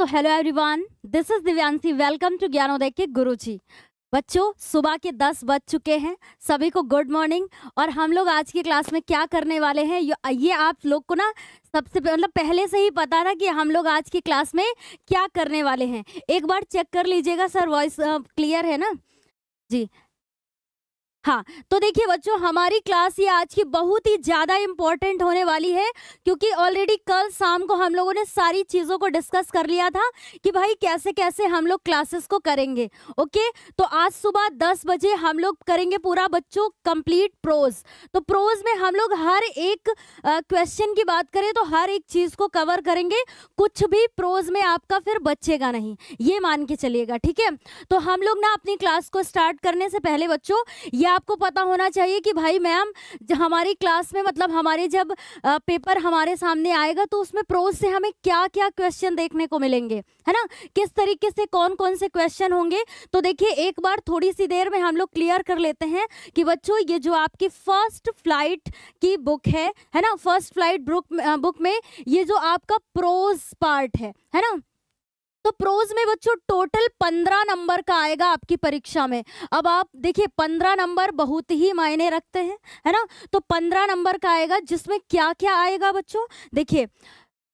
तो hello everyone this is Divyanshi welcome to Gyanoday के गुरु जी बच्चों सुबह के 10 बज चुके हैं सभी को गुड मॉर्निंग और हम लोग आज की क्लास में क्या करने वाले हैं ये आप लोग को ना सबसे मतलब पहले से ही पता था कि हम लोग आज की क्लास में क्या करने वाले हैं एक बार चेक कर लीजिएगा सर वॉइस क्लियर है ना जी हाँ तो देखिए बच्चों हमारी क्लास ये आज की बहुत ही ज़्यादा इम्पॉर्टेंट होने वाली है क्योंकि ऑलरेडी कल शाम को हम लोगों ने सारी चीज़ों को डिस्कस कर लिया था कि भाई कैसे कैसे हम लोग क्लासेस को करेंगे ओके तो आज सुबह 10 बजे हम लोग करेंगे पूरा बच्चों कंप्लीट प्रोज तो प्रोज में हम लोग हर एक क्वेश्चन की बात करें तो हर एक चीज़ को कवर करेंगे कुछ भी प्रोज में आपका फिर बचेगा नहीं ये मान के चलिएगा ठीक है तो हम लोग ना अपनी क्लास को स्टार्ट करने से पहले बच्चों आपको पता होना चाहिए कि भाई मैम हमारी क्लास में मतलब हमारे जब पेपर हमारे सामने आएगा तो उसमें प्रोज से हमें क्या क्या क्वेश्चन देखने को मिलेंगे है ना किस तरीके से कौन कौन से क्वेश्चन होंगे तो देखिए एक बार थोड़ी सी देर में हम लोग क्लियर कर लेते हैं कि बच्चों ये जो आपकी फर्स्ट फ्लाइट की बुक है है ना फर्स्ट फ्लाइट बुक में ये जो आपका प्रोज पार्ट है है ना तो प्रोज में बच्चों टोटल पंद्रह नंबर का आएगा आपकी परीक्षा में अब आप देखिए पंद्रह नंबर बहुत ही मायने रखते हैं है ना तो पंद्रह नंबर का आएगा जिसमें क्या क्या आएगा बच्चों देखिए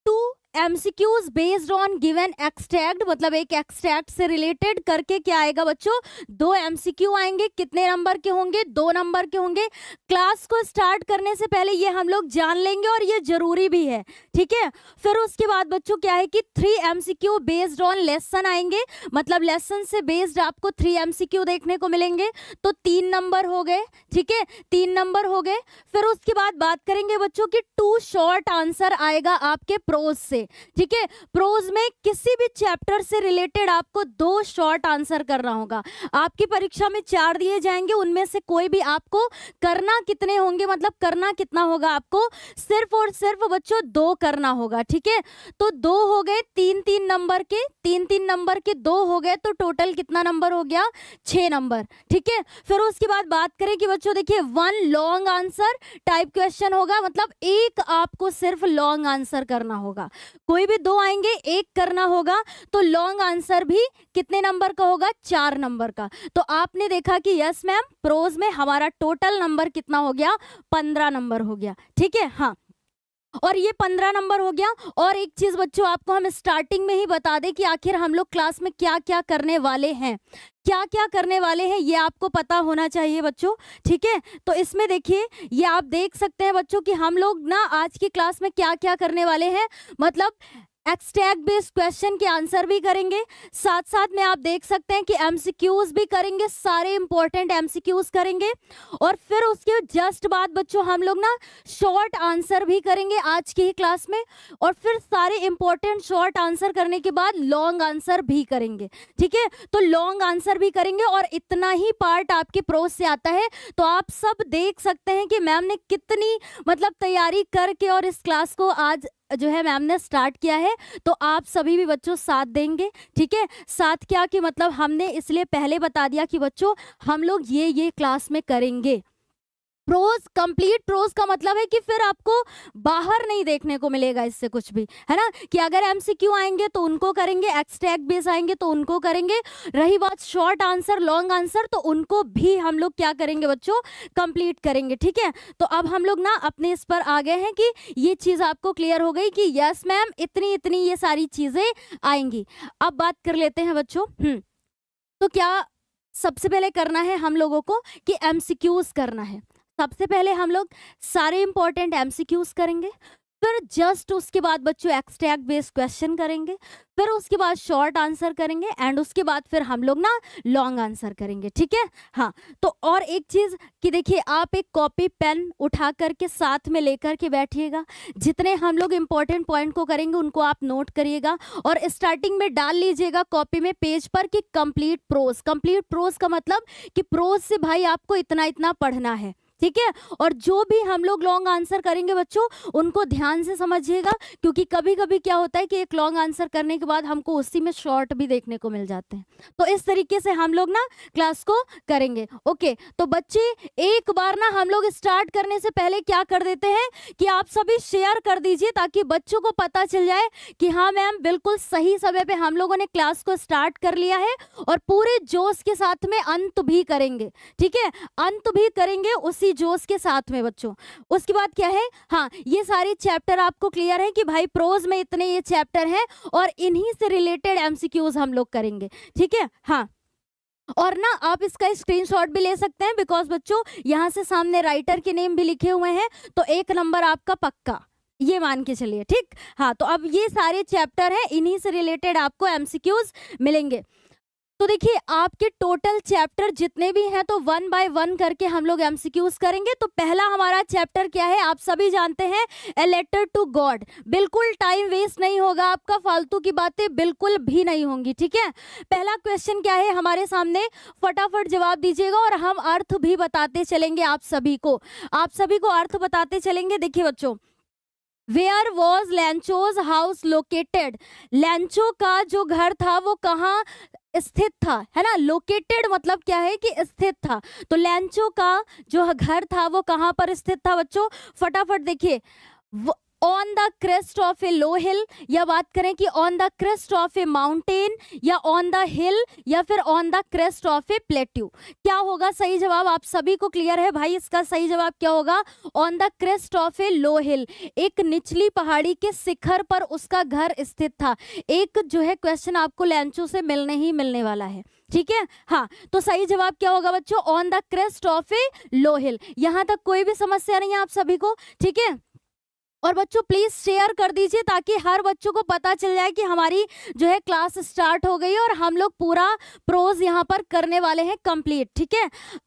two MCQs based on given extract मतलब एक एक्सट्रैक्ट से रिलेटेड करके क्या आएगा बच्चों दो एमसीक्यू आएंगे कितने नंबर के होंगे दो नंबर के होंगे क्लास को स्टार्ट करने से पहले ये हम लोग जान लेंगे और ये जरूरी भी है ठीक है फिर उसके बाद बच्चों क्या है कि three MCQ based on lesson आएंगे मतलब लेसन से बेस्ड आपको थ्री एमसीक्यू देखने को मिलेंगे तो तीन नंबर हो गए ठीक है तीन नंबर हो गए फिर उसके बाद बात करेंगे बच्चों की टू शॉर्ट आंसर आएगा आपके प्रोज से ठीक है प्रोज में किसी भी चैप्टर से रिलेटेड आपको दो शॉर्ट आंसर करना होगा आपकी परीक्षा में चार दिए जाएंगे उनमें से कोई भी आपको करना कितने होंगे मतलब करना कितना होगा आपको सिर्फ और सिर्फ बच्चों दो करना होगा ठीक है तो दो हो गए तीन तीन नंबर के तीन तीन नंबर के दो हो गए तो टोटल कितना नंबर हो गया छः नंबर ठीक है फिर उसके बाद बात करें कि बच्चों देखिए one long answer type question होगा मतलब एक आपको सिर्फ लॉन्ग आंसर करना होगा कोई भी दो आएंगे एक करना होगा तो लॉन्ग आंसर भी कितने नंबर का होगा चार नंबर का तो आपने देखा कि यस मैम प्रोज में हमारा टोटल नंबर कितना हो गया पंद्रह नंबर हो गया ठीक है हाँ और ये पंद्रह नंबर हो गया और एक चीज़ बच्चों आपको हम स्टार्टिंग में ही बता दें कि आखिर हम लोग क्लास में क्या क्या करने वाले हैं क्या क्या करने वाले हैं ये आपको पता होना चाहिए बच्चों ठीक है तो इसमें देखिए ये आप देख सकते हैं बच्चों कि हम लोग ना आज की क्लास में क्या क्या करने वाले हैं मतलब एक्सटैग बेस्ड क्वेश्चन के आंसर भी करेंगे साथ साथ में आप देख सकते हैं कि एमसीक्यूज भी करेंगे सारे इंपॉर्टेंट एमसीक्यूज करेंगे और फिर उसके जस्ट बाद बच्चों हम लोग ना शॉर्ट आंसर भी करेंगे आज की ही क्लास में और फिर सारे इंपॉर्टेंट शॉर्ट आंसर करने के बाद लॉन्ग आंसर भी करेंगे ठीक है तो लॉन्ग आंसर भी करेंगे और इतना ही पार्ट आपके प्रोस से आता है तो आप सब देख सकते हैं कि मैम ने कितनी मतलब तैयारी करके और इस क्लास को आज जो है मैम ने स्टार्ट किया है तो आप सभी भी बच्चों साथ देंगे ठीक है साथ क्या कि मतलब हमने इसलिए पहले बता दिया कि बच्चों हम लोग ये ये क्लास में करेंगे प्रोज कंप्लीट प्रोज का मतलब है कि फिर आपको बाहर नहीं देखने को मिलेगा इससे कुछ भी है ना कि अगर एमसीक्यू आएंगे तो उनको करेंगे एक्सट्रैक्ट बेस आएंगे तो उनको करेंगे रही बात शॉर्ट आंसर लॉन्ग आंसर तो उनको भी हम लोग क्या करेंगे बच्चों कंप्लीट करेंगे ठीक है तो अब हम लोग ना अपने इस पर आ गए हैं कि ये चीज़ आपको क्लियर हो गई कि यस मैम इतनी इतनी ये सारी चीज़ें आएंगी अब बात कर लेते हैं बच्चों हम्म, तो क्या सबसे पहले करना है हम लोगों को कि एम करना है सबसे पहले हम लोग सारे इंपॉर्टेंट एम करेंगे फिर जस्ट उसके बाद बच्चों एक्सट्रैक्ट बेस्ड क्वेश्चन करेंगे फिर उसके बाद शॉर्ट आंसर करेंगे एंड उसके बाद फिर हम लोग ना लॉन्ग आंसर करेंगे ठीक है हाँ तो और एक चीज़ कि देखिए आप एक कॉपी पेन उठा करके साथ में लेकर के बैठिएगा जितने हम लोग इंपॉर्टेंट पॉइंट को करेंगे उनको आप नोट करिएगा और स्टार्टिंग में डाल लीजिएगा कॉपी में पेज पर कि कंप्लीट प्रोज कंप्लीट प्रोज का मतलब कि प्रोज से भाई आपको इतना इतना पढ़ना है ठीक है और जो भी हम लोग लॉन्ग आंसर करेंगे बच्चों उनको ध्यान से समझिएगा क्योंकि कभी कभी क्या होता है कि एक लॉन्ग आंसर करने के बाद हमको उसी में शॉर्ट भी देखने को मिल जाते हैं तो इस तरीके से हम लोग ना क्लास को करेंगे ओके तो बच्चे एक बार ना हम लोग स्टार्ट करने से पहले क्या कर देते हैं कि आप सभी शेयर कर दीजिए ताकि बच्चों को पता चल जाए कि हाँ मैम बिल्कुल सही समय पर हम लोगों ने क्लास को स्टार्ट कर लिया है और पूरे जोश के साथ में अंत भी करेंगे ठीक है अंत भी करेंगे उसी इसी जोश के साथ में बच्चों उसके बाद क्या है हाँ ये सारे चैप्टर आपको क्लियर है कि भाई प्रोज में इतने ये चैप्टर हैं और इन्हीं से रिलेटेड एमसीक्यूज हम लोग करेंगे ठीक है हाँ और ना आप इसका स्क्रीनशॉट भी ले सकते हैं बिकॉज बच्चों यहाँ से सामने राइटर के नेम भी लिखे हुए हैं तो एक नंबर आपका पक्का ये मान के चलिए ठीक हाँ तो अब ये सारे चैप्टर हैं इन्हीं से रिलेटेड आपको एमसीक्यूज मिलेंगे तो देखिए आपके टोटल चैप्टर जितने भी हैं तो वन बाय वन करके हम लोग एमसीक्यूज करेंगे तो पहला हमारा चैप्टर क्या है आप सभी जानते हैं ए लेटर टू गॉड बिल्कुल टाइम वेस्ट नहीं होगा आपका फालतू की बातें बिल्कुल भी नहीं होंगी ठीक है पहला क्वेश्चन क्या है हमारे सामने फटाफट जवाब दीजिएगा और हम अर्थ भी बताते चलेंगे आप सभी को आप सभी को अर्थ बताते चलेंगे देखिए बच्चों where was Lencho's house located Lencho का जो घर था वो कहाँ स्थित था है ना लोकेटेड मतलब क्या है कि स्थित था तो लैंचो का जो घर था वो कहाँ पर स्थित था बच्चों फटाफट देखिए on the crest of a low hill या बात करें कि on the crest of a mountain या ऑन द हिल या फिर on the crest of a plateau क्या होगा सही जवाब आप सभी को क्लियर है भाई इसका सही जवाब क्या होगा on the crest of a low hill एक निचली पहाड़ी के शिखर पर उसका घर स्थित था एक जो है क्वेश्चन आपको लैंचो से मिलने ही मिलने वाला है ठीक है हाँ तो सही जवाब क्या होगा बच्चों on the crest of a low hill यहां तक कोई भी समस्या नहीं है आप सभी को ठीक है और बच्चों प्लीज़ शेयर कर दीजिए ताकि हर बच्चों को पता चल जाए कि हमारी जो है क्लास स्टार्ट हो गई और हम लोग पूरा प्रोज यहाँ पर करने वाले हैं कंप्लीट ठीक है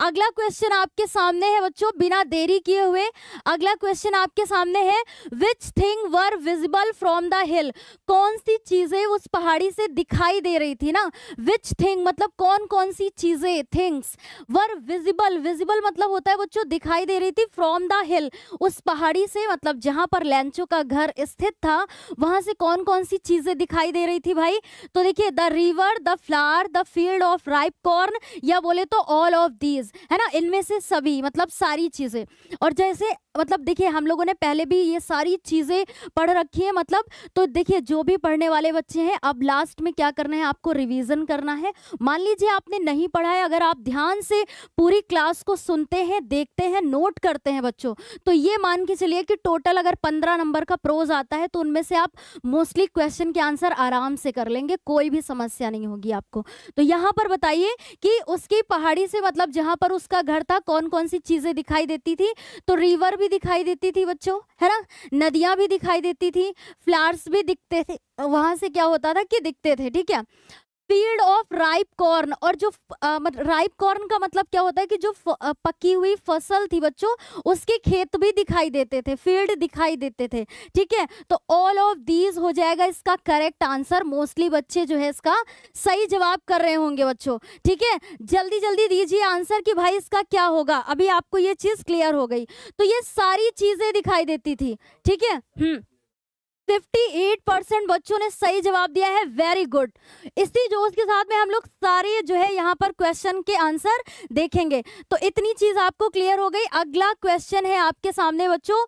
अगला क्वेश्चन आपके सामने है बच्चों बिना देरी किए हुए अगला क्वेश्चन आपके सामने है which thing were visible from the hill कौन सी चीज़ें उस पहाड़ी से दिखाई दे रही थी ना विच थिंग मतलब कौन कौन सी चीज़ें थिंग्स वर विजिबल विजिबल मतलब होता है बच्चों दिखाई दे रही थी फ्रॉम द हिल उस पहाड़ी से मतलब जहां पर लैंचो का घर स्थित था वहां से कौन कौन सी चीजें दिखाई दे रही थी भाई तो देखिए the river the flower the field of ripe corn या बोले तो ऑल ऑफ दीज है ना इनमें से सभी मतलब सारी चीजें और जैसे मतलब देखिए हम लोगों ने पहले भी ये सारी चीज़ें पढ़ रखी है मतलब तो देखिए जो भी पढ़ने वाले बच्चे हैं अब लास्ट में क्या करना है आपको रिवीजन करना है मान लीजिए आपने नहीं पढ़ा है अगर आप ध्यान से पूरी क्लास को सुनते हैं देखते हैं नोट करते हैं बच्चों तो ये मान के चलिए कि टोटल अगर पंद्रह नंबर का प्रोज आता है तो उनमें से आप मोस्टली क्वेश्चन के आंसर आराम से कर लेंगे कोई भी समस्या नहीं होगी आपको तो यहाँ पर बताइए कि उसकी पहाड़ी से मतलब जहाँ पर उसका घर था कौन कौन सी चीज़ें दिखाई देती थी तो रिवर भी दिखाई देती थी बच्चों है ना नदियां भी दिखाई देती थी फ्लावर्स भी दिखते थे वहां से क्या होता था कि दिखते थे ठीक है फील्ड ऑफ राइप कॉर्न और जो राइप कॉर्न का मतलब क्या होता है कि जो पकी हुई फसल थी बच्चों उसके खेत भी दिखाई देते थे फील्ड दिखाई देते थे ठीक है तो ऑल ऑफ दीज हो जाएगा इसका करेक्ट आंसर मोस्टली बच्चे जो है इसका सही जवाब कर रहे होंगे बच्चों ठीक है जल्दी जल्दी दीजिए आंसर कि भाई इसका क्या होगा अभी आपको ये चीज क्लियर हो गई तो ये सारी चीजें दिखाई देती थी ठीक है हम्म 58 बच्चों ने सही जवाब दिया है वेरी गुड इसी जोश के साथ में हम लोग सारे जो है यहाँ पर क्वेश्चन के आंसर देखेंगे तो इतनी चीज आपको क्लियर हो गई अगला क्वेश्चन है आपके सामने बच्चों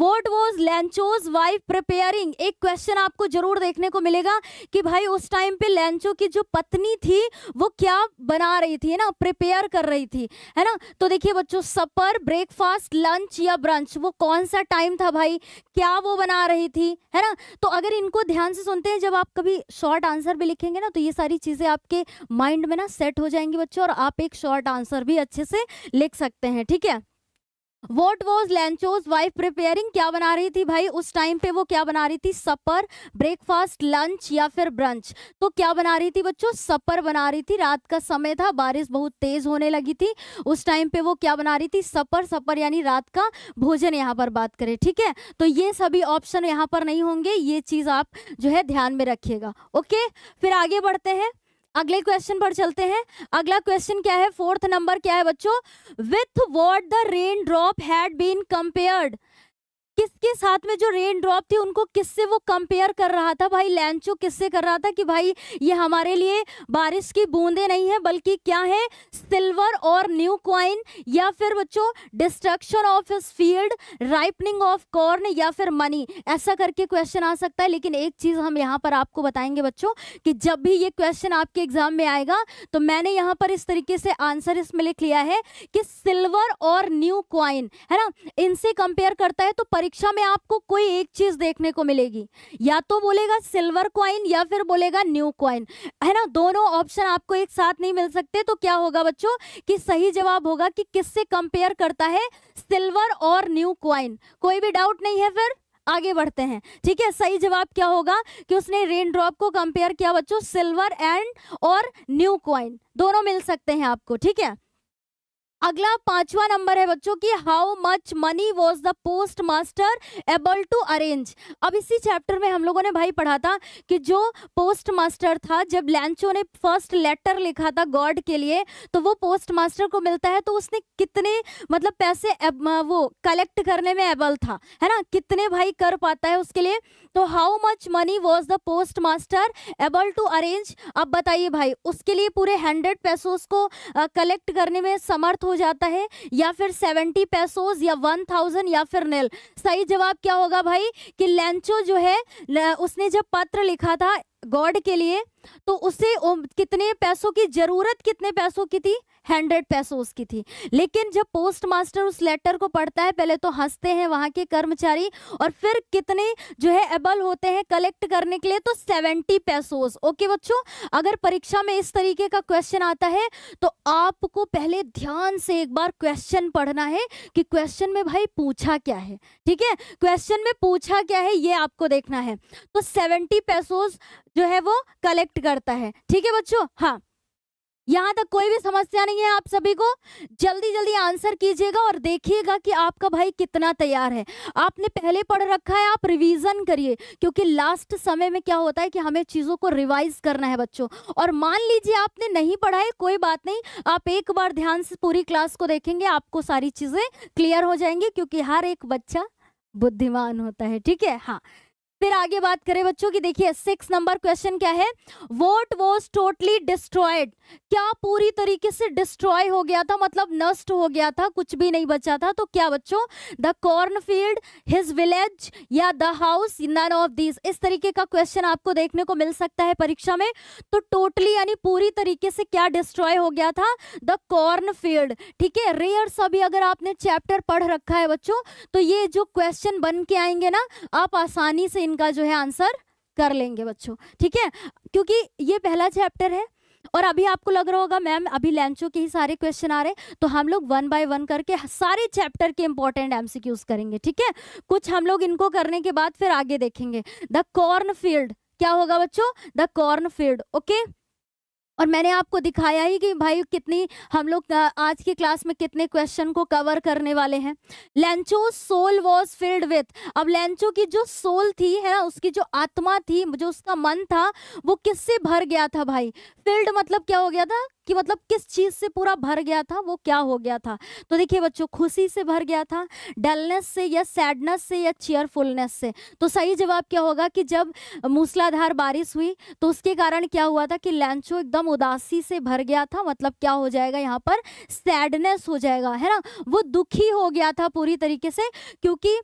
what was Lencho's wife preparing एक क्वेश्चन आपको जरूर देखने को मिलेगा कि भाई उस टाइम पे लैंचो की जो पत्नी थी वो क्या बना रही थी है ना प्रिपेयर कर रही थी है ना तो देखिए बच्चों सपर ब्रेकफास्ट लंच या ब्रंच वो कौन सा टाइम था भाई क्या वो बना रही थी है ना ना तो अगर इनको ध्यान से सुनते हैं जब आप कभी शॉर्ट आंसर भी लिखेंगे ना तो ये सारी चीज़ें आपके माइंड में ना सेट हो जाएंगी बच्चों और आप एक शॉर्ट आंसर भी अच्छे से लिख सकते हैं ठीक है what was Lencho's wife preparing क्या बना रही थी भाई उस टाइम पे वो क्या बना रही थी सपर ब्रेकफास्ट लंच या फिर ब्रंच तो क्या बना रही थी बच्चों सपर बना रही थी रात का समय था बारिश बहुत तेज होने लगी थी उस टाइम पे वो क्या बना रही थी सपर सपर यानी रात का भोजन यहाँ पर बात करें ठीक है तो ये सभी ऑप्शन यहाँ पर नहीं होंगे ये चीज़ आप जो है ध्यान में रखिएगा ओके फिर आगे बढ़ते हैं अगले क्वेश्चन पर चलते हैं अगला क्वेश्चन क्या है फोर्थ नंबर क्या है बच्चों with what the rain drop had been compared किसके साथ में जो रेन ड्रॉप थी उनको किससे वो कंपेयर कर रहा था भाई लैंचो किससे कर रहा था कि भाई ये हमारे लिए बारिश की बूंदे नहीं है बल्कि क्या है सिल्वर और न्यू क्वाइन या फिर बच्चों डिस्ट्रक्शन ऑफ इस फील्ड राइपनिंग ऑफ कॉर्न या फिर मनी ऐसा करके क्वेश्चन आ सकता है लेकिन एक चीज हम यहाँ पर आपको बताएंगे बच्चों की जब भी ये क्वेश्चन आपके एग्जाम में आएगा तो मैंने यहाँ पर इस तरीके से आंसर इसमें लिख लिया है कि सिल्वर और न्यू क्वाइन है ना इनसे कंपेयर करता है तो परीक्षा में आपको कोई एक चीज देखने को मिलेगी या तो बोलेगा सिल्वर क्वाइन या फिर बोलेगा न्यू क्वाइन है ना दोनों ऑप्शन आपको एक साथ नहीं मिल सकते तो क्या होगा बच्चों कि सही जवाब होगा कि किससे कंपेयर करता है सिल्वर और न्यू क्वाइन कोई भी डाउट नहीं है फिर आगे बढ़ते हैं ठीक है सही जवाब क्या होगा कि उसने रेन ड्रॉप को कंपेयर किया बच्चों सिल्वर एंड और न्यू क्वाइन दोनों मिल सकते हैं आपको ठीक है अगला पांचवा नंबर है बच्चों की how much money was the post master able to arrange अब इसी चैप्टर में हम लोगों ने भाई पढ़ा था कि जो पोस्ट मास्टर था जब लैंचो ने फर्स्ट लेटर लिखा था गॉड के लिए तो वो पोस्ट मास्टर को मिलता है तो उसने कितने मतलब पैसे वो कलेक्ट करने में एबल था है ना कितने भाई कर पाता है उसके लिए तो how much money was the post master able to arrange अब बताइए भाई उसके लिए पूरे हंड्रेड पैसोज को कलेक्ट करने में समर्थ हो जाता है या फिर सेवेंटी पैसोज या वन थाउजेंड या फिर नेल सही जवाब क्या होगा भाई कि लेंचो जो है उसने जब पत्र लिखा था गॉड के लिए तो उसे कितने पैसों की जरूरत कितने पैसों की थी हंड्रेड पैसों की थी लेकिन जब पोस्ट मास्टर उस लेटर को पढ़ता है पहले तो हंसते हैं वहाँ के कर्मचारी और फिर कितने जो है एबल होते हैं कलेक्ट करने के लिए तो सेवेंटी पैसोस ओके बच्चों अगर परीक्षा में इस तरीके का क्वेश्चन आता है तो आपको पहले ध्यान से एक बार क्वेश्चन पढ़ना है कि क्वेश्चन में भाई पूछा क्या है ठीक है क्वेश्चन में पूछा क्या है ये आपको देखना है तो सेवेंटी पैसोज जो है वो कलेक्ट करता है ठीक है बच्चों हाँ यहाँ तक कोई भी समस्या नहीं है आप सभी को जल्दी जल्दी आंसर कीजिएगा और देखिएगा कि आपका भाई कितना तैयार है आपने पहले पढ़ रखा है आप रिवीजन करिए क्योंकि लास्ट समय में क्या होता है कि हमें चीज़ों को रिवाइज करना है बच्चों और मान लीजिए आपने नहीं पढ़ा है कोई बात नहीं आप एक बार ध्यान से पूरी क्लास को देखेंगे आपको सारी चीज़ें क्लियर हो जाएंगी क्योंकि हर एक बच्चा बुद्धिमान होता है ठीक है हाँ फिर आगे बात करें बच्चों की देखिए सिक्स नंबर क्वेश्चन क्या है वोट वॉज टोटली डिस्ट्रॉयड क्या पूरी तरीके से डिस्ट्रॉय हो गया था मतलब नष्ट हो गया था कुछ भी नहीं बचा था तो क्या बच्चों द कॉर्नफील्ड हिज विलेज या the house none of these इस तरीके का क्वेश्चन आपको देखने को मिल सकता है परीक्षा में तो टोटली यानी पूरी तरीके से क्या डिस्ट्रॉय हो गया था द कॉर्नफील्ड ठीक है रेयर सभी अगर आपने चैप्टर पढ़ रखा है बच्चों तो ये जो क्वेश्चन बन के आएंगे ना आप आसानी से इनका जो है आंसर कर लेंगे बच्चों ठीक है क्योंकि ये पहला चैप्टर है और अभी आपको लग रहा होगा मैम अभी लैंचो के ही सारे क्वेश्चन आ रहे तो हम लोग वन बाय वन करके सारे चैप्टर के इंपॉर्टेंट एमसीक्यूज करेंगे ठीक है कुछ हम लोग इनको करने के बाद फिर आगे देखेंगे द कॉर्न फील्ड क्या होगा बच्चों द कॉर्न फील्ड ओके और मैंने आपको दिखाया ही कि भाई कितनी हम लोग आज की क्लास में कितने क्वेश्चन को कवर करने वाले हैं Lencho soul was filled with अब लेंचो की जो सोल थी है ना उसकी जो आत्मा थी जो उसका मन था वो किससे भर गया था भाई फिल्ड मतलब क्या हो गया था कि मतलब किस चीज़ से पूरा भर गया था वो क्या हो गया था तो देखिए बच्चों खुशी से भर गया था डलनेस से या सैडनेस से या चेयरफुलनेस से तो सही जवाब क्या होगा कि जब मूसलाधार बारिश हुई तो उसके कारण क्या हुआ था कि लैंचो एकदम उदासी से भर गया था मतलब क्या हो जाएगा यहाँ पर सैडनेस हो जाएगा है ना वो दुखी हो गया था पूरी तरीके से क्योंकि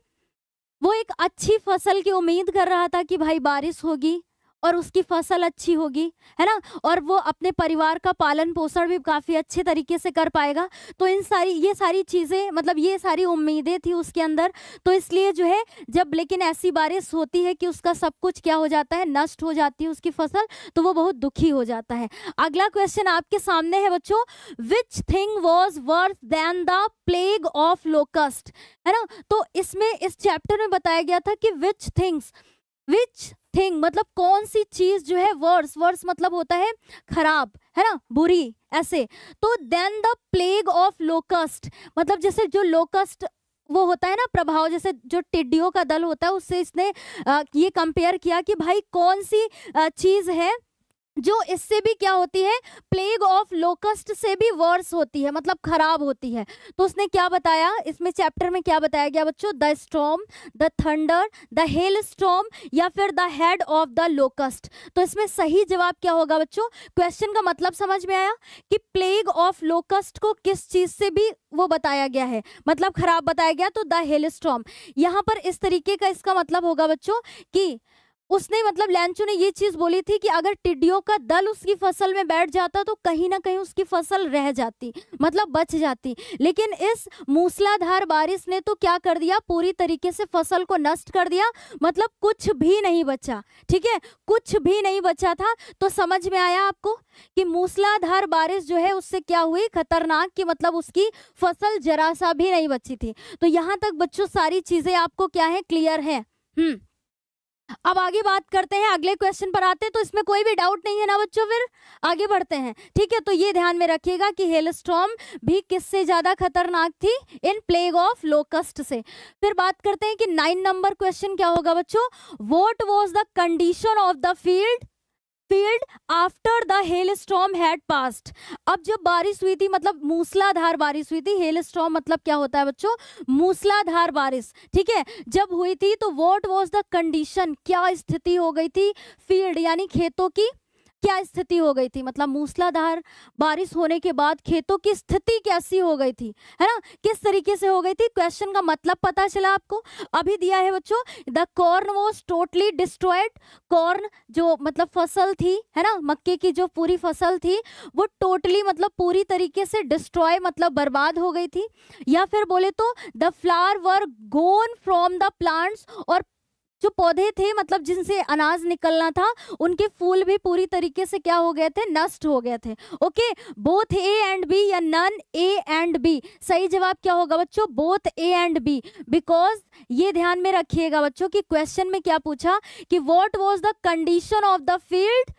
वो एक अच्छी फसल की उम्मीद कर रहा था कि भाई बारिश होगी और उसकी फसल अच्छी होगी है ना और वो अपने परिवार का पालन पोषण भी काफ़ी अच्छे तरीके से कर पाएगा तो इन सारी ये सारी चीज़ें मतलब ये सारी उम्मीदें थी उसके अंदर तो इसलिए जो है जब लेकिन ऐसी बारिश होती है कि उसका सब कुछ क्या हो जाता है नष्ट हो जाती है उसकी फसल तो वो बहुत दुखी हो जाता है अगला क्वेश्चन आपके सामने है बच्चों which thing was worth than the plague of locust है ना तो इसमें इस चैप्टर में बताया गया था कि विच थिंग्स विच थिंग मतलब कौन सी चीज जो है वर्स वर्स मतलब होता है खराब है ना बुरी ऐसे तो than the plague of locust मतलब जैसे जो लोकस्ट वो होता है ना प्रभाव जैसे जो टिड्डियों का दल होता है उससे इसने ये कंपेयर किया कि भाई कौन सी चीज है जो इससे भी क्या होती है प्लेग ऑफ लोकस्ट से भी वर्स होती है मतलब खराब होती है तो उसने क्या बताया इसमें चैप्टर में क्या बताया गया बच्चों the storm the thunder the hail storm या फिर the head of the locust तो इसमें सही जवाब क्या होगा बच्चों क्वेश्चन का मतलब समझ में आया कि प्लेग ऑफ लोकस्ट को किस चीज से भी वो बताया गया है मतलब खराब बताया गया तो द हेल स्टॉम यहाँ पर इस तरीके का इसका मतलब होगा बच्चों की उसने मतलब लैंचू ने ये चीज बोली थी कि अगर टिड्डियों का दल उसकी फसल में बैठ जाता तो कहीं ना कहीं उसकी फसल रह जाती मतलब बच जाती लेकिन इस मूसलाधार बारिश ने तो क्या कर दिया पूरी तरीके से फसल को नष्ट कर दिया मतलब कुछ भी नहीं बचा ठीक है कुछ भी नहीं बचा था तो समझ में आया आपको कि मूसलाधार बारिश जो है उससे क्या हुई खतरनाक की मतलब उसकी फसल जरा सा भी नहीं बची थी तो यहाँ तक बच्चों सारी चीजें आपको क्या है क्लियर है हम्म अब आगे बात करते हैं अगले क्वेश्चन पर आते हैं तो इसमें कोई भी डाउट नहीं है ना बच्चों फिर आगे बढ़ते हैं ठीक है तो ये ध्यान में रखिएगा कि हेलस्टॉम भी किससे ज्यादा खतरनाक थी इन प्लेग ऑफ लोकस्ट से फिर बात करते हैं कि नाइन नंबर क्वेश्चन क्या होगा बच्चों what was the condition of the field field after the hail storm had passed अब जब बारिश हुई थी मतलब मूसलाधार बारिश हुई थी हेल स्टॉम मतलब क्या होता है बच्चों मूसलाधार बारिश ठीक है जब हुई थी तो वॉट वॉज द कंडीशन क्या स्थिति हो गई थी फील्ड यानी खेतों की क्या स्थिति हो गई थी मतलब मूसलाधार बारिश होने के बाद खेतों की स्थिति कैसी हो गई थी है ना किस तरीके से हो गई थी क्वेश्चन का मतलब पता चला आपको अभी दिया है बच्चों the corn was totally destroyed corn जो मतलब फसल थी है ना मक्के की जो पूरी फसल थी वो टोटली मतलब पूरी तरीके से डिस्ट्रॉय मतलब बर्बाद हो गई थी या फिर बोले तो the flower were gone from the plants और जो पौधे थे मतलब जिनसे अनाज निकलना था उनके फूल भी पूरी तरीके से क्या हो गए थे नष्ट हो गए थे okay both A and B या नन ए एंड बी सही जवाब क्या होगा बच्चों both A and B because ये ध्यान में रखिएगा बच्चों कि क्वेश्चन में क्या पूछा कि what was the condition of the field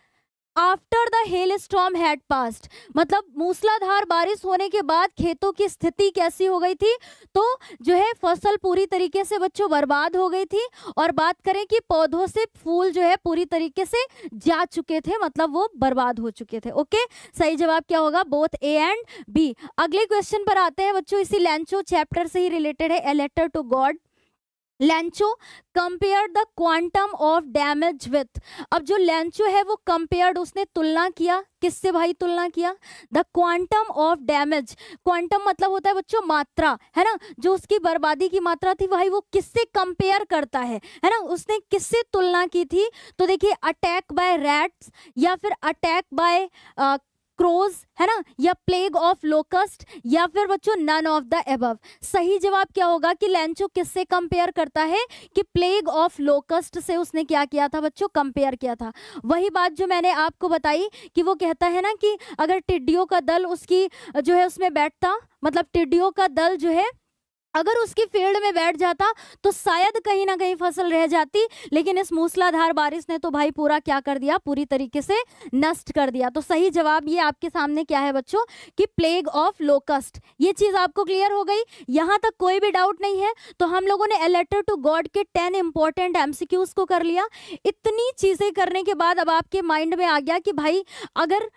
after the hail storm had passed मतलब मूसलाधार बारिश होने के बाद खेतों की स्थिति कैसी हो गई थी तो जो है फसल पूरी तरीके से बच्चों बर्बाद हो गई थी और बात करें कि पौधों से फूल जो है पूरी तरीके से जा चुके थे मतलब वो बर्बाद हो चुके थे ओके सही जवाब क्या होगा बोथ ए एंड बी अगले क्वेश्चन पर आते हैं बच्चों इसी लैंचो चैप्टर से ही रिलेटेड है a letter to God Lencho compare the quantum of damage with अब जो लेंचो है वो कंपेयर्ड उसने तुलना किया किससे भाई तुलना किया the quantum of damage quantum मतलब होता है बच्चों मात्रा है ना जो उसकी बर्बादी की मात्रा थी भाई वो किससे कंपेयर करता है है ना उसने किससे तुलना की थी तो देखिए अटैक बाय रैट्स या फिर अटैक बाय क्रोज है ना या प्लेग ऑफ लोकस्ट या फिर बच्चों नन ऑफ द एबव सही जवाब क्या होगा कि लेंचो किससे कंपेयर करता है कि प्लेग ऑफ लोकस्ट से उसने क्या किया था बच्चों कंपेयर किया था वही बात जो मैंने आपको बताई कि वो कहता है ना कि अगर टिड्डियों का दल उसकी जो है उसमें बैठता मतलब टिड्डियों का दल जो है अगर उसकी फील्ड में बैठ जाता तो शायद कहीं ना कहीं फसल रह जाती लेकिन इस मूसलाधार बारिश ने तो भाई पूरा क्या कर दिया पूरी तरीके से नष्ट कर दिया तो सही जवाब ये आपके सामने क्या है बच्चों कि प्लेग ऑफ लोकस्ट ये चीज आपको क्लियर हो गई यहां तक कोई भी डाउट नहीं है तो हम लोगों ने लेटर टू गॉड के टेन इंपॉर्टेंट एमसीक्यूज को कर लिया इतनी चीजें करने के बाद अब आपके माइंड में आ गया कि भाई अगर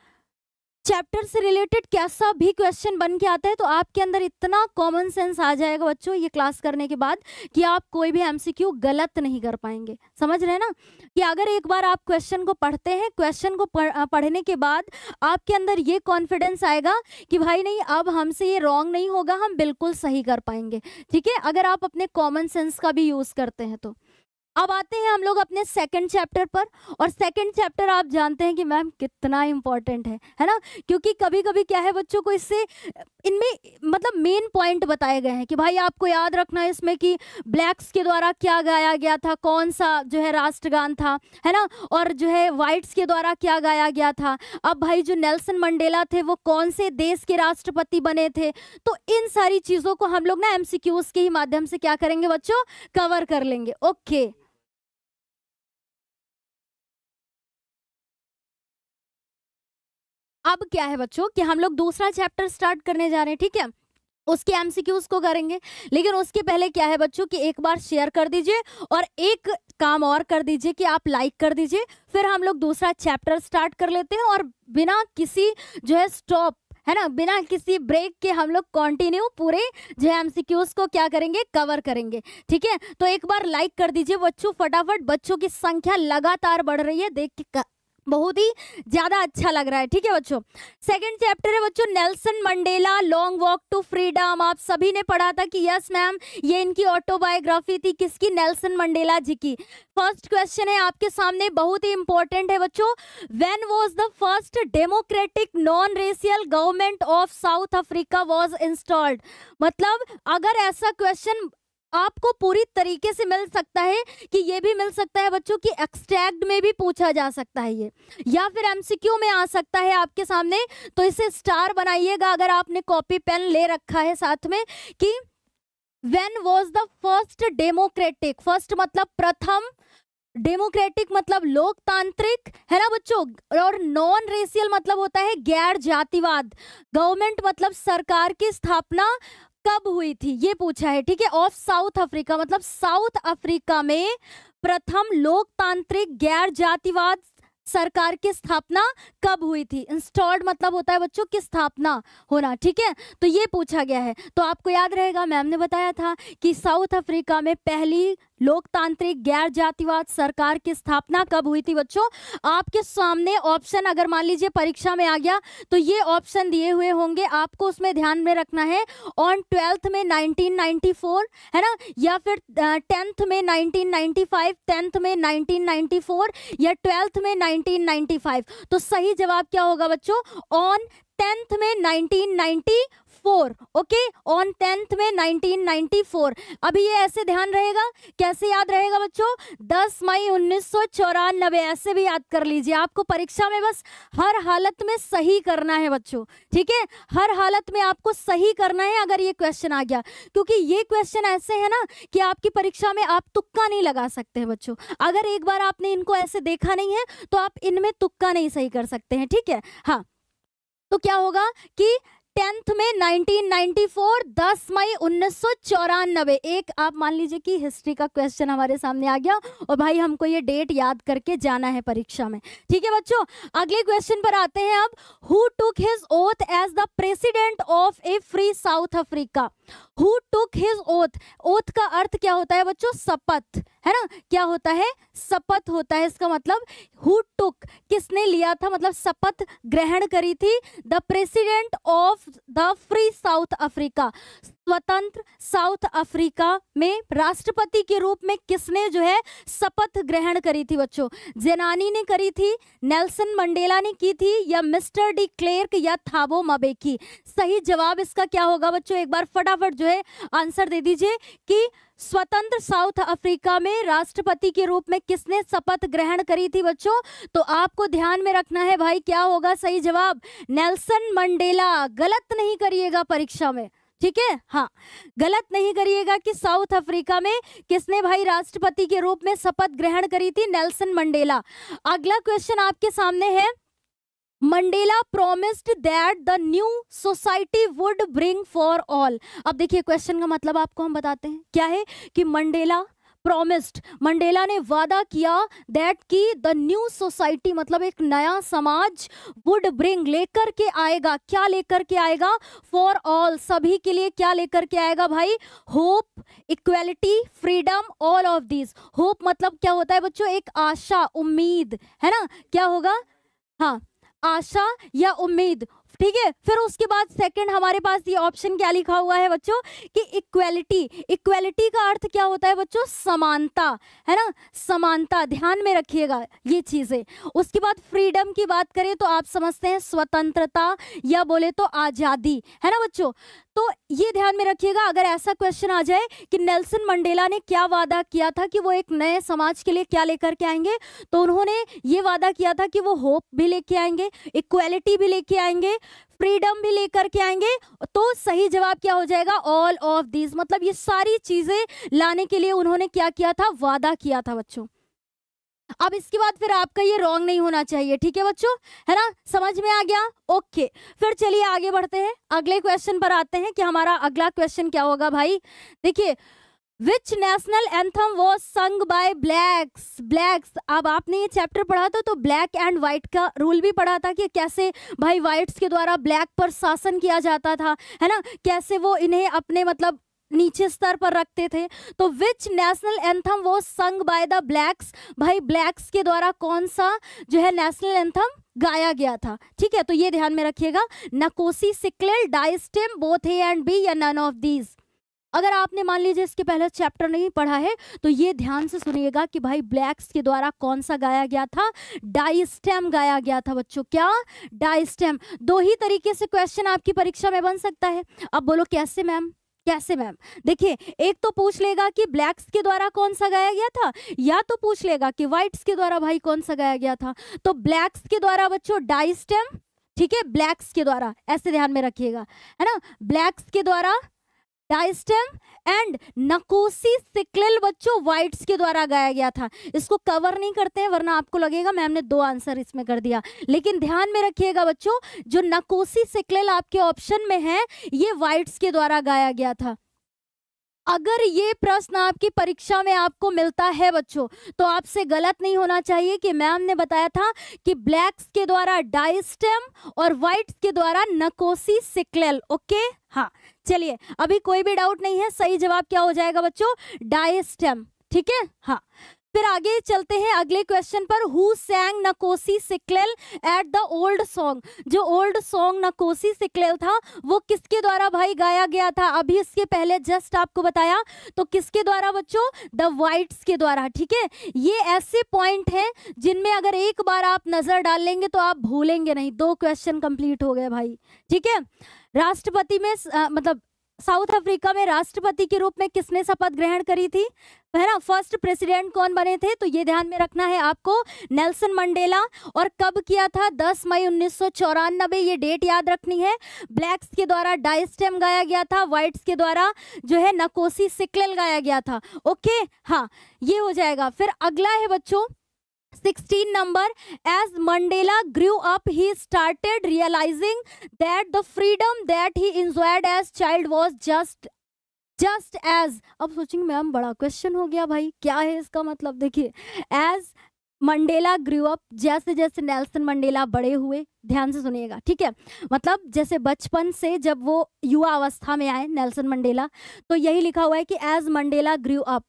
चैप्टर से रिलेटेड कैसा भी क्वेश्चन बन के आता है तो आपके अंदर इतना कॉमन सेंस आ जाएगा बच्चों ये क्लास करने के बाद कि आप कोई भी एमसीक्यू गलत नहीं कर पाएंगे समझ रहे हैं ना कि अगर एक बार आप क्वेश्चन को पढ़ते हैं क्वेश्चन को पढ़ने के बाद आपके अंदर ये कॉन्फिडेंस आएगा कि भाई नहीं अब हमसे ये रॉन्ग नहीं होगा हम बिल्कुल सही कर पाएंगे ठीक है अगर आप अपने कॉमन सेंस का भी यूज़ करते हैं तो अब आते हैं हम लोग अपने सेकंड चैप्टर पर और सेकंड चैप्टर आप जानते हैं कि मैम कितना इंपॉर्टेंट है है ना क्योंकि कभी कभी क्या है बच्चों को इससे इनमें मतलब मेन पॉइंट बताए गए हैं कि भाई आपको याद रखना है इसमें कि ब्लैक्स के द्वारा क्या गाया गया था कौन सा जो है राष्ट्रगान था है ना और जो है वाइट्स के द्वारा क्या गाया गया था अब भाई जो नेल्सन मंडेला थे वो कौन से देश के राष्ट्रपति बने थे तो इन सारी चीज़ों को हम लोग ना एम के ही माध्यम से क्या करेंगे बच्चों कवर कर लेंगे ओके अब क्या है बच्चों कि हम लोग दूसरा चैप्टर स्टार्ट करने जा रहे हैं ठीक है उसके एमसीक्यूज को करेंगे लेकिन उसके पहले क्या है बच्चों कि एक बार शेयर कर दीजिए और एक काम और कर दीजिए कि आप लाइक कर दीजिए फिर हम लोग दूसरा चैप्टर स्टार्ट कर लेते हैं और बिना किसी जो है स्टॉप है ना बिना किसी ब्रेक के हम लोग कंटिन्यू पूरे जो है एमसीक्यूज को क्या करेंगे कवर करेंगे ठीक है तो एक बार लाइक कर दीजिए बच्चों फटाफट बच्चों की संख्या लगातार बढ़ रही है देख के बहुत ही ज़्यादा अच्छा लग रहा है ठीक है बच्चों सेकंड चैप्टर है बच्चों Nelson Mandela long walk to freedom आप सभी ने पढ़ा था कि यस मैम ये इनकी ऑटोबायोग्राफी थी किसकी नेल्सन मंडेला जी की फर्स्ट क्वेश्चन है आपके सामने बहुत ही इंपॉर्टेंट है बच्चों when was the first democratic non racial government of South Africa was installed मतलब अगर ऐसा क्वेश्चन आपको पूरी तरीके से मिल सकता है कि ये भी मिल सकता है बच्चों की एक्सट्रैक्ट में भी पूछा जा सकता है ये या फिर एमसीक्यू में आ सकता है आपके सामने तो इसे स्टार बनाइएगा अगर आपने कॉपी पेन ले रखा है साथ में कि when was the first democratic first मतलब प्रथम डेमोक्रेटिक मतलब लोकतांत्रिक है ना बच्चों और नॉन रेसियल मतलब होता है गैर जातिवाद गवर्नमेंट मतलब सरकार की स्थापना कब हुई थी ये पूछा है ठीक है ऑफ साउथ अफ्रीका मतलब साउथ अफ्रीका में प्रथम लोकतांत्रिक गैर जातिवाद सरकार की स्थापना कब हुई थी इंस्टॉल्ड मतलब होता है बच्चों की स्थापना होना ठीक है तो ये पूछा गया है तो आपको याद रहेगा मैम ने बताया था कि साउथ अफ्रीका में पहली लोकतांत्रिक गैर जातिवाद सरकार की स्थापना कब हुई थी बच्चों आपके सामने ऑप्शन अगर मान लीजिए परीक्षा में आ गया तो ये ऑप्शन दिए हुए होंगे आपको उसमें ध्यान में रखना है ऑन ट्वेल्थ में 1994 है ना या फिर टेंथ में 1995 टेंथ में 1994 या ट्वेल्थ में 1995 तो सही जवाब क्या होगा बच्चों ऑन टेंथ में nineteen four okay on tenth में 1994 अभी ये ऐसे ध्यान रहेगा कैसे याद रहेगा बच्चों 10 मई उन्नीस ऐसे भी याद कर लीजिए आपको परीक्षा में बस हर हालत में सही करना है बच्चों ठीक है हर हालत में आपको सही करना है अगर ये क्वेश्चन आ गया क्योंकि ये क्वेश्चन ऐसे है ना कि आपकी परीक्षा में आप तुक्का नहीं लगा सकते हैं बच्चों अगर एक बार आपने इनको ऐसे देखा नहीं है तो आप इनमें तुक्का नहीं सही कर सकते हैं ठीक है हाँ तो क्या होगा कि टेंथ में 1994 10 मई उन्नीस एक आप मान लीजिए कि हिस्ट्री का क्वेश्चन हमारे सामने आ गया और भाई हमको ये डेट याद करके जाना है परीक्षा में ठीक है बच्चों अगले क्वेश्चन पर आते हैं अब who took his oath as the president of a free South Africa who took his oath oath का अर्थ क्या होता है बच्चों शपथ है ना क्या होता है शपथ होता है इसका मतलब हु टुक किसने लिया था मतलब शपथ ग्रहण करी थी the president of the free South Africa स्वतंत्र साउथ अफ्रीका में राष्ट्रपति के रूप में किसने जो है शपथ ग्रहण करी थी बच्चों जेनानी ने करी थी नेल्सन मंडेला ने की थी या मिस्टर डी क्लेर्क या थाबो की सही जवाब इसका क्या होगा बच्चों एक बार फटाफट जो है आंसर दे दीजिए कि स्वतंत्र साउथ अफ्रीका में राष्ट्रपति के रूप में किसने शपथ ग्रहण करी थी बच्चों तो आपको ध्यान में रखना है भाई क्या होगा सही जवाब नेल्सन मंडेला गलत नहीं करिएगा परीक्षा में ठीक है हाँ गलत नहीं करिएगा कि साउथ अफ्रीका में किसने भाई राष्ट्रपति के रूप में शपथ ग्रहण करी थी नेल्सन मंडेला अगला क्वेश्चन आपके सामने है Mandela promised that the new society would bring for all अब देखिए क्वेश्चन का मतलब आपको हम बताते हैं क्या है कि मंडेला प्रोमिस्ड मंडेला ने वादा किया दैट की द न्यू सोसाइटी मतलब एक नया समाज वुड ब्रिंग लेकर के आएगा क्या लेकर के आएगा फॉर ऑल सभी के लिए क्या लेकर के आएगा भाई hope equality freedom all of this hope मतलब क्या होता है बच्चों एक आशा उम्मीद है ना क्या होगा हाँ आशा या उम्मीद ठीक है फिर उसके बाद सेकंड हमारे पास ये ऑप्शन क्या लिखा हुआ है बच्चों कि इक्वेलिटी इक्वेलिटी का अर्थ क्या होता है बच्चों समानता है ना समानता ध्यान में रखिएगा ये चीज़ें उसके बाद फ्रीडम की बात करें तो आप समझते हैं स्वतंत्रता या बोले तो आज़ादी है ना बच्चों तो ये ध्यान में रखिएगा अगर ऐसा क्वेश्चन आ जाए कि नेल्सन मंडेला ने क्या वादा किया था कि वो एक नए समाज के लिए क्या लेकर के आएंगे तो उन्होंने ये वादा किया था कि वो होप भी लेके आएंगे इक्वेलिटी भी लेके आएंगे फ्रीडम भी लेकर के आएंगे तो सही जवाब क्या हो जाएगा ऑल ऑफ दीज मतलब ये सारी चीजें लाने के लिए उन्होंने क्या किया था वादा किया था बच्चों अब इसके बाद फिर आपका ये रॉन्ग नहीं होना चाहिए ठीक है बच्चों है ना समझ में आ गया ओके फिर चलिए आगे बढ़ते हैं अगले क्वेश्चन पर आते हैं कि हमारा अगला क्वेश्चन क्या होगा भाई देखिए which national anthem was sung by blacks blacks अब आपने ये चैप्टर पढ़ा था तो ब्लैक एंड वाइट का रूल भी पढ़ा था कि कैसे भाई वाइट्स के द्वारा ब्लैक पर शासन किया जाता था है ना कैसे वो इन्हें अपने मतलब नीचे स्तर पर रखते थे तो विच नेशनल एंथम वो संग बाय द ब्लैक्स भाई ब्लैक्स के द्वारा कौन सा जो है नेशनल एंथम गाया गया था ठीक है तो ये ध्यान में रखिएगा Nkosi Sikelel Die Stem both A and B या नन ऑफ दीज अगर आपने मान लीजिए इसके पहले चैप्टर नहीं पढ़ा है तो ये ध्यान से सुनिएगा कि भाई ब्लैक्स के द्वारा कौन सा गाया गया था डाइस्टेम गाया गया था बच्चों क्या डाइस्टेम दो ही तरीके से क्वेश्चन आपकी परीक्षा में बन सकता है अब बोलो कैसे मैम कैसे मैम देखिए एक तो पूछ लेगा कि ब्लैक्स के द्वारा कौन सा गाया गया था या तो पूछ लेगा कि व्हाइट्स के द्वारा भाई कौन सा गाया गया था तो ब्लैक्स के द्वारा बच्चों डाइस्टेम ठीक है ब्लैक्स के द्वारा ऐसे ध्यान में रखिएगा है ना ब्लैक्स के द्वारा डाइस्टम एंड नकोसी सिक्लेल बच्चों वाइट्स के द्वारा गाया गया था इसको कवर नहीं करते हैं वरना आपको लगेगा मैम ने दो आंसर इसमें कर दिया लेकिन ध्यान में रखिएगा बच्चों जो नकोसी सिक्लेल आपके ऑप्शन में है ये वाइट्स के द्वारा गाया गया था अगर ये प्रश्न आपकी परीक्षा में आपको मिलता है बच्चों तो आपसे गलत नहीं होना चाहिए कि मैम ने बताया था कि ब्लैक्स के द्वारा डाइस्टेम और व्हाइट्स के द्वारा नकोसी सिक्लेल ओके हाँ चलिए अभी कोई भी डाउट नहीं है सही जवाब क्या हो जाएगा बच्चों डायस्टेम ठीक है हाँ फिर आगे चलते हैं अगले क्वेश्चन पर who sang Nkosi Sikelel at the old song जो ओल्ड सॉन्ग नकोसी सिकलेल था वो किसके द्वारा भाई गाया गया था अभी इसके पहले जस्ट आपको बताया तो किसके द्वारा बच्चों द वाइट्स के द्वारा ठीक है ये ऐसे पॉइंट हैं जिनमें अगर एक बार आप नजर डाल लेंगे तो आप भूलेंगे नहीं दो क्वेश्चन कंप्लीट हो गए भाई ठीक है राष्ट्रपति में आ, मतलब साउथ अफ्रीका में राष्ट्रपति के रूप में किसने शपथ ग्रहण करी थी है ना फर्स्ट प्रेसिडेंट कौन बने थे तो ये ध्यान में रखना है आपको नेल्सन मंडेला और कब किया था 10 मई उन्नीस ये डेट याद रखनी है ब्लैक्स के द्वारा डाइस्टेम गाया गया था व्हाइट्स के द्वारा जो है नकोसी सिकलेल गाया गया था ओके हाँ ये हो जाएगा फिर अगला है बच्चों 16 number as mandela grew up he started realizing that the freedom that he enjoyed as child was just just as ab सोचेंगे ma'am bada question ho gaya bhai kya hai iska matlab dekhiye as Mandela grew up जैसे जैसे Nelson Mandela बड़े हुए ध्यान से सुनिएगा ठीक है मतलब जैसे बचपन से जब वो युवा अवस्था में आए नेल्सन मंडेला तो यही लिखा हुआ है कि एज मंडेला ग्रू अप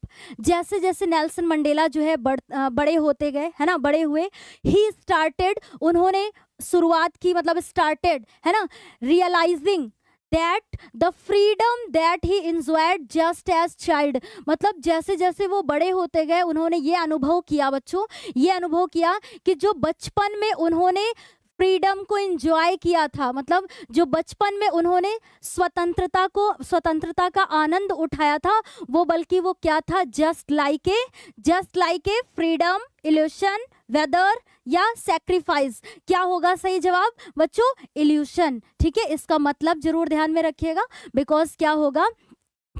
जैसे जैसे नेल्सन मंडेला जो है बड़, बड़े होते गए है ना बड़े हुए ही स्टार्टेड उन्होंने शुरुआत की मतलब स्टार्टेड है ना realising that the freedom that he enjoyed just as child मतलब जैसे जैसे वो बड़े होते गए उन्होंने ये अनुभव किया बच्चों ये अनुभव किया कि जो बचपन में उन्होंने फ्रीडम को इंजॉय किया था मतलब जो बचपन में उन्होंने स्वतंत्रता को स्वतंत्रता का आनंद उठाया था वो बल्कि वो क्या था just like a just like a freedom illusion whether या सेक्रीफाइस क्या होगा सही जवाब बच्चों इल्यूशन ठीक है इसका मतलब जरूर ध्यान में रखिएगा बिकॉज क्या होगा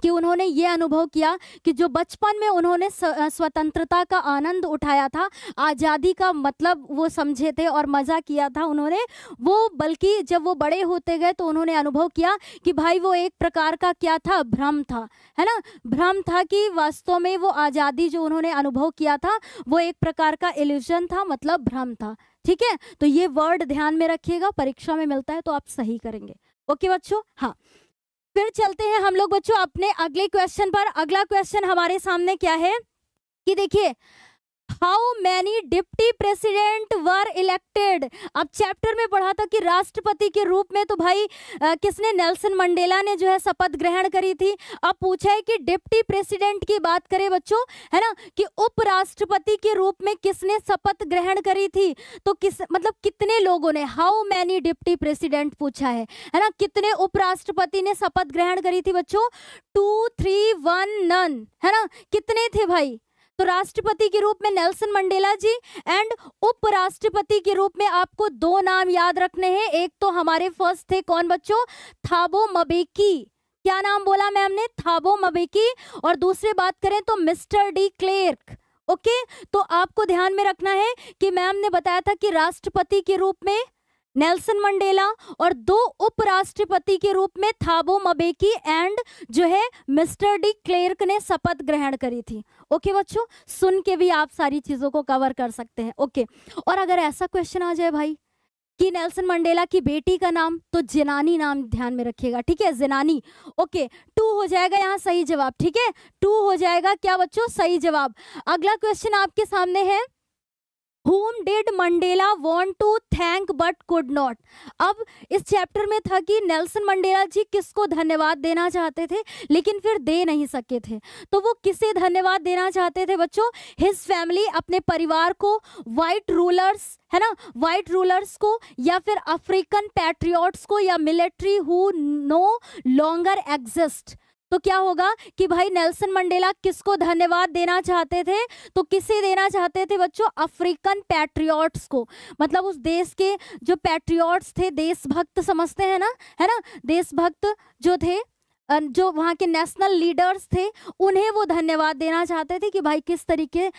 कि उन्होंने ये अनुभव किया कि जो बचपन में उन्होंने स्वतंत्रता का आनंद उठाया था आज़ादी का मतलब वो समझे थे और मज़ा किया था उन्होंने वो बल्कि जब वो बड़े होते गए तो उन्होंने अनुभव किया कि भाई वो एक प्रकार का क्या था भ्रम था है ना भ्रम था कि वास्तव में वो आज़ादी जो उन्होंने अनुभव किया था वो एक प्रकार का एल्यूजन था मतलब भ्रम था ठीक है तो ये वर्ड ध्यान में रखिएगा परीक्षा में मिलता है तो आप सही करेंगे ओके बच्चों हाँ फिर चलते हैं हम लोग बच्चों अपने अगले क्वेश्चन पर अगला क्वेश्चन हमारे सामने क्या है कि देखिए how many deputy president were elected अब चैप्टर में पढ़ा था कि राष्ट्रपति के रूप में तो भाई आ, किसने नेल्सन मंडेला ने जो है शपथ ग्रहण करी थी अब पूछा है कि डिप्टी प्रेसिडेंट की बात करें बच्चों है ना कि उपराष्ट्रपति के रूप में किसने शपथ ग्रहण करी थी तो किस मतलब कितने लोगों ने हाउ मैनी डिप्टी प्रेसिडेंट पूछा है है ना कितने उपराष्ट्रपति ने शपथ ग्रहण करी थी बच्चों टू थ्री वन नन है ना कितने थे भाई तो राष्ट्रपति के रूप में नेल्सन मंडेला जी एंड उपराष्ट्रपति के रूप में आपको दो नाम याद रखने हैं एक तो हमारे फर्स्ट थे कौन बच्चों थाबो मबेकी क्या नाम बोला मैम ने थाबो मबेकी और दूसरे बात करें तो मिस्टर डी क्लेर्क ओके तो आपको ध्यान में रखना है कि मैम ने बताया था कि राष्ट्रपति के रूप में नेल्सन मंडेला और दो उपराष्ट्रपति के रूप में थाबो मबेकी एंड जो है मिस्टर डी क्लेर्क ने शपथ ग्रहण करी थी ओके बच्चों सुन के भी आप सारी चीज़ों को कवर कर सकते हैं ओके और अगर ऐसा क्वेश्चन आ जाए भाई कि नेल्सन मंडेला की बेटी का नाम तो जिनानी नाम ध्यान में रखिएगा ठीक है जिनानी ओके टू हो जाएगा यहाँ सही जवाब ठीक है टू हो जाएगा क्या बच्चों सही जवाब अगला क्वेश्चन आपके सामने है whom did Mandela want to thank but could not अब इस चैप्टर में था कि नेल्सन मंडेला जी किसको धन्यवाद देना चाहते थे लेकिन फिर दे नहीं सके थे तो वो किसे धन्यवाद देना चाहते थे बच्चों हिज फैमिली अपने परिवार को वाइट रूलर्स है ना वाइट रूलर्स को या फिर अफ्रीकन पैट्रियट्स को या military who no longer exist तो क्या होगा कि भाई नेल्सन मंडेला किसको धन्यवाद देना चाहते थे तो किसे देना चाहते थे बच्चों अफ्रीकन पैट्रियट्स को मतलब उस देश के जो पैट्रियट्स थे देशभक्त समझते हैं ना है ना देशभक्त जो थे जो वहाँ के नेशनल लीडर्स थे उन्हें वो धन्यवाद देना चाहते थे कि भाई किस तरीके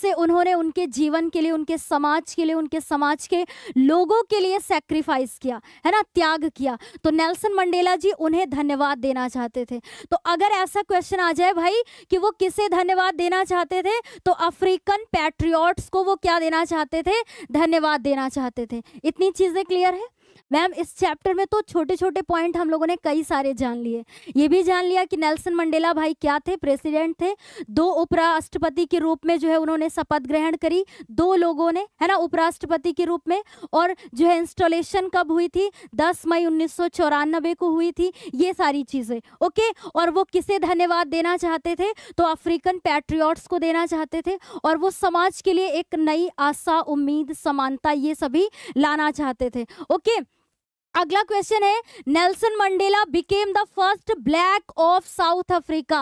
से उन्होंने उनके जीवन के लिए उनके समाज के लिए उनके समाज के लोगों के लिए सेक्रीफाइस किया है ना त्याग किया तो नेल्सन मंडेला जी उन्हें धन्यवाद देना चाहते थे तो अगर ऐसा क्वेश्चन आ जाए भाई कि वो किसे धन्यवाद देना चाहते थे तो अफ्रीकन पैट्रियॉट्स को वो क्या देना चाहते थे धन्यवाद देना चाहते थे इतनी चीज़ें क्लियर है मैम इस चैप्टर में तो छोटे छोटे पॉइंट हम लोगों ने कई सारे जान लिए ये भी जान लिया कि नेल्सन मंडेला भाई क्या थे प्रेसिडेंट थे दो उपराष्ट्रपति के रूप में जो है उन्होंने शपथ ग्रहण करी दो लोगों ने है ना उपराष्ट्रपति के रूप में और जो है इंस्टॉलेशन कब हुई थी दस मई उन्नीस को हुई थी ये सारी चीज़ें ओके और वो किसे धन्यवाद देना चाहते थे तो अफ्रीकन पैट्रियॉट्स को देना चाहते थे और वो समाज के लिए एक नई आशा उम्मीद समानता ये सभी लाना चाहते थे ओके अगला क्वेश्चन है Nelson Mandela became the first black of South Africa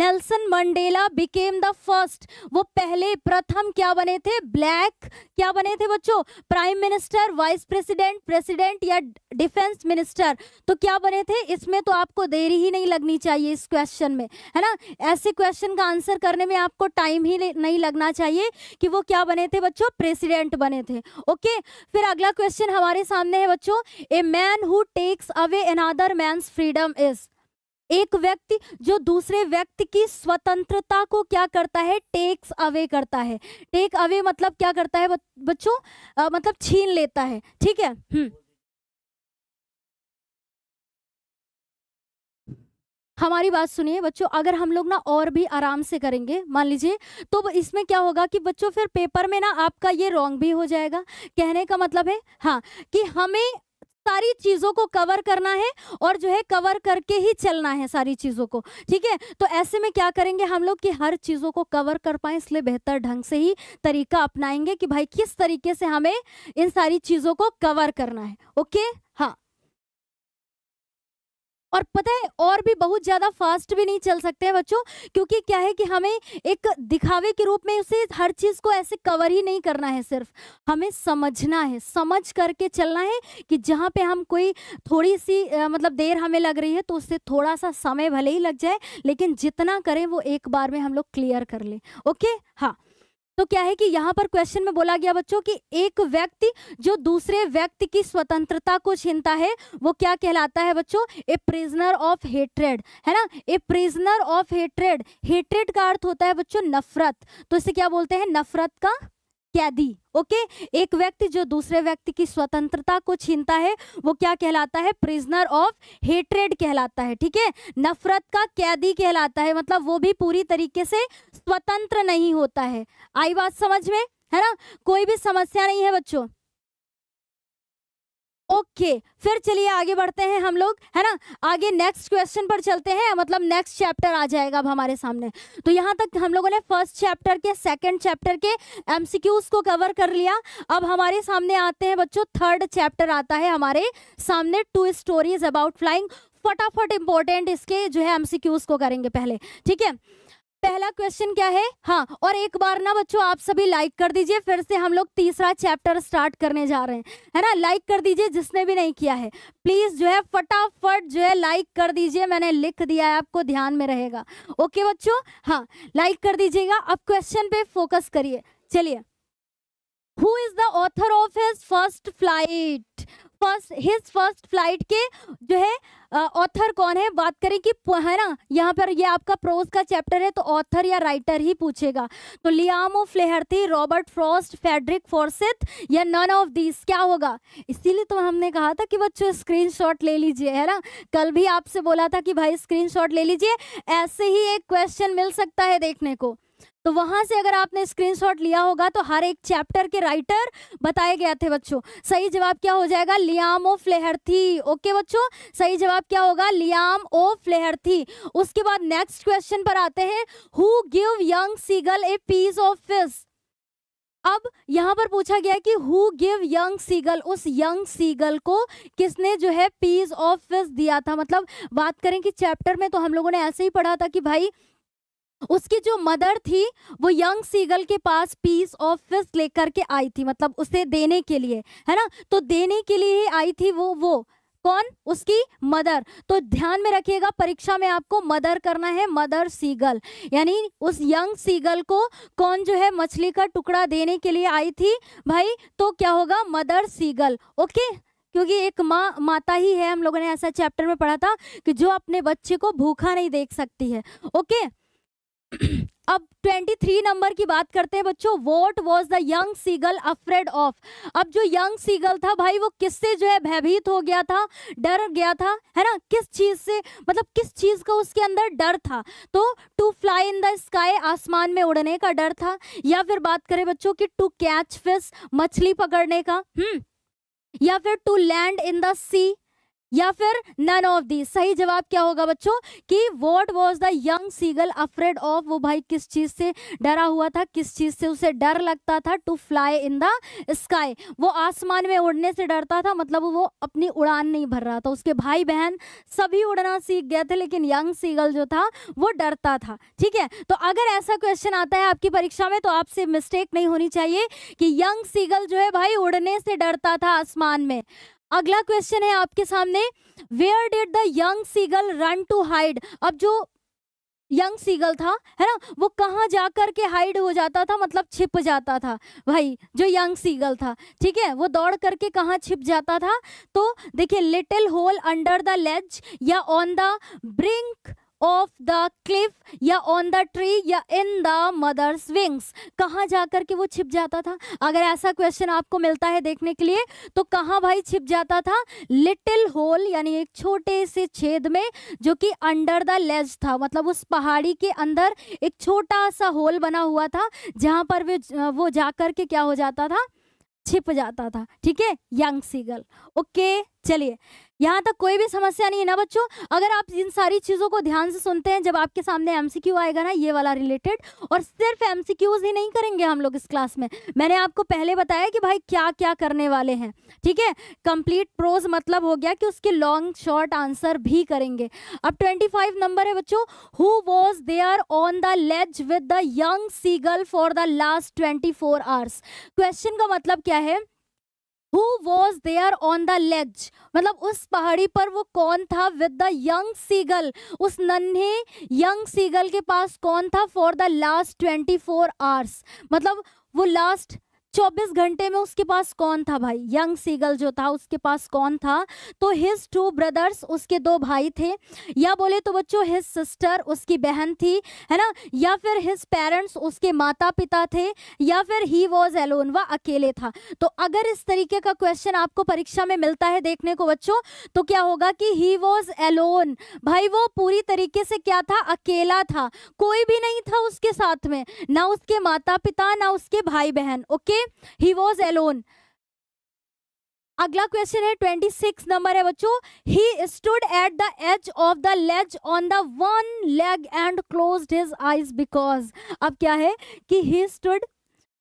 Nelson Mandela became the first वो पहले प्रथम क्या बने थे ब्लैक क्या बने थे बच्चों prime minister vice president president या डिफेंस मिनिस्टर तो क्या बने थे इसमें तो आपको देरी ही नहीं लगनी चाहिए इस क्वेश्चन में है ना ऐसे क्वेश्चन का आंसर करने में आपको टाइम ही नहीं लगना चाहिए कि वो क्या बने थे बच्चों प्रेसिडेंट बने थे ओके फिर अगला क्वेश्चन हमारे सामने है बच्चों a man who takes away another man's freedom is एक व्यक्ति जो दूसरे व्यक्ति की स्वतंत्रता को क्या करता है टेक्स अवे करता है टेक अवे मतलब क्या करता है बच्चों मतलब छीन लेता है ठीक है हम्म हमारी बात सुनिए बच्चों अगर हम लोग ना और भी आराम से करेंगे मान लीजिए तो इसमें क्या होगा कि बच्चों फिर पेपर में ना आपका ये रॉन्ग भी हो जाएगा कहने का मतलब है हाँ कि हमें सारी चीज़ों को कवर करना है और जो है कवर करके ही चलना है सारी चीज़ों को ठीक है तो ऐसे में क्या करेंगे हम लोग कि हर चीज़ों को कवर कर पाए इसलिए बेहतर ढंग से ही तरीका अपनाएंगे कि भाई किस तरीके से हमें इन सारी चीज़ों को कवर करना है ओके हाँ और पता है और भी बहुत ज़्यादा फास्ट भी नहीं चल सकते हैं बच्चों क्योंकि क्या है कि हमें एक दिखावे के रूप में उसे हर चीज़ को ऐसे कवर ही नहीं करना है सिर्फ हमें समझना है समझ करके चलना है कि जहाँ पे हम कोई थोड़ी सी मतलब देर हमें लग रही है तो उससे थोड़ा सा समय भले ही लग जाए लेकिन जितना करें वो एक बार में हम लोग क्लियर कर लें ओके हाँ तो क्या है कि यहाँ पर क्वेश्चन में बोला गया बच्चों कि एक व्यक्ति जो दूसरे व्यक्ति की स्वतंत्रता को छीनता है वो क्या कहलाता है बच्चों ए प्रिजनर ऑफ हेट्रेड है ना a prisoner of hatred hatred का अर्थ होता है बच्चों नफरत तो इसे क्या बोलते हैं नफरत का इत्यादि ओके एक व्यक्ति जो दूसरे व्यक्ति की स्वतंत्रता को छीनता है वो क्या कहलाता है प्रिजनर ऑफ हेट्रेड कहलाता है ठीक है नफरत का कैदी कहलाता है मतलब वो भी पूरी तरीके से स्वतंत्र नहीं होता है आई बात समझ में है ना कोई भी समस्या नहीं है बच्चों ओके okay, फिर चलिए आगे बढ़ते हैं हम लोग है ना आगे नेक्स्ट क्वेश्चन पर चलते हैं मतलब नेक्स्ट चैप्टर आ जाएगा अब हमारे सामने तो यहाँ तक हम लोगों ने फर्स्ट चैप्टर के सेकंड चैप्टर के एमसीक्यूज को कवर कर लिया अब हमारे सामने आते हैं बच्चों थर्ड चैप्टर आता है हमारे सामने टू स्टोरीज अबाउट फ्लाइंग फटाफट इंपॉर्टेंट इसके जो है एमसीक्यूज को करेंगे पहले ठीक है पहला क्वेश्चन क्या है हाँ और एक बार ना बच्चों आप सभी लाइक कर दीजिए फिर से हम लोग तीसरा चैप्टर स्टार्ट करने जा रहे हैं है ना लाइक कर दीजिए जिसने भी नहीं किया है प्लीज जो है फटाफट जो है लाइक कर दीजिए मैंने लिख दिया है आपको ध्यान में रहेगा ओके बच्चों हाँ लाइक कर दीजिएगा अब क्वेश्चन पे फोकस करिए चलिए who is the author of his first flight first his first flight के जो है ऑथर कौन है बात करें कि है ना यहाँ पर ये आपका प्रोज का चैप्टर है तो ऑथर या राइटर ही पूछेगा तो लियामो फ्लेहर थी रॉबर्ट फ्रॉस्ट फेडरिक फोर्सिथ या नन ऑफ दिस क्या होगा इसीलिए तो हमने कहा था कि बच्चों स्क्रीनशॉट ले लीजिए है ना कल भी आपसे बोला था कि भाई स्क्रीनशॉट ले लीजिए ऐसे ही एक क्वेश्चन मिल सकता है देखने को तो वहां से अगर आपने स्क्रीनशॉट लिया होगा तो हर एक चैप्टर के राइटर बताए गए थे बच्चों सही जवाब क्या हो जाएगा लियाम ओ फ्लेहरथी ओके बच्चों सही जवाब क्या होगा लियाम ओ फ्लेहरथी उसके बाद नेक्स्ट क्वेश्चन पर आते हैं who give young seagull a piece of fish अब यहां पर पूछा गया कि हु गिव यंग सीगल उस यंग सीगल को किसने जो है पीस ऑफ फिस दिया था मतलब बात करें कि चैप्टर में तो हम लोगों ने ऐसे ही पढ़ा था कि भाई उसकी जो मदर थी वो यंग सीगल के पास पीस ऑफ फिस्ट लेकर के आई थी मतलब उसे देने के लिए है ना तो देने के लिए ही आई थी वो वो कौन उसकी मदर तो ध्यान में रखिएगा परीक्षा में आपको मदर करना है मदर सीगल यानी उस यंग सीगल को कौन जो है मछली का टुकड़ा देने के लिए आई थी भाई तो क्या होगा मदर सीगल ओके क्योंकि एक माँ माता ही है हम लोगों ने ऐसा चैप्टर में पढ़ा था कि जो अपने बच्चे को भूखा नहीं देख सकती है ओके अब 23 नंबर की बात करते हैं बच्चों what was the young seagull afraid of अब जो यंग सीगल था भाई वो किससे जो है भयभीत हो गया था डर गया था है ना किस चीज से मतलब किस चीज का उसके अंदर डर था तो to fly in the sky आसमान में उड़ने का डर था या फिर बात करें बच्चों की टू कैच फिश मछली पकड़ने का हम्म या फिर to land in the sea या फिर नन ऑफ दी सही जवाब क्या होगा बच्चों कि what was the young seagull afraid of वो भाई किस चीज से डरा हुआ था किस चीज से उसे डर लगता था to fly in the sky वो आसमान में उड़ने से डरता था मतलब वो अपनी उड़ान नहीं भर रहा था उसके भाई बहन सभी उड़ना सीख गए थे लेकिन यंग सीगल जो था वो डरता था ठीक है तो अगर ऐसा क्वेश्चन आता है आपकी परीक्षा में तो आपसे मिस्टेक नहीं होनी चाहिए कि यंग सीगल जो है भाई उड़ने से डरता था आसमान में अगला क्वेश्चन है आपके सामने where did the young seagull run to hide अब जो यंग सीगल था है ना वो कहाँ जा कर के हाइड हो जाता था मतलब छिप जाता था भाई जो यंग सीगल था ठीक है वो दौड़ करके कहाँ छिप जाता था तो देखिए little hole under the ledge या on the brink of the cliff या ऑन द ट्री या इन द मदर्स विंग्स कहाँ जाकर के वो छिप जाता था अगर ऐसा क्वेश्चन आपको मिलता है देखने के लिए तो कहाँ भाई छिप जाता था लिटिल होल यानी एक छोटे से छेद में जो कि अंडर द लेज था मतलब उस पहाड़ी के अंदर एक छोटा सा होल बना हुआ था जहाँ पर वे वो जाकर के क्या हो जाता था छिप जाता था ठीक है यंग सीगल ओके चलिए यहाँ तक कोई भी समस्या नहीं है ना बच्चों अगर आप इन सारी चीज़ों को ध्यान से सुनते हैं जब आपके सामने एमसीक्यू आएगा ना ये वाला रिलेटेड और सिर्फ एमसीक्यूज ही नहीं करेंगे हम लोग इस क्लास में मैंने आपको पहले बताया कि भाई क्या क्या करने वाले हैं ठीक है कंप्लीट प्रोज मतलब हो गया कि उसके लॉन्ग शॉर्ट आंसर भी करेंगे अब ट्वेंटी नंबर है बच्चों who was there on the ledge with the young seagull for the last twenty hours question का मतलब क्या है who was there on the ledge मतलब उस पहाड़ी पर वो कौन था विद द यंग सीगल उस नन्हे यंग सीगल के पास कौन था for the last twenty four hours मतलब वो लास्ट 24 घंटे में उसके पास कौन था भाई यंग सीगल जो था उसके पास कौन था तो हिज टू ब्रदर्स उसके दो भाई थे या बोले तो बच्चों हिज सिस्टर उसकी बहन थी है ना या फिर हिज पेरेंट्स उसके माता पिता थे या फिर ही वॉज एलोन वह अकेले था तो अगर इस तरीके का क्वेश्चन आपको परीक्षा में मिलता है देखने को बच्चों तो क्या होगा कि ही वॉज एलोन भाई वो पूरी तरीके से क्या था अकेला था कोई भी नहीं था उसके साथ में ना उसके माता पिता ना उसके भाई बहन ओके ही वॉज एलोन अगला क्वेश्चन है ट्वेंटी सिक्स नंबर है बच्चों he stood at the edge of the ledge on the one leg and close his eyes because अब क्या है कि ही स्टूड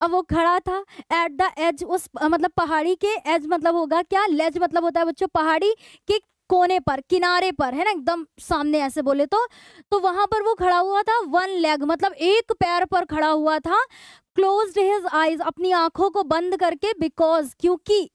अब वो खड़ा था एट द एज उस मतलब पहाड़ी के एज मतलब होगा क्या लेज मतलब होता है बच्चों पहाड़ी के कोने पर किनारे पर है ना एकदम सामने ऐसे बोले तो तो वहां पर वो खड़ा हुआ था वन लेग मतलब एक पैर पर खड़ा हुआ था क्लोज हिज आईज अपनी आंखों को बंद करके बिकॉज क्योंकि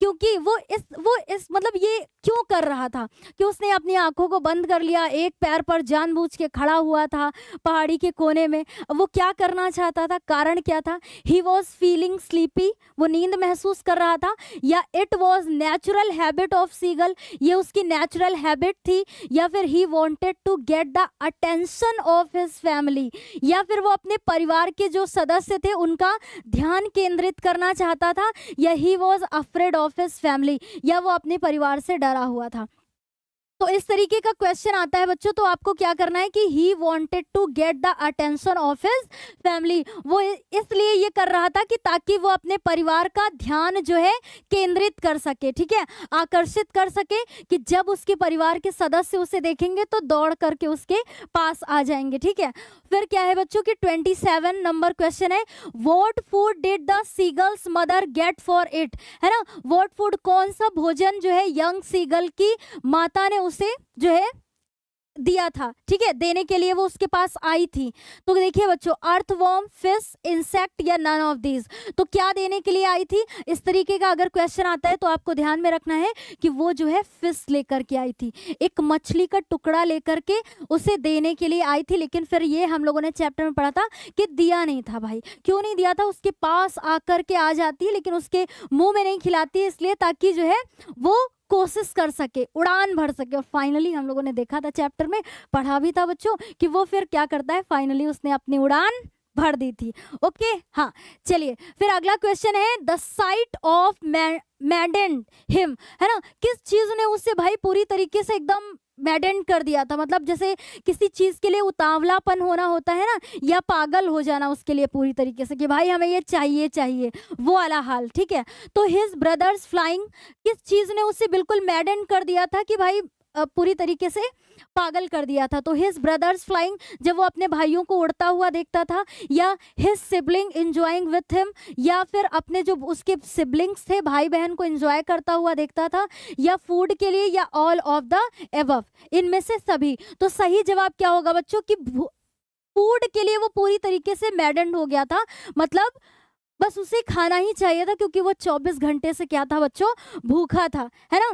क्योंकि वो इस वो इस मतलब ये क्यों कर रहा था कि उसने अपनी आंखों को बंद कर लिया एक पैर पर जानबूझ के खड़ा हुआ था पहाड़ी के कोने में वो क्या करना चाहता था कारण क्या था ही वॉज फीलिंग स्लीपी वो नींद महसूस कर रहा था या it was natural habit of seagull ये उसकी नेचुरल हैबिट थी या फिर he wanted to get the attention of his family या फिर वो अपने परिवार के जो सदस्य थे उनका ध्यान केंद्रित करना चाहता था या he was afraid of of his family या वो अपने परिवार से डरा हुआ था तो इस तरीके का क्वेश्चन आता है बच्चों तो आपको क्या करना है कि he wanted to get the attention of his family वो इसलिए ये कर रहा था कि ताकि वो अपने परिवार का ध्यान जो है केंद्रित कर सके ठीक है आकर्षित कर सके कि जब उसके परिवार के सदस्य उसे देखेंगे तो दौड़ करके उसके पास आ जाएंगे ठीक है फिर क्या है बच्चों की ट्वेंटी सेवन नंबर क्वेश्चन है what food did the seagull's mother get for it है ना वॉट फूड कौन सा भोजन जो है यंग सीगल की माता ने उसे जो है दिया था ठीक है देने के लिए वो उसके पास आई थी तो देखिए बच्चों अर्थ अर्थवॉर्म फिश इंसेक्ट या नन ऑफ दीज तो क्या देने के लिए आई थी इस तरीके का अगर क्वेश्चन आता है तो आपको ध्यान में रखना है कि वो जो है फिश लेकर के आई थी एक मछली का टुकड़ा लेकर के उसे देने के लिए आई थी लेकिन फिर ये हम लोगों ने चैप्टर में पढ़ा था कि दिया नहीं था भाई क्यों नहीं दिया था उसके पास आकर के आ जाती लेकिन उसके मुँह में नहीं खिलाती इसलिए ताकि जो है वो कोशिश कर सके उड़ान भर सके और फाइनली हम लोगों ने देखा था चैप्टर में पढ़ा भी था बच्चों कि वो फिर क्या करता है फाइनली उसने अपनी उड़ान भर दी थी ओके हाँ चलिए फिर अगला क्वेश्चन है the sight of maddened him है ना किस चीज ने उससे भाई पूरी तरीके से एकदम मैडेंट कर दिया था मतलब जैसे किसी चीज़ के लिए उतावलापन होना होता है ना या पागल हो जाना उसके लिए पूरी तरीके से कि भाई हमें ये चाहिए चाहिए वो वाला हाल ठीक है तो हिज ब्रदर्स फ्लाइंग किस चीज़ ने उसे बिल्कुल मैडेंट कर दिया था कि भाई पूरी तरीके से पागल कर दिया था तो हिज ब्रदर्स फ्लाइंग जब वो अपने भाइयों को उड़ता हुआ देखता था या his sibling enjoying with him या फिर अपने जो उसके सिबलिंग्स थे भाई बहन को इंजॉय करता हुआ देखता था या फूड के लिए या ऑल ऑफ द एवव इनमें से सभी तो सही जवाब क्या होगा बच्चों की फूड के लिए वो पूरी तरीके से मैडेंड हो गया था मतलब बस उसे खाना ही चाहिए था क्योंकि वो 24 घंटे से क्या था बच्चों भूखा था है ना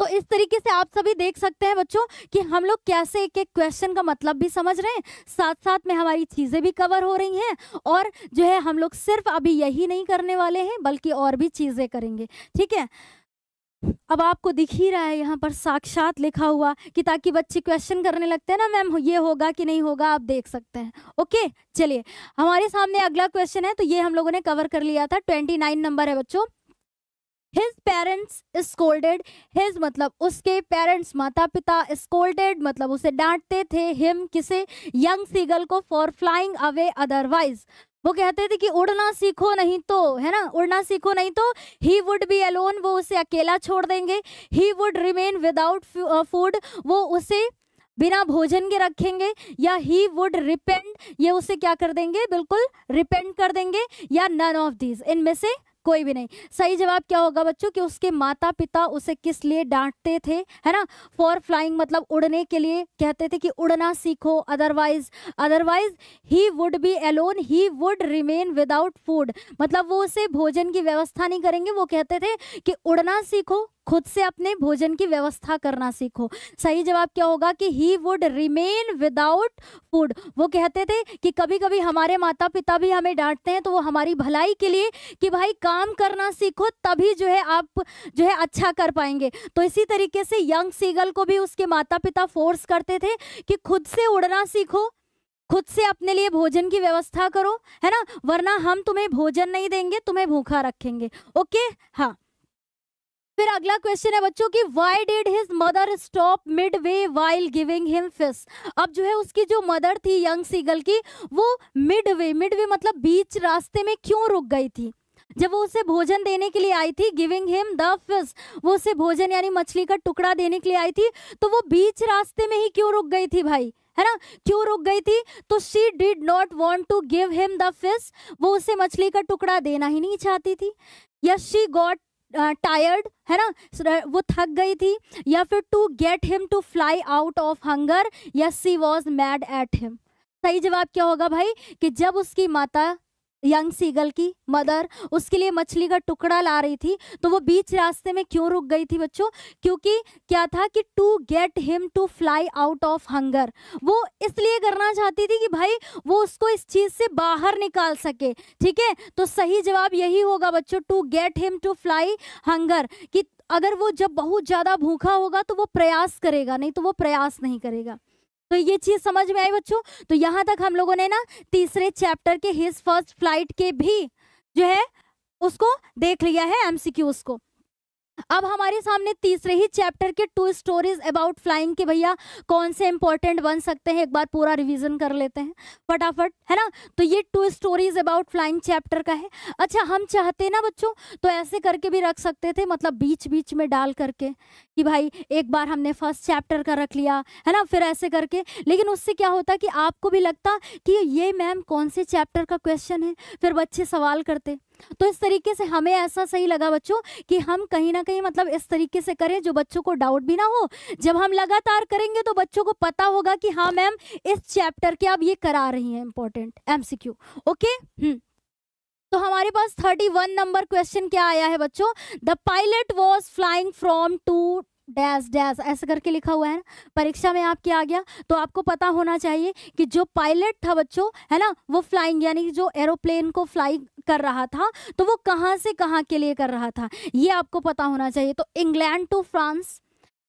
तो इस तरीके से आप सभी देख सकते हैं बच्चों कि हम लोग कैसे एक एक क्वेश्चन का मतलब भी समझ रहे हैं साथ साथ में हमारी चीज़ें भी कवर हो रही हैं और जो है हम लोग सिर्फ अभी यही नहीं करने वाले हैं बल्कि और भी चीज़ें करेंगे ठीक है अब आपको दिख ही रहा है यहाँ पर साक्षात लिखा हुआ कि ताकि बच्चे क्वेश्चन करने लगते हैं ना मैम ये होगा कि नहीं होगा आप देख सकते हैं ओके चलिए हमारे सामने अगला क्वेश्चन है तो ये हम लोगों ने कवर कर लिया था ट्वेंटी नाइन नंबर है बच्चों हिज पेरेंट्स स्कोल्डेड हिज मतलब उसके पेरेंट्स माता पिता स्कोल्डेड मतलब उसे डांटते थे हिम किसे यंग सीगल को फॉर फ्लाइंग अवे अदरवाइज वो कहते थे कि उड़ना सीखो नहीं तो है ना उड़ना सीखो नहीं तो ही वुड बी अलोन वो उसे अकेला छोड़ देंगे he would remain without food वो उसे बिना भोजन के रखेंगे या ही वुड रिपेंड ये उसे क्या कर देंगे बिल्कुल रिपेंड कर देंगे या नन ऑफ दीज इनमें से कोई भी नहीं सही जवाब क्या होगा बच्चों कि उसके माता पिता उसे किस लिए डांटते थे है ना फॉर फ्लाइंग मतलब उड़ने के लिए कहते थे कि उड़ना सीखो otherwise otherwise he would be alone he would remain without food मतलब वो उसे भोजन की व्यवस्था नहीं करेंगे वो कहते थे कि उड़ना सीखो खुद से अपने भोजन की व्यवस्था करना सीखो सही जवाब क्या होगा कि he would remain without food वो कहते थे कि कभी कभी हमारे माता पिता भी हमें डांटते हैं तो वो हमारी भलाई के लिए कि भाई काम करना सीखो तभी जो है आप जो है अच्छा कर पाएंगे तो इसी तरीके से यंग सीगल को भी उसके माता पिता फोर्स करते थे कि खुद से उड़ना सीखो खुद से अपने लिए भोजन की व्यवस्था करो है ना वरना हम तुम्हें भोजन नहीं देंगे तुम्हें भूखा रखेंगे ओके हाँ फिर अगला क्वेश्चन है बच्चों की why did his mother stop midway while giving him fish अब जो है उसकी जो मदर थी यंग सीगल की वो मिड वे मिड वे मतलब बीच रास्ते में क्यों रुक गई थी जब वो उसे भोजन देने के लिए आई थी गिविंग हिम द फिश वो उसे भोजन यानी मछली का टुकड़ा देने के लिए आई थी तो वो बीच रास्ते में ही क्यों रुक गई थी भाई है ना क्यों रुक गई थी तो she did not want to give him the fish वो उसे मछली का टुकड़ा देना ही नहीं चाहती थी या शी गॉट टायर्ड है ना वो थक गई थी या फिर to get him to fly out of hunger या she was mad at him सही जवाब क्या होगा भाई कि जब उसकी माता यंग सीगल की मदर उसके लिए मछली का टुकड़ा ला रही थी तो वो बीच रास्ते में क्यों रुक गई थी बच्चों क्योंकि क्या था कि to get him to fly out of hunger वो इसलिए करना चाहती थी कि भाई वो उसको इस चीज़ से बाहर निकाल सके ठीक है तो सही जवाब यही होगा बच्चों to get him to fly hunger कि अगर वो जब बहुत ज़्यादा भूखा होगा तो वो प्रयास करेगा नहीं तो वो प्रयास नहीं करेगा तो ये चीज़ समझ में आई बच्चों तो यहाँ तक हम लोगों ने ना तीसरे चैप्टर के हिज फर्स्ट फ्लाइट के भी जो है उसको देख लिया है एमसीक्यूज को अब हमारे सामने तीसरे ही चैप्टर के टू स्टोरीज अबाउट फ्लाइंग के भैया कौन से इंपॉर्टेंट बन सकते हैं एक बार पूरा रिवीजन कर लेते हैं फटाफट है ना तो ये two stories about flying chapter का है अच्छा हम चाहते ना बच्चों तो ऐसे करके भी रख सकते थे मतलब बीच बीच में डाल करके कि भाई एक बार हमने फर्स्ट चैप्टर का रख लिया है ना फिर ऐसे करके लेकिन उससे क्या होता कि आपको भी लगता कि ये मैम कौन से चैप्टर का क्वेश्चन है फिर बच्चे सवाल करते तो इस तरीके से हमें ऐसा सही लगा बच्चों कि हम कहीं ना कहीं मतलब इस तरीके से करें जो बच्चों को डाउट भी ना हो जब हम लगातार करेंगे तो बच्चों को पता होगा कि हाँ मैम इस चैप्टर के आप ये करा रही हैं इंपॉर्टेंट एमसीक्यू ओके हम्म तो हमारे पास थर्टी वन नंबर क्वेश्चन क्या आया है बच्चों the pilot was flying from to dash dash ऐसे करके लिखा हुआ है ना परीक्षा में आपके आ गया तो आपको पता होना चाहिए कि जो पायलट था बच्चों है ना वो फ्लाइंग यानी कि जो एरोप्लेन को फ्लाई कर रहा था तो वो कहाँ से कहाँ के लिए कर रहा था ये आपको पता होना चाहिए तो England to France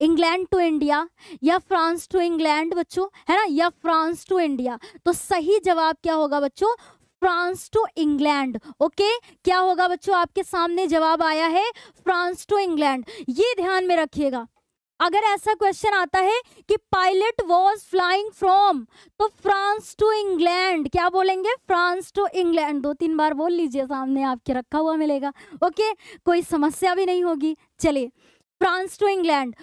England to India या फ्रांस टू इंग्लैंड बच्चों है ना या फ्रांस टू इंडिया तो सही जवाब क्या होगा बच्चों फ्रांस टू इंग्लैंड ओके क्या होगा बच्चों आपके सामने जवाब आया है फ्रांस टू इंग्लैंड ये ध्यान में रखिएगा अगर ऐसा क्वेश्चन आता है कि पायलट वॉज फ्लाइंग फ्रॉम तो फ्रांस टू इंग्लैंड क्या बोलेंगे फ्रांस टू इंग्लैंड दो तीन बार बोल लीजिए सामने आपके रखा हुआ मिलेगा ओके कोई समस्या भी नहीं होगी चलिए फ्रांस टू इंग्लैंड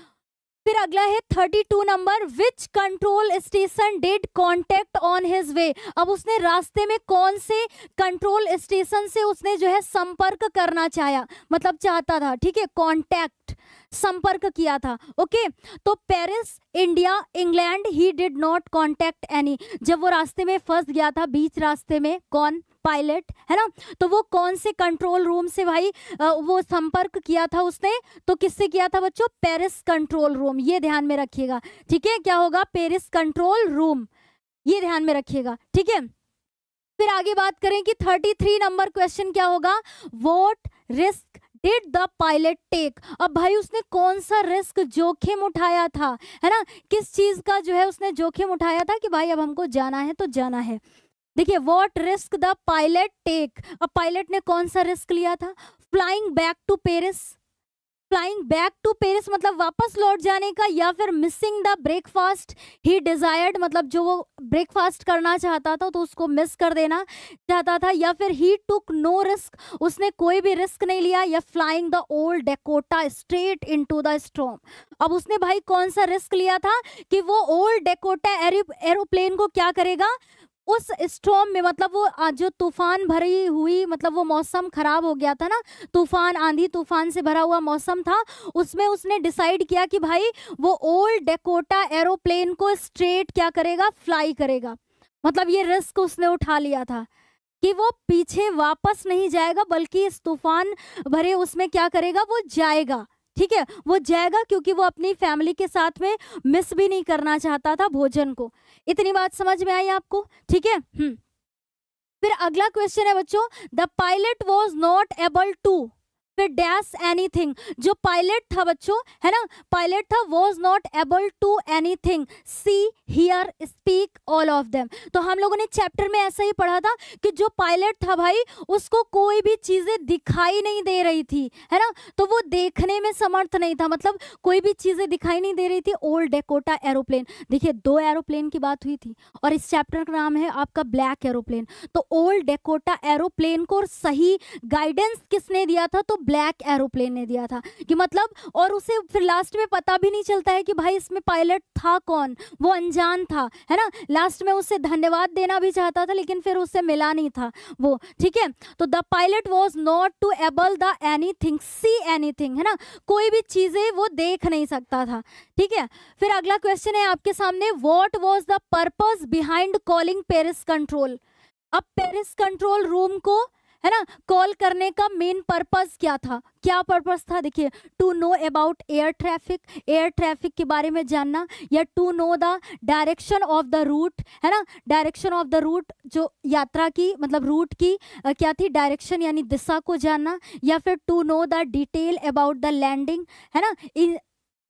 फिर अगला है thirty two number which control station did contact on his way अब उसने रास्ते में कौन से कंट्रोल स्टेशन से उसने जो है संपर्क करना चाहिए मतलब चाहता था ठीक है कॉन्टेक्ट संपर्क किया था ओके तो Paris India England he did not contact any जब वो रास्ते में फंस गया था बीच रास्ते में कौन पायलट है ना तो वो कौन से कंट्रोल रूम से भाई वो संपर्क किया था उसने तो किससे किया था बच्चों पेरिस कंट्रोल रूम ये ध्यान में रखिएगा ठीक है क्या होगा पेरिस कंट्रोल रूम ये ध्यान में रखिएगा ठीक है फिर आगे बात करें कि 33 नंबर क्वेश्चन क्या होगा what risk did the pilot take अब भाई उसने कौन सा रिस्क जोखिम उठाया था है ना किस चीज का जो है उसने जोखिम उठाया था कि भाई अब हमको जाना है तो जाना है देखिए what risk the pilot take अब पायलट ने कौन सा रिस्क लिया था flying back to Paris flying back to Paris मतलब वापस लौट जाने का या फिर missing the breakfast he desired मतलब जो वो ब्रेकफास्ट करना चाहता था तो उसको मिस कर देना चाहता था या फिर ही टुक नो रिस्क उसने कोई भी रिस्क नहीं लिया या flying the old Dakota straight into the storm अब उसने भाई कौन सा रिस्क लिया था कि वो ओल्ड डेकोटा एरोप्लेन को क्या करेगा उस स्टॉम में मतलब वो जो तूफान भरी हुई मतलब वो मौसम खराब हो गया था ना तूफान आंधी तूफान से भरा हुआ मौसम था उसमें उसने डिसाइड किया कि भाई वो ओल्ड डेकोटा एरोप्लेन को स्ट्रेट क्या करेगा फ्लाई करेगा मतलब ये रिस्क उसने उठा लिया था कि वो पीछे वापस नहीं जाएगा बल्कि इस तूफान भरे उसमें क्या करेगा वो जाएगा ठीक है वो जाएगा क्योंकि वो अपनी फैमिली के साथ में मिस भी नहीं करना चाहता था भोजन को इतनी बात समझ में आई आपको ठीक है हम्म। फिर अगला क्वेश्चन है बच्चों the pilot was not able to फिर डैश एनीथिंग जो पायलट था बच्चों है ना पायलट था was not able to anything see hear speak all of them तो हम लोगों ने चैप्टर में ऐसा ही पढ़ा था कि जो पायलट था भाई उसको कोई भी चीज़ें दिखाई नहीं दे रही थी है ना तो वो देखने में समर्थ नहीं था मतलब कोई भी चीज़ें दिखाई नहीं दे रही थी ओल्ड डेकोटा एरोप्लेन देखिए दो एरोप्लेन की बात हुई थी और इस चैप्टर का नाम है आपका ब्लैक एरोप्लेन तो ओल्ड डेकोटा एरोप्लेन को सही गाइडेंस किसने दिया था तो ब्लैक एरोप्लेन ने दिया था कि मतलब और उसे फिर लास्ट में पता भी नहीं चलता है कि भाई इसमें पायलट था कौन वो अनजान था है ना लास्ट में उससे धन्यवाद देना भी चाहता था लेकिन फिर उससे मिला नहीं था वो ठीक है तो the pilot was not to able the anything see anything है ना कोई भी चीज़ें वो देख नहीं सकता था ठीक है फिर अगला क्वेश्चन है आपके सामने what was the purpose behind calling Paris control अब पेरिस कंट्रोल रूम को है ना कॉल करने का मेन पर्पस क्या था क्या पर्पस था देखिए to know about air traffic air traffic के बारे में जानना या to know the direction of the route है ना डायरेक्शन ऑफ द रूट जो यात्रा की मतलब रूट की आ, क्या थी डायरेक्शन यानी दिशा को जानना या फिर to know the detail about the landing है ना in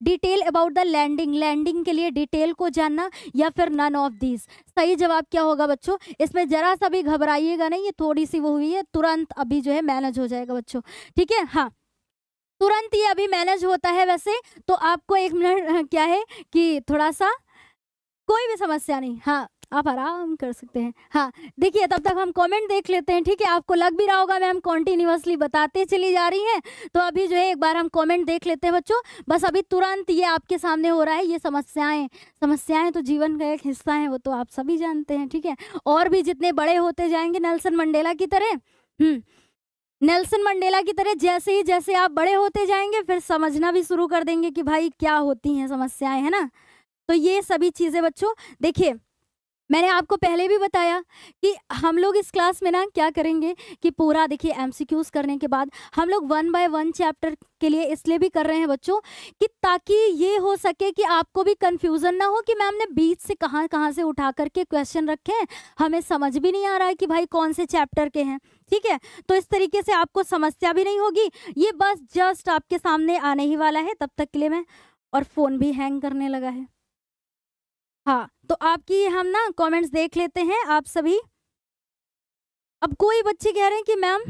detail about the landing landing के लिए डिटेल को जानना या फिर नन ऑफ दिस सही जवाब क्या होगा बच्चों इसमें जरा सा भी घबराइएगा नहीं ये थोड़ी सी वो हुई है तुरंत अभी जो है मैनेज हो जाएगा बच्चों ठीक है हाँ तुरंत ये अभी मैनेज होता है वैसे तो आपको एक मिनट क्या है कि थोड़ा सा कोई भी समस्या नहीं हाँ आप आराम कर सकते हैं हाँ देखिए तब तक हम कमेंट देख लेते हैं ठीक है आपको लग भी रहा होगा मैम कॉन्टिन्यूसली बताते चली जा रही हैं तो अभी जो है एक बार हम कमेंट देख लेते हैं बच्चों बस अभी तुरंत ये आपके सामने हो रहा है ये समस्याएं समस्याएं तो जीवन का एक हिस्सा है वो तो आप सभी जानते हैं ठीक है और भी जितने बड़े होते जाएंगे नेल्सन मंडेला की तरह हम्म नेल्सन मंडेला की तरह जैसे ही जैसे आप बड़े होते जाएंगे फिर समझना भी शुरू कर देंगे कि भाई क्या होती हैं समस्याएं है ना तो ये सभी चीज़ें बच्चों देखिए मैंने आपको पहले भी बताया कि हम लोग इस क्लास में ना क्या करेंगे कि पूरा देखिए एमसीक्यूज करने के बाद हम लोग वन बाय वन चैप्टर के लिए इसलिए भी कर रहे हैं बच्चों कि ताकि ये हो सके कि आपको भी कंफ्यूजन ना हो कि मैम ने बीच से कहाँ कहाँ से उठा करके क्वेश्चन रखे हैं हमें समझ भी नहीं आ रहा है कि भाई कौन से चैप्टर के हैं ठीक है तो इस तरीके से आपको समस्या भी नहीं होगी ये बस जस्ट आपके सामने आने ही वाला है तब तक के लिए मैं और फ़ोन भी हैंग करने लगा है हाँ तो आपकी हम ना कमेंट्स देख लेते हैं आप सभी अब कोई बच्चे कह रहे हैं कि मैम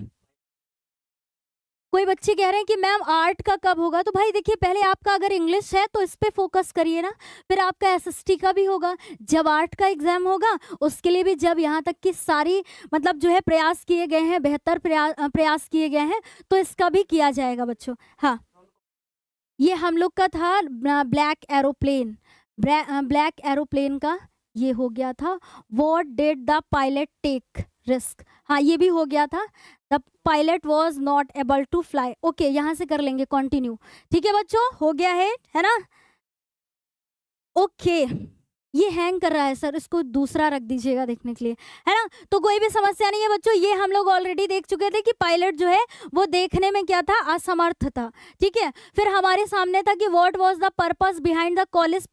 कोई बच्चे कह रहे हैं कि मैम आर्ट का कब होगा तो भाई देखिए पहले आपका अगर इंग्लिश है तो इस पर फोकस करिए ना फिर आपका एसएसटी का भी होगा जब आर्ट का एग्जाम होगा उसके लिए भी जब यहाँ तक की सारी मतलब जो है प्रयास किए गए हैं बेहतर प्रयास प्रयास किए गए हैं तो इसका भी किया जाएगा बच्चों हाँ ये हम लोग का था ब्लैक एरोप्लेन ब्लैक एरोप्लेन का ये हो गया था what did the pilot take risk हाँ ये भी हो गया था the pilot was not able to fly okay यहाँ से कर लेंगे कॉन्टिन्यू ठीक है बच्चों हो गया है है ना ओके okay. ये हैंग कर रहा है सर इसको दूसरा रख दीजिएगा देखने के लिए है ना तो कोई भी समस्या नहीं है बच्चों ये हम लोग ऑलरेडी देख चुके थे कि पायलट जो है वो देखने में क्या था असमर्थ था ठीक है फिर हमारे सामने था कि what was the purpose behind the college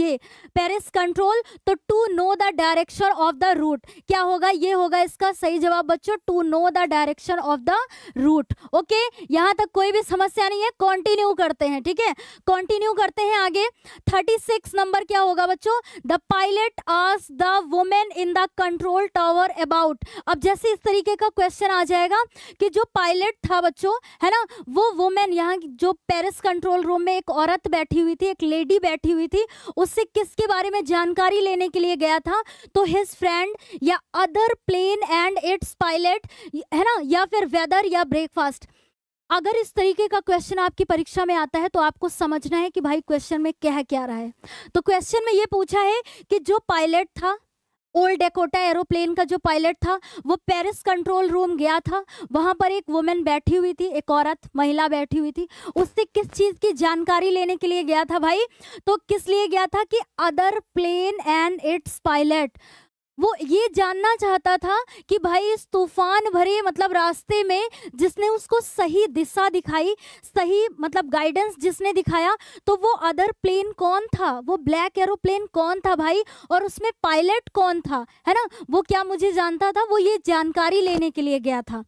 ये पेरिस कंट्रोल तो to know the direction of the route क्या होगा ये होगा इसका सही जवाब बच्चों to know the direction of the route okay यहाँ तक कोई भी समस्या नहीं है कॉन्टिन्यू करते हैं ठीक है कॉन्टिन्यू करते हैं आगे थर्टी सिक्स नंबर क्या होगा बच्चों द पायलट आज the women in the control tower about अब जैसे इस तरीके का क्वेश्चन आ जाएगा कि जो पायलट था बच्चों है ना वो वुमेन यहाँ जो पेरिस कंट्रोल रूम में एक औरत बैठी हुई थी एक लेडी बैठी हुई थी उससे किसके बारे में जानकारी लेने के लिए गया था तो हिज फ्रेंड या other plane and its pilot है ना या फिर वेदर या ब्रेकफास्ट अगर इस तरीके का क्वेश्चन आपकी परीक्षा में आता है तो आपको समझना है कि भाई क्वेश्चन में क्या क्या रहा है तो क्वेश्चन में ये पूछा है कि जो पायलट था ओल्ड डेकोटा एरोप्लेन का जो पायलट था वो पेरिस कंट्रोल रूम गया था वहाँ पर एक वुमेन बैठी हुई थी एक औरत महिला बैठी हुई थी उससे किस चीज़ की जानकारी लेने के लिए गया था भाई तो किस लिए गया था कि other plane and its pilot वो ये जानना चाहता था कि भाई इस तूफान भरे मतलब रास्ते में जिसने उसको सही दिशा दिखाई सही मतलब गाइडेंस जिसने दिखाया तो वो अदर प्लेन कौन था वो ब्लैक एरोप्लेन कौन था भाई और उसमें पायलट कौन था है ना वो क्या मुझे जानता था वो ये जानकारी लेने के लिए गया था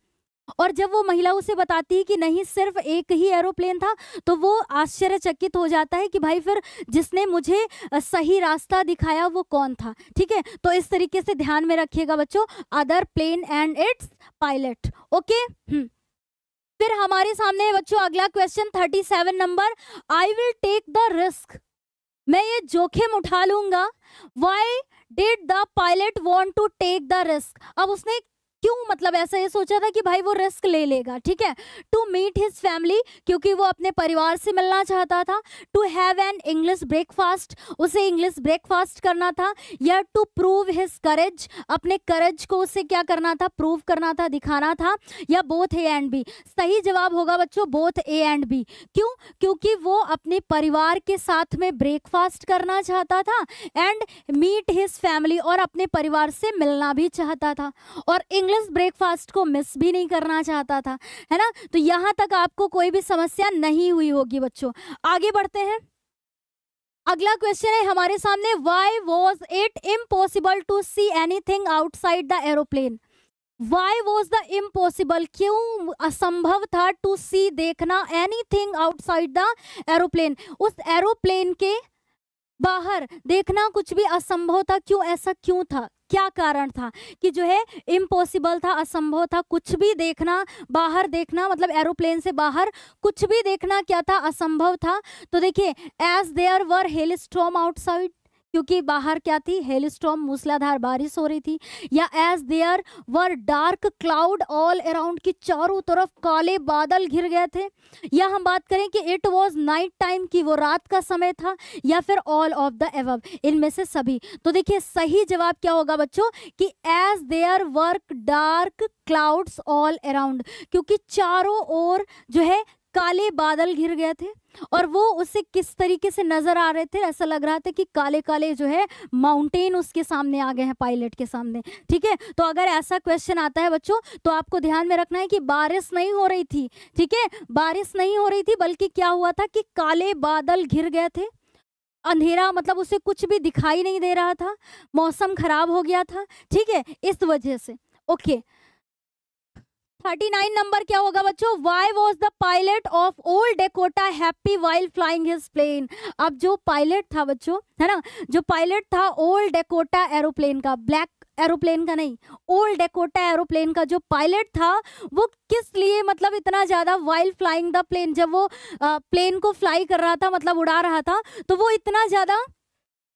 और जब वो महिला उसे बताती है कि नहीं सिर्फ एक ही एरोप्लेन था तो वो आश्चर्यचकित हो जाता है कि भाई फिर जिसने मुझे सही रास्ता दिखाया वो कौन था ठीक है तो इस तरीके से ध्यान में रखिएगा बच्चों other plane and its pilot okay फिर हमारे सामने है बच्चों अगला question thirty seven number I will take the risk मैं ये जोखिम उठा लूंगा why did the pilot want to take the risk अब उसने क्यों मतलब ऐसा ये सोचा था कि भाई वो रिस्क ले लेगा ठीक है टू मीट हिज फैमिली क्योंकि वो अपने परिवार से मिलना चाहता था to have an English breakfast उसे इंग्लिश ब्रेकफास्ट करना था या टू प्रूव हिज करेज अपने करेज को उसे क्या करना था प्रूव करना था दिखाना था या बोथ ए एंड बी सही जवाब होगा बच्चों बोथ ए एंड बी क्यों क्योंकि वो अपने परिवार के साथ में ब्रेकफास्ट करना चाहता था एंड मीट हिज फैमिली और अपने परिवार से मिलना भी चाहता था और इंग्लिश ब्रेकलेस ब्रेकफास्ट को मिस भी नहीं करना चाहता था है ना तो यहाँ तक आपको कोई भी समस्या नहीं हुई होगी बच्चों आगे बढ़ते हैं अगला क्वेश्चन है हमारे सामने why was it impossible to see anything outside the aeroplane why was the impossible क्यों असंभव था टू सी देखना anything outside the aeroplane उस एरोप्लेन के बाहर देखना कुछ भी असंभव था क्यों ऐसा क्यों था क्या कारण था कि जो है इम्पॉसिबल था असंभव था कुछ भी देखना बाहर देखना मतलब एरोप्लेन से बाहर कुछ भी देखना क्या था असंभव था तो देखिए as there were hail storm outside क्योंकि बाहर क्या थी हेल स्टॉम मूसलाधार बारिश हो रही थी या as there were dark cloud all around की चारों तरफ काले बादल घिर गए थे या हम बात करें कि इट वॉज नाइट टाइम की वो रात का समय था या फिर ऑल ऑफ द एव इनमें से सभी तो देखिए सही जवाब क्या होगा बच्चों कि as there were dark clouds all around क्योंकि चारों ओर जो है काले बादल घिर गए थे और वो उसे किस तरीके से नजर आ रहे थे ऐसा लग रहा था कि काले काले जो है माउंटेन उसके सामने आ गए हैं पायलट के सामने ठीक है तो अगर ऐसा क्वेश्चन आता है बच्चों तो आपको ध्यान में रखना है कि बारिश नहीं हो रही थी ठीक है बारिश नहीं हो रही थी बल्कि क्या हुआ था कि काले बादल घिर गए थे अंधेरा मतलब उसे कुछ भी दिखाई नहीं दे रहा था मौसम खराब हो गया था ठीक है इस वजह से okay okay. Thirty nine number क्या होगा बच्चों why was the pilot of old Dakota happy while flying his plane अब जो पायलट था बच्चों है ना जो पायलट था ओल्ड डेकोटा एरोप्लेन का ब्लैक एरोप्लेन का नहीं ओल्ड डेकोटा एरोप्लेन का जो पायलट था वो किस लिए मतलब इतना ज़्यादा वाइल फ्लाइंग द प्लेन जब वो आ, प्लेन को फ्लाई कर रहा था मतलब उड़ा रहा था तो वो इतना ज़्यादा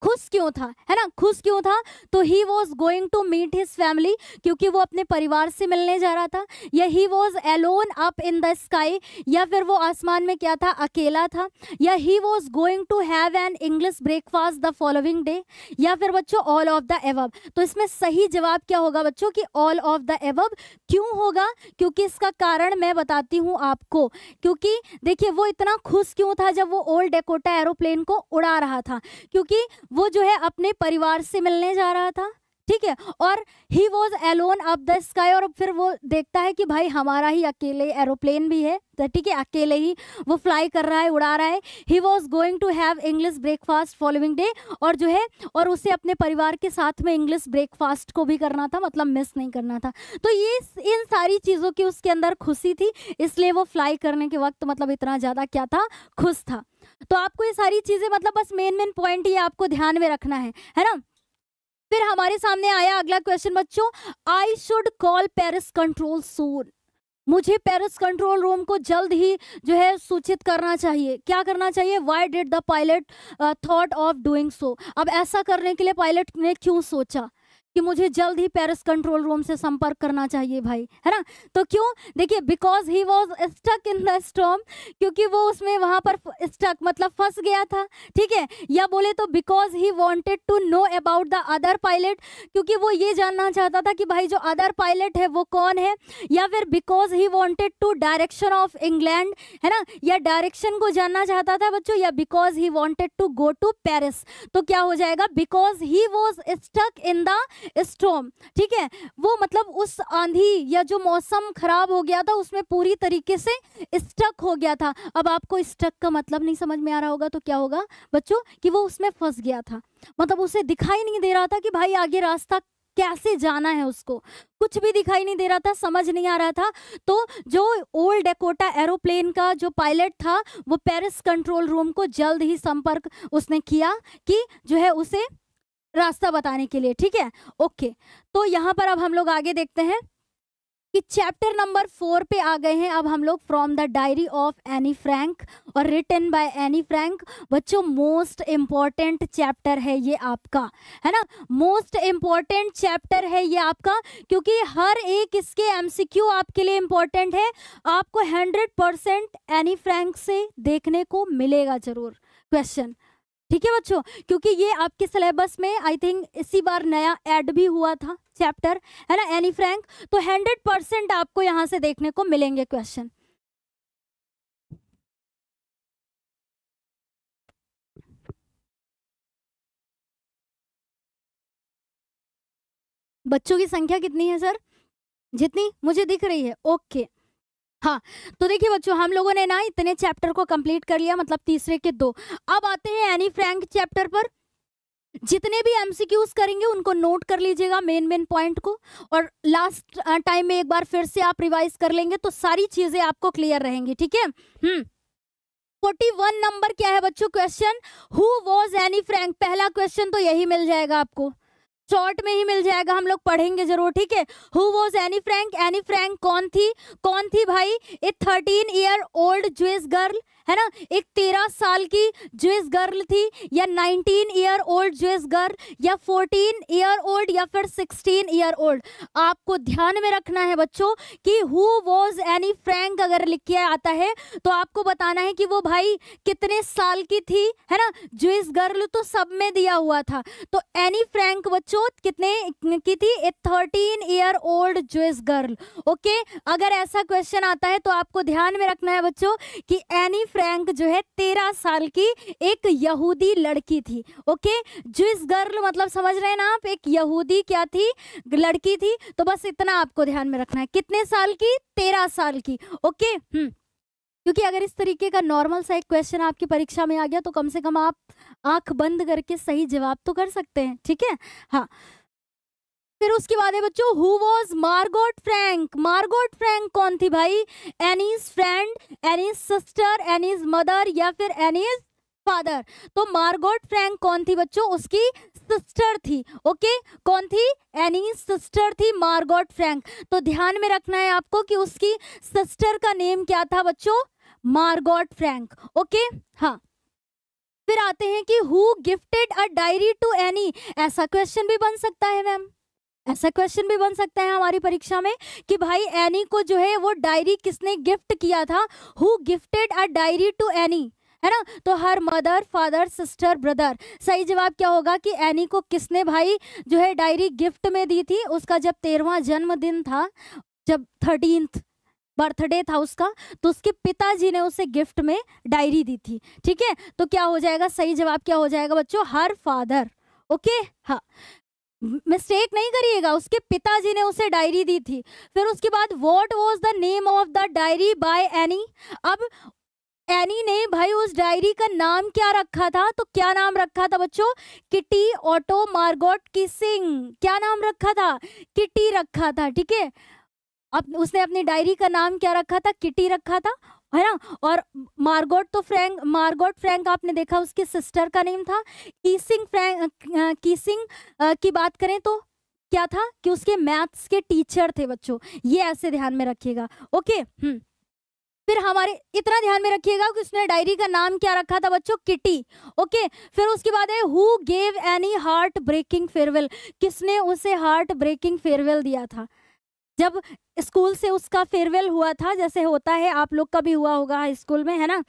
खुश क्यों था है ना खुश क्यों था तो he was going to meet his family क्योंकि वो अपने परिवार से मिलने जा रहा था या he was alone up in the sky या फिर वो आसमान में क्या था अकेला था या he was going to have an English breakfast the following day या फिर बच्चों ऑल ऑफ द एवब तो इसमें सही जवाब क्या होगा बच्चों कि ऑल ऑफ द एवब क्यों होगा क्योंकि इसका कारण मैं बताती हूँ आपको क्योंकि देखिए वो इतना खुश क्यों था जब वो ओल्ड डेकोटा एरोप्लेन को उड़ा रहा था क्योंकि वो जो है अपने परिवार से मिलने जा रहा था ठीक है और he was alone up the sky और फिर वो देखता है कि भाई हमारा ही अकेले एरोप्लेन भी है तो ठीक है अकेले ही वो फ्लाई कर रहा है उड़ा रहा है he was going to have English breakfast following day और जो है और उसे अपने परिवार के साथ में इंग्लिश ब्रेकफास्ट को भी करना था मतलब मिस नहीं करना था तो ये इन सारी चीज़ों की उसके अंदर खुशी थी इसलिए वो फ्लाई करने के वक्त मतलब इतना ज़्यादा क्या था खुश था तो आपको ये सारी चीज़ें मतलब बस मेन मेन पॉइंट ये आपको ध्यान में रखना है है ना फिर हमारे सामने आया अगला क्वेश्चन बच्चों I should call Paris control soon मुझे पेरिस कंट्रोल रूम को जल्द ही जो है सूचित करना चाहिए क्या करना चाहिए why did the pilot thought of doing so अब ऐसा करने के लिए पायलट ने क्यों सोचा कि मुझे जल्द ही पेरिस कंट्रोल रूम से संपर्क करना चाहिए भाई है ना तो क्यों देखिए because he was stuck in the storm क्योंकि वो उसमें वहां पर स्टक मतलब फंस गया था ठीक है या बोले तो because he wanted to know about the other pilot क्योंकि वो ये जानना चाहता था कि भाई जो अदर पायलट है वो कौन है या फिर because he wanted to direction of England है ना या डायरेक्शन को जानना चाहता था बच्चों या because he wanted to go to Paris तो क्या हो जाएगा because he was stuck in the storm ठीक है वो मतलब उस आंधी या जो मौसम खराब हो गया था उसमें पूरी तरीके से स्टक हो गया था अब आपको स्टक का मतलब नहीं समझ में आ रहा होगा तो क्या होगा बच्चों कि वो उसमें फंस गया था मतलब उसे दिखाई नहीं दे रहा था कि भाई आगे रास्ता कैसे जाना है उसको कुछ भी दिखाई नहीं दे रहा था समझ नहीं आ रहा था तो जो ओल्ड डेकोटा एरोप्लेन का जो पायलट था वो पेरिस कंट्रोल रूम को जल्द ही संपर्क उसने किया कि जो है उसे रास्ता बताने के लिए ठीक है ओके तो यहाँ पर अब हम लोग आगे देखते हैं कि चैप्टर नंबर फोर पे आ गए हैं अब हम लोग from the diary of Anne Frank और रिटन बाय एनी फ्रैंक बच्चों मोस्ट इम्पॉर्टेंट चैप्टर है ये आपका है ना मोस्ट इम्पॉर्टेंट चैप्टर है ये आपका क्योंकि हर एक इसके एमसीक्यू आपके लिए इम्पॉर्टेंट है आपको हंड्रेड परसेंट एनी फ्रैंक से देखने को मिलेगा जरूर क्वेश्चन ठीक है बच्चों क्योंकि ये आपके सिलेबस में आई थिंक इसी बार नया ऐड भी हुआ था चैप्टर है ना एनी फ्रैंक तो हंड्रेड परसेंट आपको यहां से देखने को मिलेंगे क्वेश्चन बच्चों की संख्या कितनी है सर जितनी मुझे दिख रही है ओके okay. हाँ तो देखिए बच्चों हम लोगों ने ना इतने चैप्टर को कंप्लीट कर लिया मतलब तीसरे के दो अब आते हैं एनी फ्रैंक चैप्टर पर जितने भी एमसीक्यूज करेंगे उनको नोट कर लीजिएगा मेन मेन पॉइंट को और लास्ट टाइम में एक बार फिर से आप रिवाइज कर लेंगे तो सारी चीजें आपको क्लियर रहेंगी ठीक है हम्म फोर्टी वन नंबर क्या है बच्चों question who was Anne Frank पहला क्वेश्चन तो यही मिल जाएगा आपको शॉर्ट में ही मिल जाएगा हम लोग पढ़ेंगे जरूर ठीक है who was Anne Frank Anne Frank कौन थी कौन थी भाई a thirteen year old Jewish girl है ना एक तेरह साल की जेस गर्ल थी या nineteen year old Jewish girl या फोर्टीन ईयर ओल्ड या फिर सिक्सटीन ईयर ओल्ड आपको ध्यान में रखना है बच्चों कि हु वॉज एनी फ्रैंक अगर लिख के आता है तो आपको बताना है कि वो भाई कितने साल की थी है ना जेस गर्ल तो सब में दिया हुआ था तो एनी फ्रैंक बच्चों कितने की थी a thirteen year old Jewish girl okay अगर ऐसा क्वेश्चन आता है तो आपको ध्यान में रखना है बच्चों कि एनी फ्रैंक जो है तेरह साल की एक यहूदी लड़की थी ओके जो इस गर्ल मतलब समझ रहे हैं ना आप एक यहूदी क्या थी लड़की थी तो बस इतना आपको ध्यान में रखना है कितने साल की तेरह साल की ओके हम्म क्योंकि अगर इस तरीके का नॉर्मल सा एक क्वेश्चन आपकी परीक्षा में आ गया तो कम से कम आप आंख बंद करके सही जवाब तो कर सकते हैं ठीक है हाँ फिर उसके बाद है बच्चों who was Margot Frank Margot Frank कौन थी भाई Anne's friend Anne's sister Anne's mother या फिर एनीज फादर तो मार्गोट फ्रैंक कौन थी बच्चों उसकी सिस्टर थी ओके कौन थी एनी सिस्टर थी मार्गोट फ्रैंक तो ध्यान में रखना है आपको कि उसकी सिस्टर का नेम क्या था बच्चों मार्गोट फ्रैंक ओके हाँ फिर आते हैं कि who gifted a diary to Anne ऐसा क्वेश्चन भी बन सकता है मैम ऐसा क्वेश्चन भी बन सकता है हमारी परीक्षा में कि भाई एनी को जो है वो डायरी किसने गिफ्ट किया था who gifted a diary to Anne है ना तो her mother father sister brother सही जवाब क्या होगा कि एनी को किसने भाई जो है डायरी गिफ्ट में दी थी उसका जब तेरहवा जन्मदिन था जब थर्टींथ बर्थडे था उसका तो उसके पिताजी ने उसे गिफ्ट में डायरी दी थी ठीक है तो क्या हो जाएगा सही जवाब क्या हो जाएगा बच्चों हर फादर ओके हाँ मिस्टेक नहीं करिएगा उसके पिताजी ने उसे डायरी दी थी फिर उसके बाद what was the name of the diary by Anne अब एनी ने भाई उस डायरी का नाम क्या रखा था तो क्या नाम रखा था बच्चों किटी ऑटो मार्गोट किसिंग क्या नाम रखा था किटी रखा था ठीक है अब उसने अपनी डायरी का नाम क्या रखा था किटी रखा था है ना और मार्गोट तो फ्रैंक मार्गोट फ्रैंक आपने देखा उसके सिस्टर का नेम था कीसिंग फ्रैंक कीसिंग की बात करें तो क्या था कि उसके मैथ्स के टीचर थे बच्चों ये ऐसे ध्यान में रखिएगा ओके हम्म फिर हमारे इतना ध्यान में रखिएगा कि उसने डायरी का नाम क्या रखा था बच्चों किटी ओके फिर उसके बाद है who gave Anne heart breaking farewell किसने उसे हार्ट ब्रेकिंग फेयरवेल दिया था जब स्कूल से उसका फेयरवेल हुआ था जैसे होता है आप लोग का भी हुआ होगा हाई स्कूल में है ना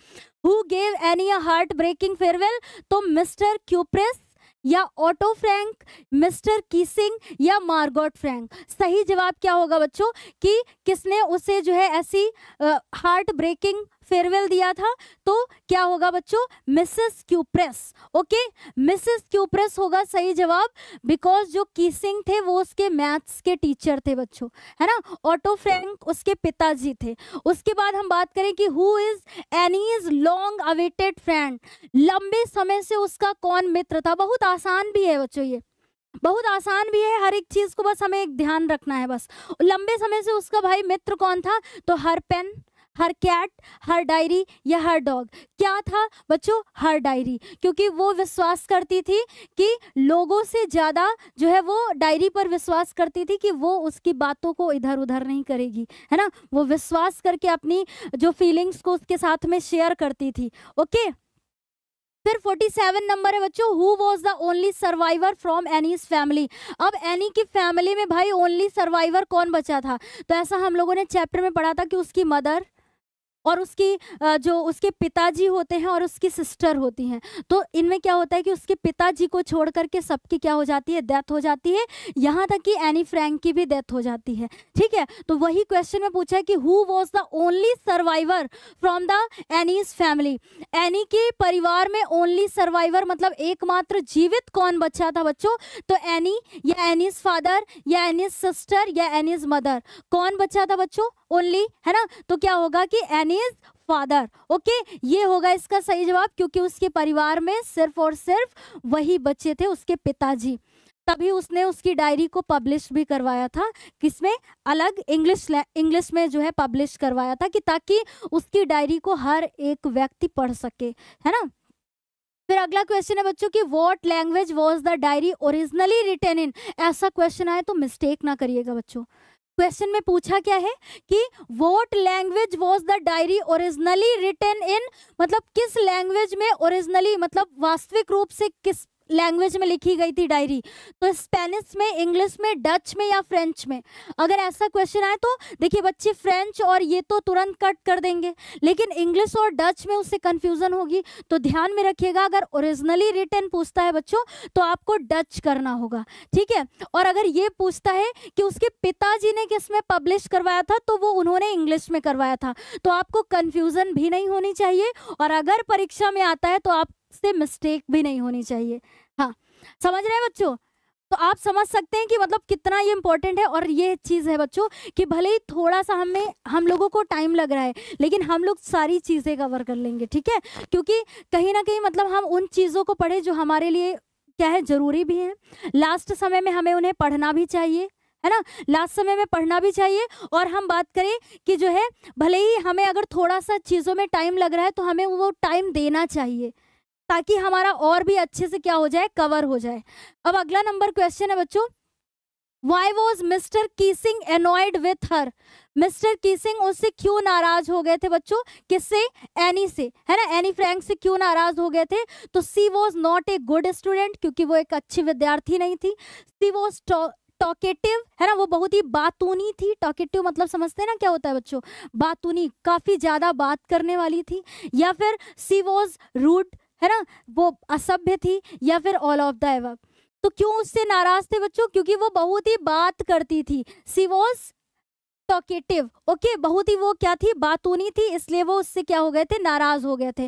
who gave Anne a heart breaking farewell तो मिस्टर क्यूप्रेस या ऑटो फ्रैंक मिस्टर कीसिंग या मार्गोट फ्रैंक सही जवाब क्या होगा बच्चों कि किसने उसे जो है ऐसी हार्ट ब्रेकिंग फेयरवेल दिया था तो क्या होगा बच्चों Mrs Kuperus okay Mrs Kuperus होगा सही जवाब बिकॉज जो कीसिंग थे वो उसके मैथ्स के टीचर थे बच्चों है ना ऑटो फ्रैंक उसके पिताजी थे उसके बाद हम बात करें कि who is Anne's long awaited friend लंबे समय से उसका कौन मित्र था बहुत आसान भी है बच्चों ये बहुत आसान भी है हर एक चीज को बस हमें एक ध्यान रखना है बस लंबे समय से उसका भाई मित्र कौन था तो her pen her cat her diary या हर डॉग क्या था बच्चों हर डायरी क्योंकि वो विश्वास करती थी कि लोगों से ज़्यादा जो है वो डायरी पर विश्वास करती थी कि वो उसकी बातों को इधर उधर नहीं करेगी है ना वो विश्वास करके अपनी जो फीलिंग्स को उसके साथ में शेयर करती थी ओके फिर 47 नंबर है बच्चों who was the only survivor from Anne's family अब एनी की फैमिली में भाई ओनली सर्वाइवर कौन बचा था तो ऐसा हम लोगों ने चैप्टर में पढ़ा था कि उसकी मदर और उसकी जो उसके पिताजी होते हैं और उसकी सिस्टर होती हैं तो इनमें क्या होता है कि उसके पिताजी को छोड़ करके सबकी क्या हो जाती है डेथ हो जाती है यहाँ तक कि एनी फ्रैंक की भी डेथ हो जाती है ठीक है तो वही क्वेश्चन में पूछा है कि who was the only survivor from the Anne's family Anne के परिवार में ओनली सर्वाइवर मतलब एकमात्र जीवित कौन बच्चा था बच्चों तो एनी या एनीज फादर या एनीज सिस्टर या एनीज मदर कौन बच्चा था बच्चों ओनली है ना तो क्या होगा कि एन इज फादर ओके ये होगा इसका सही जवाब क्योंकि उसके परिवार में सिर्फ और सिर्फ वही बच्चे थे उसके पिताजी तभी उसने उसकी डायरी को पब्लिश भी करवाया था किसमें अलग इंग्लिश इंग्लिश में जो है पब्लिश करवाया था कि ताकि उसकी डायरी को हर एक व्यक्ति पढ़ सके है ना फिर अगला क्वेश्चन है बच्चों की what language was the diary originally written in ऐसा क्वेश्चन आए तो मिस्टेक ना करिएगा बच्चों क्वेश्चन में पूछा क्या है कि what language was the diary originally written in मतलब किस लैंग्वेज में ओरिजिनली मतलब वास्तविक रूप से किस लैंग्वेज में लिखी गई थी डायरी तो स्पेनिश में इंग्लिश में डच में या फ्रेंच में अगर ऐसा क्वेश्चन आए तो देखिए बच्चे फ्रेंच और ये तो तुरंत कट कर देंगे लेकिन इंग्लिश और डच में उससे कन्फ्यूज़न होगी तो ध्यान में रखिएगा अगर ओरिजिनली रिटर्न पूछता है बच्चों तो आपको डच करना होगा ठीक है और अगर ये पूछता है कि उसके पिताजी ने किस में पब्लिश करवाया था तो वो उन्होंने इंग्लिश में करवाया था तो आपको कन्फ्यूज़न भी नहीं होनी चाहिए और अगर परीक्षा में आता है तो आप से मिस्टेक भी नहीं होनी चाहिए हाँ समझ रहे हैं बच्चों तो आप समझ सकते हैं कि मतलब कितना ये इम्पोर्टेंट है और ये चीज़ है बच्चों कि भले ही थोड़ा सा हमें हम लोगों को टाइम लग रहा है लेकिन हम लोग सारी चीज़ें कवर कर लेंगे ठीक है क्योंकि कहीं ना कहीं मतलब हम उन चीज़ों को पढ़ें जो हमारे लिए क्या है ज़रूरी भी हैं लास्ट समय में हमें उन्हें पढ़ना भी चाहिए है ना लास्ट समय में पढ़ना भी चाहिए और हम बात करें कि जो है भले ही हमें अगर थोड़ा सा चीज़ों में टाइम लग रहा है तो हमें वो टाइम देना चाहिए ताकि हमारा और भी अच्छे से क्या हो जाए कवर हो जाए अब अगला नंबर क्वेश्चन है बच्चों why was mister Keesing annoyed with her mister Keesing उससे क्यों नाराज हो गए थे बच्चों किससे एनी से है ना एनी फ्रैंक से क्यों नाराज हो गए थे तो she was not a good student क्योंकि वो एक अच्छी विद्यार्थी नहीं थी सी वॉज टॉकेटिव है ना वो बहुत ही बातूनी थी टॉकेटिव मतलब समझते हैं ना क्या होता है बच्चों बातूनी काफ़ी ज़्यादा बात करने वाली थी या फिर सी वॉज रूड है ना वो असभ्य थी या फिर ऑल ऑफ द एवर तो क्यों उससे नाराज थे बच्चों क्योंकि वो बहुत ही बात करती थी सी वॉज टॉकेटिव ओके बहुत ही वो क्या थी बातूनी थी इसलिए वो उससे क्या हो गए थे नाराज हो गए थे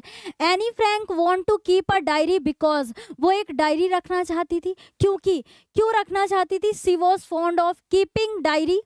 Anne Frank want to keep a diary because वो एक डायरी रखना चाहती थी क्योंकि क्यों रखना चाहती थी she was fond of keeping diary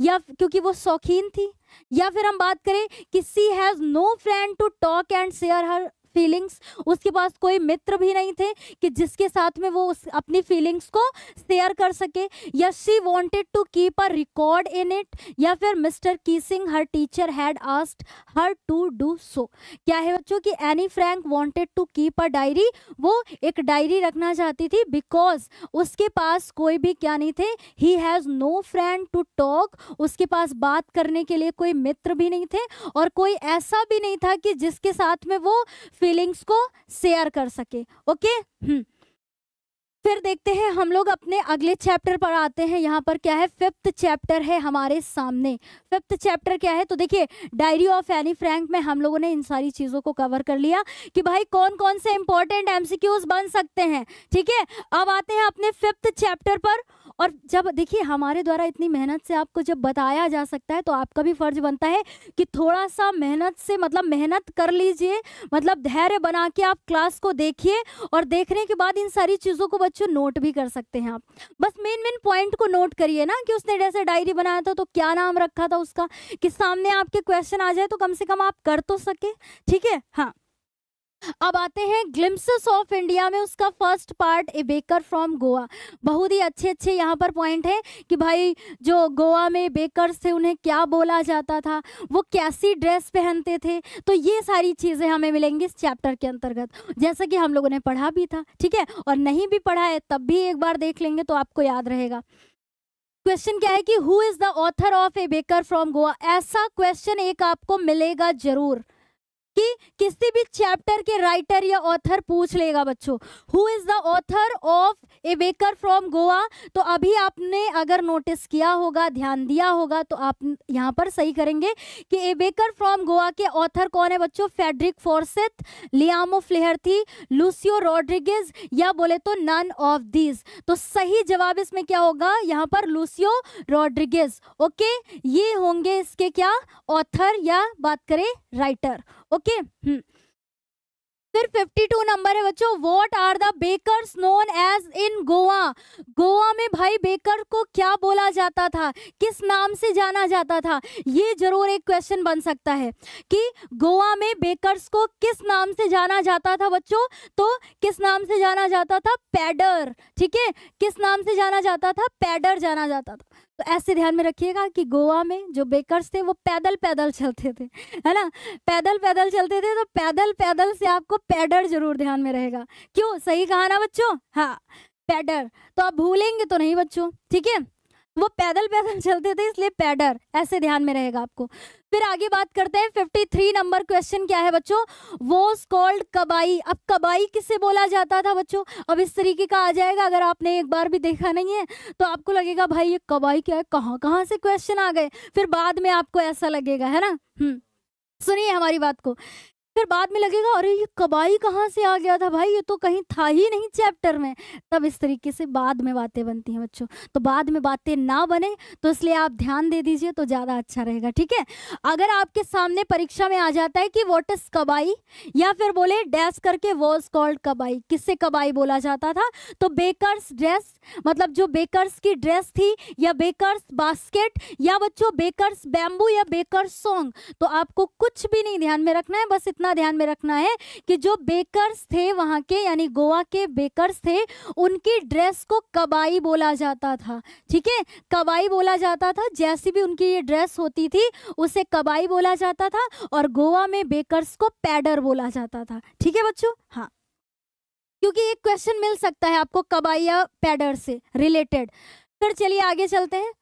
या क्योंकि वो शौकीन थी या फिर हम बात करें कि she has no friend to talk and share her feelings उसके पास कोई मित्र भी नहीं थे कि जिसके साथ में वो उस अपनी फीलिंग्स को शेयर कर सके या she wanted to keep a record in it या फिर mister Keesing her teacher had asked her to do so क्या है बच्चों कि Anne Frank wanted to keep a diary वो एक डायरी रखना चाहती थी बिकॉज उसके पास कोई भी क्या नहीं थे ही has no friend to talk उसके पास बात करने के लिए कोई मित्र भी नहीं थे और कोई ऐसा भी नहीं था कि जिसके साथ में वो फीलिंग्स को शेयर कर सके ओके हम्म। फिर देखते हैं हम लोग अपने अगले चैप्टर पर आते हैं यहाँ पर क्या है फिफ्थ चैप्टर है हमारे सामने फिफ्थ चैप्टर क्या है तो देखिए डायरी ऑफ एनी फ्रैंक में हम लोगों ने इन सारी चीज़ों को कवर कर लिया कि भाई कौन कौन से इंपॉर्टेंट एमसीक्यूज बन सकते हैं ठीक है अब आते हैं अपने फिफ्थ चैप्टर पर और जब देखिए हमारे द्वारा इतनी मेहनत से आपको जब बताया जा सकता है तो आपका भी फर्ज बनता है कि थोड़ा सा मेहनत से मतलब मेहनत कर लीजिए मतलब धैर्य बना के आप क्लास को देखिए और देखने के बाद इन सारी चीज़ों को बच्चों नोट भी कर सकते हैं आप बस मेन मेन पॉइंट को नोट करिए ना कि उसने जैसे डायरी बनाया था तो क्या नाम रखा था उसका कि सामने आपके क्वेश्चन आ जाए तो कम से कम आप कर तो सके ठीक है हाँ अब आते हैं ग्लिम्स ऑफ इंडिया में उसका first part a baker from Goa बहुत ही अच्छे अच्छे यहाँ पर पॉइंट है कि भाई जो गोवा में बेकर थे उन्हें क्या बोला जाता था वो कैसी ड्रेस पहनते थे तो ये सारी चीज़ें हमें मिलेंगी इस चैप्टर के अंतर्गत जैसा कि हम लोगों ने पढ़ा भी था ठीक है और नहीं भी पढ़ा है तब भी एक बार देख लेंगे तो आपको याद रहेगा क्वेश्चन क्या है कि who is the author of a baker from Goa ऐसा क्वेश्चन एक आपको मिलेगा जरूर कि किसी भी चैप्टर के राइटर या ऑथर पूछ लेगा बच्चों who is the author of a baker from Goa तो अभी आपने अगर नोटिस किया होगा ध्यान दिया होगा तो आप यहाँ पर सही करेंगे कि ए बेकर फ्रॉम गोवा के ऑथर कौन है बच्चों Frederick Forsyth Liam O'Flaherty Lucio Rodrigues या बोले तो नन ऑफ दीज तो सही जवाब इसमें क्या होगा यहाँ पर लूसियो रॉड्रिगेज ओके ये होंगे इसके क्या ऑथर या बात करें राइटर ओके फिर 52 नंबर है बच्चों what are the bakers known as in Goa Goa में भाई बेकर को क्या बोला जाता था किस नाम से जाना जाता था ये जरूर एक क्वेश्चन बन सकता है कि गोवा में बेकर्स को किस नाम से जाना जाता था बच्चों तो किस नाम से जाना जाता था पैडर ठीक है किस नाम से जाना जाता था पैडर जाना जाता था तो ऐसे ध्यान में रखिएगा कि गोवा में जो बेकर्स थे वो पैदल पैदल चलते थे है ना पैदल पैदल चलते थे तो पैदल पैदल से आपको पैडर जरूर ध्यान में रहेगा क्यों सही कहा ना बच्चों हाँ पैडर तो आप भूलेंगे तो नहीं बच्चों ठीक है वो पैदल पैदल चलते थे इसलिए पैडर ऐसे ध्यान में रहेगा आपको फिर आगे बात करते हैं 53 नंबर क्वेश्चन क्या है बच्चों वॉज कॉल्ड कबाई अब कबाई किसे बोला जाता था बच्चों अब इस तरीके का आ जाएगा अगर आपने एक बार भी देखा नहीं है तो आपको लगेगा भाई ये कबाई क्या है कहाँ कहाँ से क्वेश्चन आ गए फिर बाद में आपको ऐसा लगेगा है ना हम्म सुनिए हमारी बात को फिर बाद में लगेगा अरे ये कबाई कहाँ से आ गया था भाई ये तो कहीं था ही नहीं चैप्टर में तब इस तरीके से बाद में बातें बनती हैं बच्चों तो बाद में बातें ना बने तो इसलिए आप ध्यान दे दीजिए तो ज़्यादा अच्छा रहेगा ठीक है अगर आपके सामने परीक्षा में आ जाता है कि वॉट इज कबाई या फिर बोले डैस करके वॉज कॉल्ड कबाई किससे कबाई बोला जाता था तो बेकरस ड्रेस मतलब जो बेकरस की ड्रेस थी या बेकरस बास्केट या बच्चों बेकर बैम्बू या बेकर्स सॉन्ग तो आपको कुछ भी नहीं ध्यान में रखना है बस इतना इतना ध्यान में रखना है कि जो बेकर्स थे वहाँ के यानी गोवा के बेकर्स थे उनकी ड्रेस को कबाई बोला जाता था ठीक है कबाई बोला जाता था जैसी भी उनकी ये ड्रेस होती थी उसे कबाई बोला जाता था और गोवा में बेकर्स को पैडर बोला जाता था ठीक है बच्चों हाँ क्योंकि एक क्वेश्चन मिल सकता है आपको कबाई या पैडर से रिलेटेड फिर चलिए आगे चलते हैं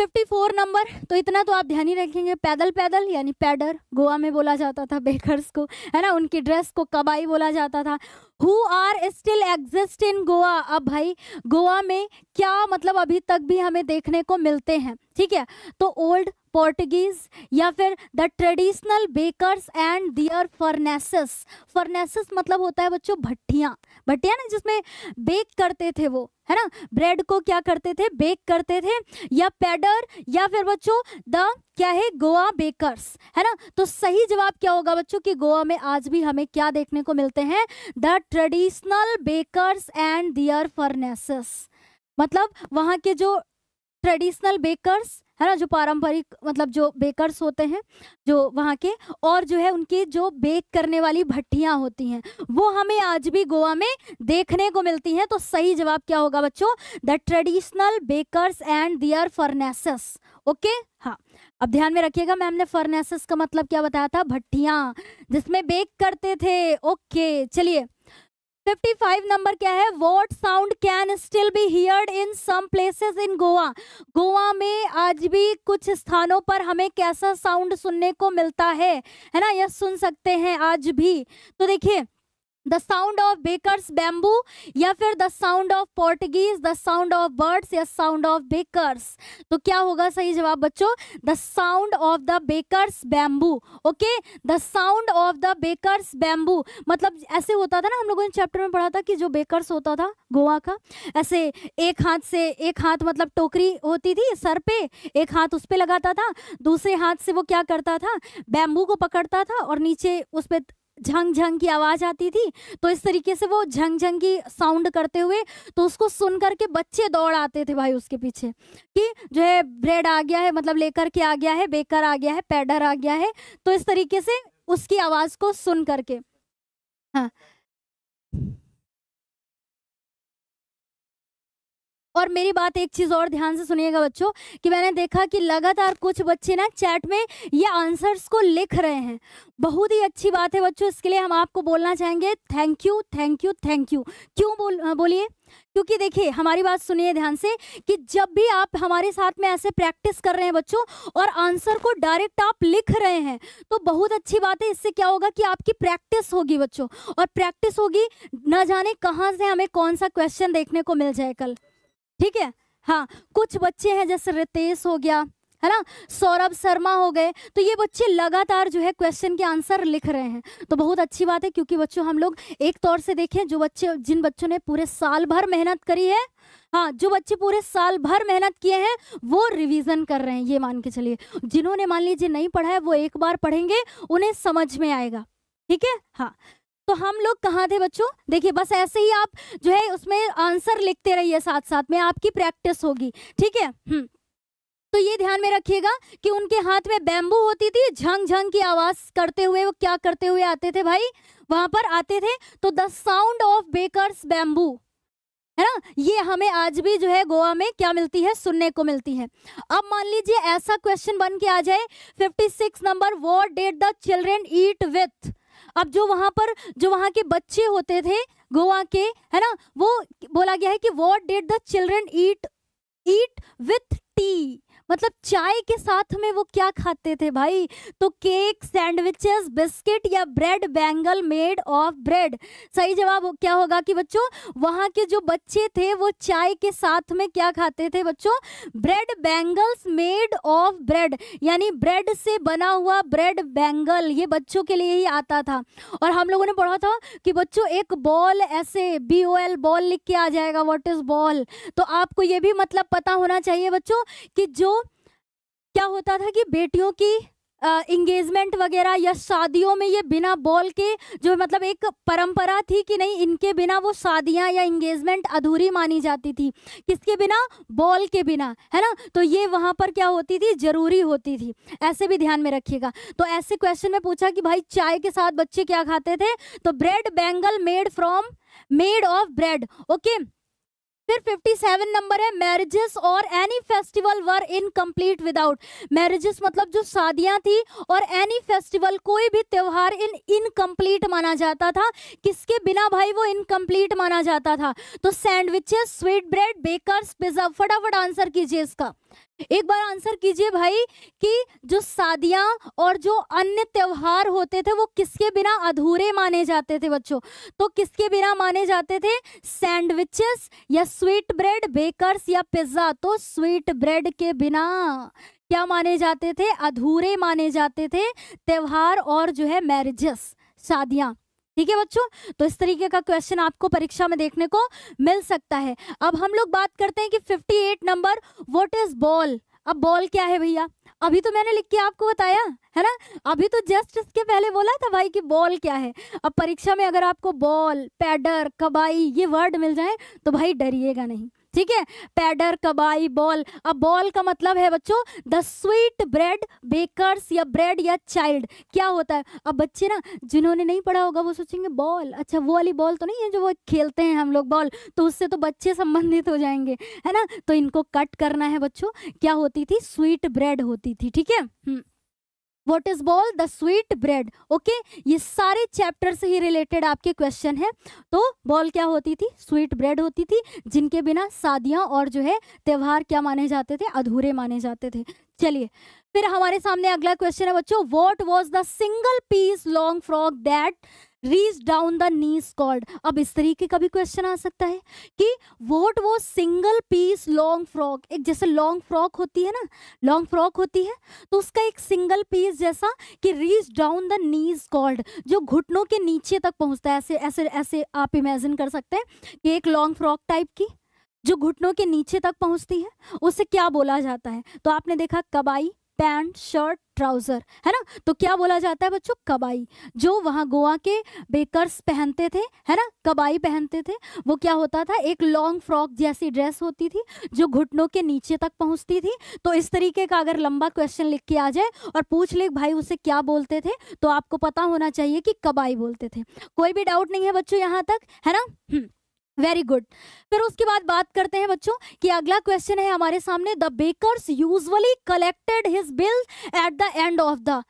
54 नंबर तो इतना तो आप ध्यान ही रखेंगे पैदल पैदल यानी पैडर गोवा में बोला जाता था बेकर्स को है ना उनकी ड्रेस को कबाई बोला जाता था who are still exist in Goa अब भाई गोवा में क्या मतलब अभी तक भी हमें देखने को मिलते हैं ठीक है तो ओल्ड पोर्टुगीज या फिर the traditional bakers and their furnaces furnaces मतलब होता है बच्चों भट्टियाँ भट्टियाँ ना जिसमें बेक करते थे वो है ना ब्रेड को क्या करते थे बेक करते थे या पेडर या फिर बच्चों द क्या है गोवा बेकर्स है ना तो सही जवाब क्या होगा बच्चों कि गोवा में आज भी हमें क्या देखने को मिलते हैं the traditional bakers and their furnaces मतलब वहां के जो ट्रेडिशनल बेकर्स है ना जो पारंपरिक मतलब जो बेकर्स होते हैं जो वहाँ के और जो है उनकी जो बेक करने वाली भट्टियाँ होती हैं वो हमें आज भी गोवा में देखने को मिलती हैं तो सही जवाब क्या होगा बच्चों the traditional bakers and their furnaces okay हाँ अब ध्यान में रखिएगा मैम ने फर्नेसिस का मतलब क्या बताया था भट्टिया जिसमें बेक करते थे ओके चलिए 55 नंबर क्या है what sound can still be heard in some places in Goa Goa में आज भी कुछ स्थानों पर हमें कैसा साउंड सुनने को मिलता है है ना यह सुन सकते हैं आज भी तो देखिए the sound of bakers bamboo या फिर the sound of Portuguese the sound of birds या साउंड ऑफ बेकर्स तो क्या होगा सही जवाब बच्चों the sound of the bakers bamboo okay the sound of the bakers bamboo मतलब ऐसे होता था ना हम लोगों ने चैप्टर में पढ़ा था कि जो बेकर्स होता था गोवा का ऐसे एक हाथ से एक हाथ मतलब टोकरी होती थी सर पे एक हाथ उस पर लगाता था दूसरे हाथ से वो क्या करता था बैम्बू को पकड़ता था और नीचे उस पर झंग झंग की आवाज़ आती थी तो इस तरीके से वो झंग झंग की साउंड करते हुए तो उसको सुन करके बच्चे दौड़ आते थे भाई उसके पीछे कि जो है ब्रेड आ गया है मतलब लेकर के आ गया है बेकर आ गया है पैडर आ गया है तो इस तरीके से उसकी आवाज़ को सुन करके हाँ और मेरी बात एक चीज़ और ध्यान से सुनिएगा बच्चों कि मैंने देखा कि लगातार कुछ बच्चे ना चैट में ये आंसर्स को लिख रहे हैं बहुत ही अच्छी बात है बच्चों इसके लिए हम आपको बोलना चाहेंगे thank you thank you thank you क्यों बोल बोलिए क्योंकि देखिए हमारी बात सुनिए ध्यान से कि जब भी आप हमारे साथ में ऐसे प्रैक्टिस कर रहे हैं बच्चों और आंसर को डायरेक्ट आप लिख रहे हैं तो बहुत अच्छी बात है इससे क्या होगा कि आपकी प्रैक्टिस होगी बच्चों और प्रैक्टिस होगी ना जाने कहाँ से हमें कौन सा क्वेश्चन देखने को मिल जाए कल ठीक है हाँ कुछ बच्चे हैं जैसे रितेश हो गया है ना सौरभ शर्मा हो गए तो ये बच्चे लगातार जो है क्वेश्चन के आंसर लिख रहे हैं तो बहुत अच्छी बात है क्योंकि बच्चों हम लोग एक तौर से देखें जो बच्चे जिन बच्चों ने पूरे साल भर मेहनत करी है हाँ जो बच्चे पूरे साल भर मेहनत किए हैं वो रिवीजन कर रहे हैं ये मान के चलिए जिन्होंने मान लीजिए नहीं पढ़ा है वो एक बार पढ़ेंगे उन्हें समझ में आएगा ठीक है हाँ तो हम लोग कहाँ थे बच्चों देखिए बस ऐसे ही आप जो है उसमें आंसर लिखते रहिए साथ साथ में आपकी प्रैक्टिस होगी ठीक है हम्म। तो ये ध्यान में रखिएगा कि उनके हाथ में बैम्बू होती थी झंग झंग की आवाज करते हुए वो क्या करते हुए आते थे भाई वहां पर आते थे तो the sound of bakers bamboo है ना ये हमें आज भी जो है गोवा में क्या मिलती है सुनने को मिलती है अब मान लीजिए ऐसा क्वेश्चन बन के आ जाए 56 number what did the children eat with अब जो वहां पर जो वहां के बच्चे होते थे गोवा के है ना वो बोला गया है कि what did the children eat eat with tea मतलब चाय के साथ में वो क्या खाते थे भाई तो केक सैंडविचेस बिस्किट या bread bangle made of bread सही जवाब क्या होगा कि बच्चों वहां के जो बच्चे थे वो चाय के साथ में क्या खाते थे बच्चों bread bangles made of bread यानी ब्रेड से बना हुआ ब्रेड बैंगल ये बच्चों के लिए ही आता था और हम लोगों ने पढ़ा था कि बच्चों एक बॉल ऐसे बी ओ एल बॉल लिख के आ जाएगा वॉट इज बॉल तो आपको ये भी मतलब पता होना चाहिए बच्चों कि जो क्या होता था कि बेटियों की इंगेजमेंट वगैरह या शादियों में ये बिना बॉल के जो मतलब एक परंपरा थी कि नहीं इनके बिना वो शादियां या इंगेजमेंट अधूरी मानी जाती थी किसके बिना बॉल के बिना है ना तो ये वहाँ पर क्या होती थी ज़रूरी होती थी ऐसे भी ध्यान में रखिएगा तो ऐसे क्वेश्चन में पूछा कि भाई चाय के साथ बच्चे क्या खाते थे तो bread bangle made from made of bread okay okay? फिर 57 नंबर है मैरिजेस और any festival were incomplete without marriages मतलब जो शादियां थी और एनी फेस्टिवल कोई भी त्यौहार इन इनकम्प्लीट माना जाता था किसके बिना भाई वो इनकम्प्लीट माना जाता था तो sandwiches sweet bread bakers pizza फटाफट आंसर कीजिए इसका एक बार आंसर कीजिए भाई कि जो शादियां और जो अन्य त्योहार होते थे वो किसके बिना अधूरे माने जाते थे बच्चों तो किसके बिना माने जाते थे सैंडविचेस या स्वीट ब्रेड बेकर्स या पिज्जा तो स्वीट ब्रेड के बिना क्या माने जाते थे अधूरे माने जाते थे त्योहार और जो है मैरिजेस शादियां ठीक है बच्चों तो इस तरीके का क्वेश्चन आपको परीक्षा में देखने को मिल सकता है अब हम लोग बात करते हैं कि 58 नंबर व्हाट इज बॉल अब बॉल क्या है भैया अभी तो मैंने लिख के आपको बताया है ना अभी तो जस्ट इसके पहले बोला था भाई कि बॉल क्या है अब परीक्षा में अगर आपको बॉल पैडर कबाई ये वर्ड मिल जाए तो भाई डरिएगा नहीं ठीक है पैडर कबाई बॉल अब बॉल का मतलब है बच्चों द स्वीट ब्रेड बेकर्स या ब्रेड या चाइल्ड क्या होता है अब बच्चे ना जिन्होंने नहीं पढ़ा होगा वो सोचेंगे बॉल अच्छा वो वाली बॉल तो नहीं है जो वो खेलते हैं हम लोग बॉल तो उससे तो बच्चे संबंधित हो जाएंगे है ना तो इनको कट करना है बच्चों क्या होती थी स्वीट ब्रेड होती थी ठीक है हम्म। What is bol the sweet bread okay ये सारे चैप्टर से ही रिलेटेड आपके क्वेश्चन है तो बॉल क्या होती थी स्वीट ब्रेड होती थी जिनके बिना शादियाँ और जो है त्यौहार क्या माने जाते थे अधूरे माने जाते थे चलिए फिर हमारे सामने अगला क्वेश्चन है बच्चों what was the single piece long frock that reach down the knees called अब इस तरीके का भी क्वेश्चन आ सकता है कि वोट वो सिंगल पीस लॉन्ग फ्रॉक एक जैसे लॉन्ग फ्रॉक होती है ना लॉन्ग फ्रॉक होती है तो उसका एक सिंगल पीस जैसा कि reach down the knees called जो घुटनों के नीचे तक पहुंचता है ऐसे ऐसे ऐसे आप इमेजिन कर सकते हैं कि एक लॉन्ग फ्रॉक टाइप की जो घुटनों के नीचे तक पहुंचती है उसे क्या बोला जाता है तो आपने देखा कबाई पैंट शर्ट ट्राउजर है ना तो क्या बोला जाता है बच्चों कबाई जो वहाँ गोवा के बेकर्स पहनते थे है ना कबाई पहनते थे वो क्या होता था एक लॉन्ग फ्रॉक जैसी ड्रेस होती थी जो घुटनों के नीचे तक पहुँचती थी तो इस तरीके का अगर लंबा क्वेश्चन लिख के आ जाए और पूछ ले भाई उसे क्या बोलते थे तो आपको पता होना चाहिए कि कबाई बोलते थे कोई भी डाउट नहीं है बच्चों यहाँ तक है ना हम्म। वेरी गुड फिर उसके बाद बात करते हैं बच्चों कि अगला क्वेश्चन है हमारे सामने the bakers usually collected his bill at the end of the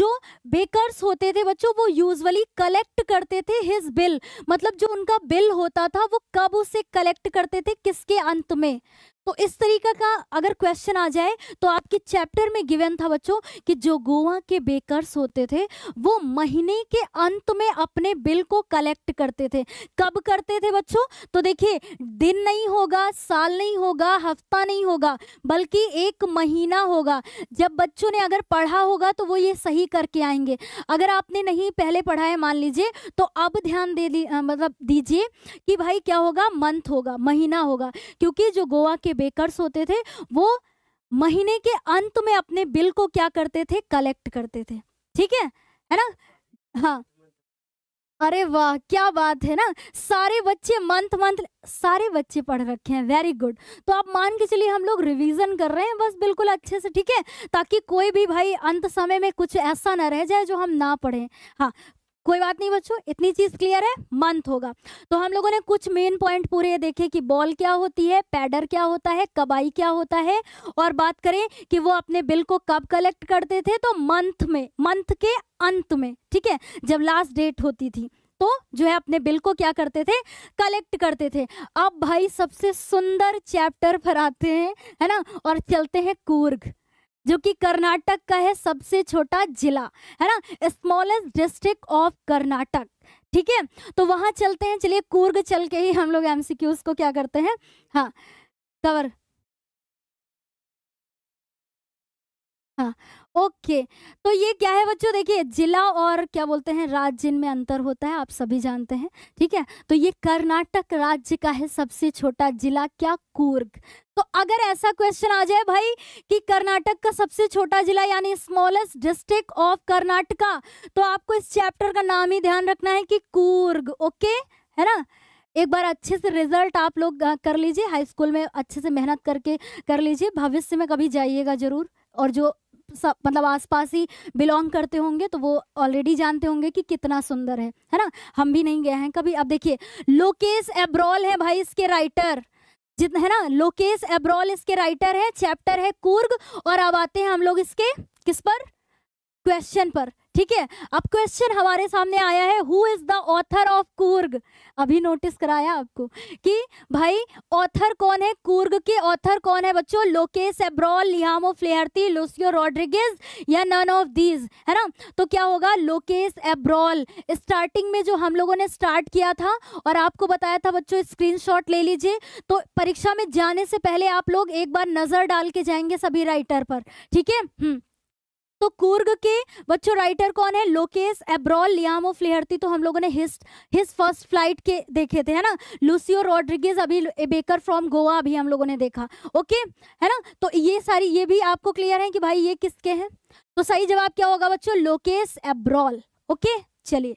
जो बेकर्स होते थे बच्चों वो यूजली कलेक्ट करते थे हिज बिल मतलब जो उनका बिल होता था वो कब उसे कलेक्ट करते थे किसके अंत में तो इस तरीका का अगर क्वेश्चन आ जाए तो आपके चैप्टर में गिवन था बच्चों कि जो गोवा के बेकर्स होते थे वो महीने के अंत में अपने बिल को कलेक्ट करते थे कब करते थे बच्चों तो देखिए दिन नहीं होगा साल नहीं होगा हफ्ता नहीं होगा बल्कि एक महीना होगा जब बच्चों ने अगर पढ़ा होगा तो वो ये सही करके आएंगे अगर आपने नहीं पहले पढ़ा है मान लीजिए तो अब ध्यान दे दी, मतलब दीजिए कि भाई क्या होगा मंथ होगा महीना होगा क्योंकि जो गोवा के बेकर्स होते थे वो महीने के अंत में अपने बिल को क्या करते थे कलेक्ट करते थे ठीक है है ना हाँ अरे वाह क्या बात है ना सारे बच्चे मंथ मंथ सारे बच्चे पढ़ रखे हैं वेरी गुड तो आप मान के चलिए हम लोग रिवीजन कर रहे हैं बस बिल्कुल अच्छे से ठीक है ताकि कोई भी भाई अंत समय में कुछ ऐसा ना रह जाए जो हम ना पढ़ें हाँ कोई बात नहीं बच्चों इतनी चीज क्लियर है मंथ होगा तो हम लोगों ने कुछ मेन पॉइंट पूरे ये देखे कि बॉल क्या होती है पैडर क्या होता है कबाई क्या होता है और बात करें कि वो अपने बिल को कब कलेक्ट करते थे तो मंथ में मंथ के अंत में ठीक है जब लास्ट डेट होती थी तो जो है अपने बिल को क्या करते थे कलेक्ट करते थे अब भाई सबसे सुंदर चैप्टर फराते हैं है ना और चलते हैं कूर्ग जो कि कर्नाटक का है सबसे छोटा जिला है ना स्मॉलेस्ट डिस्ट्रिक्ट ऑफ कर्नाटक ठीक है तो वहां चलते हैं चलिए कूर्ग चल के ही हम लोग एमसीक्यूज को क्या करते हैं हाँ कवर हाँ ओके okay. तो ये क्या है बच्चों देखिए जिला और क्या बोलते हैं राज्य इनमें अंतर होता है आप सभी जानते हैं ठीक है तो ये कर्नाटक राज्य का है सबसे छोटा जिला क्या कूर्ग तो अगर ऐसा क्वेश्चन आ जाए भाई कि कर्नाटक का सबसे छोटा जिला यानी स्मॉलेस्ट डिस्ट्रिक्ट ऑफ कर्नाटका तो आपको इस चैप्टर का नाम ही ध्यान रखना है कि कूर्ग ओके है ना एक बार अच्छे से रिजल्ट आप लोग कर लीजिए हाई स्कूल में अच्छे से मेहनत करके कर लीजिए भविष्य में कभी जाइएगा जरूर और जो सब मतलब आसपास ही बिलोंग करते होंगे तो वो ऑलरेडी जानते होंगे कि कितना सुंदर है है ना हम भी नहीं गए हैं कभी अब देखिए लोकेश एब्रॉल है भाई इसके राइटर जितना है ना लोकेश एब्रॉल इसके राइटर है चैप्टर है कूर्ग और अब आते हैं हम लोग इसके किस पर क्वेश्चन पर ठीक है अब क्वेश्चन हमारे सामने आया है who is the author of Coorg अभी नोटिस कराया आपको कि भाई ऑथर कौन है कूर्ग के ऑथर कौन है बच्चों लोकेश एब्रॉल लियामो फ्लेहरती लुसियो रॉड्रिगेज या नन ऑफ दीज है ना तो क्या होगा लोकेश एब्रॉल स्टार्टिंग में जो हम लोगों ने स्टार्ट किया था और आपको बताया था बच्चों स्क्रीन ले लीजिए तो परीक्षा में जाने से पहले आप लोग एक बार नजर डाल के जाएंगे सभी राइटर पर ठीक है हम्म। तो कूर्ग के बच्चों राइटर कौन है लोकेश एब्रॉल लियामो फ्लेहरती तो हम लोगों ने हिस्ट हिस फर्स्ट फ्लाइट के देखे थे है ना लुसियो रॉड्रिगेज अभी बेकर फ्रॉम गोवा अभी हम लोगों ने देखा ओके है ना तो ये सारी ये भी आपको क्लियर है कि भाई ये किसके हैं तो सही जवाब क्या होगा बच्चों लोकेश एब्रॉल ओके चलिए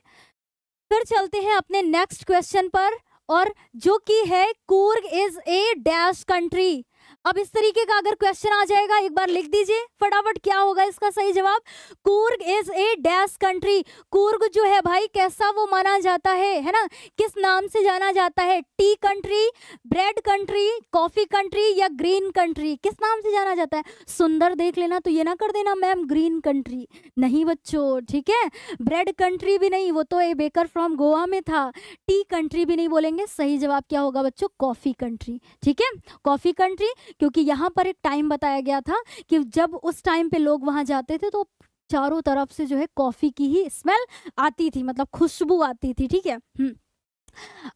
फिर चलते हैं अपने नेक्स्ट क्वेश्चन पर और जो कि है Coorg is a dash country अब इस तरीके का अगर क्वेश्चन आ जाएगा एक बार लिख दीजिए फटाफट क्या होगा इसका सही जवाब Coorg is a dash country Coorg जो है भाई कैसा वो माना जाता है है ना किस नाम से जाना जाता है tea country bread country coffee country या ग्रीन कंट्री किस नाम से जाना जाता है सुंदर देख लेना तो ये ना कर देना मैम ग्रीन कंट्री नहीं बच्चो ठीक है ब्रेड कंट्री भी नहीं वो तो ए बेकर फ्रॉम गोवा में था टी कंट्री भी नहीं बोलेंगे सही जवाब क्या होगा बच्चों कॉफी कंट्री ठीक है कॉफी कंट्री क्योंकि यहाँ पर एक टाइम बताया गया था कि जब उस टाइम पे लोग वहाँ जाते थे तो चारों तरफ से जो है कॉफ़ी की ही स्मेल आती थी मतलब खुशबू आती थी ठीक है हम्म।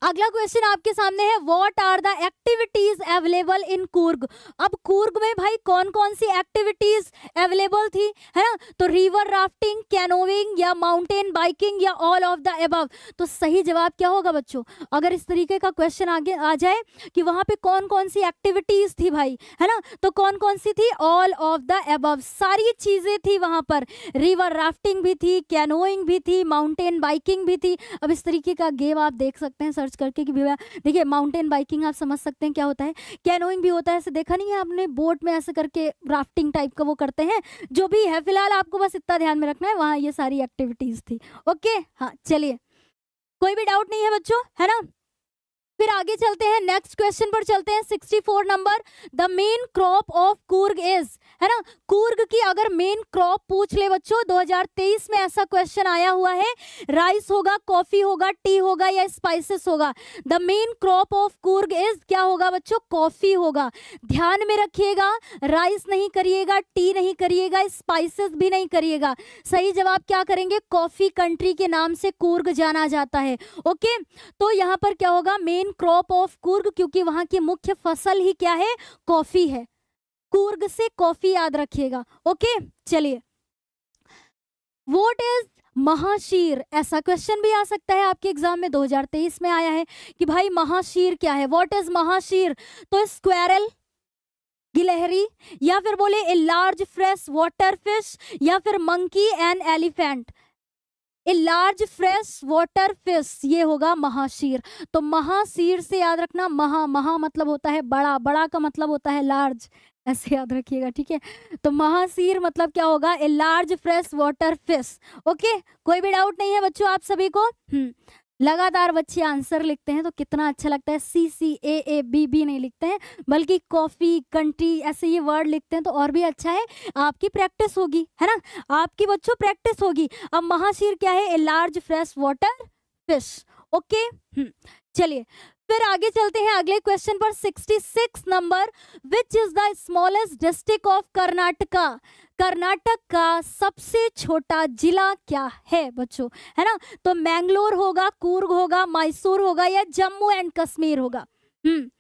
अगला क्वेश्चन आपके सामने है what are the activities available in Coorg अब कूर्ग में भाई कौन कौन सी एक्टिविटीज अवेलेबल थी है ना तो रिवर राफ्टिंग कैनोविंग या माउंटेन बाइकिंग या ऑल ऑफ द अबव तो सही जवाब क्या होगा बच्चों अगर इस तरीके का क्वेश्चन आगे आ जाए कि वहां पे कौन कौन सी एक्टिविटीज थी भाई है ना तो कौन कौन सी थी ऑल ऑफ द अबव सारी चीजें थी वहां पर रिवर राफ्टिंग भी थी कैनोइंग भी थी माउंटेन बाइकिंग भी थी अब इस तरीके का गेम आप देख सकते सकते हैं सर्च करके कि भैया देखिए माउंटेन बाइकिंग आप समझ सकते हैं क्या होता है कैनोइंग भी होता है ऐसे देखा नहीं है आपने बोट में ऐसे करके राफ्टिंग टाइप का वो करते हैं जो भी है फिलहाल आपको बस इतना ध्यान में रखना है वहाँ ये सारी एक्टिविटीज़ थी ओके हाँ चलिए कोई भी डाउट नहीं है बच्चों है ना फिर आगे चलते हैं नेक्स्ट क्वेश्चन पर चलते हैं 64 number the main crop of Coorg is है ना कूर्ग की अगर मेन क्रॉप पूछ ले बच्चों 2023 में ऐसा क्वेश्चन आया हुआ है राइस होगा कॉफी होगा टी होगा या स्पाइसेस होगा the main crop of Coorg is क्या होगा बच्चों कॉफी होगा ध्यान में रखिएगा राइस नहीं करिएगा टी नहीं करिएगा स्पाइसेस भी नहीं करिएगा सही जवाब क्या करेंगे कॉफी कंट्री के नाम से कूर्ग जाना जाता है ओके तो यहाँ पर क्या होगा मेन क्रॉप ऑफ कूर्ग क्योंकि वहां की मुख्य फसल ही क्या है कॉफी है कूर्ग से कॉफी याद रखिएगा ओके चलिए वोट इज महाशीर ऐसा क्वेश्चन भी आ सकता है आपके एग्जाम में 2023 में आया है कि भाई महाशीर क्या है वॉट इज महाशीर तो स्क्वेरल गिलहरी या फिर बोले a large fresh water fish या फिर monkey and elephant a large fresh water fish ये होगा महाशीर तो महाशीर से याद रखना महा महा मतलब होता है बड़ा बड़ा का मतलब होता है लार्ज ऐसे याद रखिएगा ठीक है तो महाशीर मतलब क्या होगा a large fresh water fish okay कोई भी डाउट नहीं है बच्चों आप सभी को हम्म लगातार बच्चे आंसर लिखते हैं तो कितना अच्छा लगता है सी सी ए ए बी बी नहीं लिखते हैं बल्कि कॉफ़ी कंट्री ऐसे ये वर्ड लिखते हैं तो और भी अच्छा है आपकी प्रैक्टिस होगी है ना आपकी बच्चों प्रैक्टिस होगी अब महाशीर क्या है a large fresh water fish okay चलिए फिर आगे चलते हैं अगले क्वेश्चन पर 66 number which is the smallest district of Karnataka Karnataka का सबसे छोटा जिला क्या है बच्चों है ना तो मैंगलोर होगा कूर्ग होगा मैसूर होगा या जम्मू एंड कश्मीर होगा हम्म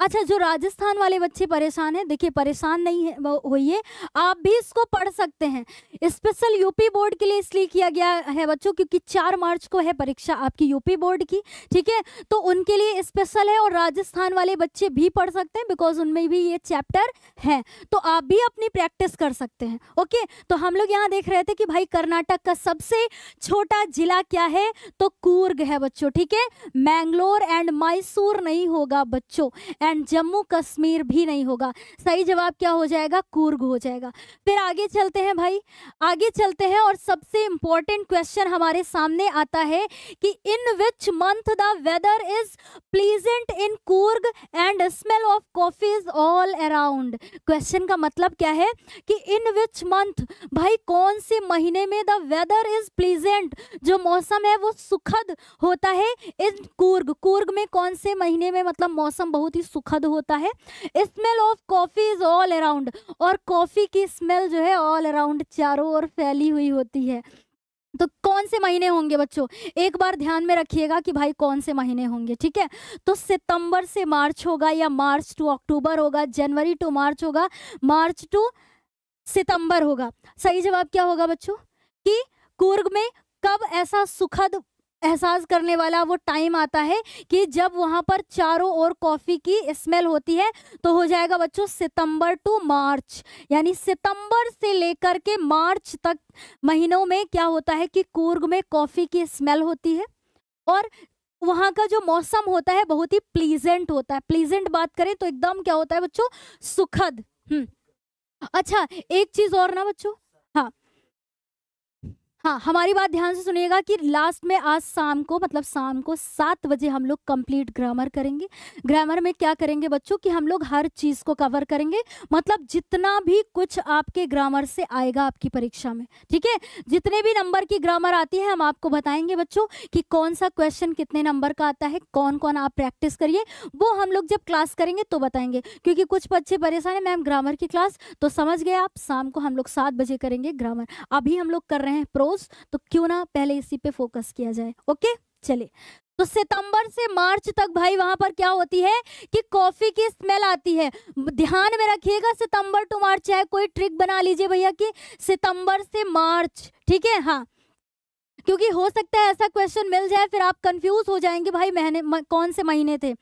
अच्छा जो राजस्थान वाले बच्चे परेशान हैं देखिए परेशान नहीं है होइए आप भी इसको पढ़ सकते हैं स्पेशल यूपी बोर्ड के लिए इसलिए किया गया है बच्चों क्योंकि चार मार्च को है परीक्षा आपकी यूपी बोर्ड की ठीक है तो उनके लिए स्पेशल है और राजस्थान वाले बच्चे भी पढ़ सकते हैं बिकॉज उनमें भी ये चैप्टर है तो आप भी अपनी प्रैक्टिस कर सकते हैं ओके तो हम लोग यहाँ देख रहे थे कि भाई कर्नाटक का सबसे छोटा जिला क्या है तो कूर्ग है बच्चों ठीक है मैंगलोर एंड मैसूर नहीं होगा बच्चों एंड जम्मू कश्मीर भी नहीं होगा सही जवाब क्या हो जाएगा कूर्ग हो जाएगा फिर आगे चलते हैं भाई आगे चलते हैं और सबसे इंपॉर्टेंट क्वेश्चन हमारे सामने आता है कि in which month the weather is pleasant in Coorg and smell of coffee is all around question का मतलब क्या है कि इन विच मंथ भाई कौन से महीने में द वेदर इज प्लीजेंट जो मौसम है वो सुखद होता है इन कूर्ग कूर्ग में कौन से महीने में मतलब मौसम बहुत ही सुखद होता है smell of coffee is all around और कॉफ़ी की स्मेल जो है ऑल अराउंड चारों ओर फैली हुई होती है तो कौन से महीने होंगे बच्चों एक बार ध्यान में रखिएगा कि भाई कौन से महीने होंगे ठीक है तो सितंबर से मार्च होगा या मार्च टू अक्टूबर होगा जनवरी टू मार्च होगा मार्च टू सितंबर होगा सही जवाब क्या होगा बच्चों कि कूर्ग में कब ऐसा सुखद एहसास करने वाला वो टाइम आता है कि जब वहाँ पर चारों ओर कॉफ़ी की स्मेल होती है तो हो जाएगा बच्चों सितंबर टू मार्च यानी सितंबर से लेकर के मार्च तक महीनों में क्या होता है कि कूर्ग में कॉफ़ी की स्मेल होती है और वहाँ का जो मौसम होता है बहुत ही प्लीजेंट होता है प्लीजेंट बात करें तो एकदम क्या होता है बच्चों सुखद हम्म। अच्छा एक चीज़ और ना बच्चों हाँ हमारी बात ध्यान से सुनिएगा कि लास्ट में आज शाम को मतलब शाम को सात बजे हम लोग कंप्लीट ग्रामर करेंगे ग्रामर में क्या करेंगे बच्चों कि हम लोग हर चीज़ को कवर करेंगे मतलब जितना भी कुछ आपके ग्रामर से आएगा आपकी परीक्षा में ठीक है जितने भी नंबर की ग्रामर आती है हम आपको बताएंगे बच्चों कि कौन सा क्वेश्चन कितने नंबर का आता है कौन कौन आप प्रैक्टिस करिए वो हम लोग जब क्लास करेंगे तो बताएंगे क्योंकि कुछ बच्चे परेशान है मैम ग्रामर की क्लास तो समझ गए आप शाम को हम लोग सात बजे करेंगे ग्रामर अभी हम लोग कर रहे हैं प्रो क्लोज तो क्यों ना पहले इसी पे फोकस किया जाए ओके चले तो सितंबर से मार्च तक भाई वहां पर क्या होती है कि कॉफी की स्मेल आती है ध्यान में रखिएगा सितंबर टू मार्च चाहे कोई ट्रिक बना लीजिए भैया कि सितंबर से मार्च ठीक है हाँ क्योंकि हो सकता है ऐसा क्वेश्चन मिल जाए फिर आप कंफ्यूज हो जाएंगे भाई महीने कौन से महीने थे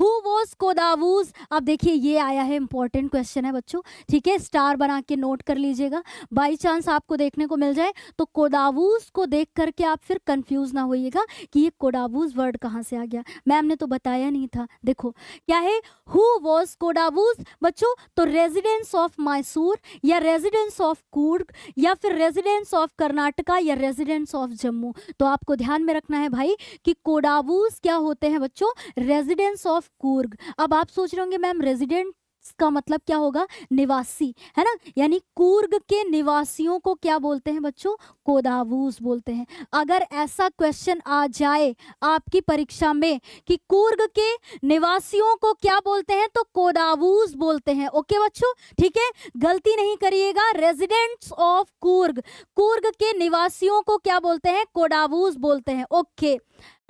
हु वॉज कोदावूज अब देखिए ये आया है इंपॉर्टेंट क्वेश्चन है बच्चों ठीक है स्टार बना के नोट कर लीजिएगा बाई चांस आपको देखने को मिल जाए तो कोदावूज को देख करके आप फिर कंफ्यूज ना होइएगा कि ये कोडावूज वर्ड कहाँ से आ गया मैम ने तो बताया नहीं था देखो क्या है हु वॉज कोडावूज बच्चों तो रेजिडेंस ऑफ मैसूर या रेजिडेंस ऑफ कूर्ग या फिर रेजिडेंस ऑफ कर्नाटका या रेजिडेंस ऑफ जम्मू तो आपको ध्यान में रखना है भाई कि कोडावूज क्या होते हैं बच्चों रेजिडेंस ऑफ कूर्ग अब आप सोच रहे होंगे मैम रेजिडेंट का मतलब क्या होगा निवासी है ना यानी कूर्ग के निवासियों को क्या बोलते हैं बच्चों कोदावूस बोलते हैं अगर ऐसा क्वेश्चन आ जाए आपकी परीक्षा में कि कूर्ग के निवासियों को क्या बोलते हैं तो कोदावूस बोलते हैं ओके बच्चों ठीक है गलती नहीं करिएगा रेजिडेंट्स ऑफ कूर्ग कूर्ग के निवासियों को क्या बोलते हैं कोडावूस बोलते हैं ओके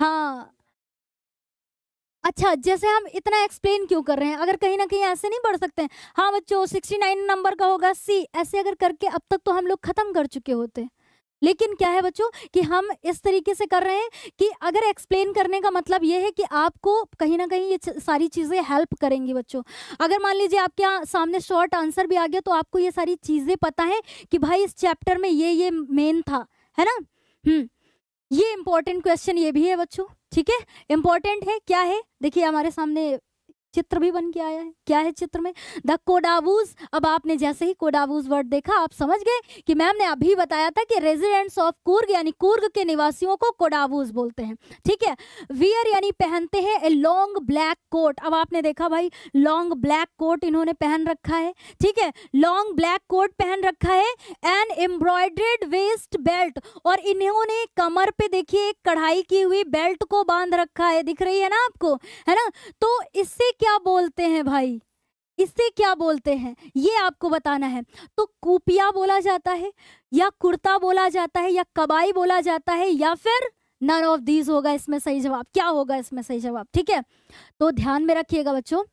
हाँ अच्छा जैसे हम इतना एक्सप्लेन क्यों कर रहे हैं अगर कहीं ना कहीं ऐसे नहीं बढ़ सकते हैं हाँ बच्चों सिक्सटी नाइन नंबर का होगा सी ऐसे अगर करके अब तक तो हम लोग खत्म कर चुके होते हैं लेकिन क्या है बच्चों कि हम इस तरीके से कर रहे हैं कि अगर एक्सप्लेन करने का मतलब ये है कि आपको कहीं ना कहीं ये सारी चीज़ें हेल्प करेंगी बच्चों अगर मान लीजिए आपके यहाँ सामने शॉर्ट आंसर भी आ गया तो आपको ये सारी चीज़ें पता है कि भाई इस चैप्टर में ये ये मेन था है ना हम्म, ये इम्पोर्टेंट क्वेश्चन ये भी है बच्चों ठीक है इंपॉर्टेंट है क्या है देखिए हमारे सामने चित्र भी बन के आया है क्या है चित्र में द कोडावूज अब आपने जैसे ही कोडावूज वर्ड देखा आप समझ गए कि मैम ने अभी बताया था कि रेजिडेंट्स ऑफ कूर्ग यानी कूर्ग के निवासियों को कोडावूज बोलते हैं ठीक है वियर यानी पहनते हैं ए लॉन्ग ब्लैक कोट अब आपने देखा भाई लॉन्ग ब्लैक कोट इन्होंने पहन रखा है ठीक है लॉन्ग ब्लैक कोट पहन रखा है एन एम्ब्रॉयड्रेड वेस्ट बेल्ट और इन्होंने कमर पे देखिए कढ़ाई की हुई बेल्ट को बांध रखा है दिख रही है ना आपको है ना तो इससे क्या बोलते हैं भाई इसे क्या बोलते हैं ये आपको बताना है तो कूपिया बोला जाता है या कुर्ता बोला जाता है या कबाई बोला जाता है या फिर नन ऑफ दीज होगा इसमें सही जवाब क्या होगा इसमें सही जवाब ठीक है तो ध्यान में रखिएगा बच्चों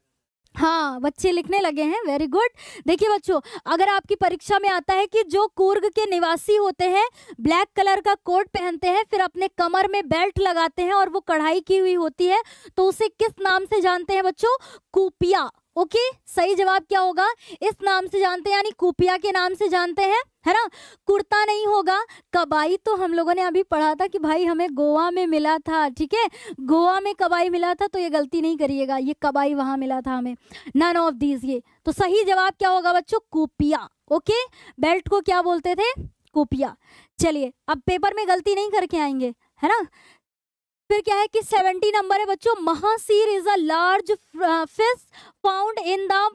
हाँ बच्चे लिखने लगे हैं वेरी गुड देखिए बच्चों अगर आपकी परीक्षा में आता है कि जो कुर्ग के निवासी होते हैं ब्लैक कलर का कोट पहनते हैं फिर अपने कमर में बेल्ट लगाते हैं और वो कढ़ाई की हुई होती है तो उसे किस नाम से जानते हैं बच्चों कूपिया ओके सही जवाब क्या होगा इस नाम से जानते हैं यानी कूपिया के नाम से जानते हैं है ना कुर्ता नहीं होगा कबाई तो हम लोगों ने अभी पढ़ा था कि भाई हमें गोवा में मिला था ठीक है गोवा में कबाई मिला था तो ये गलती नहीं करिएगा ये कबाई वहां मिला था हमें नन ऑफ दीज ये तो सही जवाब क्या होगा बच्चों कुपिया ओके बेल्ट को क्या बोलते थे कुपिया चलिए अब पेपर में गलती नहीं करके आएंगे है ना फिर क्या है कि सेवेंटी नंबर है बच्चों mahseer is a large fish found in the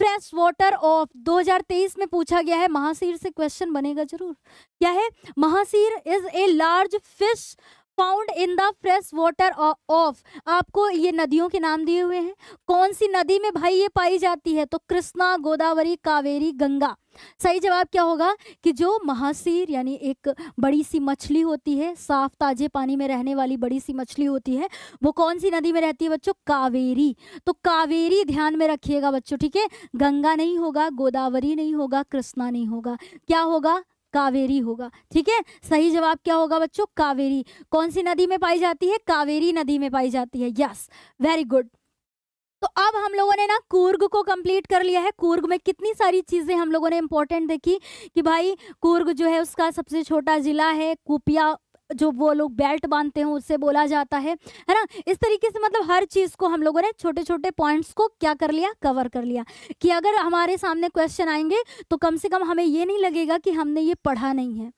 fresh water of 2023 में पूछा गया है महासीर से क्वेश्चन बनेगा जरूर क्या है mahseer is a large fish found in the fresh water of आपको ये नदियों के नाम दिए हुए हैं कौन सी नदी में भाई ये पाई जाती है तो कृष्णा गोदावरी कावेरी गंगा सही जवाब क्या होगा कि जो महासीर यानी एक बड़ी सी मछली होती है साफ ताजे पानी में रहने वाली बड़ी सी मछली होती है वो कौन सी नदी में रहती है बच्चों कावेरी तो कावेरी ध्यान में रखिएगा बच्चों ठीक है गंगा नहीं होगा गोदावरी नहीं होगा कृष्णा नहीं होगा क्या होगा कावेरी होगा ठीक है सही जवाब क्या होगा बच्चों कावेरी कौन सी नदी में पाई जाती है कावेरी नदी में पाई जाती है यस वेरी गुड तो अब हम लोगों ने ना कुर्ग को कंप्लीट कर लिया है कुर्ग में कितनी सारी चीज़ें हम लोगों ने इम्पोर्टेंट देखी कि भाई कुर्ग जो है उसका सबसे छोटा ज़िला है कुपिया जो वो लोग बेल्ट बांधते हैं उससे बोला जाता है है ना इस तरीके से मतलब हर चीज़ को हम लोगों ने छोटे छोटे पॉइंट्स को क्या कर लिया कवर कर लिया कि अगर हमारे सामने क्वेश्चन आएंगे तो कम से कम हमें ये नहीं लगेगा कि हमने ये पढ़ा नहीं है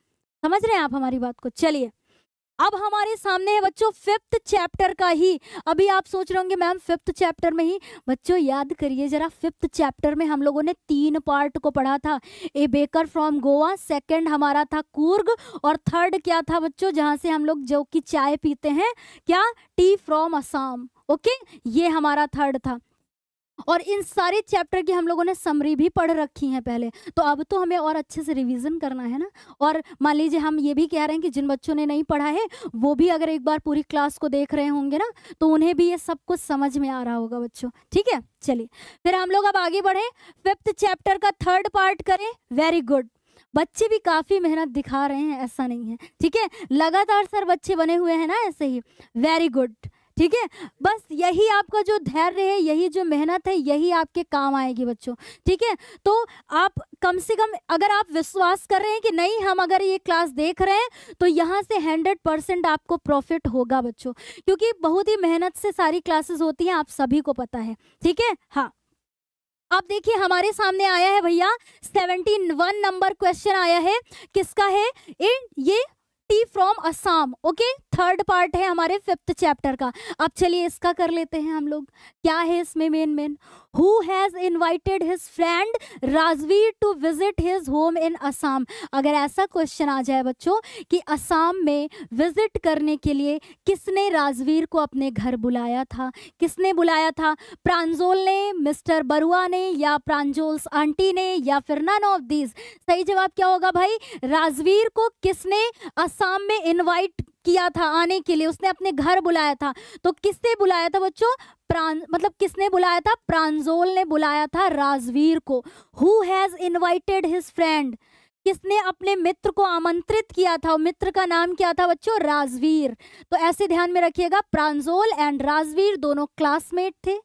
समझ रहे हैं आप हमारी बात को चलिए अब हमारे सामने है बच्चों फिफ्थ चैप्टर का ही अभी आप सोच रहे होंगे मैम फिफ्थ चैप्टर में ही बच्चों याद करिए जरा फिफ्थ चैप्टर में हम लोगों ने तीन पार्ट को पढ़ा था a baker from Goa second हमारा था कूर्ग और थर्ड क्या था बच्चों जहाँ से हम लोग जो की चाय पीते हैं क्या टी फ्रॉम असम ओके ये हमारा थर्ड था और इन सारे चैप्टर की हम लोगों ने समरी भी पढ़ रखी है पहले तो अब तो हमें और अच्छे से रिवीजन करना है ना और मान लीजिए हम ये भी कह रहे हैं कि जिन बच्चों ने नहीं पढ़ा है वो भी अगर एक बार पूरी क्लास को देख रहे होंगे ना तो उन्हें भी ये सब कुछ समझ में आ रहा होगा बच्चों ठीक है चलिए फिर हम लोग अब आगे बढ़े फिफ्थ चैप्टर का थर्ड पार्ट करें वेरी गुड बच्चे भी काफ़ी मेहनत दिखा रहे हैं ऐसा नहीं है ठीक है लगातार सर बच्चे बने हुए हैं ना ऐसे ही वेरी गुड ठीक है बस यही आपका जो धैर्य है यही जो मेहनत है यही आपके काम आएगी बच्चों ठीक है तो आप कम से कम अगर आप विश्वास कर रहे हैं कि नहीं हम अगर ये क्लास देख रहे हैं तो यहाँ से हंड्रेड परसेंट आपको प्रॉफिट होगा बच्चों क्योंकि बहुत ही मेहनत से सारी क्लासेस होती हैं आप सभी को पता है ठीक है हाँ आप देखिए हमारे सामने आया है भैया सेवेंटी नंबर क्वेश्चन आया है किसका है ये tea from Assam okay third part है हमारे फिफ्थ चैप्टर का अब चलिए इसका कर लेते हैं हम लोग क्या है इसमें main main who has invited his friend Rajvir to visit his home in Assam? अगर ऐसा क्वेश्चन आ जाए बच्चों कि असम में विजिट करने के लिए किसने राजवीर को अपने घर बुलाया था किसने बुलाया था प्रांजोल ने मिस्टर बरुआ ने या प्रांजोल्स आंटी ने या फिर नन ऑफ दीज सही जवाब क्या होगा भाई राजवीर को किसने असम में इन्वाइट किया था आने के लिए उसने अपने घर बुलाया था तो किसने बुलाया था बच्चों प्रां मतलब किसने बुलाया था प्रांजोल ने बुलाया था राजवीर को who has invited his friend किसने अपने मित्र को आमंत्रित किया था मित्र का नाम क्या था बच्चों राजवीर तो ऐसे ध्यान में रखिएगा प्रांजोल एंड राजवीर दोनों क्लासमेट थे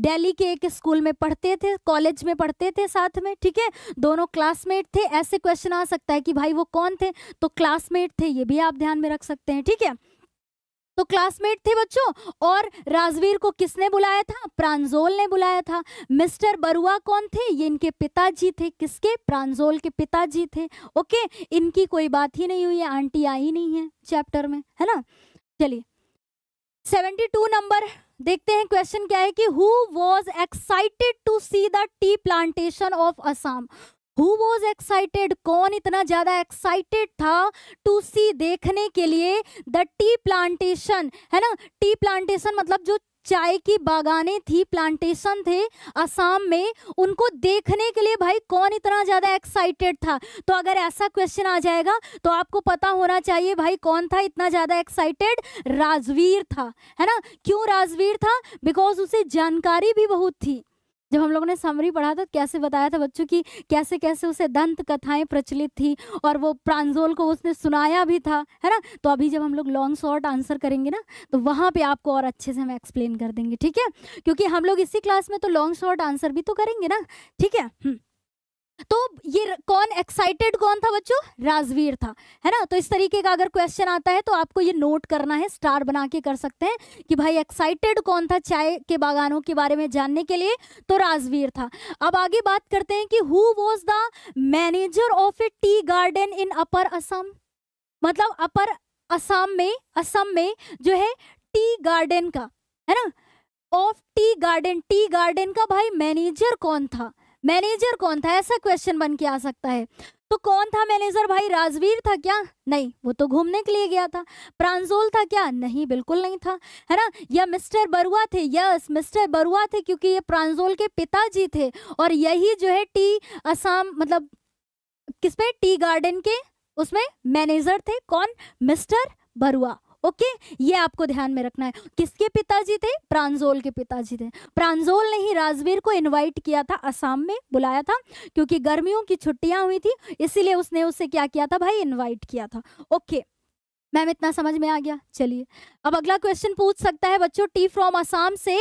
दिल्ली के एक स्कूल में पढ़ते थे कॉलेज में पढ़ते थे साथ में ठीक है दोनों क्लासमेट थे ऐसे क्वेश्चन आ सकता है कि भाई वो कौन थे तो क्लासमेट थे ये भी आप ध्यान में रख सकते हैं ठीक है तो क्लासमेट थे बच्चों और राजवीर को किसने बुलाया था प्रांजोल ने बुलाया था मिस्टर बरुआ कौन थे ये इनके पिताजी थे किसके प्रांजोल के पिताजी थे ओके इनकी कोई बात ही नहीं हुई है आंटी आई नहीं है चैप्टर में है ना चलिए सेवेंटी टू नंबर देखते हैं क्वेश्चन क्या है कि who was excited to see the tea plantation of Assam who was excited कौन इतना ज़्यादा एक्साइटेड था टू सी देखने के लिए द टी प्लांटेशन है ना टी प्लांटेशन मतलब जो चाय की बागाने थी प्लांटेशन थे असम में उनको देखने के लिए भाई कौन इतना ज़्यादा एक्साइटेड था तो अगर ऐसा क्वेश्चन आ जाएगा तो आपको पता होना चाहिए भाई कौन था इतना ज़्यादा एक्साइटेड राजवीर था है ना क्यों राजवीर था बिकॉज उसे जानकारी भी बहुत थी जब हम लोगों ने समरी पढ़ा था तो कैसे बताया था बच्चों की कैसे कैसे उसे दंत कथाएं प्रचलित थी और वो प्रांजोल को उसने सुनाया भी था है ना तो अभी जब हम लोग लॉन्ग शॉर्ट आंसर करेंगे ना तो वहाँ पे आपको और अच्छे से हम एक्सप्लेन कर देंगे ठीक है क्योंकि हम लोग इसी क्लास में तो लॉन्ग शॉर्ट आंसर भी तो करेंगे ना ठीक है हम्म। तो ये कौन एक्साइटेड कौन था बच्चों राजवीर था है ना तो इस तरीके का अगर क्वेश्चन आता है तो आपको ये नोट करना है स्टार बना के कर सकते हैं कि भाई एक्साइटेड कौन था चाय के बागानों के बारे में जानने के लिए तो राजवीर था अब आगे बात करते हैं कि who was the manager of a tea garden in upper Assam मतलब अपर असम में असम में जो है टी गार्डन का है ना of tea garden tea garden का भाई मैनेजर कौन था मैनेजर कौन था ऐसा क्वेश्चन बन के आ सकता है तो कौन था मैनेजर भाई राजवीर था क्या नहीं वो तो घूमने के लिए गया था प्रांजोल था क्या नहीं बिल्कुल नहीं था है ना या मिस्टर बरुआ थे यस मिस्टर बरुआ थे क्योंकि ये प्रांजोल के पिताजी थे और यही जो है टी असम मतलब किस पे टी गार्डन के उसमें मैनेजर थे कौन मिस्टर बरुआ ओके ये आपको ध्यान में रखना है किसके पिताजी थे प्रांजोल के पिताजी थे प्रांजोल ने ही राजवीर को इनवाइट किया था असम में बुलाया था क्योंकि गर्मियों की छुट्टियां हुई थी इसीलिए उसने उसे क्या किया था भाई इन्वाइट किया था ओके मैम इतना समझ में आ गया चलिए अब अगला क्वेश्चन पूछ सकता है बच्चों टी फ्रॉम आसाम से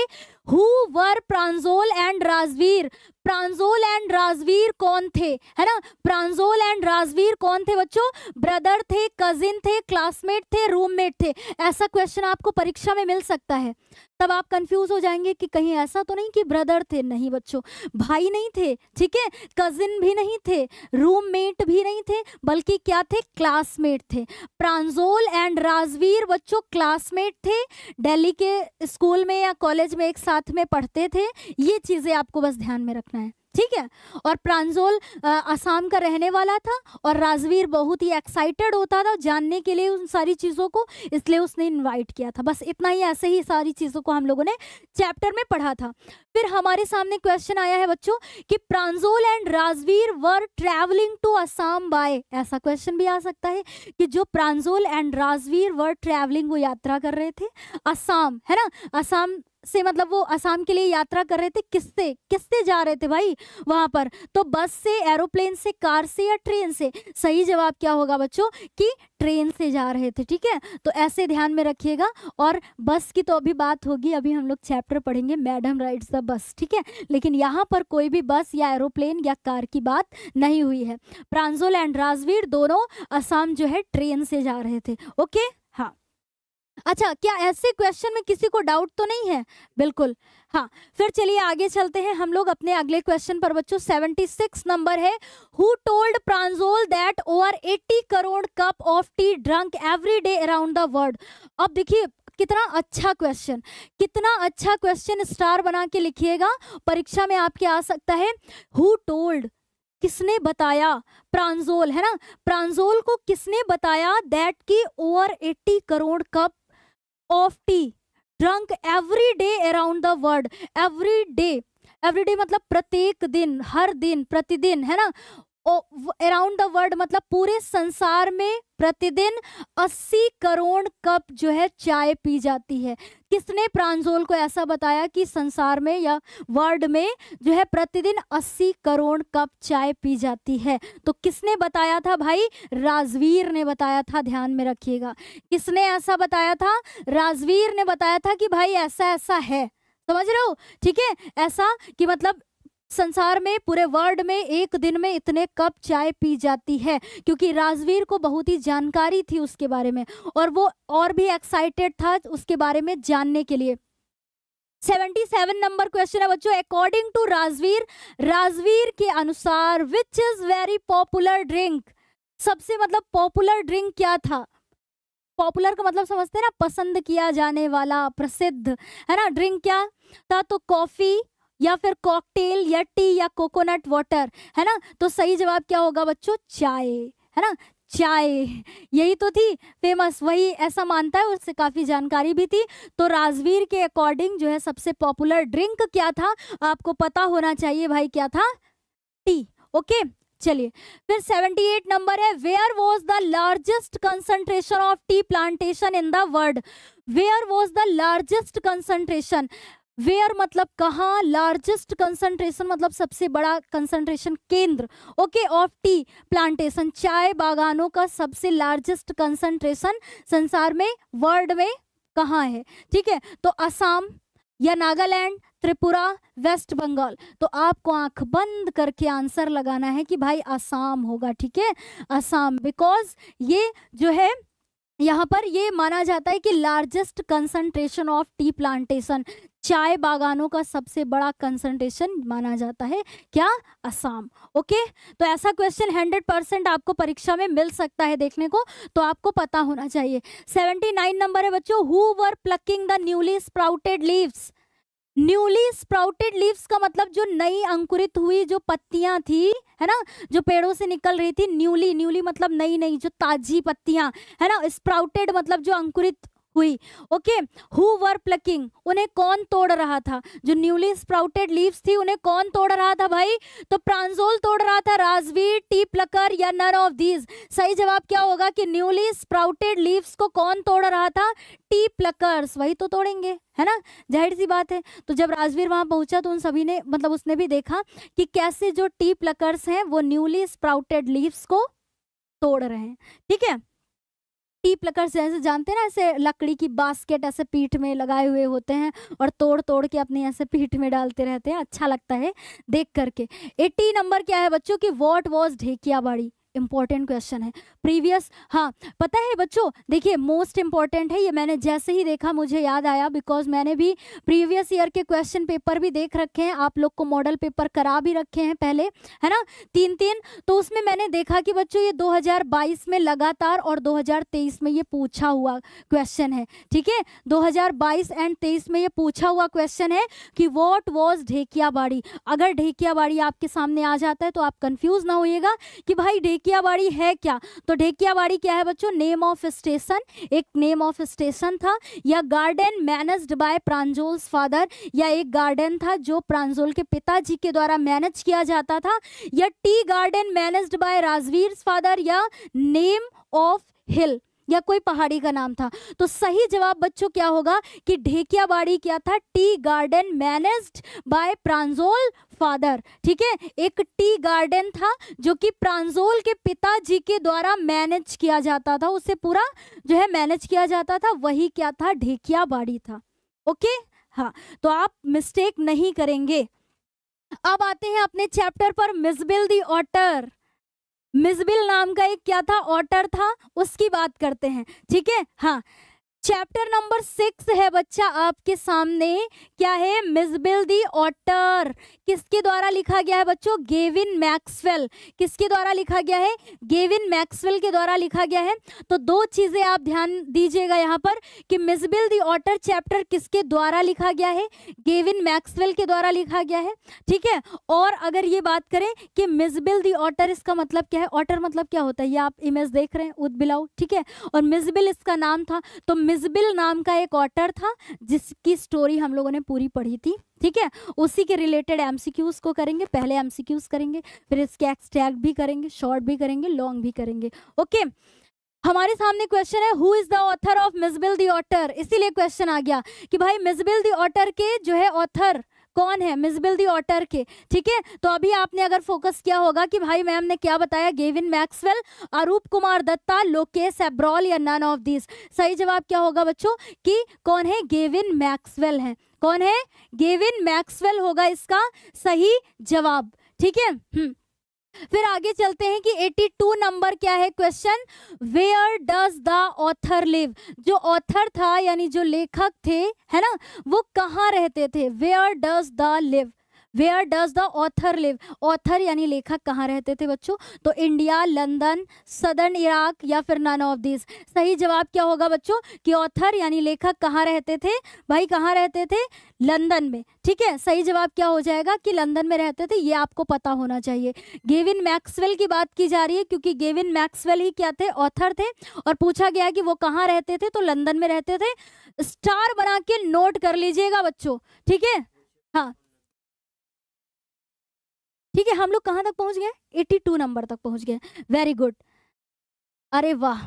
who were Pranjol and Rajvir Pranjol and Rajvir कौन थे है ना प्रांजोल एंड राजवीर कौन थे बच्चों ब्रदर थे कजिन थे क्लासमेट थे रूममेट थे ऐसा क्वेश्चन आपको परीक्षा में मिल सकता है तब आप कंफ्यूज हो जाएंगे कि कहीं ऐसा तो नहीं कि ब्रदर थे नहीं बच्चों भाई नहीं थे ठीक है कजिन भी नहीं थे रूममेट भी नहीं थे बल्कि क्या थे क्लासमेट थे प्रांजोल एंड राजवीर बच्चों क्लासमेट क्लासमेट थे दिल्ली के स्कूल में या कॉलेज में एक साथ में पढ़ते थे ये चीज़ें आपको बस ध्यान में रखना है ठीक है और प्रांजोल असम का रहने वाला था और राजवीर बहुत ही एक्साइटेड होता था जानने के लिए उन सारी चीज़ों को इसलिए उसने इनवाइट किया था बस इतना ही ऐसे ही सारी चीज़ों को हम लोगों ने चैप्टर में पढ़ा था फिर हमारे सामने क्वेश्चन आया है बच्चों कि Pranjol and Rajvir were travelling to Assam by ऐसा क्वेश्चन भी आ सकता है कि जो Pranjol and Rajvir were travelling वो यात्रा कर रहे थे असम है ना असम से मतलब वो आसाम के लिए यात्रा कर रहे थे किससे किससे जा रहे थे भाई वहाँ पर तो बस से एरोप्लेन से कार से या ट्रेन से सही जवाब क्या होगा बच्चों कि ट्रेन से जा रहे थे ठीक है तो ऐसे ध्यान में रखिएगा और बस की तो अभी बात होगी अभी हम लोग चैप्टर पढ़ेंगे मैडम राइड्स द बस ठीक है लेकिन यहाँ पर कोई भी बस या एरोप्लेन या कार की बात नहीं हुई है प्रांजोल एंड राजवीर दोनों आसाम जो है ट्रेन से जा रहे थे ओके अच्छा क्या ऐसे क्वेश्चन में किसी को डाउट तो नहीं है बिल्कुल हाँ फिर चलिए आगे चलते हैं हम लोग अपने अगले क्वेश्चन पर बच्चों 76 नंबर है who told Pranjol that over 80 crore cup of tea drunk every day around the world अब देखिए कितना अच्छा क्वेश्चन कितना अच्छा क्वेश्चन स्टार बना के लिखिएगा परीक्षा में आपके आ सकता है हु टोल्ड किसने बताया प्रांजोल है ना प्रांजोल को किसने बताया दैट की over 80 crore cup of tea drunk every day around the world every day every day मतलब प्रत्येक दिन हर दिन प्रतिदिन है ना अराउंड द वर्ल्ड मतलब पूरे संसार में प्रतिदिन 80 करोड़ कप जो है चाय पी जाती है किसने प्रांजोल को ऐसा बताया कि संसार में या वर्ल्ड में जो है प्रतिदिन 80 करोड़ कप चाय पी जाती है तो किसने बताया था भाई राजवीर ने बताया था ध्यान में रखिएगा किसने ऐसा बताया था राजवीर ने बताया था कि भाई ऐसा ऐसा है समझ रहे हो ठीक है ऐसा कि मतलब संसार में पूरे वर्ल्ड में एक दिन में इतने कप चाय पी जाती है क्योंकि राजवीर को बहुत ही जानकारी थी उसके बारे में और वो और भी एक्साइटेड था उसके बारे में जानने के लिए 77 नंबर क्वेश्चन है बच्चों अकॉर्डिंग टू राजवीर राजवीर के अनुसार which is very popular drink सबसे मतलब पॉपुलर ड्रिंक क्या था पॉपुलर का मतलब समझते हैं ना पसंद किया जाने वाला प्रसिद्ध है ना ड्रिंक क्या था तो कॉफी या फिर कॉकटेल या टी या कोकोनट वाटर है ना तो सही जवाब क्या होगा बच्चों चाय है ना चाय यही तो थी फेमस वही ऐसा मानता है उससे काफ़ी जानकारी भी थी तो राजवीर के अकॉर्डिंग जो है सबसे पॉपुलर ड्रिंक क्या था आपको पता होना चाहिए भाई क्या था टी ओके चलिए फिर 78 नंबर है where was the largest concentration of tea plantation in the world where was the largest concentration where मतलब कहा लार्जेस्ट कंसंट्रेशन मतलब सबसे बड़ा कंसंट्रेशन केंद्र ओके ऑफ टी प्लांटेशन चाय बागानों का सबसे लार्जेस्ट कंसंट्रेशन संसार में वर्ल्ड में कहा है ठीक है तो असम या नागालैंड त्रिपुरा वेस्ट बंगाल तो आपको आंख बंद करके आंसर लगाना है कि भाई असम होगा ठीक है असम बिकॉज ये जो है यहाँ पर ये माना जाता है कि largest concentration of tea plantation चाय बागानों का सबसे बड़ा कंसंट्रेशन माना जाता है क्या असम ओके तो ऐसा क्वेश्चन 100 परसेंट आपको परीक्षा में मिल सकता है देखने को तो आपको पता होना चाहिए 79 नंबर है बच्चों who were plucking the newly sprouted leaves newly sprouted leaves का मतलब जो नई अंकुरित हुई जो पत्तियां थी है ना जो पेड़ों से निकल रही थी न्यूली न्यूली मतलब नई नई जो ताजी पत्तियां है ना स्प्राउटेड मतलब जो अंकुरित हुई ओके हु वर प्लकिंग उन्हें कौन तोड़ रहा था जो न्यूली स्प्राउटेड लीव्स थी उन्हें कौन तोड़ रहा था भाई तो प्रांजोल तोड़ रहा था राजवीर टी प्लकर या नन ऑफ दीज सही जवाब क्या होगा कि न्यूली स्प्राउटेड लीव्स को कौन तोड़ रहा था टी प्लकर्स वही तो तोड़ेंगे है ना जाहिर सी बात है तो जब राजवीर वहां पहुंचा तो उन सभी ने मतलब उसने भी देखा कि कैसे जो टी प्लकर्स हैं वो न्यूली स्प्राउटेड लीव्स को तोड़ रहे हैं ठीक है थीके? टी से जैसे जानते हैं ना ऐसे लकड़ी की बास्केट ऐसे पीठ में लगाए हुए होते हैं और तोड़ तोड़ के अपने ऐसे पीठ में डालते रहते हैं अच्छा लगता है देख करके एट्टी नंबर क्या है बच्चों की वॉट वॉज ढेकिया बाड़ी इंपॉर्टेंट क्वेश्चन है प्रीवियस हाँ पता है बच्चों देखिए मोस्ट इंपॉर्टेंट है ये मैंने जैसे ही देखा मुझे याद आया बिकॉज मैंने भी प्रीवियस ईयर के क्वेश्चन पेपर भी देख रखे हैं आप लोग को मॉडल पेपर करा भी रखे हैं पहले है ना तीन तीन तो उसमें मैंने देखा कि बच्चों ये 2022 में लगातार और 2023 में ये पूछा हुआ क्वेश्चन है ठीक है 2022 एंड 23 में ये पूछा हुआ क्वेश्चन है कि वॉट वॉज ढेकियाबाड़ी अगर ढेकियाबाड़ी आपके सामने आ जाता है तो आप कंफ्यूज ना होइएगा कि भाई ढेकिया ढेकियाबाड़ी है क्या तो ढेकियाबाड़ी क्या है बच्चों नेम ऑफ स्टेशन एक नेम ऑफ स्टेशन था या garden managed by Pranjol's father या एक गार्डन था जो प्रांजोल के पिताजी के द्वारा मैनेज किया जाता था या tea garden managed by Rajvir father या नेम ऑफ हिल या कोई पहाड़ी का नाम था तो सही जवाब बच्चों क्या होगा कि ढेकियाबाड़ी क्या था tea garden managed by Pranjol father ठीक है एक टी गार्डन था जो कि प्रांजोल के पिताजी के द्वारा मैनेज किया जाता था उसे पूरा जो है मैनेज किया जाता था वही क्या था ढेकियाबाड़ी था ओके हाँ तो आप मिस्टेक नहीं करेंगे अब आते हैं अपने चैप्टर पर मिसबिल दी ऑटर मिजबिल नाम का एक क्या था ऑटर था उसकी बात करते हैं ठीक है हाँ चैप्टर नंबर सिक्स है बच्चा आपके सामने क्या है मिजबिल दी ऑटर किसके द्वारा लिखा गया है बच्चों गेविन मैक्सवेल किसके द्वारा लिखा गया है गेविन मैक्सवेल के द्वारा लिखा गया है तो दो चीजें आप ध्यान दीजिएगा यहाँ पर कि मिजबिल दी ऑटर चैप्टर किसके द्वारा लिखा गया है गेविन मैक्सवेल के द्वारा लिखा गया है ठीक है और अगर ये बात करें कि मिजबिल दी ऑटर इसका मतलब क्या है ऑटर मतलब क्या होता है ये आप इमेज देख रहे हैं उद ठीक है और मिजबिल इसका नाम था तो मिस इजबिल नाम का एक ऑटर था जिसकी स्टोरी हम लोगों ने पूरी पढ़ी थी ठीक है उसी के रिलेटेड एम को करेंगे पहले एम करेंगे फिर इसके एक्सटैग भी करेंगे शॉर्ट भी करेंगे लॉन्ग भी करेंगे ओके हमारे सामने क्वेश्चन है who is the author of Mijbil the otter इसीलिए क्वेश्चन आ गया कि भाई मिजबिल दी ऑटर के जो है ऑथर author, कौन है मिजबिल दी ऑटर के ठीक है तो अभी आपने अगर फोकस किया होगा कि भाई मैम ने क्या बताया गेविन मैक्सवेल अरूप कुमार दत्ता लोकेश एब्रॉल या नन ऑफ दिस सही जवाब क्या होगा बच्चों कि कौन है गेविन मैक्सवेल है कौन है गेविन मैक्सवेल होगा इसका सही जवाब ठीक है हम्म। फिर आगे चलते हैं कि 82 नंबर क्या है question where does the author live जो ऑथर था यानी जो लेखक थे है ना वो कहाँ रहते थे where does the live where does the author live author यानी लेखक कहाँ रहते थे बच्चों तो इंडिया लंदन सदर्न इराक या फिर नन ऑफ दिस सही जवाब क्या होगा बच्चों कि ऑथर यानी लेखक कहाँ रहते थे भाई कहाँ रहते थे लंदन में ठीक है सही जवाब क्या हो जाएगा कि लंदन में रहते थे ये आपको पता होना चाहिए गेविन मैक्सवेल की बात की जा रही है क्योंकि गेविन मैक्सवेल ही क्या थे ऑथर थे और पूछा गया कि वो कहाँ रहते थे तो लंदन में रहते थे स्टार बना के नोट कर लीजिएगा बच्चों ठीक है हाँ है हम लोग कहाँ तक पहुँच गए 82 नंबर तक पहुँच गए वेरी गुड अरे वाह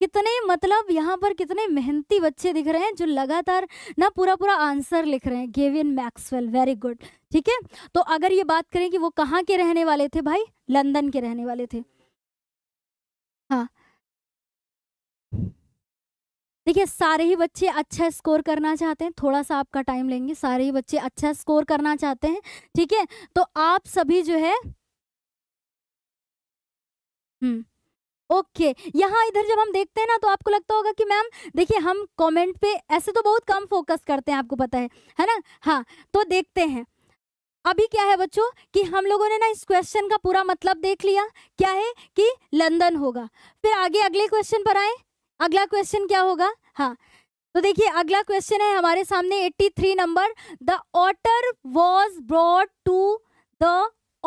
कितने मतलब यहाँ पर कितने मेहनती बच्चे दिख रहे हैं जो लगातार ना पूरा पूरा आंसर लिख रहे हैं गेविन मैक्सवेल वेरी गुड ठीक है तो अगर ये बात करें कि वो कहाँ के रहने वाले थे भाई लंदन के रहने वाले थे हाँ देखिए सारे ही बच्चे अच्छा स्कोर करना चाहते हैं थोड़ा सा आपका टाइम लेंगे सारे ही बच्चे अच्छा स्कोर करना चाहते हैं ठीक है तो आप सभी जो है हम्म ओके okay. यहाँ इधर जब हम देखते हैं ना तो आपको लगता होगा कि मैम देखिए हम कमेंट पे ऐसे तो बहुत कम फोकस करते हैं आपको पता है है ना हाँ तो देखते हैं अभी क्या है बच्चों कि हम लोगों ने ना इस क्वेश्चन का पूरा मतलब देख लिया क्या है कि लंदन होगा फिर आगे अगले क्वेश्चन पर आए अगला क्वेश्चन क्या होगा हाँ तो देखिए अगला क्वेश्चन है हमारे सामने 83 number the otter was brought to the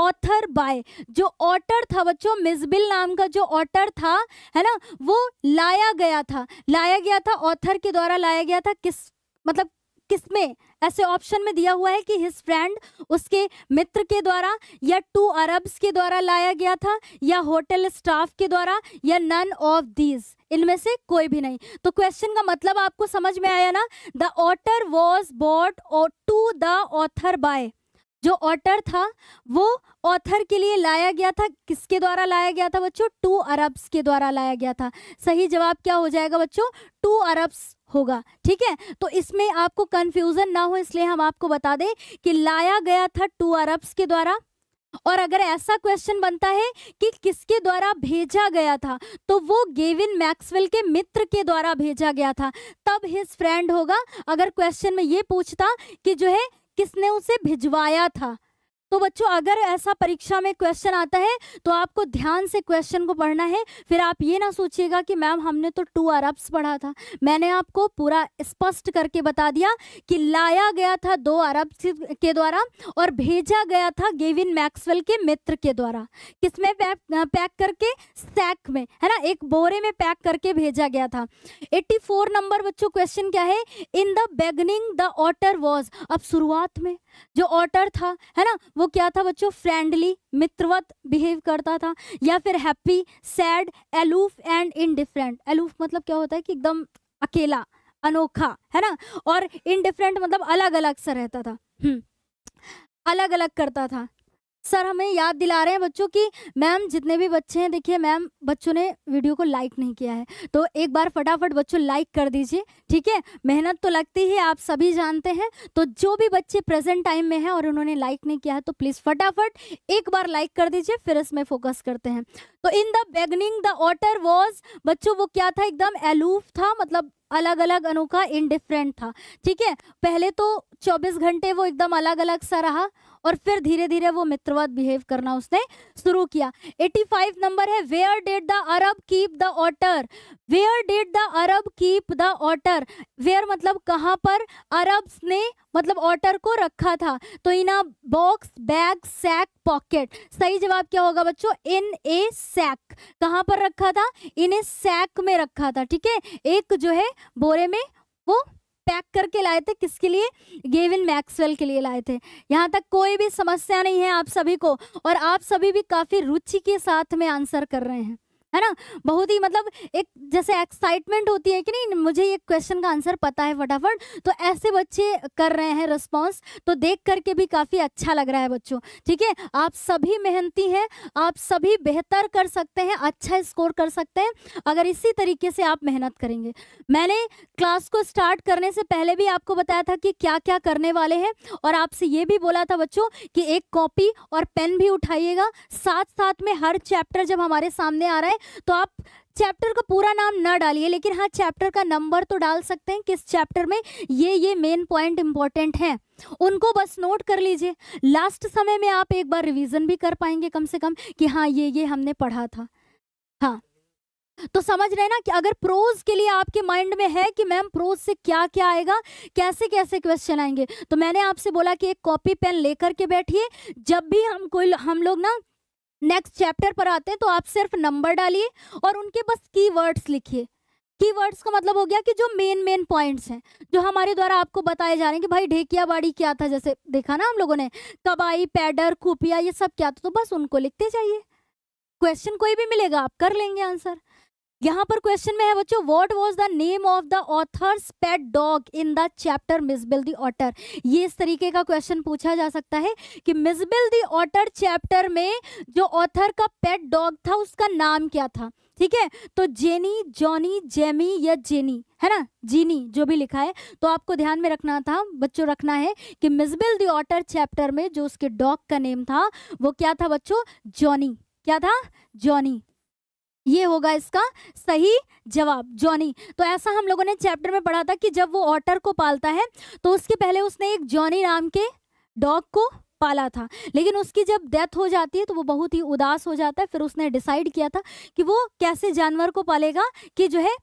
author by जो ऑटर था बच्चों मिसबिल नाम का जो ऑटर था है ना वो लाया गया था लाया गया था ऑथर के द्वारा लाया गया था किस मतलब किस में ऐसे ऑप्शन में दिया हुआ है कि हिज फ्रेंड उसके मित्र के द्वारा या टू अरब्स के द्वारा लाया गया था या होटल स्टाफ के द्वारा या नन ऑफ दीज इनमें से कोई भी नहीं तो क्वेश्चन का मतलब आपको समझ में आया ना the otter was bought to the author by जो ऑटर था वो ऑथर के लिए लाया गया था किसके द्वारा लाया गया था बच्चों टू अरब्स के द्वारा लाया गया था सही जवाब क्या हो जाएगा बच्चों टू अरब्स होगा ठीक है तो इसमें आपको कन्फ्यूजन ना हो इसलिए हम आपको बता दें कि लाया गया था टू अरब्स के द्वारा और अगर ऐसा क्वेश्चन बनता है कि किसके द्वारा भेजा गया था तो वो गेविन मैक्सवेल के मित्र के द्वारा भेजा गया था तब हिज फ्रेंड होगा अगर क्वेश्चन में ये पूछता कि जो है किसने उसे भिजवाया था तो बच्चों अगर ऐसा परीक्षा में क्वेश्चन आता है तो आपको ध्यान से क्वेश्चन को पढ़ना है फिर आप ये ना सोचिएगा कि मैम हमने तो टू अरब्स पढ़ा था मैंने आपको पूरा स्पष्ट करके बता दिया कि लाया गया था दो अरब के द्वारा और भेजा गया था गेविन मैक्सवेल के मित्र के द्वारा किसमें पैक करके सैक में है ना एक बोरे में पैक करके भेजा गया था 84 नंबर बच्चों क्वेश्चन क्या है in the beginning the otter was अब शुरुआत में जो ऑटर था है ना वो क्या था बच्चों फ्रेंडली मित्रवत बिहेव करता था या फिर happy sad aloof and indifferent aloof मतलब क्या होता है कि एकदम अकेला अनोखा है ना और इनडिफरेंट मतलब अलग अलग सा रहता था हम्म, अलग अलग करता था सर हमें याद दिला रहे हैं बच्चों की मैम जितने भी बच्चे हैं देखिए मैम बच्चों ने वीडियो को लाइक नहीं किया है तो एक बार फटाफट बच्चों लाइक कर दीजिए ठीक है मेहनत तो लगती है आप सभी जानते हैं तो जो भी बच्चे प्रेजेंट टाइम में हैं और उन्होंने लाइक नहीं किया है तो प्लीज़ फटाफट एक बार लाइक कर दीजिए फिर इसमें फोकस करते हैं तो in the beginning the otter was बच्चों वो क्या था एकदम एलूफ था मतलब अलग अलग अनोखा इनडिफरेंट था ठीक है पहले तो 24 घंटे वो एकदम अलग अलग सा रहा और फिर धीरे धीरे वो मित्रवाद बिहेव करना उसने शुरू किया 85 नंबर है where did the Arab keep the otter where did the Arab keep the otter where मतलब कहाँ पर अरब्स ने मतलब ऑटर को रखा था तो in a box bag sack pocket सही जवाब क्या होगा बच्चों इन ए सैक कहाँ पर रखा था इन ए सैक में रखा था ठीक है एक जो है बोरे में वो पैक करके लाए थे किसके लिए गेविन मैक्सवेल के लिए लाए थे यहाँ तक कोई भी समस्या नहीं है आप सभी को और आप सभी भी काफ़ी रुचि के साथ में आंसर कर रहे हैं है ना बहुत ही मतलब एक जैसे एक्साइटमेंट होती है कि नहीं मुझे ये क्वेश्चन का आंसर पता है फटाफट तो ऐसे बच्चे कर रहे हैं रिस्पॉन्स तो देख करके भी काफ़ी अच्छा लग रहा है बच्चों ठीक है आप सभी मेहनती हैं आप सभी बेहतर कर सकते हैं अच्छा स्कोर कर सकते हैं अगर इसी तरीके से आप मेहनत करेंगे मैंने क्लास को स्टार्ट करने से पहले भी आपको बताया था कि क्या क्या करने वाले हैं और आपसे ये भी बोला था बच्चों कि एक कॉपी और पेन भी उठाइएगा साथ साथ में हर चैप्टर जब हमारे सामने आ रहा है तो आप चैप्टर का पूरा नाम ना डालिए लेकिन हाँ चैप्टर का नंबर तो डाल सकते हैं किस चैप्टर में ये ये मेन पॉइंट इंपॉर्टेंट हैं उनको बस नोट कर लीजिए लास्ट समय में आप एक बार रिवीजन भी कर पाएंगे कम से कम कि हाँ ये ये हमने पढ़ा था हाँ तो समझ रहे ना कि अगर प्रोज के लिए आपके माइंड में है कि मैम प्रोज से क्या क्या आएगा कैसे कैसे क्वेश्चन आएंगे तो मैंने आपसे बोला कि एक कॉपी पेन लेकर के बैठिए जब भी हम कोई हम लोग ना नेक्स्ट चैप्टर पर आते हैं तो आप सिर्फ नंबर डालिए और उनके बस कीवर्ड्स लिखिए कीवर्ड्स का मतलब हो गया कि जो मेन मेन पॉइंट्स हैं जो हमारे द्वारा आपको बताए जा रहे हैं कि भाई ढेकिया बाड़ी क्या था जैसे देखा ना हम लोगों ने कबाई पैडर कुपिया ये सब क्या था तो बस उनको लिखते जाइए क्वेश्चन कोई भी मिलेगा आप कर लेंगे आंसर यहाँ पर क्वेश्चन में है बच्चों what was the name of the author's pet dog in the chapter Mijbil the otter ये इस तरीके का क्वेश्चन पूछा जा सकता है कि मिसबिल दी ऑटर चैप्टर में जो ऑथर का पेट डॉग था उसका नाम क्या था ठीक है तो जेनी जॉनी जेमी या जेनी है ना जीनी जो भी लिखा है तो आपको ध्यान में रखना था बच्चों रखना है कि मिसबिल दी ऑटर चैप्टर में जो उसके डॉग का नेम था वो क्या था बच्चों जॉनी क्या था जॉनी ये होगा इसका सही जवाब जॉनी तो ऐसा हम लोगों ने चैप्टर में पढ़ा था कि जब वो ऑटर को पालता है तो उसके पहले उसने एक जॉनी नाम के डॉग को पाला था लेकिन उसकी जब डेथ हो जाती है तो वो बहुत ही उदास हो जाता है फिर उसने डिसाइड किया था कि वो कैसे जानवर को पालेगा कि जो है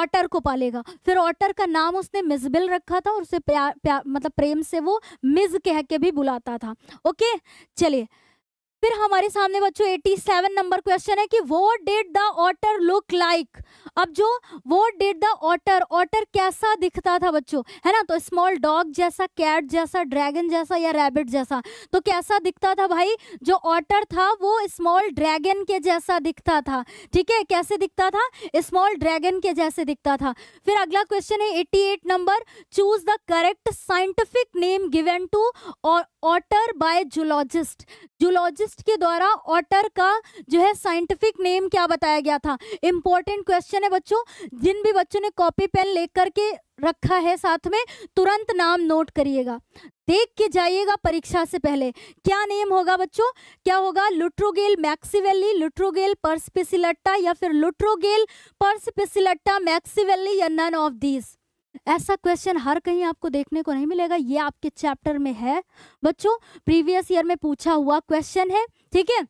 ऑटर को पालेगा फिर ऑटर का नाम उसने मिजबिल रखा था और उसे प्यार प्या, मतलब प्रेम से वो मिज कह के भी बुलाता था ओके चलिए फिर हमारे सामने बच्चों एटी सेवन नंबर क्वेश्चन है कि वो did the otter look like अब जो वो डेड द ऑटर ऑटर कैसा दिखता था बच्चों है ना तो स्मॉल डॉग जैसा कैट जैसा ड्रैगन जैसा या रैबिट जैसा तो कैसा दिखता था भाई जो ऑटर था वो स्मॉल ड्रैगन के जैसा दिखता था ठीक है कैसे दिखता था स्मॉल ड्रैगन के जैसे दिखता था फिर अगला क्वेश्चन है eight number choose the correct scientific name given to otter by zoologist zoologist test के द्वारा ऑटर का जो है साइंटिफिक नेम क्या बताया गया था इंपॉर्टेंट क्वेश्चन है बच्चों जिन भी बच्चों ने कॉपी पेन ले करके रखा है साथ में तुरंत नाम नोट करिएगा देख के जाइएगा परीक्षा से पहले क्या नेम होगा बच्चों क्या होगा लुट्रोगेल मैक्सीवेली लुट्रोगेल पर्सपिसिलट्टा या फिर लुट्रोगेल पर्सपिसिलट्टा मैक्सीवेली या नन ऑफ दीज ऐसा क्वेश्चन हर कहीं आपको देखने को नहीं मिलेगा ये आपके चैप्टर में है बच्चों प्रीवियस ईयर में पूछा हुआ क्वेश्चन है ठीक है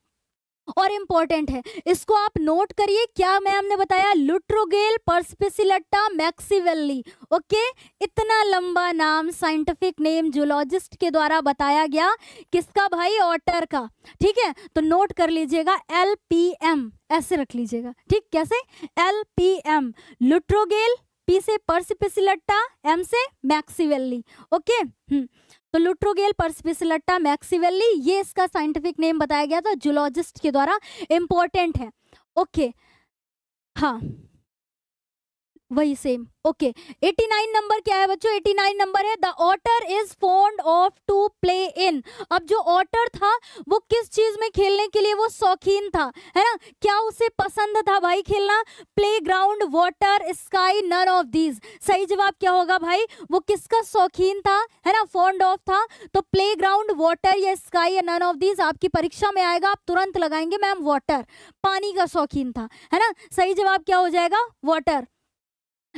और इम्पोर्टेंट है इसको आप नोट करिए क्या मैम ने बताया लुट्रोगेल पर्सपेसिलट्टा मैक्सीवेली ओके इतना लंबा नाम साइंटिफिक नेम जूलॉजिस्ट के द्वारा बताया गया किसका भाई ऑटर का ठीक है तो नोट कर लीजिएगा एल पी एम ऐसे रख लीजिएगा ठीक कैसे L P M Lutrogale P से पर्सिपिसिलट्टा एम से मैक्सीवेली ओके हम्म, तो लुट्रोगेल पर्सिपिसिलट्टा मैक्सीवेली ये इसका साइंटिफिक नेम बताया गया था जूलॉजिस्ट के द्वारा इंपॉर्टेंट है ओके हाँ वही same okay eighty nine number क्या है बच्चों एटी नाइन नंबर है the otter is fond of to play in अब जो ऑटर था वो किस चीज में खेलने के लिए वो शौकीन था है ना क्या उसे पसंद था भाई खेलना play ground water sky none of these सही जवाब क्या होगा भाई वो किसका शौकीन था है ना फोन्ड ऑफ था तो प्ले ग्राउंड वाटर या स्काई या नन ऑफ दीज आपकी परीक्षा में आएगा आप तुरंत लगाएंगे मैम वॉटर पानी का शौकीन था है ना सही जवाब क्या हो जाएगा वॉटर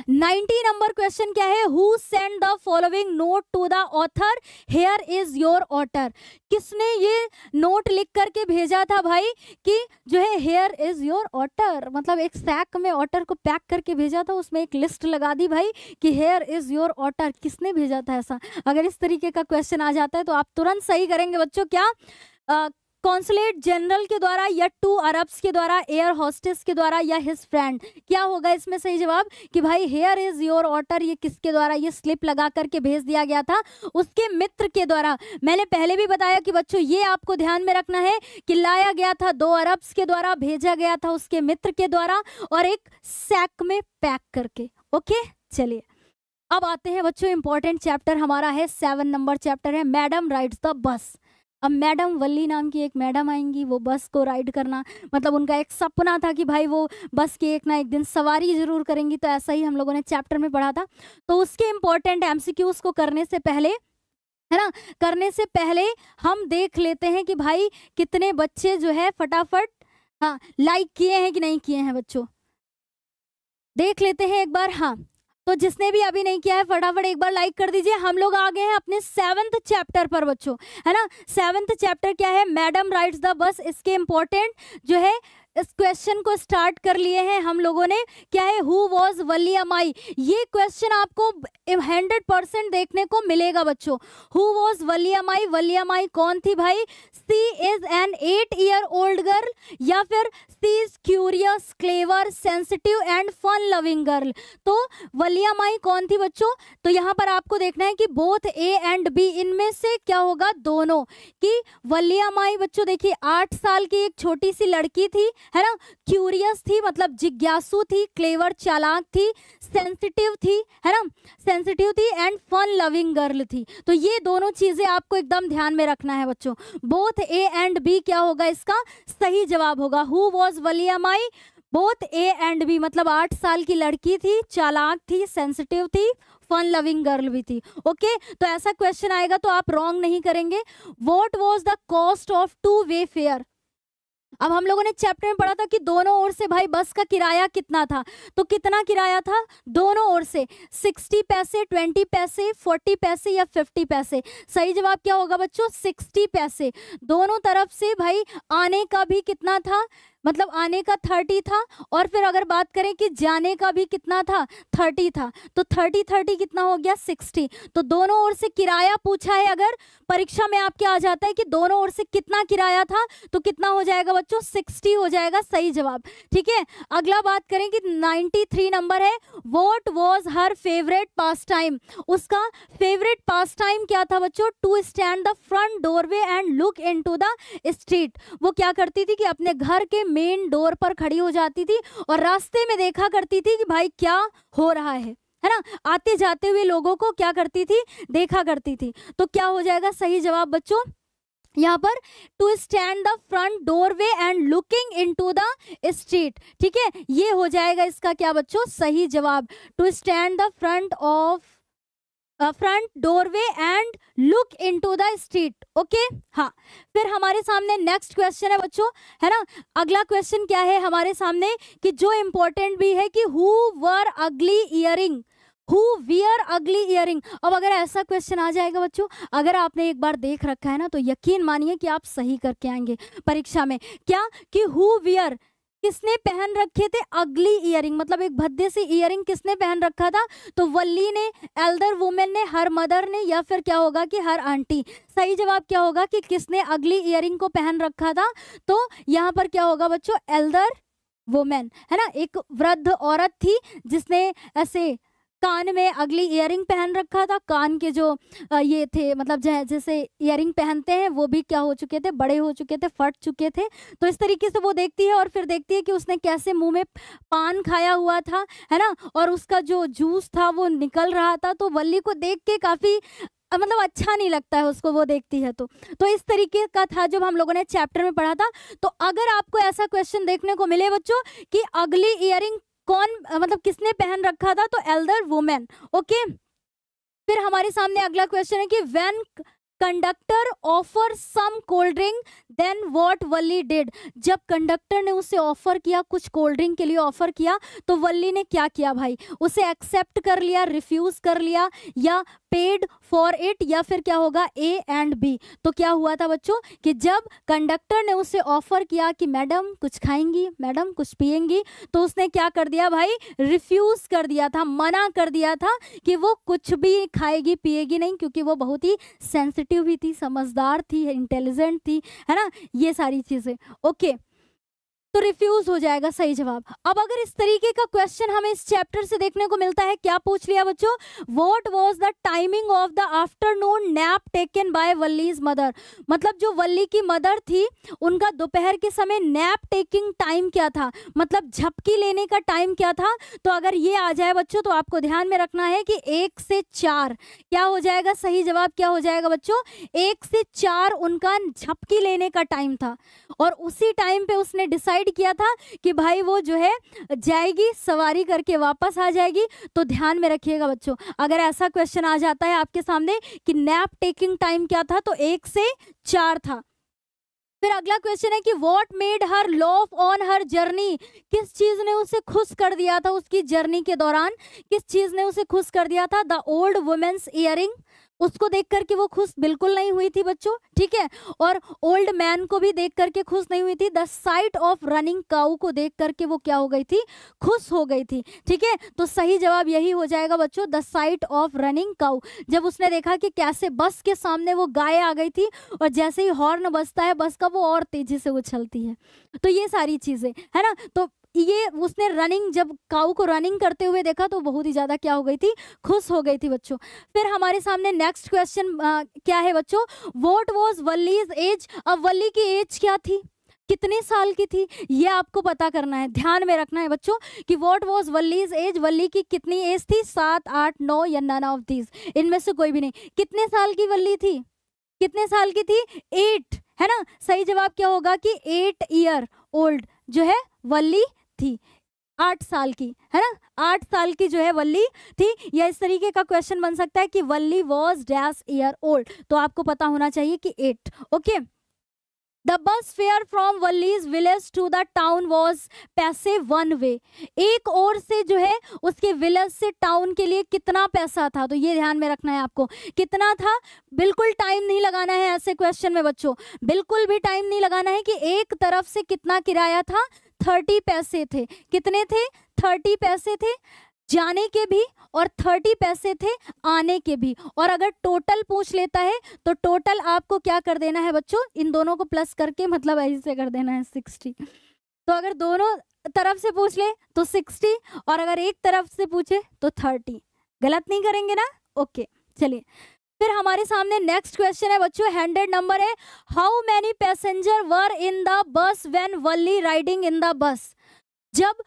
नाइनटी नंबर क्वेश्चन क्या है who send the following note to the author here is your otter किसने ये नोट लिख करके भेजा था भाई कि जो है हेयर इज योर ऑटर मतलब एक सैक में ऑटर को पैक करके भेजा था उसमें एक लिस्ट लगा दी भाई कि हेयर इज योर ऑटर किसने भेजा था ऐसा अगर इस तरीके का क्वेश्चन आ जाता है तो आप तुरंत सही करेंगे बच्चों क्या uh, कॉन्सुलेट जनरल के द्वारा या टू अरब्स के द्वारा एयर होस्टेस के द्वारा या हिज फ्रेंड क्या होगा इसमें सही जवाब कि भाई हेयर इज योर ऑटर ये किसके द्वारा ये स्लिप लगा करके भेज दिया गया था उसके मित्र के द्वारा मैंने पहले भी बताया कि बच्चों ये आपको ध्यान में रखना है कि लाया गया था दो अरब्स के द्वारा भेजा गया था उसके मित्र के द्वारा और एक सैक में पैक करके ओके चलिए अब आते हैं बच्चों इंपॉर्टेंट चैप्टर हमारा है सेवन नंबर चैप्टर है मैडम राइड्स द बस अब मैडम वल्ली नाम की एक मैडम आएंगी वो बस को राइड करना मतलब उनका एक सपना था कि भाई वो बस की एक ना एक दिन सवारी ज़रूर करेंगी तो ऐसा ही हम लोगों ने चैप्टर में पढ़ा था तो उसके इम्पोर्टेंट एम को करने से पहले है ना करने से पहले हम देख लेते हैं कि भाई कितने बच्चे जो है फटाफट हाँ लाइक किए हैं कि नहीं किए हैं बच्चों देख लेते हैं एक बार हाँ तो जिसने भी अभी नहीं किया है फटाफट एक बार लाइक कर दीजिए हम लोग आ गए हैं अपने सेवंथ चैप्टर पर बच्चों है ना सेवंथ चैप्टर क्या है मैडम राइड्स द बस इसके इम्पोर्टेंट जो है इस क्वेश्चन को स्टार्ट कर लिए हैं हम लोगों ने क्या है हु वॉज वलिया माई ये क्वेश्चन आपको हंड्रेड परसेंट देखने को मिलेगा बच्चों हु वॉज वलिया माई वलिया माई कौन थी भाई she is an eight year old girl या फिर she is curious clever sensitive and fun loving girl तो वलिया माई कौन थी बच्चों तो यहाँ पर आपको देखना है कि बोथ ए एंड बी इनमें से क्या होगा दोनों कि वलिया माई बच्चों देखिए आठ साल की एक छोटी सी लड़की थी है ना क्यूरियस थी मतलब जिज्ञासु थी क्लेवर चालाक थी सेंसिटिव थी है ना सेंसिटिव थी एंड फन लविंग गर्ल थी तो ये दोनों चीज़ें आपको एकदम ध्यान में रखना है बच्चों बोथ ए एंड बी क्या होगा इसका सही जवाब होगा who was Valliammai both A and B मतलब आठ साल की लड़की थी चालाक थी सेंसिटिव थी फन लविंग गर्ल भी थी ओके okay? तो ऐसा क्वेश्चन आएगा तो आप रॉन्ग नहीं करेंगे what was the cost of two way fare अब हम लोगों ने चैप्टर में पढ़ा था कि दोनों ओर से भाई बस का किराया कितना था तो कितना किराया था दोनों ओर से 60 पैसे 20 पैसे 40 पैसे या 50 पैसे सही जवाब क्या होगा बच्चों 60 पैसे दोनों तरफ से भाई आने का भी कितना था मतलब आने का थर्टी था और फिर अगर बात करें कि जाने का भी कितना था थर्टी था तो थर्टी थर्टी कितना हो गया सिक्सटी तो दोनों ओर से किराया पूछा है अगर परीक्षा में आपके आ जाता है कि दोनों ओर से कितना किराया था तो कितना हो जाएगा बच्चों सिक्सटी हो जाएगा सही जवाब ठीक है अगला बात करें कि नाइन्टी थ्री नंबर है what was her favourite pastime उसका फेवरेट पास टाइम क्या था बच्चों to stand the front doorway and look in the street वो क्या करती थी कि अपने घर के मेन डोर पर खड़ी हो जाती थी और रास्ते में देखा करती थी कि भाई क्या हो रहा है है ना आते जाते हुए लोगों को क्या करती थी देखा करती थी तो क्या हो जाएगा सही जवाब बच्चों यहाँ पर to stand the front doorway and looking into the street ठीक है ये हो जाएगा इसका क्या बच्चों सही जवाब to stand the front of front doorway and look into the street okay हाँ फिर हमारे सामने नेक्स्ट क्वेश्चन है बच्चों है ना अगला क्वेश्चन क्या है हमारे सामने कि जो इम्पोर्टेंट भी है कि who were ugly earring who wear ugly earring अब अगर ऐसा क्वेश्चन आ जाएगा बच्चों अगर आपने एक बार देख रखा है ना तो यकीन मानिए कि आप सही करके आएंगे परीक्षा में क्या कि हु वियर किसने पहन रखे थे अगली इयरिंग मतलब एक भद्दे सी इयरिंग किसने पहन रखा था तो वल्ली ने एल्डर वुमेन ने हर मदर ने या फिर क्या होगा कि हर आंटी सही जवाब क्या होगा कि किसने अगली इयरिंग को पहन रखा था तो यहाँ पर क्या होगा बच्चों एल्डर वोमेन है ना एक वृद्ध औरत थी जिसने ऐसे कान में अगली इयरिंग पहन रखा था कान के जो ये थे मतलब जैसे इयरिंग पहनते हैं वो भी क्या हो चुके थे बड़े हो चुके थे फट चुके थे तो इस तरीके से वो देखती है और फिर देखती है कि उसने कैसे मुंह में पान खाया हुआ था है ना और उसका जो जूस था वो निकल रहा था तो वल्ली को देख के काफ़ी मतलब अच्छा नहीं लगता है उसको वो देखती है तो तो इस तरीके का था जब हम लोगों ने चैप्टर में पढ़ा था तो अगर आपको ऐसा क्वेश्चन देखने को मिले बच्चों कि अगली इयरिंग कौन मतलब किसने पहन रखा था तो एल्डर वुमेन ओके फिर हमारे सामने अगला क्वेश्चन है कि when conductor offer some cold drink then what Valli did जब कंडक्टर ने उसे ऑफर किया कुछ कोल्ड ड्रिंक के लिए ऑफर किया तो वल्ली ने क्या किया भाई उसे एक्सेप्ट कर लिया रिफ्यूज कर लिया या पेड फॉर इट या फिर क्या होगा ए एंड बी तो क्या हुआ था बच्चों कि जब कंडक्टर ने उसे ऑफर किया कि मैडम कुछ खाएंगी मैडम कुछ पिएंगी तो उसने क्या कर दिया भाई रिफ्यूज कर दिया था मना कर दिया था कि वो कुछ भी खाएगी पिएगी नहीं क्योंकि वो बहुत ही सेंसिटिव क्रिएटिव भी थी समझदार थी इंटेलिजेंट थी है ना ये सारी चीज़ें ओके okay, तो रिफ्यूज हो जाएगा सही जवाब अब अगर इस तरीके का क्वेश्चन हमें इस चैप्टर से देखने को मिलता है क्या पूछ लिया बच्चों what was the timing of the afternoon nap taken by Valli's mother मतलब जो वल्ली की मदर थी उनका दोपहर के समय नैप टेकिंग टाइम क्या था मतलब झपकी लेने का टाइम क्या था तो अगर ये आ जाए बच्चों तो आपको ध्यान में रखना है कि एक से चार क्या हो जाएगा सही जवाब क्या हो जाएगा बच्चों एक से चार उनका झपकी लेने का टाइम था और उसी टाइम पे उसने डिसाइड डिसाइड किया था कि भाई वो जो है जाएगी सवारी करके वापस आ जाएगी तो ध्यान में रखिएगा बच्चों अगर ऐसा क्वेश्चन आ जाता है आपके सामने कि नैप टेकिंग टाइम क्या था तो एक से चार था फिर अगला क्वेश्चन है कि what made her laugh on her journey किस चीज ने उसे खुश कर दिया था उसकी जर्नी के दौरान किस चीज ने उसे खुश कर दिया था द ओल्ड वुमेन्स इयरिंग उसको देख करके वो खुश बिल्कुल नहीं हुई थी बच्चों ठीक है और ओल्ड मैन को भी देख करके खुश नहीं हुई थी the sight of running cow को देख करके वो क्या हो गई थी खुश हो गई थी ठीक है तो सही जवाब यही हो जाएगा बच्चों the sight of running cow जब उसने देखा कि कैसे बस के सामने वो गाय आ गई थी और जैसे ही हॉर्न बजता है बस का वो और तेजी से उछलती है तो ये सारी चीजें है ना तो ये उसने रनिंग जब काऊ को रनिंग करते हुए देखा तो बहुत ही ज़्यादा क्या हो गई थी खुश हो गई थी बच्चों फिर हमारे सामने नेक्स्ट क्वेश्चन क्या है बच्चों वॉट वॉज वल्लीज एज अब वल्ली की एज क्या थी कितने साल की थी ये आपको पता करना है ध्यान में रखना है बच्चों कि what was Valli's age Valli की कितनी एज थी सात आठ नौ या नन ऑफ दीज इनमें से कोई भी नहीं कितने साल की वल्ली थी कितने साल की थी एट है ना सही जवाब क्या होगा कि एट ईयर ओल्ड जो है वल्ली थी आठ साल की है ना आठ साल की जो है वल्ली थी या इस तरीके का क्वेश्चन बन सकता है कि Valli was dash year old तो आपको पता होना चाहिए कि eight okay the bus fare from Valli's village to the town was पैसे वन वे एक ओर से जो है उसके विलेज से टाउन के लिए कितना पैसा था तो ये ध्यान में रखना है आपको कितना था बिल्कुल टाइम नहीं लगाना है ऐसे क्वेश्चन में बच्चों बिल्कुल भी टाइम नहीं लगाना है कि एक तरफ से कितना किराया था थर्टी पैसे थे कितने थे थर्टी पैसे थे जाने के भी और थर्टी पैसे थे आने के भी और अगर टोटल पूछ लेता है तो टोटल आपको क्या कर देना है बच्चों इन दोनों को प्लस करके मतलब ऐसे कर देना है सिक्सटी तो अगर दोनों तरफ से पूछ ले तो सिक्सटी और अगर एक तरफ से पूछे तो थर्टी गलत नहीं करेंगे ना ओके चलिए फिर हमारे सामने नेक्स्ट क्वेश्चन है बच्चों हंड्रेड नंबर है how many passenger were in the bus when Valli riding in the bus जब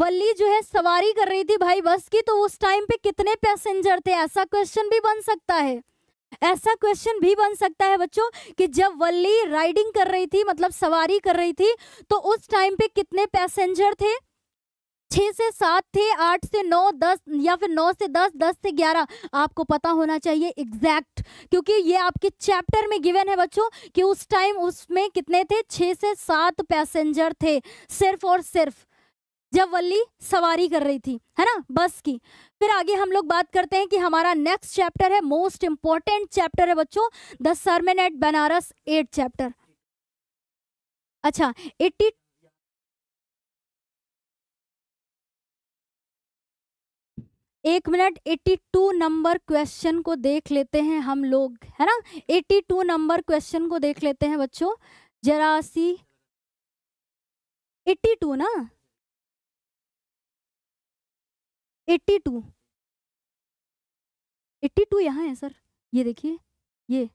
वल्ली जो है सवारी कर रही थी भाई बस की तो उस टाइम पे कितने पैसेंजर थे ऐसा क्वेश्चन भी बन सकता है ऐसा क्वेश्चन भी बन सकता है बच्चों कि जब वल्ली राइडिंग कर रही थी मतलब सवारी कर रही थी तो उस टाइम पे कितने पैसेंजर थे छह से सात थे आठ से नौ दस या फिर नौ से दस दस से ग्यारह आपको पता होना चाहिए एग्जैक्ट क्योंकि ये आपके चैप्टर में गिवन है बच्चों कि उस टाइम उसमें कितने थे छह से सात पैसेंजर थे सिर्फ और सिर्फ जब वल्ली सवारी कर रही थी है ना बस की फिर आगे हम लोग बात करते हैं कि हमारा नेक्स्ट चैप्टर है मोस्ट इंपॉर्टेंट चैप्टर है बच्चों the sermon at Benares at chapter अच्छा एट्टी एक मिनट 82 नंबर क्वेश्चन को देख लेते हैं हम लोग है ना 82 नंबर क्वेश्चन को देख लेते हैं बच्चों जरा सी 82 ना 82 82 यहाँ है सर ये देखिए ये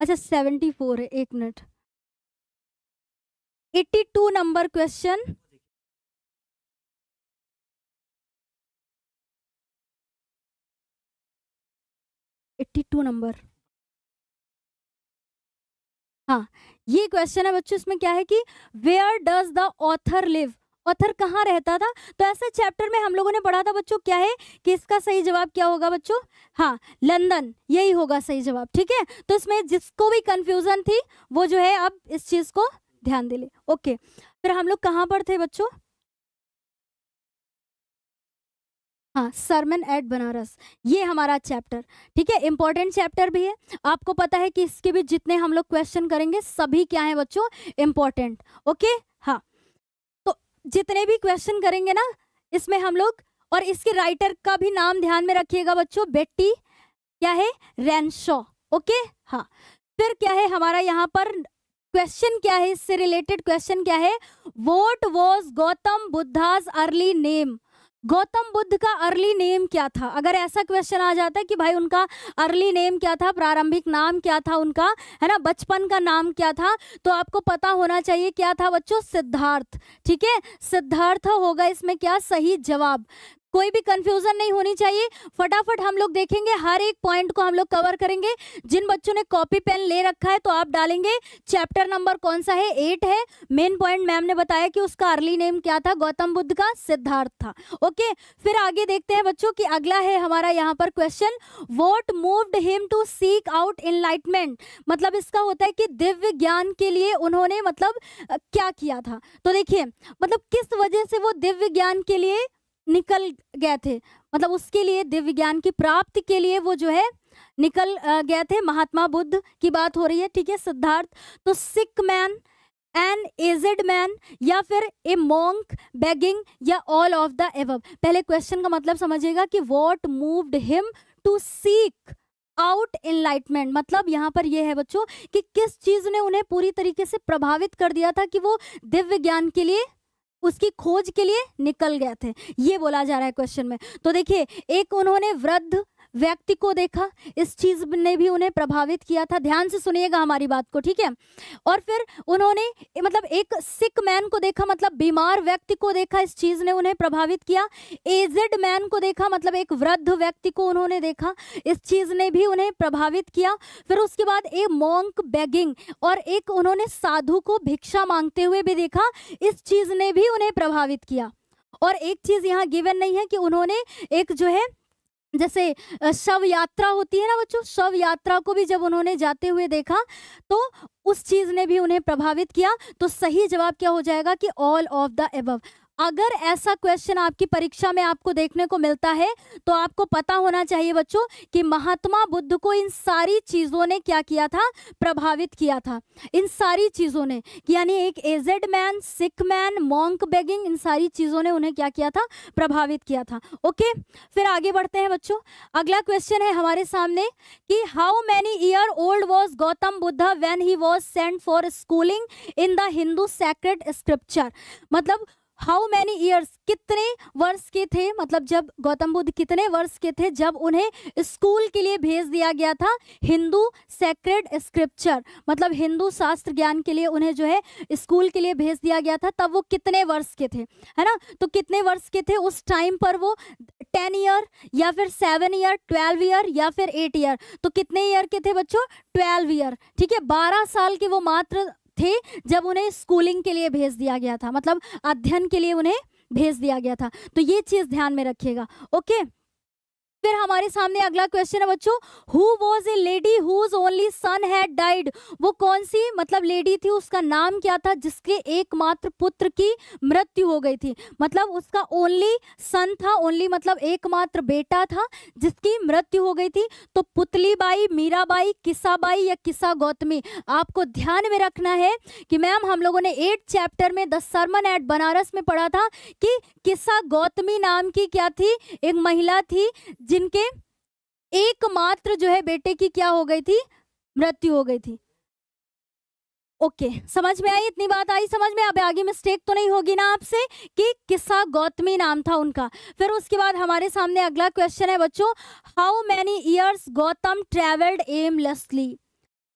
अच्छा 74 है एक minute 82 number question two number हाँ ये क्वेश्चन है बच्चों इसमें क्या है कि where does the author live author कहाँ रहता था तो ऐसे चैप्टर में हम लोगों ने पढ़ा था बच्चों क्या है कि इसका सही जवाब क्या होगा बच्चों हाँ लंदन यही होगा सही जवाब ठीक है तो इसमें जिसको भी कंफ्यूजन थी वो जो है अब इस चीज़ को ध्यान दे ले ओके फिर हम लोग कहाँ पर थे बच्चों हाँ सरमन एट बनारस ये हमारा चैप्टर ठीक है इंपॉर्टेंट चैप्टर भी है आपको पता है कि इसके भी जितने हम लोग क्वेश्चन करेंगे सभी क्या है बच्चों इंपॉर्टेंट ओके हाँ तो जितने भी क्वेश्चन करेंगे ना इसमें हम लोग और इसके राइटर का भी नाम ध्यान में रखिएगा बच्चों बेटी क्या है रैनशॉ ओके हाँ फिर क्या है हमारा यहाँ पर क्वेश्चन क्या है इससे रिलेटेड क्वेश्चन क्या है what was Gautam Buddha's early name Gautam Buddha का अर्ली नेम क्या था अगर ऐसा क्वेश्चन आ जाता है कि भाई उनका अर्ली नेम क्या था प्रारंभिक नाम क्या था उनका है ना बचपन का नाम क्या था तो आपको पता होना चाहिए क्या था बच्चों सिद्धार्थ ठीक है सिद्धार्थ होगा इसमें क्या सही जवाब कोई भी कंफ्यूजन नहीं होनी चाहिए फटाफट हम लोग देखेंगे हर एक पॉइंट को हम लोग कवर करेंगे जिन बच्चों ने कॉपी पेन ले रखा है तो आप डालेंगे चैप्टर नंबर कौन सा है एट है मेन पॉइंट मैम ने बताया कि उसका अर्ली नेम क्या था गौतम बुद्ध का सिद्धार्थ था ओके फिर आगे देखते हैं बच्चों की अगला है हमारा यहाँ पर question what moved him to seek out enlightenment मतलब इसका होता है कि दिव्य ज्ञान के लिए उन्होंने मतलब क्या किया था तो देखिए मतलब किस वजह से वो दिव्य ज्ञान के लिए निकल गए थे मतलब उसके लिए दिव्य ज्ञान की प्राप्ति के लिए वो जो है निकल गए थे महात्मा बुद्ध की बात हो रही है ठीक है सिद्धार्थ तो sick man an aged man या फिर ए मोंक बैगिंग या ऑल ऑफ द एव पहले क्वेश्चन का मतलब समझिएगा कि what moved him to seek out enlightenment मतलब यहाँ पर यह है बच्चों कि किस चीज ने उन्हें पूरी तरीके से प्रभावित कर दिया था कि वो दिव्य ज्ञान के लिए उसकी खोज के लिए निकल गए थे ये बोला जा रहा है क्वेश्चन में तो देखिए एक उन्होंने वृद्ध व्यक्ति को देखा इस चीज़ ने भी उन्हें प्रभावित किया था ध्यान से सुनिएगा हमारी बात को ठीक है और फिर उन्होंने मतलब एक सिक मैन को देखा मतलब बीमार व्यक्ति को देखा इस चीज़ ने उन्हें प्रभावित किया एजेड मैन को देखा मतलब एक वृद्ध व्यक्ति को उन्होंने देखा इस चीज़ ने भी उन्हें प्रभावित किया फिर उसके बाद ए मोंक बेगिंग और एक उन्होंने साधु को भिक्षा मांगते हुए भी देखा इस चीज़ ने भी उन्हें प्रभावित किया और एक चीज़ यहाँ गिवन नहीं है कि उन्होंने एक जो है जैसे शव यात्रा होती है ना बच्चों शव यात्रा को भी जब उन्होंने जाते हुए देखा तो उस चीज़ ने भी उन्हें प्रभावित किया तो सही जवाब क्या हो जाएगा कि ऑल ऑफ द एबव अगर ऐसा क्वेश्चन आपकी परीक्षा में आपको देखने को मिलता है तो आपको पता होना चाहिए बच्चों कि महात्मा बुद्ध को इन सारी चीज़ों ने क्या किया था प्रभावित किया था इन सारी चीज़ों ने यानी एक aged man sick man monk begging इन सारी चीज़ों ने उन्हें क्या किया था प्रभावित किया था ओके फिर आगे बढ़ते हैं बच्चों अगला क्वेश्चन है हमारे सामने कि how many year old was Gautam Buddha when he was sent for schooling in the Hindu sacred scripture मतलब हाउ मैनी ईयर्स कितने वर्ष के थे मतलब जब गौतम बुद्ध कितने वर्ष के थे जब उन्हें स्कूल के लिए भेज दिया गया था हिंदू सेक्रेड स्क्रिप्चर मतलब हिंदू शास्त्र ज्ञान के लिए उन्हें जो है स्कूल के लिए भेज दिया गया था तब वो कितने वर्ष के थे है ना तो कितने वर्ष के थे उस टाइम पर वो टेन ईयर या फिर सेवन ईयर ट्वेल्व ईयर या फिर एट ईयर तो कितने ईयर के थे बच्चों ट्वेल्व ईयर ठीक है बारह साल के वो मात्र थे जब उन्हें स्कूलिंग के लिए भेज दिया गया था मतलब अध्ययन के लिए उन्हें भेज दिया गया था तो ये चीज़ ध्यान में रखिएगा ओके फिर हमारे सामने अगला क्वेश्चन है बच्चों who was a lady whose only son had died वो कौन सी मतलब लेडी थी उसका नाम क्या था जिसके एकमात्र पुत्र की मृत्यु हो गई थी मतलब उसका ओनली सन था ओनली मतलब एकमात्र बेटा था जिसकी मृत्यु हो गई थी तो पुतली बाई मीरा बाई किसा बाई या किसा गौतमी आपको ध्यान में रखना है कि मैम हम लोगों ने एट चैप्टर में द सरमन एट बनारस में पढ़ा था कि किसा गौतमी नाम की क्या थी एक महिला थी जिनके एकमात्र जो है बेटे की क्या हो गई थी मृत्यु हो गई थी ओके okay, समझ में आई इतनी बात आई समझ में अब आगे मिस्टेक तो नहीं होगी ना आपसे कि किस्सा गौतमी नाम था उनका फिर उसके बाद हमारे सामने अगला क्वेश्चन है बच्चों how many years Gautam travelled aimlessly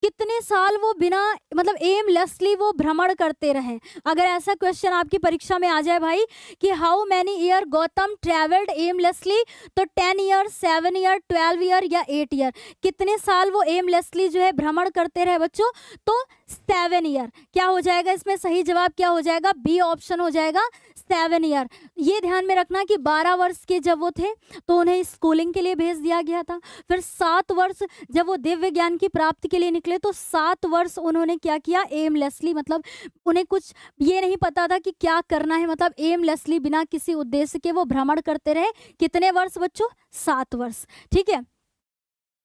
कितने साल वो बिना मतलब एम लेसली वो भ्रमण करते रहे अगर ऐसा क्वेश्चन आपकी परीक्षा में आ जाए भाई कि how many year Gautam travelled aimlessly तो ten year seven year twelve year या एट ईयर कितने साल वो एम लेसली जो है भ्रमण करते रहे बच्चों तो सेवन ईयर क्या हो जाएगा इसमें सही जवाब क्या हो जाएगा बी ऑप्शन हो जाएगा सेवन ईयर ये ध्यान में रखना कि बारह वर्ष के जब वो थे तो उन्हें स्कूलिंग के लिए भेज दिया गया था फिर सात वर्ष जब वो दिव्य ज्ञान की प्राप्ति के लिए निकले तो सात वर्ष उन्होंने क्या किया एमलेसली मतलब उन्हें कुछ ये नहीं पता था कि क्या करना है मतलब एमलेसली बिना किसी उद्देश्य के वो भ्रमण करते रहे कितने वर्ष बच्चों सात वर्ष ठीक है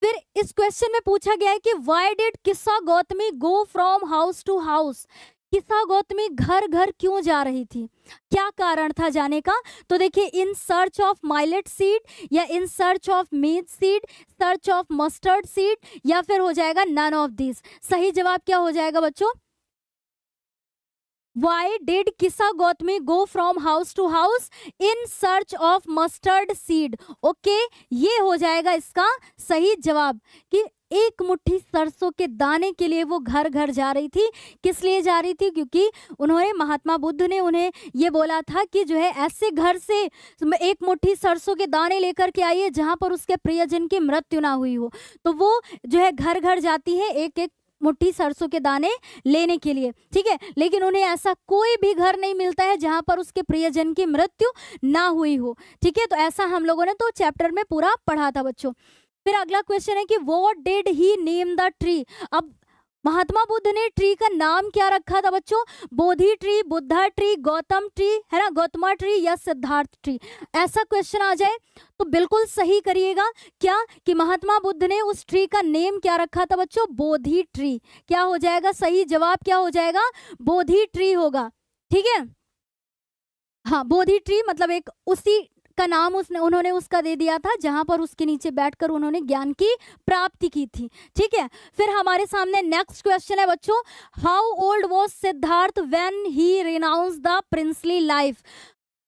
फिर इस क्वेश्चन में पूछा गया है कि why did Kisa Gotami go from house to house Kisa Gotami घर घर क्यों जा रही थी क्या कारण था जाने का तो देखिए in search of millet seed या in search of maize seed search of mustard seed या फिर हो जाएगा नन ऑफ दिस सही जवाब क्या हो जाएगा बच्चों why did kisa gautami go from house to house in search of mustard seed okay ये हो जाएगा इसका सही जवाब कि एक मुट्ठी सरसों के दाने के लिए वो घर घर जा रही थी किस लिए जा रही थी क्योंकि उन्होंने महात्मा बुद्ध ने उन्हें ये बोला था कि जो है ऐसे घर से एक मुट्ठी सरसों के दाने लेकर के आइए जहाँ पर उसके प्रियजन की मृत्यु ना हुई हो तो वो जो है घर घर जाती है एक एक मुट्ठी सरसों के दाने लेने के लिए ठीक है लेकिन उन्हें ऐसा कोई भी घर नहीं मिलता है जहां पर उसके प्रियजन की मृत्यु ना हुई हो ठीक है तो ऐसा हम लोगों ने तो चैप्टर में पूरा पढ़ा था बच्चों फिर अगला क्वेश्चन है कि वो did he name the tree अब महात्मा बुद्ध ने ट्री का नाम क्या रखा था बच्चों Bodhi tree Buddha tree Gautam tree है ना गौतमा ट्री या सिद्धार्थ ट्री ऐसा क्वेश्चन आ जाए तो बिल्कुल सही करिएगा क्या कि महात्मा बुद्ध ने उस ट्री का नेम क्या रखा था बच्चों बोधि ट्री क्या हो जाएगा सही जवाब क्या हो जाएगा बोधि ट्री होगा ठीक है हाँ बोधि ट्री मतलब एक उसी का नाम उसने उन्होंने उसका दे दिया था जहां पर उसके नीचे बैठकर उन्होंने ज्ञान की प्राप्ति की थी ठीक है फिर हमारे सामने नेक्स्ट क्वेश्चन है बच्चों how old was Siddhartha when he renounce the princely life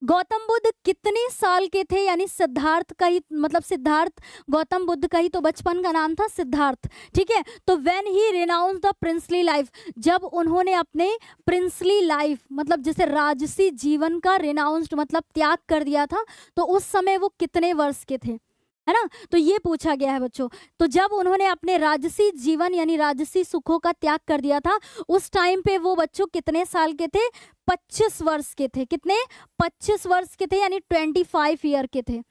Gautam Buddha कितने साल के थे यानी सिद्धार्थ का ही मतलब सिद्धार्थ गौतम बुद्ध का ही तो बचपन का नाम था सिद्धार्थ ठीक है तो when he renounce the princely life जब उन्होंने अपने प्रिंसली लाइफ मतलब जिसे राजसी जीवन का रिनाउंस्ड मतलब त्याग कर दिया था तो उस समय वो कितने वर्ष के थे है ना तो ये पूछा गया है बच्चों तो जब उन्होंने अपने राजसी जीवन यानी राजसी सुखों का त्याग कर दिया था उस टाइम पे वो बच्चों कितने साल के थे 25 वर्ष के थे कितने 25 वर्ष के थे यानी 25 ईयर के थे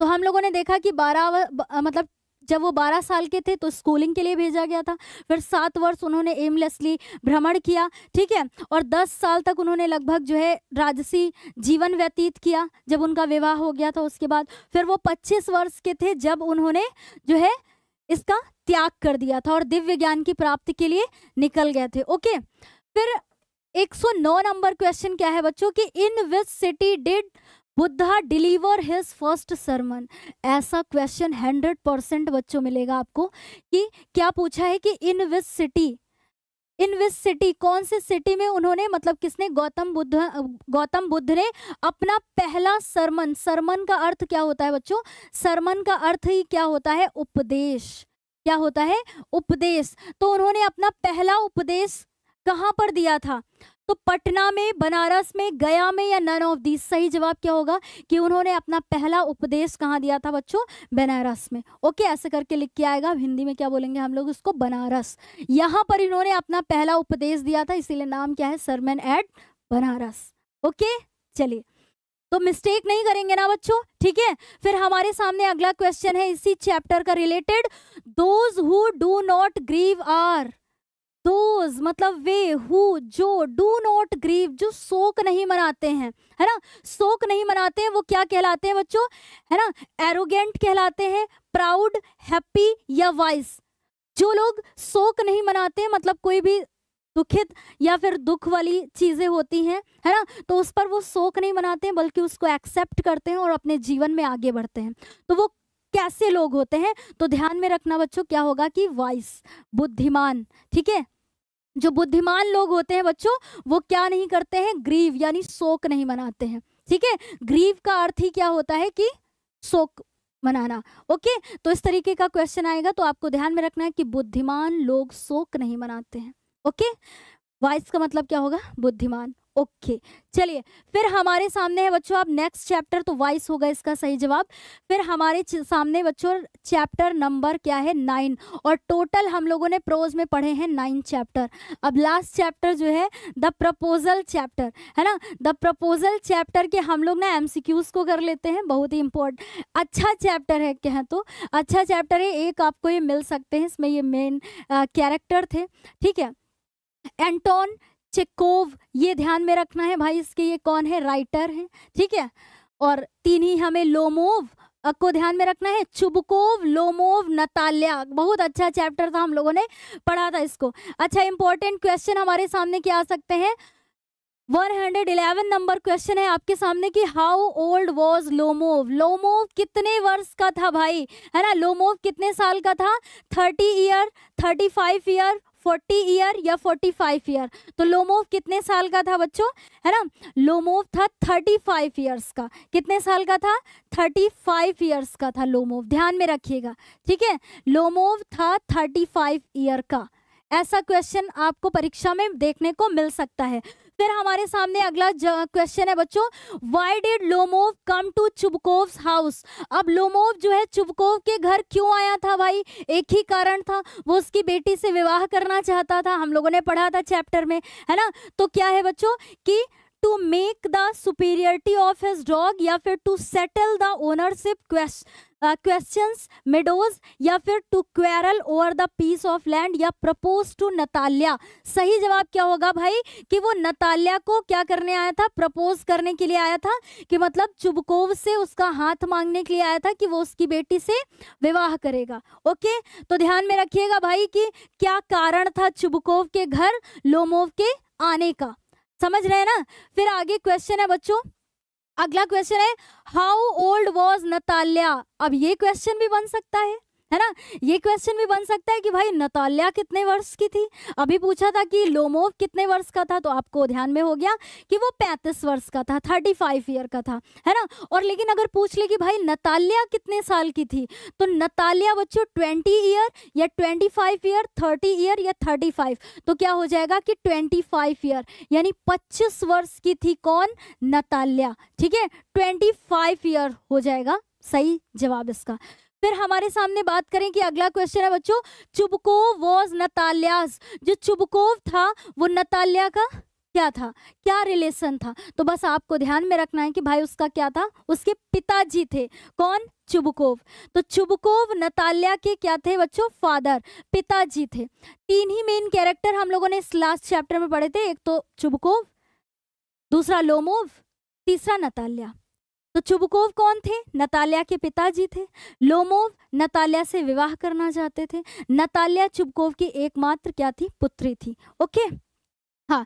तो हम लोगों ने देखा कि 12 मतलब जब वो 12 साल के थे तो स्कूलिंग के लिए भेजा गया था फिर सात वर्ष उन्होंने एमलेसली भ्रमण किया ठीक है और दस साल तक उन्होंने लगभग जो है राजसी जीवन व्यतीत किया जब उनका विवाह हो गया था उसके बाद फिर वो पच्चीस वर्ष के थे जब उन्होंने जो है इसका त्याग कर दिया था और दिव्य ज्ञान की प्राप्ति के लिए निकल गए थे ओके फिर एक नंबर क्वेश्चन क्या है बच्चों की in which city did Buddha deliver his first sermon ऐसा क्वेश्चन हंड्रेड परसेंट बच्चों मिलेगा आपको कि क्या पूछा है कि इन विस सिटी इन विस सिटी कौन से सिटी में उन्होंने मतलब किसने गौतम बुद्ध गौतम बुद्ध ने अपना पहला सरमन सरमन का अर्थ क्या होता है बच्चों सरमन का अर्थ ही क्या होता है उपदेश क्या होता है उपदेश तो उन्होंने अपना पहला उपदेश कहाँ पर दिया था तो पटना में बनारस में गया में या नन ऑफ दीज सही जवाब क्या होगा कि उन्होंने अपना पहला उपदेश कहाँ दिया था बच्चों बनारस में ओके ऐसे करके लिख के आएगा हिंदी में क्या बोलेंगे हम लोग उसको बनारस यहाँ पर इन्होंने अपना पहला उपदेश दिया था इसीलिए नाम क्या है सरमेन एट बनारस ओके चलिए तो मिस्टेक नहीं करेंगे ना बच्चों ठीक है फिर हमारे सामने अगला क्वेश्चन है इसी चैप्टर का related those who do not grieve are those मतलब वे हु जो डू नॉट ग्रीव जो शोक नहीं मनाते हैं है ना शोक नहीं मनाते हैं वो क्या कहलाते हैं बच्चों है ना एरोगेंट कहलाते हैं प्राउड हैप्पी या वाइस जो लोग शोक नहीं मनाते हैं मतलब कोई भी दुखित या फिर दुख वाली चीज़ें होती हैं है ना तो उस पर वो शोक नहीं मनाते हैं बल्कि उसको एक्सेप्ट करते हैं और अपने जीवन में आगे बढ़ते हैं तो वो कैसे लोग होते हैं तो ध्यान में रखना बच्चों क्या होगा कि वाइस बुद्धिमान ठीक है जो बुद्धिमान लोग होते हैं बच्चों वो क्या नहीं करते हैं ग्रीव यानी शोक नहीं मनाते हैं ठीक है ग्रीव का अर्थ ही क्या होता है कि शोक मनाना ओके तो इस तरीके का क्वेश्चन आएगा तो आपको ध्यान में रखना है कि बुद्धिमान लोग शोक नहीं मनाते हैं ओके वाइस का मतलब क्या होगा बुद्धिमान ओके चलिए फिर हमारे सामने है बच्चों आप नेक्स्ट चैप्टर तो वाइस होगा इसका सही जवाब फिर हमारे सामने बच्चों चैप्टर नंबर क्या है नाइन और टोटल हम लोगों ने प्रोज में पढ़े हैं नाइन चैप्टर अब लास्ट चैप्टर जो है द प्रपोजल चैप्टर है ना द प्रपोजल चैप्टर के हम लोग ना एम को कर लेते हैं बहुत ही इंपॉर्टेंट अच्छा चैप्टर है कहें तो अच्छा चैप्टर है एक आपको ये मिल सकते हैं इसमें ये मेन कैरेक्टर थे ठीक है एंटोन चेकोव ये ध्यान में रखना है भाई इसके ये कौन है राइटर है ठीक है और तीन ही हमें लोमोव को ध्यान में रखना है चुबकोव लोमोव नताल्या बहुत अच्छा चैप्टर था हम लोगों ने पढ़ा था इसको अच्छा इंपॉर्टेंट क्वेश्चन हमारे सामने क्या आ सकते हैं 111 नंबर क्वेश्चन है आपके सामने कि how old was Lomov Lomov कितने वर्ष का था भाई है ना लोमोव कितने साल का था 30 ईयर 35 ईयर फोर्टी ईयर या फोर्टी फाइव ईयर तो लोमोव कितने साल का था बच्चों है ना लोमोव था थर्टी फाइव ईयर्स का कितने साल का था थर्टी फाइव ईयर्स का था लोमोव ध्यान में रखिएगा ठीक है लोमोव था थर्टी फाइव ईयर का ऐसा क्वेश्चन आपको परीक्षा में देखने को मिल सकता है फिर हमारे सामने अगला क्वेश्चन है बच्चों why did Lomov come to Chubukov house अब लोमोव जो है चुबकोव के घर क्यों आया था भाई एक ही कारण था वो उसकी बेटी से विवाह करना चाहता था हम लोगों ने पढ़ा था चैप्टर में है ना तो क्या है बच्चों कि to make the superiority of his dog या फिर to settle the ownership question questions uh, meadows या फिर to quarrel over the piece of land या प्रपोज टू नताल्या सही जवाब क्या होगा भाई कि वो नताल्या को क्या करने आया था प्रपोज करने के लिए आया था कि मतलब चुबकोव से उसका हाथ मांगने के लिए आया था कि वो उसकी बेटी से विवाह करेगा ओके तो ध्यान में रखिएगा भाई कि क्या कारण था चुबकोव के घर लोमोव के आने का समझ रहे हैं ना फिर आगे क्वेश्चन है बच्चों अगला क्वेश्चन है हाउ ओल्ड वॉज नताल्या अब ये क्वेश्चन भी बन सकता है है ना ये क्वेश्चन भी बन सकता है कि भाई नतालिया कितने वर्ष की थी अभी पूछा था कि लोमोव कितने वर्ष का था तो आपको ध्यान में हो गया कि वो पैंतीस वर्ष का था थर्टी फाइव ईयर का था है ना और लेकिन अगर पूछ ले कि भाई नतालिया कितने साल की थी तो नतालिया बच्चों ट्वेंटी ईयर या twenty five year thirty year या थर्टी फाइव तो क्या हो जाएगा कि ट्वेंटी फाइव ईयर यानी पच्चीस वर्ष की थी कौन नतालिया ठीक है ट्वेंटी फाइव ईयर हो जाएगा सही जवाब इसका फिर हमारे सामने बात करें कि अगला क्वेश्चन है बच्चों चुबकोव वॉज नतालियाज जो चुबकोव था वो नतालिया का क्या था क्या रिलेशन था तो बस आपको ध्यान में रखना है कि भाई उसका क्या था उसके पिताजी थे कौन चुबकोव तो चुबकोव नतालिया के क्या थे बच्चों फादर पिताजी थे तीन ही मेन कैरेक्टर हम लोगों ने इस लास्ट चैप्टर में पढ़े थे एक तो चुबकोव दूसरा लोमोव तीसरा नतालिया तो चुबकोव कौन थे नतालिया के पिताजी थे लोमोव नतालिया से विवाह करना चाहते थे नतालिया चुबकोव की एकमात्र क्या थी पुत्री थी ओके हाँ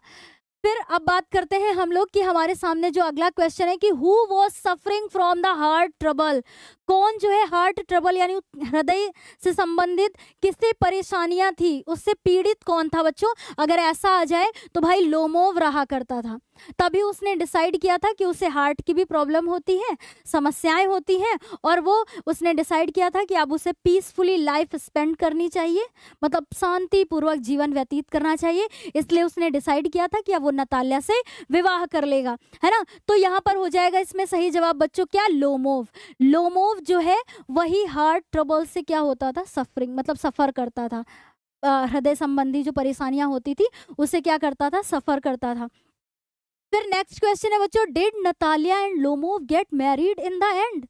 फिर अब बात करते हैं हम लोग कि हमारे सामने जो अगला क्वेश्चन है कि who was suffering from the heart trouble कौन जो है हार्ट ट्रबल यानी हृदय से संबंधित किससे परेशानियां थी उससे पीड़ित कौन था बच्चों अगर ऐसा आ जाए तो भाई लोमोव रहा करता था तभी उसने डिसाइड किया था कि उसे हार्ट की भी प्रॉब्लम होती है समस्याएं होती हैं और वो उसने डिसाइड किया था कि अब उसे पीसफुली लाइफ स्पेंड करनी चाहिए मतलब शांतिपूर्वक जीवन व्यतीत करना चाहिए इसलिए उसने डिसाइड किया था कि अब वो नताल्या से विवाह कर लेगा है ना तो यहाँ पर हो जाएगा इसमें सही जवाब बच्चों क्या लोमोव लोमोव जो है वही हार्ट ट्रबल से क्या होता था सफरिंग मतलब सफ़र करता था हृदय संबंधी जो परेशानियाँ होती थी उसे क्या करता था सफ़र करता था फिर नेक्स्ट क्वेश्चन है बच्चों did Natalia and Lomov get married in the end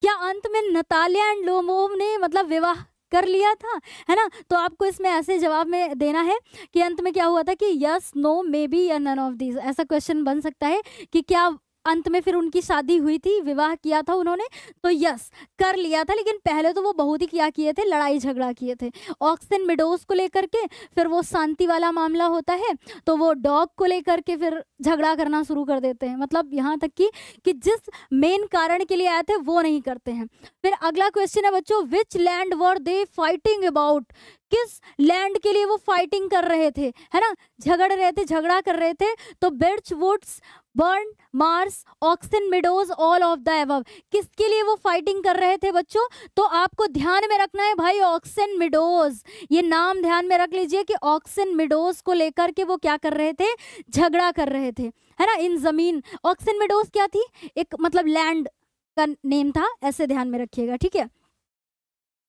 क्या अंत में नतालिया एंड लोमोव ने मतलब विवाह कर लिया था है ना तो आपको इसमें ऐसे जवाब में देना है कि अंत में क्या हुआ था कि यस नो मे बी या नन ऑफ दीज ऐसा क्वेश्चन बन सकता है कि क्या अंत में फिर उनकी शादी हुई थी विवाह किया था उन्होंने तो यस कर लिया था लेकिन पहले तो वो बहुत ही क्या किए थे लड़ाई झगड़ा किए थे ऑक्सन मिडोज को लेकर के फिर वो शांति वाला मामला होता है तो वो डॉग को लेकर के फिर झगड़ा करना शुरू कर देते हैं मतलब यहाँ तक कि कि जिस मेन कारण के लिए आए थे वो नहीं करते हैं फिर अगला क्वेश्चन है बच्चों which land were they fighting about किस लैंड के लिए वो फाइटिंग कर रहे थे है ना झगड़ रहे थे झगड़ा कर रहे थे तो birch woods burnt marsh oxen meadows all of the above किसके लिए वो फाइटिंग कर रहे थे बच्चों तो आपको ध्यान में रखना है भाई ऑक्सन मिडोज ये नाम ध्यान में रख लीजिए कि ऑक्सन मिडोज को लेकर के वो क्या कर रहे थे झगड़ा कर रहे थे है ना इन जमीन ऑक्सन मिडोज क्या थी एक मतलब लैंड का नेम था ऐसे ध्यान में रखिएगा ठीक है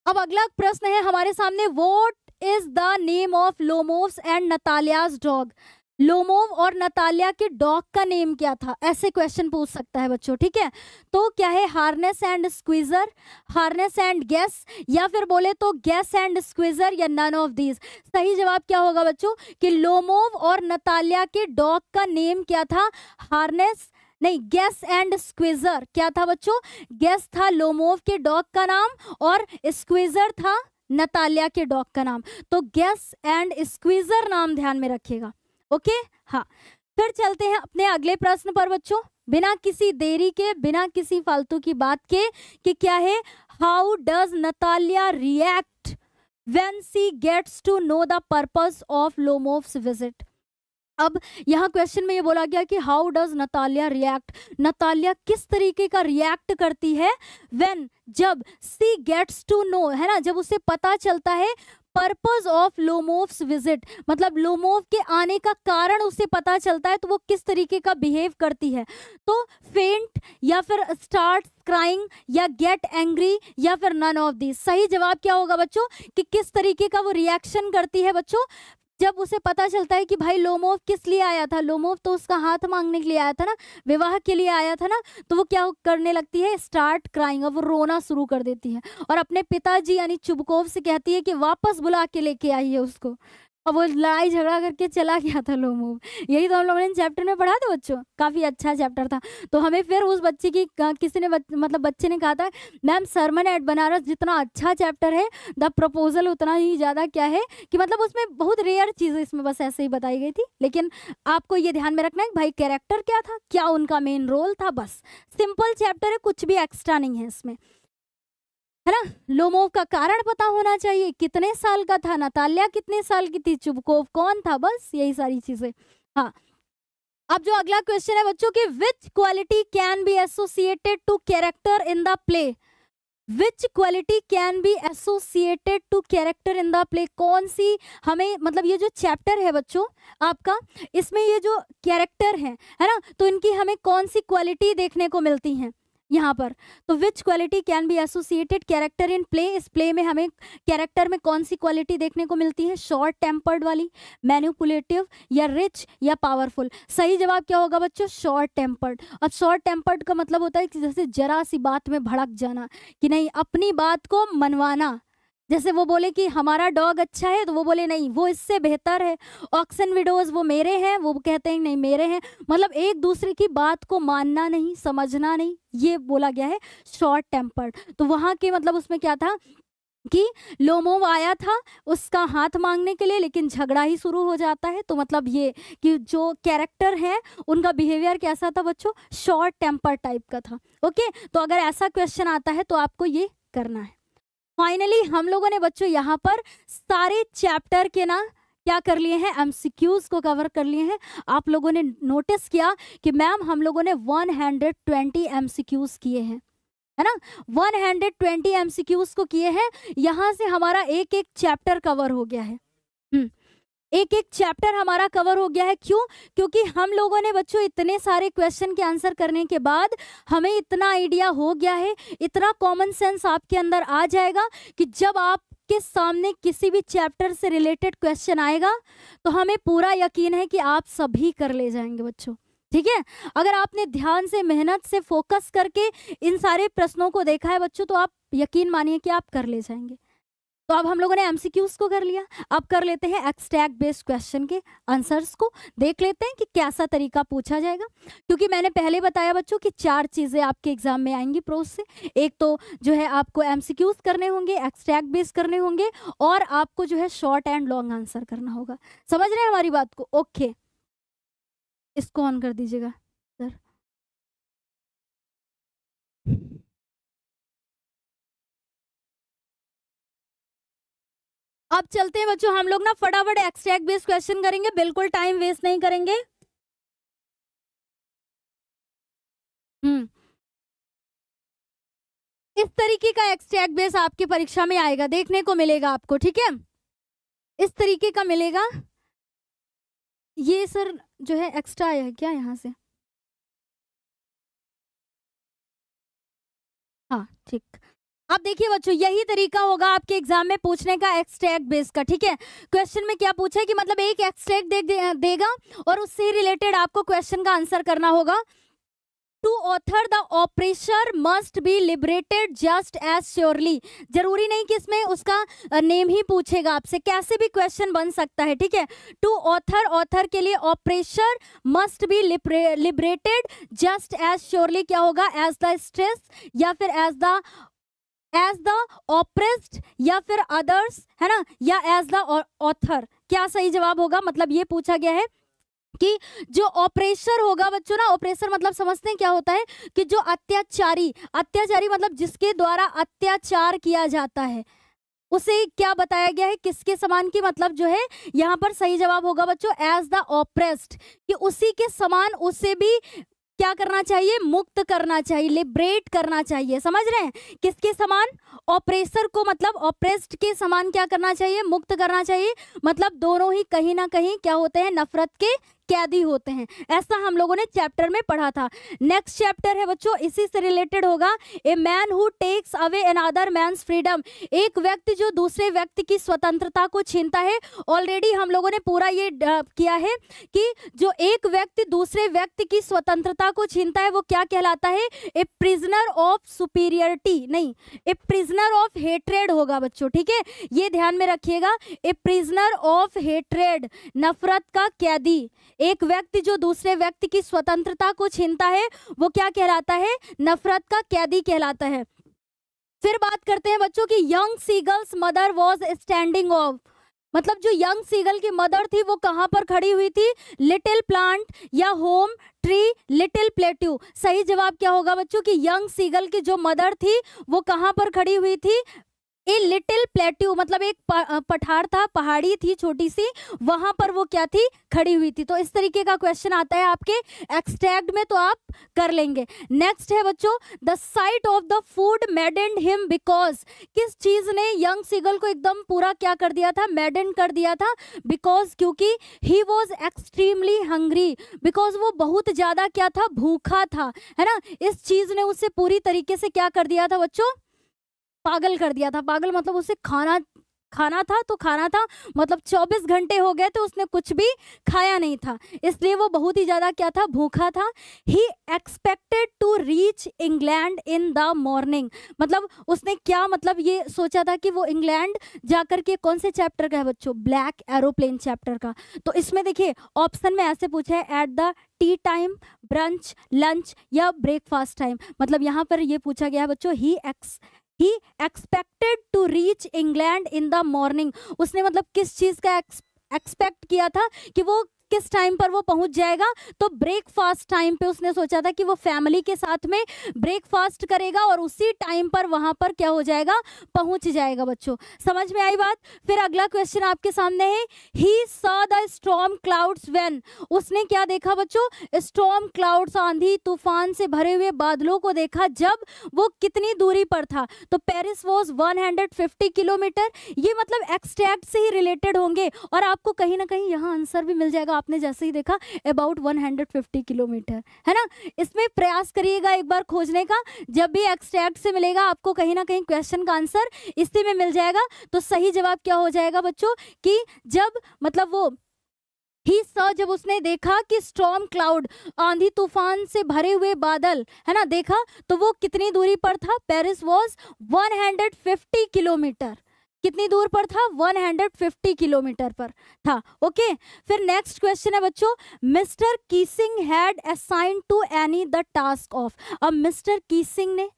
अब अगला प्रश्न है हमारे सामने what is the name of Lomov and Natalia's dog Lomov और नतालिया के डॉग का नेम क्या था ऐसे क्वेश्चन पूछ सकता है बच्चों ठीक है तो क्या है harness and Squeezer harness and Guess या फिर बोले तो गैस एंड स्क्वीजर या नन ऑफ दीज सही जवाब क्या होगा बच्चों कि लोमोव और नतालिया के डॉग का नेम क्या था हार्नेस नहीं गैस एंड स्क्वीजर क्या था बच्चों गैस था लोमोव के डॉग का नाम और स्क्वीजर था नतालिया के डॉग का नाम तो गैस एंड स्क्वीजर नाम ध्यान में रखिएगा ओके हाँ फिर चलते हैं अपने अगले प्रश्न पर बच्चों बिना किसी देरी के बिना किसी फालतू की बात के कि क्या है how does Natalia react when she gets to know the purpose of Lomov's visit अब यहाँ क्वेश्चन में ये बोला गया कि how does Natalia react Natalia किस तरीके का रिएक्ट करती है व्हेन जब सी गेट्स टू नो है ना जब उसे पता चलता है पर्पज ऑफ लोमोव्स विजिट मतलब लोमोव के आने का कारण उसे पता चलता है तो वो किस तरीके का बिहेव करती है तो फेंट या फिर स्टार्ट क्राइंग या गेट एंग्री या फिर नन ऑफ दी सही जवाब क्या होगा बच्चों कि किस तरीके का वो रिएक्शन करती है बच्चों जब उसे पता चलता है कि भाई लोमोव किस लिए आया था लोमोव तो उसका हाथ मांगने के लिए आया था ना विवाह के लिए आया था ना तो वो क्या करने लगती है स्टार्ट क्राइंग वो रोना शुरू कर देती है और अपने पिताजी यानी चुबकोव से कहती है कि वापस बुला के लेके आई है उसको और वो लड़ाई झगड़ा करके चला गया था लो मूव यही तो हम लोगों ने चैप्टर में पढ़ा था बच्चों काफ़ी अच्छा चैप्टर था तो हमें फिर उस बच्चे की किसी ने बच, मतलब बच्चे ने कहा था मैम सरमन एट बनारस जितना अच्छा चैप्टर है द प्रपोजल उतना ही ज़्यादा क्या है कि मतलब उसमें बहुत रेयर चीज़ें इसमें बस ऐसे ही बताई गई थी लेकिन आपको ये ध्यान में रखना है भाई कैरेक्टर क्या था क्या उनका मेन रोल था बस सिंपल चैप्टर है कुछ भी एक्स्ट्रा नहीं है इसमें है ना लोमोव का कारण पता होना चाहिए कितने साल का था नताल्या कितने साल की थी चुबकोव कौन था बस यही सारी चीजें हाँ अब जो अगला क्वेश्चन है बच्चों की which quality can be associated to character in the play which quality can be associated to character in the play कौन सी हमें मतलब ये जो चैप्टर है बच्चों आपका इसमें ये जो कैरेक्टर है है ना तो इनकी हमें कौन सी क्वालिटी देखने को मिलती हैं यहाँ पर तो which quality can be associated character in play इस प्ले में हमें कैरेक्टर में कौन सी क्वालिटी देखने को मिलती है शॉर्ट टेम्पर्ड वाली मैन्यूपुलेटिव या रिच या पावरफुल सही जवाब क्या होगा बच्चों शॉर्ट टेम्पर्ड अब शॉर्ट टेम्पर्ड का मतलब होता है कि जैसे जरा सी बात में भड़क जाना कि नहीं अपनी बात को मनवाना जैसे वो बोले कि हमारा डॉग अच्छा है तो वो बोले नहीं वो इससे बेहतर है ऑक्सन विडोज वो मेरे हैं वो कहते हैं नहीं मेरे हैं मतलब एक दूसरे की बात को मानना नहीं समझना नहीं ये बोला गया है शॉर्ट टेम्पर्ड तो वहाँ के मतलब उसमें क्या था कि लोमोव आया था उसका हाथ मांगने के लिए लेकिन झगड़ा ही शुरू हो जाता है तो मतलब ये कि जो कैरेक्टर है उनका बिहेवियर कैसा था बच्चों शॉर्ट टेम्पर टाइप का था ओके तो अगर ऐसा क्वेश्चन आता है तो आपको ये करना है फाइनली हम लोगों ने बच्चों यहाँ पर सारे चैप्टर के ना क्या कर लिए हैं एम को कवर कर लिए हैं आप लोगों ने नोटिस किया कि मैम हम लोगों ने 120 हंड्रेड ट्वेंटी एम किए हैं है ना 120 हंड्रेड ट्वेंटी एम को किए हैं यहाँ से हमारा एक एक चैप्टर कवर हो गया है एक एक चैप्टर हमारा कवर हो गया है क्यों क्योंकि हम लोगों ने बच्चों इतने सारे क्वेश्चन के आंसर करने के बाद हमें इतना आइडिया हो गया है इतना कॉमन सेंस आपके अंदर आ जाएगा कि जब आप के सामने किसी भी चैप्टर से रिलेटेड क्वेश्चन आएगा तो हमें पूरा यकीन है कि आप सभी कर ले जाएंगे बच्चों ठीक है अगर आपने ध्यान से मेहनत से फोकस करके इन सारे प्रश्नों को देखा है बच्चों तो आप यकीन मानिए कि आप कर ले जाएंगे तो अब हम लोगों ने एमसीक्यूज को कर लिया अब कर लेते हैं एक्सटैग बेस्ड क्वेश्चन के आंसर्स को देख लेते हैं कि कैसा तरीका पूछा जाएगा क्योंकि मैंने पहले बताया बच्चों कि चार चीज़ें आपके एग्जाम में आएंगी प्रोस से एक तो जो है आपको एमसीक्यूज करने होंगे एक्सटैग बेस्ड करने होंगे और आपको जो है शॉर्ट एंड लॉन्ग आंसर करना होगा समझ रहे हैं हमारी बात को ओके इसको ऑन कर दीजिएगा सर अब चलते हैं बच्चों हम लोग ना फटाफट एक्सट्रैक्ट बेस्ड क्वेश्चन करेंगे बिल्कुल टाइम वेस्ट नहीं करेंगे हम्म इस तरीके का एक्सट्रैक्ट बेस आपकी परीक्षा में आएगा देखने को मिलेगा आपको ठीक है इस तरीके का मिलेगा ये सर जो है एक्स्ट्रा आया है क्या यहाँ से हाँ ठीक अब देखिए बच्चों यही तरीका होगा आपके एग्जाम में पूछने का एक्सट्रैक्ट बेस का ठीक है क्वेश्चन में क्या पूछा है कि मतलब एक एक्सट्रैक्ट दे, दे, देगा और उससे रिलेटेड आपको क्वेश्चन का आंसर करना होगा to author the oppressor must be liberated just as surely जरूरी नहीं कि इसमें उसका नेम ही पूछेगा आपसे कैसे भी क्वेश्चन बन सकता है ठीक है टू ऑथर ऑथर के लिए oppressor must be liberated just as surely क्या होगा एज द स्ट्रेस या फिर as the as the oppressed या फिर अदर्स है ना या एज द ऑथर क्या सही जवाब होगा मतलब ये पूछा गया है कि जो ऑपरेशर होगा बच्चों ना ऑपरेशर मतलब समझते हैं क्या होता है कि जो अत्याचारी अत्याचारी मतलब जिसके द्वारा अत्याचार किया जाता है उसे क्या बताया गया है किसके समान की मतलब जो है यहाँ पर सही जवाब होगा बच्चों एज द ऑप्रेस्ड कि उसी के समान उसे भी क्या करना चाहिए मुक्त करना चाहिए लिब्रेट करना चाहिए समझ रहे हैं किसके समान ऑपरेसर को मतलब ऑपरेस्ट के समान क्या करना चाहिए मुक्त करना चाहिए मतलब दोनों ही कहीं ना कहीं क्या होते हैं नफरत के कैदी होते हैं ऐसा हम लोगों ने चैप्टर में पढ़ा था नेक्स्ट चैप्टर है बच्चों इसी से रिलेटेड होगा a man who takes away another man's freedom एक व्यक्ति जो दूसरे व्यक्ति की स्वतंत्रता को छीनता है ऑलरेडी हम लोगों ने पूरा ये किया है कि जो एक व्यक्ति दूसरे व्यक्ति की स्वतंत्रता को छीनता है वो क्या कहलाता है ए प्रिजनर ऑफ सुपीरियरिटी नहीं ए प्रिजनर ऑफ हेट्रेड होगा बच्चों ठीक है ये ध्यान में रखिएगा ए प्रिजनर ऑफ हेट्रेड नफरत का कैदी एक व्यक्ति जो दूसरे व्यक्ति की स्वतंत्रता को छीनता है वो क्या कहलाता है नफरत का कैदी कहलाता है फिर बात करते हैं बच्चों की young seagull's mother was standing of मतलब जो यंग सीगल की मदर थी वो कहाँ पर खड़ी हुई थी लिटिल प्लांट या होम ट्री लिटिल प्लेट्यू सही जवाब क्या होगा बच्चों कि यंग सीगल की जो मदर थी वो कहाँ पर खड़ी हुई थी ए लिटिल प्लेट्यू मतलब एक पठार था पहाड़ी थी छोटी सी वहां पर वो क्या थी खड़ी हुई थी तो इस तरीके का क्वेश्चन आता है आपके एक्सट्रैक्ट में तो आप कर लेंगे नेक्स्ट है बच्चों the sight of the food maddened him because किस चीज ने यंग सिगल को एकदम पूरा क्या कर दिया था मेडेंड कर दिया था बिकॉज क्योंकि he was extremely hungry because वो बहुत ज्यादा क्या था भूखा था है ना इस चीज ने उसे पूरी तरीके से क्या कर दिया था बच्चों पागल कर दिया था पागल मतलब उसे खाना खाना था तो खाना था मतलब 24 घंटे हो गए तो उसने कुछ भी खाया नहीं था इसलिए वो बहुत ही ज़्यादा क्या था भूखा था he expected to reach England in the morning मतलब उसने क्या मतलब ये सोचा था कि वो इंग्लैंड जाकर के कौन से चैप्टर का है बच्चों ब्लैक एरोप्लेन चैप्टर का तो इसमें देखिए ऑप्शन में ऐसे पूछा है at the tea time brunch lunch या ब्रेकफास्ट टाइम मतलब यहाँ पर ये पूछा गया है बच्चों he ex he expected to reach England in the morning उसने मतलब किस चीज का एक्सपेक्ट किया था कि वो किस टाइम पर वो पहुंच जाएगा तो ब्रेकफास्ट टाइम पे उसने सोचा था कि वो फैमिली के साथ में ब्रेकफास्ट करेगा और उसी टाइम पर वहां पर क्या हो जाएगा पहुंच जाएगा बच्चों समझ में आई बात फिर अगला क्वेश्चन आपके सामने है he saw the storm clouds when उसने क्या देखा बच्चों स्टॉम क्लाउड्स आंधी तूफान से भरे हुए बादलों को देखा जब वो कितनी दूरी पर था तो पेरिस वॉज फिफ्टी किलोमीटर ये मतलब एक्सट्रैक्ट से ही रिलेटेड होंगे और आपको कहीं ना कहीं यहाँ आंसर भी मिल जाएगा आपने जैसे ही देखा अबाउट 150 किलोमीटर है ना इसमें प्रयास करिएगा एक बार खोजने का जब भी एक्सट्रैक्ट से मिलेगा आपको कहीं ना कहीं क्वेश्चन का आंसर इसी में मिल जाएगा तो सही जवाब क्या हो जाएगा बच्चों कि जब मतलब वो ही सर जब उसने देखा कि स्टॉम क्लाउड आंधी तूफान से भरे हुए बादल है ना देखा तो वो कितनी दूरी पर था पेरिस वॉज 150 किलोमीटर कितनी दूर पर था 150 किलोमीटर पर था ओके फिर नेक्स्ट क्वेश्चन है बच्चों Mr Keesing had assigned to Annie the task of अब मिस्टर कीसिंग ने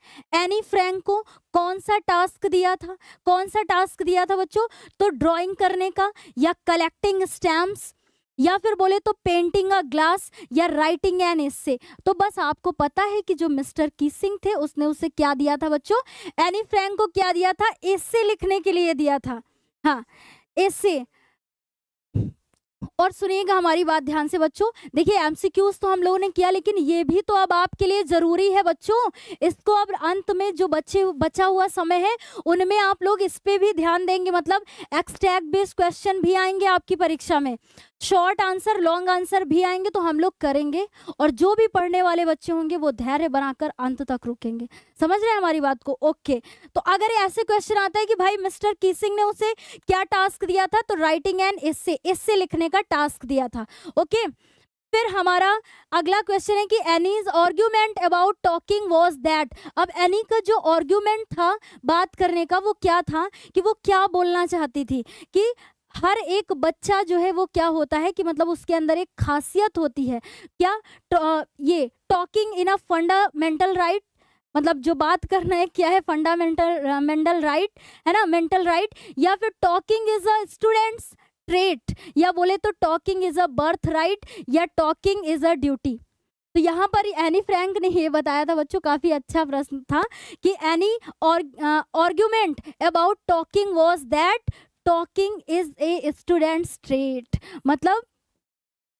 एनी फ्रैंक को कौन सा टास्क दिया था कौन सा टास्क दिया था बच्चों तो ड्राइंग करने का या कलेक्टिंग स्टैम्प्स या फिर बोले तो पेंटिंग अ ग्लास या राइटिंग एन इससे तो बस आपको पता है कि जो मिस्टर किसिंग थे उसने उसे क्या दिया था बच्चों एनी फ्रैंक को क्या दिया था इससे लिखने के लिए दिया था हाँ इससे और सुनिएगा हमारी बात ध्यान से बच्चों देखिए एमसीक्यूज तो हम लोगों ने किया लेकिन ये भी तो अब आपके लिए ज़रूरी है बच्चों इसको अब अंत में जो बच्चे बचा हुआ समय है उनमें आप लोग इस पर भी ध्यान देंगे मतलब एक्सटैग बेस्ड क्वेश्चन भी आएंगे आपकी परीक्षा में शॉर्ट आंसर लॉन्ग आंसर भी आएंगे तो हम लोग करेंगे और जो भी पढ़ने वाले बच्चे होंगे वो धैर्य बनाकर अंत तक रुकेंगे समझ रहे हैं हमारी बात को ओके तो अगर ऐसे क्वेश्चन आता है कि भाई मिस्टर कीसिंग ने उसे क्या टास्क दिया था तो राइटिंग एंड इससे इससे लिखने का टास्क दिया था ओके फिर हमारा अगला क्वेश्चन है कि Annie's argument about talking was that अब एनी का जो आर्ग्यूमेंट था बात करने का वो क्या था कि वो क्या बोलना चाहती थी कि हर एक बच्चा जो है वो क्या होता है कि मतलब उसके अंदर एक खासियत होती है क्या तो, ये talking in a fundamental right मतलब जो बात करना है क्या है फंडामेंटल मेंटल राइट है ना मेंटल राइट या फिर talking is a students trait या बोले तो talking is a birth right या टॉकिंग इज अ ड्यूटी तो यहाँ पर एनी फ्रैंक ने ये बताया था बच्चों काफ़ी अच्छा प्रश्न था कि Annie argument about talking was that talking is a student trait मतलब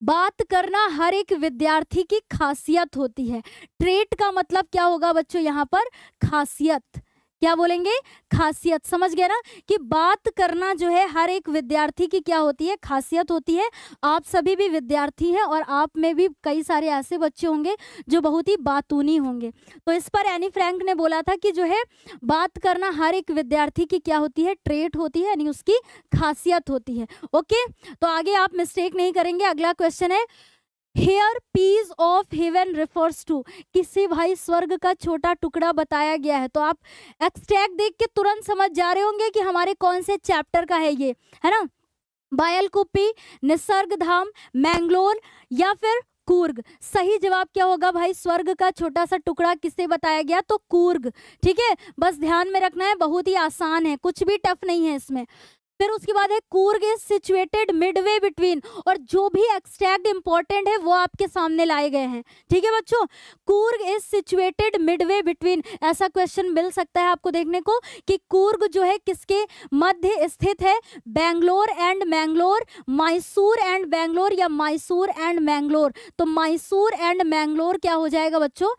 बात करना हर एक विद्यार्थी की खासियत होती है ट्रेट का मतलब क्या होगा बच्चों यहाँ पर खासियत क्या बोलेंगे खासियत समझ गए ना कि बात करना जो है हर एक विद्यार्थी की क्या होती है खासियत होती है आप सभी भी विद्यार्थी हैं और आप में भी कई सारे ऐसे बच्चे होंगे जो बहुत ही बातूनी होंगे तो इस पर एनी फ्रैंक ने बोला था कि जो है बात करना हर एक विद्यार्थी की क्या होती है ट्रेट होती है यानी उसकी खासियत होती है ओके तो आगे आप मिस्टेक नहीं करेंगे अगला क्वेश्चन है here piece of heaven refers to किसी भाई स्वर्ग का छोटा टुकड़ा बताया गया है तो आप एक्सट्रैक्ट देख के तुरंत समझ जा रहे होंगे कि हमारे कौन से चैप्टर का है ये है ना बायलकुप्पी निसर्ग धाम मैंगलोर या फिर कूर्ग सही जवाब क्या होगा भाई स्वर्ग का छोटा सा टुकड़ा किससे बताया गया तो कूर्ग ठीक है बस ध्यान में रखना है बहुत ही आसान है कुछ भी टफ नहीं है इसमें फिर उसके बाद है Coorg is situated midway between और जो भी एक्सट्रैक्ट इंपॉर्टेंट है वो आपके सामने लाए गए हैं ठीक है बच्चों Coorg is situated midway between ऐसा क्वेश्चन मिल सकता है आपको देखने को कि कूर्ग जो है किसके मध्य स्थित है बैंगलोर एंड मैंगलोर मैसूर एंड बैंगलोर या मैसूर एंड मैंगलोर तो मैसूर एंड मैंगलोर क्या हो जाएगा बच्चों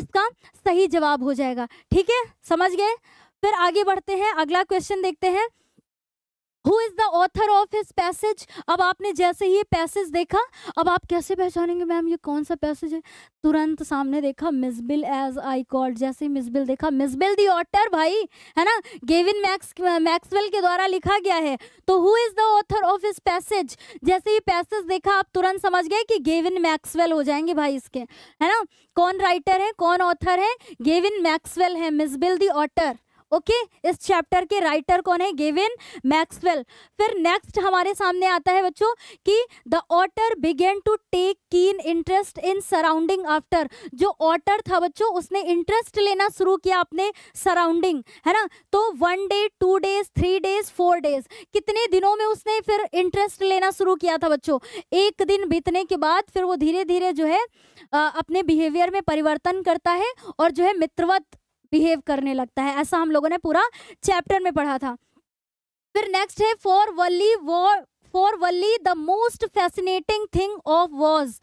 इसका सही जवाब हो जाएगा ठीक है समझ गए फिर आगे बढ़ते हैं अगला क्वेश्चन देखते हैं who is the author of this passage अब आपने जैसे ही ये पैसेज देखा अब आप कैसे पहचानेंगे मैम ये कौन सा पैसेज है तुरंत सामने देखा मिसबिल एज आई कॉल्ड जैसे ही मिसबिल देखा मिसबिल दी ऑटर भाई है ना गेविन मैक्स मैक्सवेल के द्वारा लिखा गया है तो who is the author of this passage जैसे ही पैसेज देखा आप तुरंत समझ गए कि गेविन मैक्सवेल हो जाएंगे भाई इसके है ना कौन राइटर है कौन ऑथर है गेविन मैक्सवेल है मिसबिल दी ऑटर ओके okay? इस चैप्टर के राइटर कौन है गेविन मैक्सवेल फिर नेक्स्ट हमारे सामने आता है बच्चों कि the author began to take keen interest in surrounding after जो ऑटर था बच्चों उसने इंटरेस्ट लेना शुरू किया अपने सराउंडिंग है ना तो one day two days three days four days कितने दिनों में उसने फिर इंटरेस्ट लेना शुरू किया था बच्चों एक दिन बीतने के बाद फिर वो धीरे धीरे जो है अपने बिहेवियर में परिवर्तन करता है और जो है मित्रवत बिहेव करने लगता है ऐसा हम लोगों ने पूरा चैप्टर में पढ़ा था फिर नेक्स्ट है फॉर वल्ली वो for Valli the most fascinating thing of was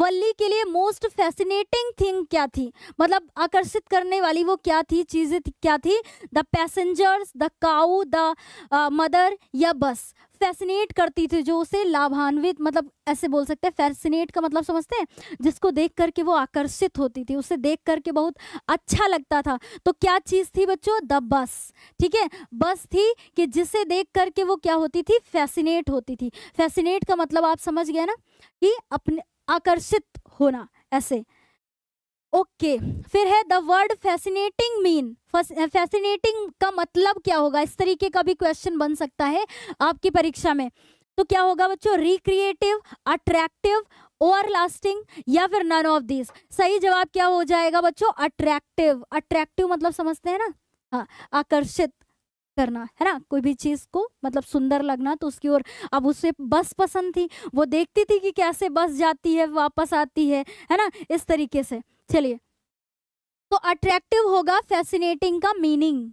Valli के लिए मोस्ट फैसिनेटिंग थिंग क्या थी मतलब आकर्षित करने वाली वो क्या थी चीज़ें क्या थी the passengers the cow the mother या बस फैसिनेट करती थी जो उसे लाभान्वित मतलब ऐसे बोल सकते हैं फैसिनेट का मतलब समझते हैं जिसको देख करके वो आकर्षित होती थी उसे देख करके बहुत अच्छा लगता था तो क्या चीज़ थी बच्चों द बस ठीक है बस थी कि जिसे देख करके वो क्या होती थी फैसिनेट होती थी फैसिनेट का मतलब आप समझ गए ना कि अपने आकर्षित होना ऐसे ओके okay. फिर है the word fascinating mean fascinating का मतलब क्या होगा इस तरीके का भी क्वेश्चन बन सकता है आपकी परीक्षा में तो क्या होगा बच्चों रिक्रिएटिव अट्रैक्टिव ओवर लास्टिंग या फिर नन ऑफ दिस सही जवाब क्या हो जाएगा बच्चों अट्रैक्टिव अट्रैक्टिव मतलब समझते हैं ना हाँ आकर्षित करना है ना कोई भी चीज़ को मतलब सुंदर लगना तो उसकी ओर अब उसे बस पसंद थी वो देखती थी कि कैसे बस जाती है वापस आती है है ना इस तरीके से चलिए तो अट्रैक्टिव होगा फैसिनेटिंग का मीनिंग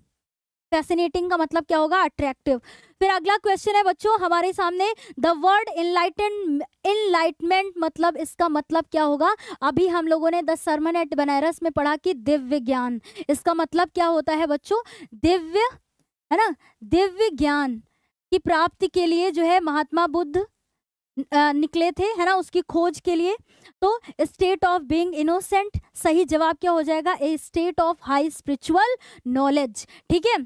फैसिनेटिंग का मतलब क्या होगा अट्रैक्टिव फिर अगला क्वेश्चन है बच्चों हमारे सामने द वर्ड इनलाइटन इनलाइटमेंट मतलब इसका मतलब क्या होगा अभी हम लोगों ने द सरमन एट बनारस में पढ़ा कि दिव्य ज्ञान इसका मतलब क्या होता है बच्चों दिव्य है ना दिव्य ज्ञान की प्राप्ति के लिए जो है महात्मा बुद्ध निकले थे है ना उसकी खोज के लिए तो स्टेट ऑफ बीइंग इनोसेंट सही जवाब क्या हो जाएगा a state of high spiritual knowledge ठीक है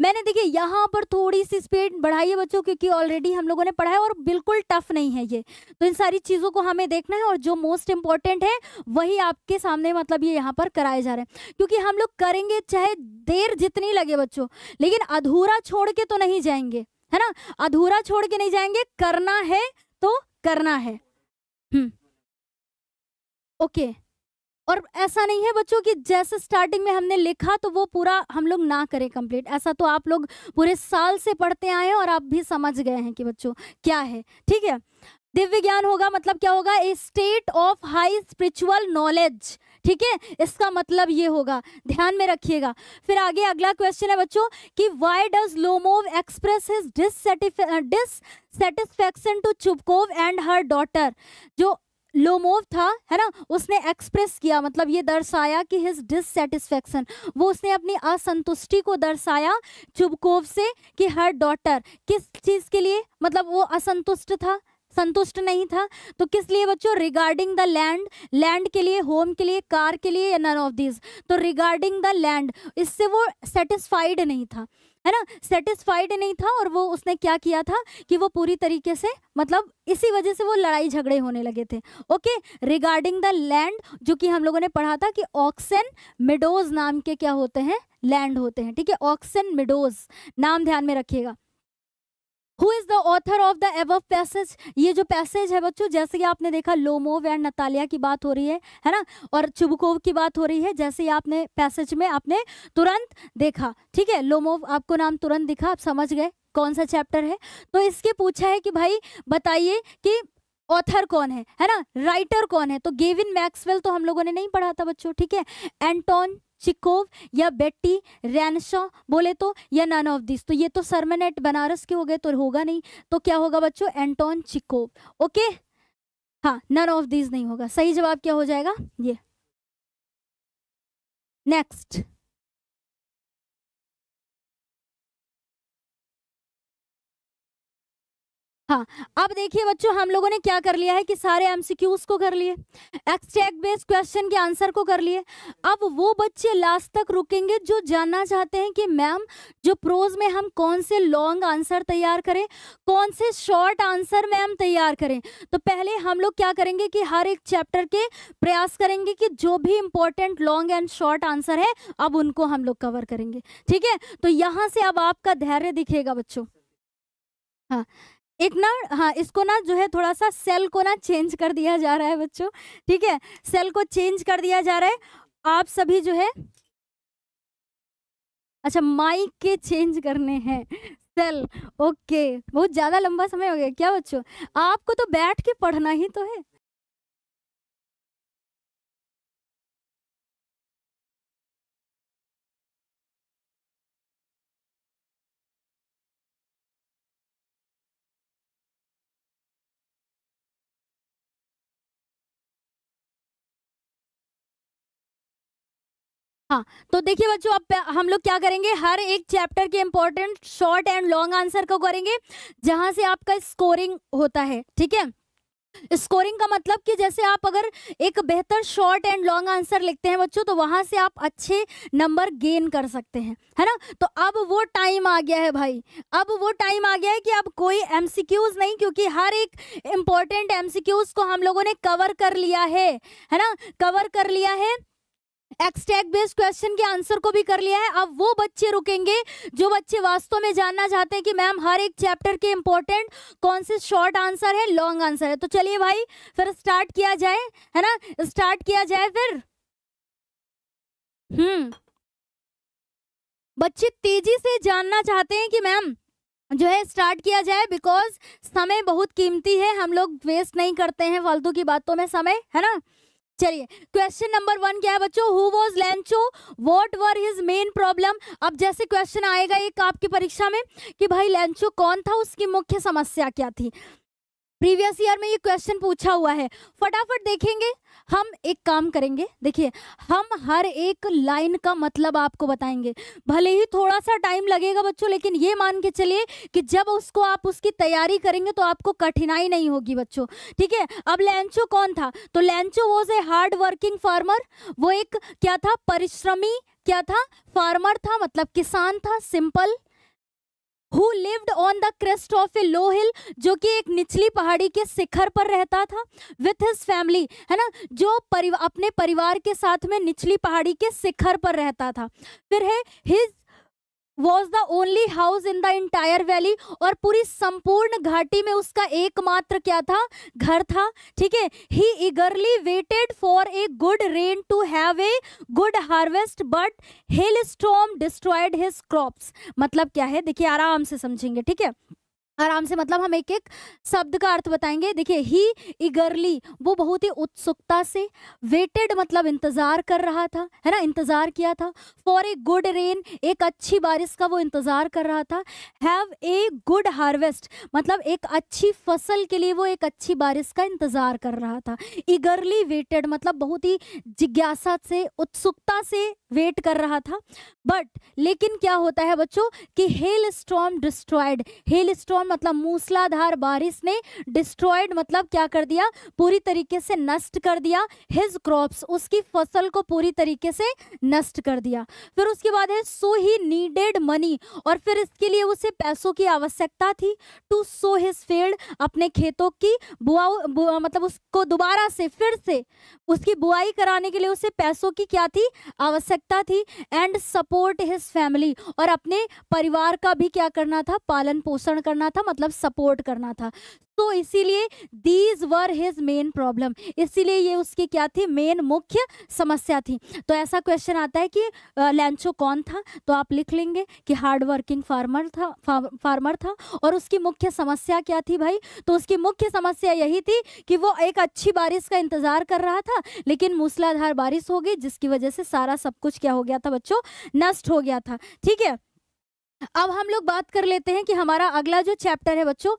मैंने देखिए यहाँ पर थोड़ी सी स्पीड बढ़ाई है बच्चों क्योंकि ऑलरेडी हम लोगों ने पढ़ा है और बिल्कुल टफ नहीं है ये तो इन सारी चीज़ों को हमें देखना है और जो मोस्ट इंपॉर्टेंट है वही आपके सामने मतलब ये यहाँ पर कराए जा रहे हैं क्योंकि हम लोग करेंगे चाहे देर जितनी लगे बच्चों लेकिन अधूरा छोड़ के तो नहीं जाएंगे है ना अधूरा छोड़ के नहीं जाएंगे करना है तो करना है हम्म ओके और ऐसा नहीं है बच्चों कि जैसे स्टार्टिंग में हमने लिखा तो वो पूरा हम लोग ना करें कंप्लीट ऐसा तो आप लोग पूरे साल से पढ़ते आए हैं और आप भी समझ गए हैं कि बच्चों क्या है ठीक है दिव्य ज्ञान होगा मतलब क्या होगा a state of high spiritual knowledge ठीक है इसका मतलब ये होगा ध्यान में रखिएगा फिर आगे अगला क्वेश्चन है बच्चों कि why does Lomov express his dis dissatisfaction to Chubukov and her daughter जो लोमोव था है ना उसने एक्सप्रेस किया मतलब ये दर्शाया कि हिज डिससेटिस्फेक्शन वो उसने अपनी असंतुष्टि को दर्शाया चुबकोव से कि हर डॉटर किस चीज़ के लिए मतलब वो असंतुष्ट था संतुष्ट नहीं था तो किस लिए बच्चों रिगार्डिंग द लैंड लैंड के लिए होम के लिए कार के लिए या नन ऑफ दिस तो रिगार्डिंग द लैंड इससे वो सेटिस्फाइड नहीं था है ना सेटिस्फाइड नहीं था और वो उसने क्या किया था कि वो पूरी तरीके से मतलब इसी वजह से वो लड़ाई झगड़े होने लगे थे ओके रिगार्डिंग द लैंड जो कि हम लोगों ने पढ़ा था कि ऑक्सन मिडोज नाम के क्या होते हैं लैंड होते हैं ठीक है ऑक्सन मिडोज नाम ध्यान में रखिएगा who is the author of the above passage ये जो पैसेज है बच्चों जैसे कि आपने देखा लोमोव एंड नतालिया की बात हो रही है है ना और चुबकोव की बात हो रही है जैसे ही आपने पैसेज में आपने तुरंत देखा ठीक है लोमोव आपको नाम तुरंत दिखा आप समझ गए कौन सा चैप्टर है तो इसके पूछा है कि भाई बताइए कि ऑथर कौन है है ना राइटर कौन है तो गेविन मैक्सवेल तो हम लोगों ने नहीं पढ़ा था बच्चों ठीक है एंटोन चिकोव या बेट्टी रैनशा बोले तो या नन ऑफ दिस तो ये तो सरमनेट बनारस के हो गए तो होगा नहीं तो क्या होगा बच्चों एंटोन चिकोव ओके हाँ नन ऑफ दिस नहीं होगा सही जवाब क्या हो जाएगा ये नेक्स्ट हाँ अब देखिए बच्चों हम लोगों ने क्या कर लिया है कि सारे एमसीक्यूज को कर लिए एक्सटैक्ट बेस्ड क्वेश्चन के आंसर को कर लिए अब वो बच्चे लास्ट तक रुकेंगे जो जानना चाहते हैं कि मैम जो प्रोज में हम कौन से लॉन्ग आंसर तैयार करें कौन से शॉर्ट आंसर मैम तैयार करें तो पहले हम लोग क्या करेंगे कि हर एक चैप्टर के प्रयास करेंगे कि जो भी important long and short answer है अब उनको हम लोग कवर करेंगे ठीक है तो यहाँ से अब आपका धैर्य दिखेगा बच्चों हाँ एक ना हाँ इसको ना जो है थोड़ा सा सेल को ना चेंज कर दिया जा रहा है बच्चों ठीक है सेल को चेंज कर दिया जा रहा है आप सभी जो है अच्छा माइक के चेंज करने हैं सेल ओके बहुत ज़्यादा लंबा समय हो गया क्या बच्चों आपको तो बैठ के पढ़ना ही तो है हाँ तो देखिए बच्चों अब हम लोग क्या करेंगे हर एक चैप्टर के important short and long answer को करेंगे जहाँ से आपका स्कोरिंग होता है ठीक है स्कोरिंग का मतलब कि जैसे आप अगर एक बेहतर शॉर्ट एंड लॉन्ग आंसर लिखते हैं बच्चों तो वहां से आप अच्छे नंबर गेन कर सकते हैं है ना तो अब वो टाइम आ गया है भाई अब वो टाइम आ गया है कि अब कोई एमसीक्यूज नहीं क्योंकि हर एक इंपॉर्टेंट एमसीक्यूज को हम लोगों ने कवर कर लिया है है ना कवर कर लिया है एक्सटैग बेस्ड क्वेश्चन के आंसर को भी कर लिया है अब वो बच्चे रुकेंगे जो बच्चे वास्तव में जानना चाहते हैं कि मैम हर एक चैप्टर के इंपॉर्टेंट कौन से शॉर्ट आंसर है लॉन्ग आंसर है तो चलिए भाई फिर स्टार्ट किया जाए है ना स्टार्ट किया जाए फिर हम्म बच्चे तेजी से जानना चाहते हैं कि मैम जो है स्टार्ट किया जाए बिकॉज समय बहुत कीमती है हम लोग वेस्ट नहीं करते हैं फालतू की बातों में समय है ना चलिए क्वेश्चन नंबर वन क्या है बच्चों who was Lencho what were his main problem अब जैसे क्वेश्चन आएगा एक आपकी परीक्षा में कि भाई लेंचो कौन था उसकी मुख्य समस्या क्या थी प्रीवियस ईयर में ये क्वेश्चन पूछा हुआ है फटाफट देखेंगे हम एक काम करेंगे देखिए हम हर एक लाइन का मतलब आपको बताएंगे भले ही थोड़ा सा टाइम लगेगा बच्चों लेकिन ये मान के चलिए कि जब उसको आप उसकी तैयारी करेंगे तो आपको कठिनाई नहीं होगी बच्चों ठीक है अब लैंचो कौन था तो Lencho was a hard working farmer वो एक क्या था परिश्रमी क्या था फार्मर था मतलब किसान था simple who lived on the crest of a low hill जो कि एक निचली पहाड़ी के शिखर पर रहता था विथ हिज फैमिली है ना जो परिव, अपने परिवार के साथ में निचली पहाड़ी के शिखर पर रहता था फिर है his was the only house in the entire valley और पूरी संपूर्ण घाटी में उसका एकमात्र क्या था घर था ठीक है he eagerly waited for a good rain to have a good harvest but hail storm destroyed his crop मतलब क्या है देखिए आराम से समझेंगे ठीक है आराम से मतलब हम एक एक शब्द का अर्थ बताएंगे देखिए ही इगरली वो बहुत ही उत्सुकता से वेटेड मतलब इंतजार कर रहा था है ना इंतजार किया था फॉर ए गुड रेन एक अच्छी बारिश का वो इंतजार कर रहा था हैव ए गुड हार्वेस्ट मतलब एक अच्छी फसल के लिए वो एक अच्छी बारिश का इंतजार कर रहा था इगरली वेटेड मतलब बहुत ही जिज्ञासा से उत्सुकता से वेट कर रहा था बट लेकिन क्या होता है बच्चों कि hail storm destroyed hail storm मतलब मूसलाधार बारिश ने डिस्ट्रॉयड मतलब क्या कर दिया पूरी तरीके से नष्ट कर दिया हिज क्रॉप्स उसकी फसल को पूरी तरीके से नष्ट कर दिया फिर उसके बाद है सो ही नीडेड मनी और फिर इसके लिए उसे पैसों की आवश्यकता थी टू सो हिज फील्ड अपने खेतों की बुआ, बुआ मतलब उसको दोबारा से फिर से उसकी बुआई कराने के लिए उसे पैसों की क्या थी आवश्यक आवश्यकता थी एंड सपोर्ट हिज फैमिली और अपने परिवार का भी क्या करना था पालन पोषण करना था मतलब सपोर्ट करना था तो इसीलिए these were his main problem इसीलिए ये उसकी क्या थी मेन मुख्य समस्या थी तो ऐसा क्वेश्चन आता है कि लैंचो कौन था तो आप लिख लेंगे कि हार्ड वर्किंग फार्मर था फा, फार्मर था और उसकी मुख्य समस्या क्या थी भाई तो उसकी मुख्य समस्या यही थी कि वो एक अच्छी बारिश का इंतजार कर रहा था लेकिन मूसलाधार बारिश हो गई जिसकी वजह से सारा सब कुछ क्या हो गया था बच्चों नष्ट हो गया था ठीक है अब हम लोग बात कर लेते हैं कि हमारा अगला जो चैप्टर है बच्चों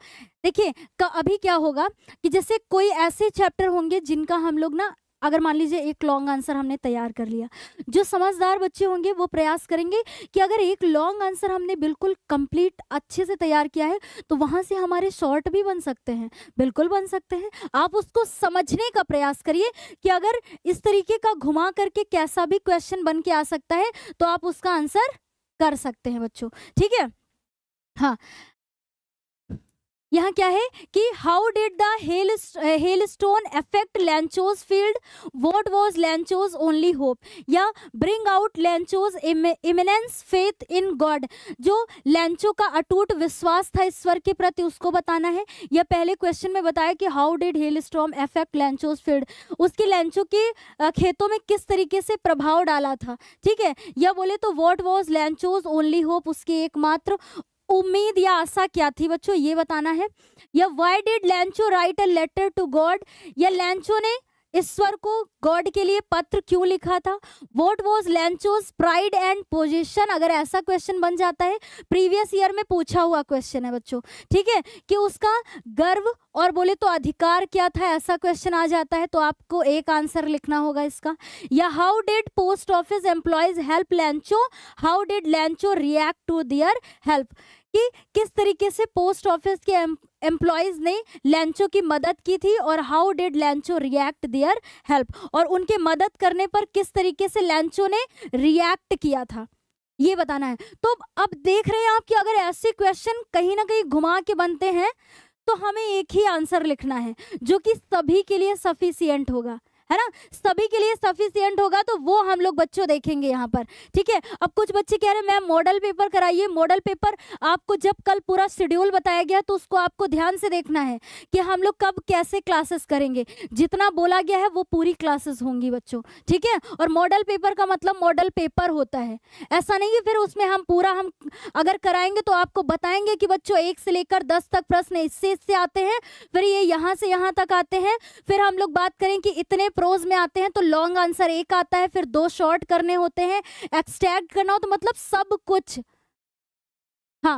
देखिए अभी क्या होगा कि जैसे कोई ऐसे चैप्टर होंगे जिनका हम लोग ना अगर मान लीजिए एक लॉन्ग आंसर हमने तैयार कर लिया जो समझदार बच्चे होंगे वो प्रयास करेंगे कि अगर एक लॉन्ग आंसर हमने बिल्कुल कंप्लीट अच्छे से तैयार किया है तो वहाँ से हमारे शॉर्ट भी बन सकते हैं बिल्कुल बन सकते हैं आप उसको समझने का प्रयास करिए कि अगर इस तरीके का घुमा करके कैसा भी क्वेश्चन बन के आ सकता है तो आप उसका आंसर कर सकते हैं बच्चों ठीक है हाँ यहाँ क्या है कि how did the hail hail stone affect Lencho's field what was Lencho's only hope या bring out Lencho's immense faith in God जो लैंचो का अटूट विश्वास था ईश्वर के प्रति उसको बताना है या पहले क्वेश्चन में बताया कि how did hail stone affect Lencho's field उसके लैंचो के uh, खेतों में किस तरीके से प्रभाव डाला था ठीक है या बोले तो what was Lencho's only hope उसकी एकमात्र उम्मीद या आशा क्या थी बच्चों ये बताना है या why did Lencho write a letter to God या लैंचो ने ईश्वर को गॉड के लिए पत्र क्यों लिखा था what was Lencho's pride and position अगर ऐसा क्वेश्चन बन जाता है प्रीवियस ईयर में पूछा हुआ क्वेश्चन है बच्चों ठीक है कि उसका गर्व और बोले तो अधिकार क्या था ऐसा क्वेश्चन आ जाता है तो आपको एक आंसर लिखना होगा इसका या how did post office employees help Lencho how did Lencho react to their help कि किस तरीके से पोस्ट ऑफिस के एम्प्लॉयज़ ने लैंचो की मदद की थी और how did Lencho react their help और उनके मदद करने पर किस तरीके से लैंचो ने रिएक्ट किया था ये बताना है तो अब देख रहे हैं आप कि अगर ऐसे क्वेश्चन कहीं ना कहीं घुमा के बनते हैं तो हमें एक ही आंसर लिखना है जो कि सभी के लिए सफिशियंट होगा है ना सभी के लिए सफिशियंट होगा तो वो हम लोग बच्चों देखेंगे यहाँ पर ठीक है अब कुछ बच्चे कह रहे हैं मैम मॉडल पेपर कराइए मॉडल पेपर आपको जब कल पूरा शेड्यूल बताया गया तो उसको आपको ध्यान से देखना है कि हम लोग कब कैसे क्लासेस करेंगे जितना बोला गया है वो पूरी क्लासेस होंगी बच्चों ठीक है और मॉडल पेपर का मतलब मॉडल पेपर होता है ऐसा नहीं कि फिर उसमें हम पूरा हम अगर कराएंगे तो आपको बताएंगे कि बच्चों एक से लेकर दस तक प्रश्न इससे इससे आते हैं फिर ये यहाँ से यहाँ तक आते हैं फिर हम लोग बात करें कि इतने प्रोज में आते हैं तो लॉन्ग आंसर एक आता है फिर दो शॉर्ट करने होते हैं एक्सट्रैक्ट करना हो तो मतलब सब कुछ हाँ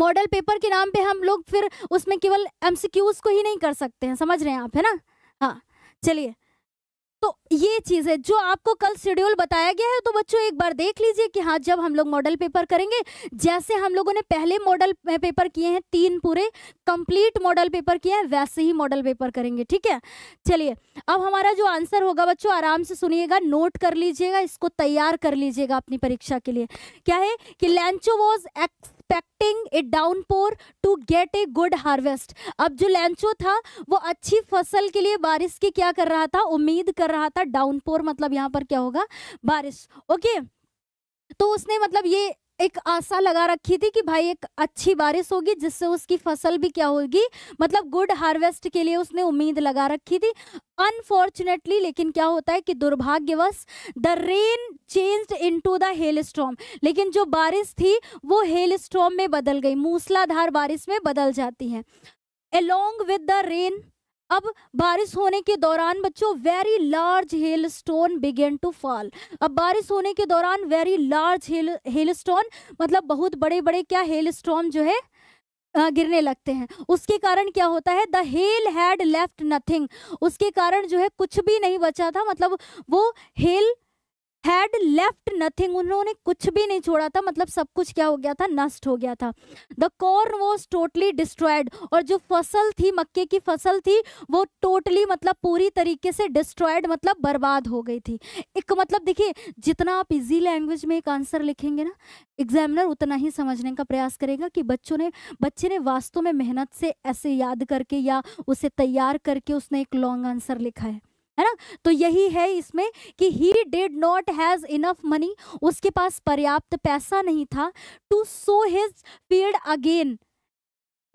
मॉडल पेपर के नाम पे हम लोग फिर उसमें केवल एमसीक्यूज को ही नहीं कर सकते हैं समझ रहे हैं आप है ना हाँ चलिए तो ये चीज है जो आपको कल शेड्यूल बताया गया है तो बच्चों एक बार देख लीजिए कि हाँ जब हम लोग मॉडल पेपर करेंगे जैसे हम लोगों ने पहले मॉडल पेपर किए हैं तीन पूरे कंप्लीट मॉडल पेपर किए हैं वैसे ही मॉडल पेपर करेंगे ठीक है चलिए अब हमारा जो आंसर होगा बच्चों आराम से सुनिएगा नोट कर लीजिएगा इसको तैयार कर लीजिएगा अपनी परीक्षा के लिए क्या है कि Lencho was ex expecting a downpour to get a good harvest अब जो लेंचो था वो अच्छी फसल के लिए बारिश की क्या कर रहा था उम्मीद कर रहा था डाउनपोर मतलब यहाँ पर क्या होगा बारिश ओके okay? तो उसने मतलब ये एक आशा लगा रखी थी कि भाई एक अच्छी बारिश होगी जिससे उसकी फसल भी क्या होगी मतलब गुड हार्वेस्ट के लिए उसने उम्मीद लगा रखी थी अनफॉर्चुनेटली लेकिन क्या होता है कि दुर्भाग्यवश the rain changed to the hail storm लेकिन जो बारिश थी वो हेल स्ट्रॉम में बदल गई मूसलाधार बारिश में बदल जाती है एलोंग विद द रेन अब बारिश होने के दौरान बच्चों very large hail stone began to fall अब बारिश होने के दौरान very large hail hail stone मतलब बहुत बड़े बड़े क्या हेल स्टोन जो है गिरने लगते हैं उसके कारण क्या होता है the hail had left nothing उसके कारण जो है कुछ भी नहीं बचा था मतलब वो हेल हैड लेफ्ट नथिंग उन्होंने कुछ भी नहीं छोड़ा था मतलब सब कुछ क्या हो गया था नष्ट हो गया था the corn was totally destroyed और जो फसल थी मक्के की फसल थी वो टोटली मतलब पूरी तरीके से डिस्ट्रॉयड मतलब बर्बाद हो गई थी एक मतलब देखिए जितना आप इजी लैंग्वेज में एक आंसर लिखेंगे ना एग्जामिनर उतना ही समझने का प्रयास करेगा कि बच्चों ने बच्चे ने वास्तव में मेहनत से ऐसे याद करके या उसे तैयार करके उसने एक लॉन्ग आंसर लिखा है है ना तो यही है इसमें कि he did not has enough money उसके पास पर्याप्त पैसा नहीं था to sow his field again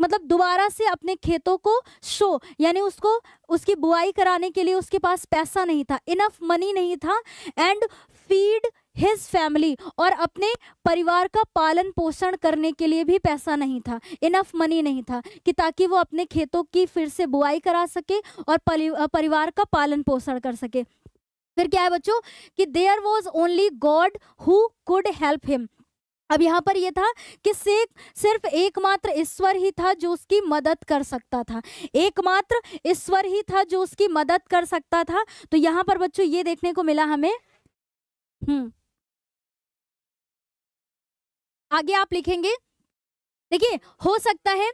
मतलब दोबारा से अपने खेतों को शो यानी उसको उसकी बुआई कराने के लिए उसके पास पैसा नहीं था इनफ मनी नहीं था एंड फीड हिज फैमिली और अपने परिवार का पालन पोषण करने के लिए भी पैसा नहीं था इनफ मनी नहीं था कि ताकि वो अपने खेतों की फिर से बुआई करा सके और परिवार का पालन पोषण कर सके फिर क्या है बच्चों कि there was only God who could help him अब यहाँ पर यह था कि सिर्फ सिर्फ एकमात्र ईश्वर ही था जो उसकी मदद कर सकता था एकमात्र ईश्वर ही था जो उसकी मदद कर सकता था तो यहाँ पर बच्चों ये देखने को मिला हमें हम्म आगे आप लिखेंगे देखिए हो सकता है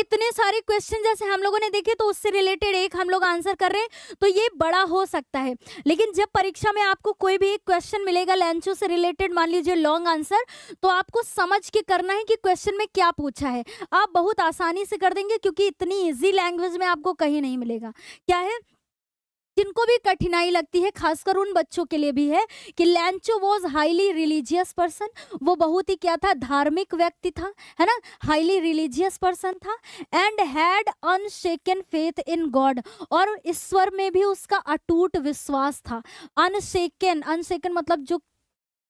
इतने सारे क्वेश्चन जैसे हम लोगों ने देखे तो उससे रिलेटेड एक हम लोग आंसर कर रहे हैं तो ये बड़ा हो सकता है लेकिन जब परीक्षा में आपको कोई भी एक क्वेश्चन मिलेगा लेंचो से रिलेटेड मान लीजिए लॉन्ग आंसर तो आपको समझ के करना है कि क्वेश्चन में क्या पूछा है आप बहुत आसानी से कर देंगे क्योंकि इतनी ईजी लैंग्वेज में आपको कहीं नहीं मिलेगा क्या है जिनको भी कठिनाई लगती है खासकर उन बच्चों के लिए भी है कि Lencho was highly religious person वो बहुत ही क्या था धार्मिक व्यक्ति था है ना हाईली रिलीजियस पर्सन था and had unshaken faith in God और ईश्वर में भी उसका अटूट विश्वास था अनशेकन अनशेकन मतलब जो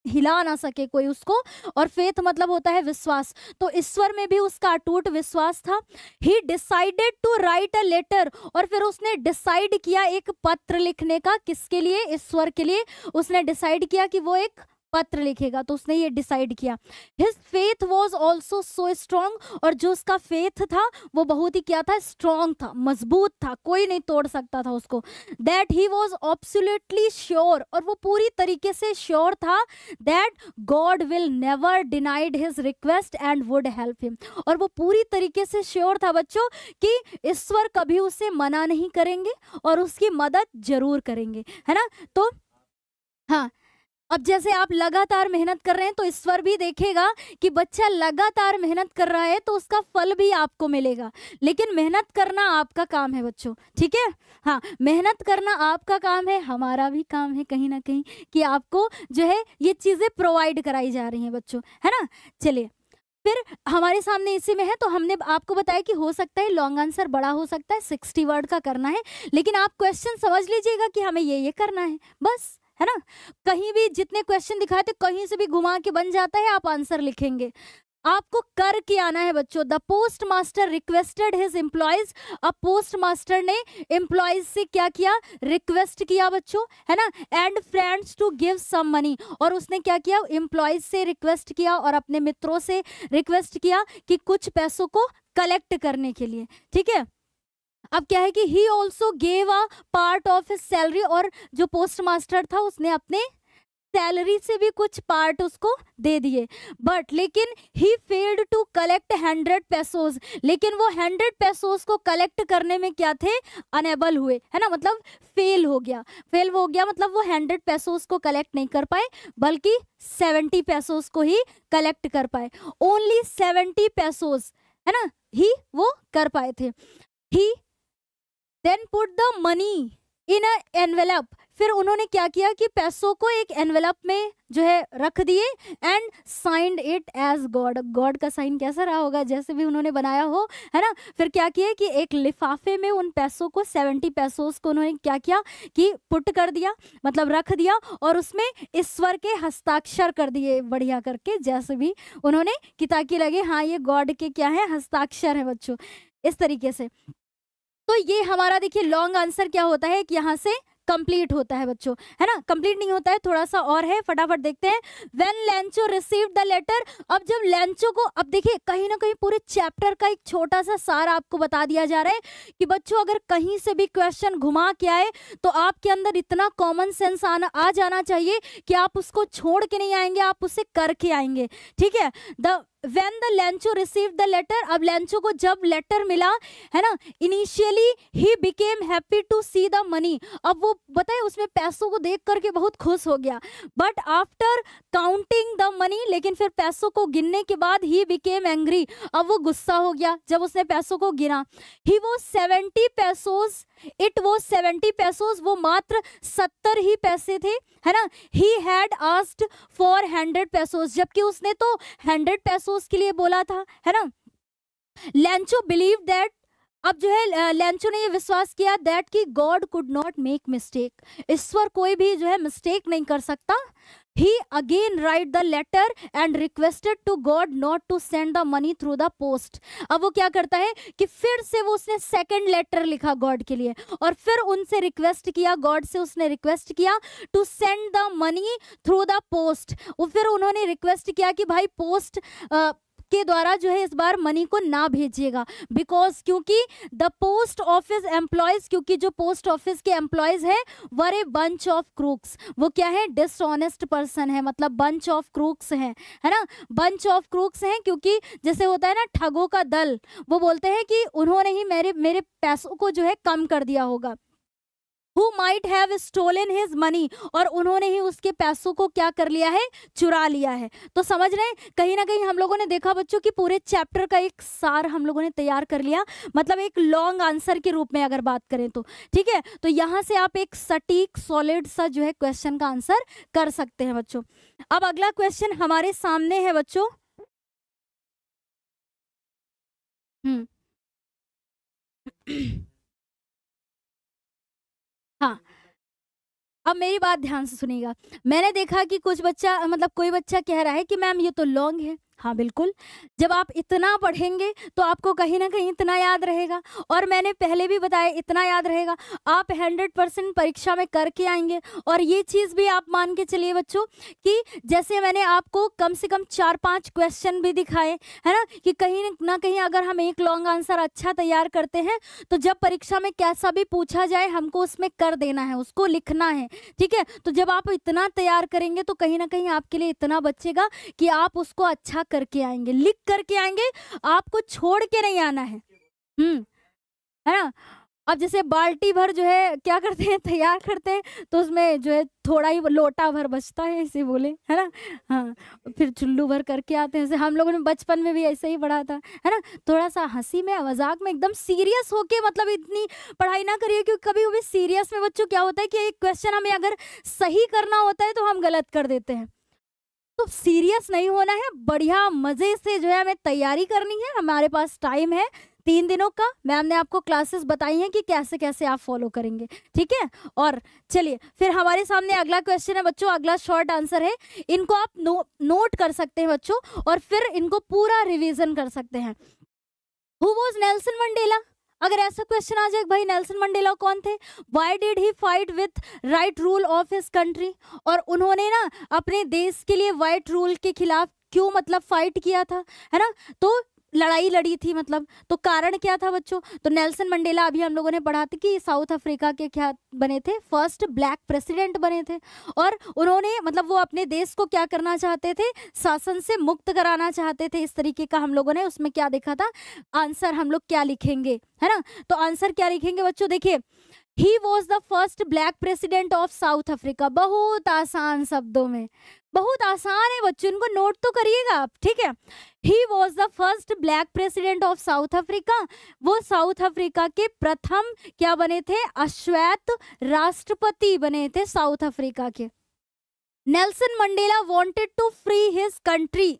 हिला ना सके कोई उसको और फेथ मतलब होता है विश्वास तो ईश्वर में भी उसका अटूट विश्वास था he decided to write a letter और फिर उसने डिसाइड किया एक पत्र लिखने का किसके लिए ईश्वर के लिए उसने डिसाइड किया कि वो एक पत्र लिखेगा तो उसने ये डिसाइड किया his faith was also so strong और जो उसका फेथ था वो बहुत ही क्या था स्ट्रांग था मजबूत था कोई नहीं तोड़ सकता था उसको that he was absolutely sure और वो पूरी तरीके से श्योर था that God will never denied his request and would help him और वो पूरी तरीके से श्योर था बच्चों कि ईश्वर कभी उसे मना नहीं करेंगे और उसकी मदद जरूर करेंगे है ना तो हाँ अब जैसे आप लगातार मेहनत कर रहे हैं तो ईश्वर भी देखेगा कि बच्चा लगातार मेहनत कर रहा है तो उसका फल भी आपको मिलेगा लेकिन मेहनत करना आपका काम है बच्चों ठीक है हाँ मेहनत करना आपका काम है हमारा भी काम है कहीं ना कहीं कि आपको जो है ये चीज़ें प्रोवाइड कराई जा रही हैं बच्चों है ना चलिए फिर हमारे सामने इसी में है तो हमने आपको बताया कि हो सकता है लॉन्ग आंसर बड़ा हो सकता है सिक्सटी वर्ड का करना है लेकिन आप क्वेश्चन समझ लीजिएगा कि हमें ये ये करना है बस है ना कहीं भी जितने क्वेश्चन दिखाए थे कहीं से भी घुमा के बन जाता है आप आंसर लिखेंगे आपको कर के आना है बच्चों the post master requested his employees अब पोस्ट मास्टर ने एम्प्लॉयज से क्या किया रिक्वेस्ट किया बच्चों है ना and friends to give some money और उसने क्या किया एम्प्लॉयज से रिक्वेस्ट किया और अपने मित्रों से रिक्वेस्ट किया कि कुछ पैसों को कलेक्ट करने के लिए ठीक है अब क्या है कि he also gave a part of his salary और जो पोस्ट मास्टर था उसने अपने सैलरी से भी कुछ पार्ट उसको दे दिए बट लेकिन he failed to collect hundred pesos लेकिन वो हंड्रेड पैसोज को कलेक्ट करने में क्या थे अनेबल हुए है ना मतलब फेल हो गया फेल हो गया मतलब वो हंड्रेड पैसोज को कलेक्ट नहीं कर पाए बल्कि सेवेंटी पैसोज को ही कलेक्ट कर पाए ओनली सेवेंटी पैसोज है ना ही वो कर पाए थे he then put the money in a envelope फिर उन्होंने क्या किया कि पैसों को एक एनवेलप में जो है रख दिए and signed it as God God का साइन कैसा रहा होगा जैसे भी उन्होंने बनाया हो है ना फिर क्या किया कि एक लिफाफे में उन पैसों को सेवेंटी पैसों को उन्होंने क्या किया कि पुट कर दिया मतलब रख दिया और उसमें ईश्वर के हस्ताक्षर कर दिए बढ़िया करके जैसे भी उन्होंने कि लगे हाँ ये गॉड के क्या है हस्ताक्षर है बच्चों इस तरीके से तो ये हमारा देखिए लॉन्ग आंसर क्या होता है कि यहाँ से कंप्लीट होता है बच्चों है ना कंप्लीट नहीं होता है थोड़ा सा और है फटाफट देखते हैं when Lencho receive the letter अब जब लेंचो को अब देखिए कहीं ना कहीं पूरे चैप्टर का एक छोटा सा सार आपको बता दिया जा रहा है कि बच्चों अगर कहीं से भी क्वेश्चन घुमा के आए तो आपके अंदर इतना कॉमन सेंस आना आ जाना चाहिए कि आप उसको छोड़ के नहीं आएंगे आप उसे करके आएंगे ठीक है the when the Lencho receive the letter अब लेंचो को जब लेटर मिला है ना initially he became happy to see the money अब वो बताए उसमें पैसों को देख करके बहुत खुश हो गया but after counting the money लेकिन फिर पैसों को गिनने के बाद ही बिकेम एंग्री अब वो गुस्सा हो गया जब उसने पैसों को गिना ही वो सेवेंटी पैसोज इट वो सेवेंटी पैसोज वो मात्र सत्तर ही पैसे थे है ना he had asked for hundred pesos जबकि उसने तो हंड्रेड पैसोज के लिए बोला था है ना लेंचो बिलीव दैट अब जो है लेंचो ने ये विश्वास किया दैट कि God could not make mistake ईश्वर कोई भी जो है मिस्टेक नहीं कर सकता he again write the letter and requested to god not to send the money through the post अब वो क्या करता है कि फिर से वो उसने सेकंड लेटर लिखा गॉड के लिए और फिर उनसे रिक्वेस्ट किया गॉड से उसने रिक्वेस्ट किया to send the money through the post और फिर उन्होंने रिक्वेस्ट किया कि भाई पोस्ट uh, के द्वारा जो है इस बार मनी को ना भेजिएगा बिकॉज क्योंकि द पोस्ट ऑफिस एम्प्लॉयज क्योंकि जो पोस्ट ऑफिस के एम्प्लॉयज है were a bunch of crooks वो क्या है डिसऑनेस्ट पर्सन है मतलब बंच ऑफ क्रूक्स हैं है ना बंच ऑफ क्रूक्स हैं क्योंकि जैसे होता है ना ठगों का दल वो बोलते हैं कि उन्होंने ही मेरे मेरे पैसों को जो है कम कर दिया होगा who might have stolen his money और उन्होंने ही उसके पैसों को क्या कर लिया है चुरा लिया है तो समझ रहे कहीं ना कहीं हम लोगों ने देखा बच्चों कि पूरे चैप्टर का एक सार हम लोगों ने तैयार कर लिया मतलब एक लॉन्ग आंसर के रूप में अगर बात करें तो ठीक है तो यहाँ से आप एक सटीक सॉलिड सा जो है क्वेश्चन का आंसर कर सकते हैं बच्चों अब अगला क्वेश्चन हमारे सामने है बच्चों हम्म अब मेरी बात ध्यान से सुनिएगा मैंने देखा कि कुछ बच्चा मतलब कोई बच्चा कह रहा है कि मैम ये तो लॉन्ग है हाँ बिल्कुल जब आप इतना पढ़ेंगे तो आपको कहीं ना कहीं इतना याद रहेगा और मैंने पहले भी बताया इतना याद रहेगा आप हंड्रेड परसेंट परीक्षा में करके आएंगे और ये चीज़ भी आप मान के चलिए बच्चों कि जैसे मैंने आपको कम से कम चार पाँच क्वेश्चन भी दिखाए है ना कि कहीं ना कहीं अगर हम एक लॉन्ग आंसर अच्छा तैयार करते हैं तो जब परीक्षा में कैसा भी पूछा जाए हमको उसमें कर देना है उसको लिखना है ठीक है तो जब आप इतना तैयार करेंगे तो कहीं ना कहीं आपके लिए इतना बचेगा कि आप उसको अच्छा करके आएंगे लिख करके आएंगे आपको छोड़ के नहीं आना है हम्म है ना अब जैसे बाल्टी भर जो है क्या करते हैं तैयार करते हैं तो उसमें जो है थोड़ा ही लोटा भर बचता है ऐसे बोले है ना हाँ फिर चुल्लू भर करके आते हैं हम लोगों ने बचपन में भी ऐसे ही पढ़ा था है ना थोड़ा सा हंसी में मजाक में एकदम सीरियस होके मतलब इतनी पढ़ाई ना करिए क्योंकि कभी कभी सीरियस में बच्चों क्या होता है कि एक क्वेश्चन हमें अगर सही करना होता है तो हम गलत कर देते हैं तो सीरियस नहीं होना है बढ़िया मजे से जो है हमें तैयारी करनी है हमारे पास टाइम है तीन दिनों का मैम ने आपको क्लासेस बताई हैं कि कैसे कैसे आप फॉलो करेंगे ठीक है और चलिए फिर हमारे सामने अगला क्वेश्चन है बच्चों अगला शॉर्ट आंसर है इनको आप नो, नोट कर सकते हैं बच्चों और फिर इनको पूरा रिविजन कर सकते हैं हु वॉज नेल्सन मंडेला अगर ऐसा क्वेश्चन आ जाए भाई नेल्सन मंडेला कौन थे why did he fight with white rule of his country और उन्होंने ना अपने देश के लिए वाइट रूल के खिलाफ क्यों मतलब फाइट किया था है ना तो लड़ाई लड़ी थी मतलब तो कारण क्या था बच्चों तो नेल्सन मंडेला अभी हम लोगों ने पढ़ा था कि साउथ अफ्रीका के क्या बने थे फर्स्ट ब्लैक प्रेसिडेंट बने थे और उन्होंने मतलब वो अपने देश को क्या करना चाहते थे शासन से मुक्त कराना चाहते थे इस तरीके का हम लोगों ने उसमें क्या देखा था आंसर हम लोग क्या लिखेंगे है ना तो आंसर क्या लिखेंगे बच्चों देखिए he was the first black president of South Africa बहुत आसान शब्दों में बहुत आसान है बच्चों इनको नोट तो करिएगा आप ठीक है he was the first black president of South Africa वो साउथ अफ्रीका के प्रथम क्या बने थे अश्वैत राष्ट्रपति बने थे साउथ अफ्रीका के Nelson Mandela wanted to free his country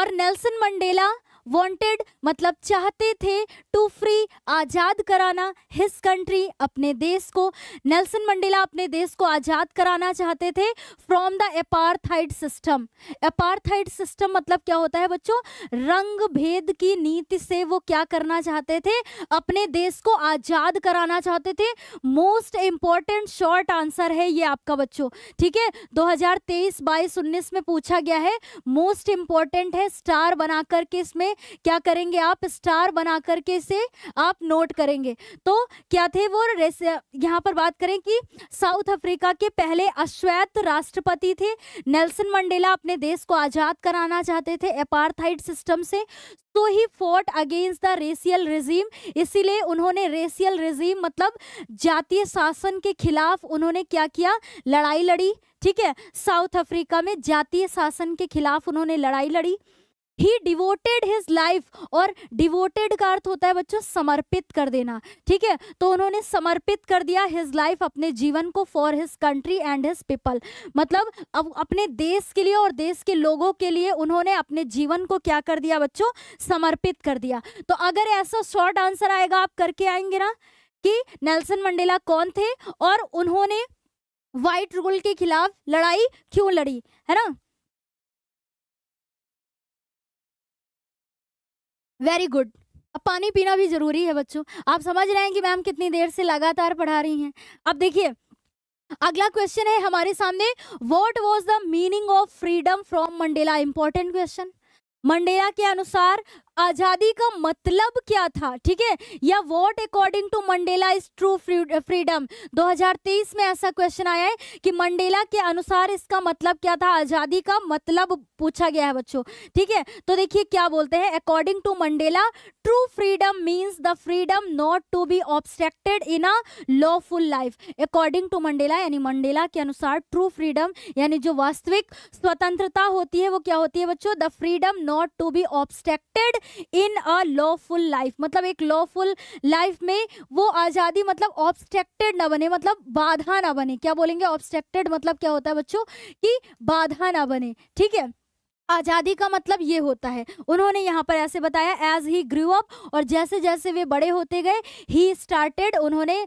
और नेल्सन मंडेला वांटेड मतलब चाहते थे टू फ्री आज़ाद कराना हिस कंट्री अपने देश को नेल्सन मंडेला अपने देश को आज़ाद कराना चाहते थे from the apartheid system apartheid system मतलब क्या होता है बच्चों रंग भेद की नीति से वो क्या करना चाहते थे अपने देश को आज़ाद कराना चाहते थे मोस्ट इम्पॉर्टेंट शॉर्ट आंसर है ये आपका बच्चों ठीक है 2023 22 19 में पूछा गया है मोस्ट इम्पॉर्टेंट है स्टार बना करके इसमें क्या करेंगे आप स्टार बना करके इसे आप नोट करेंगे तो क्या थे वो यहाँ पर बात करें कि साउथ अफ्रीका के पहले अश्वेत राष्ट्रपति थे नेल्सन मंडेला अपने देश को आज़ाद कराना चाहते थे अपार्थाइड सिस्टम से तो he fought against the racial regime इसीलिए उन्होंने रेसियल रिजीम मतलब जातीय शासन के खिलाफ उन्होंने क्या किया लड़ाई लड़ी ठीक है साउथ अफ्रीका में जातीय शासन के खिलाफ उन्होंने लड़ाई लड़ी ही डिवोटेड हिज लाइफ और डिवोटेड का अर्थ होता है बच्चों समर्पित कर देना ठीक है तो उन्होंने समर्पित कर दिया हिज लाइफ अपने जीवन को for his country and his people मतलब अब अपने देश के लिए और देश के लोगों के लिए उन्होंने अपने जीवन को क्या कर दिया बच्चों समर्पित कर दिया तो अगर ऐसा शॉर्ट आंसर आएगा आप करके आएंगे ना कि नेल्सन मंडेला कौन थे और उन्होंने व्हाइट रूल के खिलाफ लड़ाई क्यों लड़ी है ना वेरी गुड अब पानी पीना भी ज़रूरी है बच्चों आप समझ रहे हैं कि मैम कितनी देर से लगातार पढ़ा रही हैं अब देखिए अगला क्वेश्चन है हमारे सामने what was the meaning of freedom from Mandela important question Mandela के अनुसार आज़ादी का मतलब क्या था ठीक है या what according to Mandela is true freedom 2023 में ऐसा क्वेश्चन आया है कि मंडेला के अनुसार इसका मतलब क्या था आज़ादी का मतलब पूछा गया है बच्चों ठीक है तो देखिए क्या बोलते हैं according to Mandela true freedom means the freedom not to be obstructed in a lawful life according to Mandela यानी मंडेला के अनुसार ट्रू फ्रीडम यानी जो वास्तविक स्वतंत्रता होती है वो क्या होती है बच्चों the freedom not to be obstructed in a lawful life मतलब एक लॉफुल लाइफ में वो आज़ादी मतलब ऑब्स्ट्रक्टेड ना बने मतलब बाधा ना बने क्या बोलेंगे ऑब्स्ट्रक्टेड मतलब क्या होता है बच्चों कि बाधा ना बने ठीक है आज़ादी का मतलब ये होता है उन्होंने यहाँ पर ऐसे बताया एज ही ग्रू अप और जैसे जैसे वे बड़े होते गए ही स्टार्टेड उन्होंने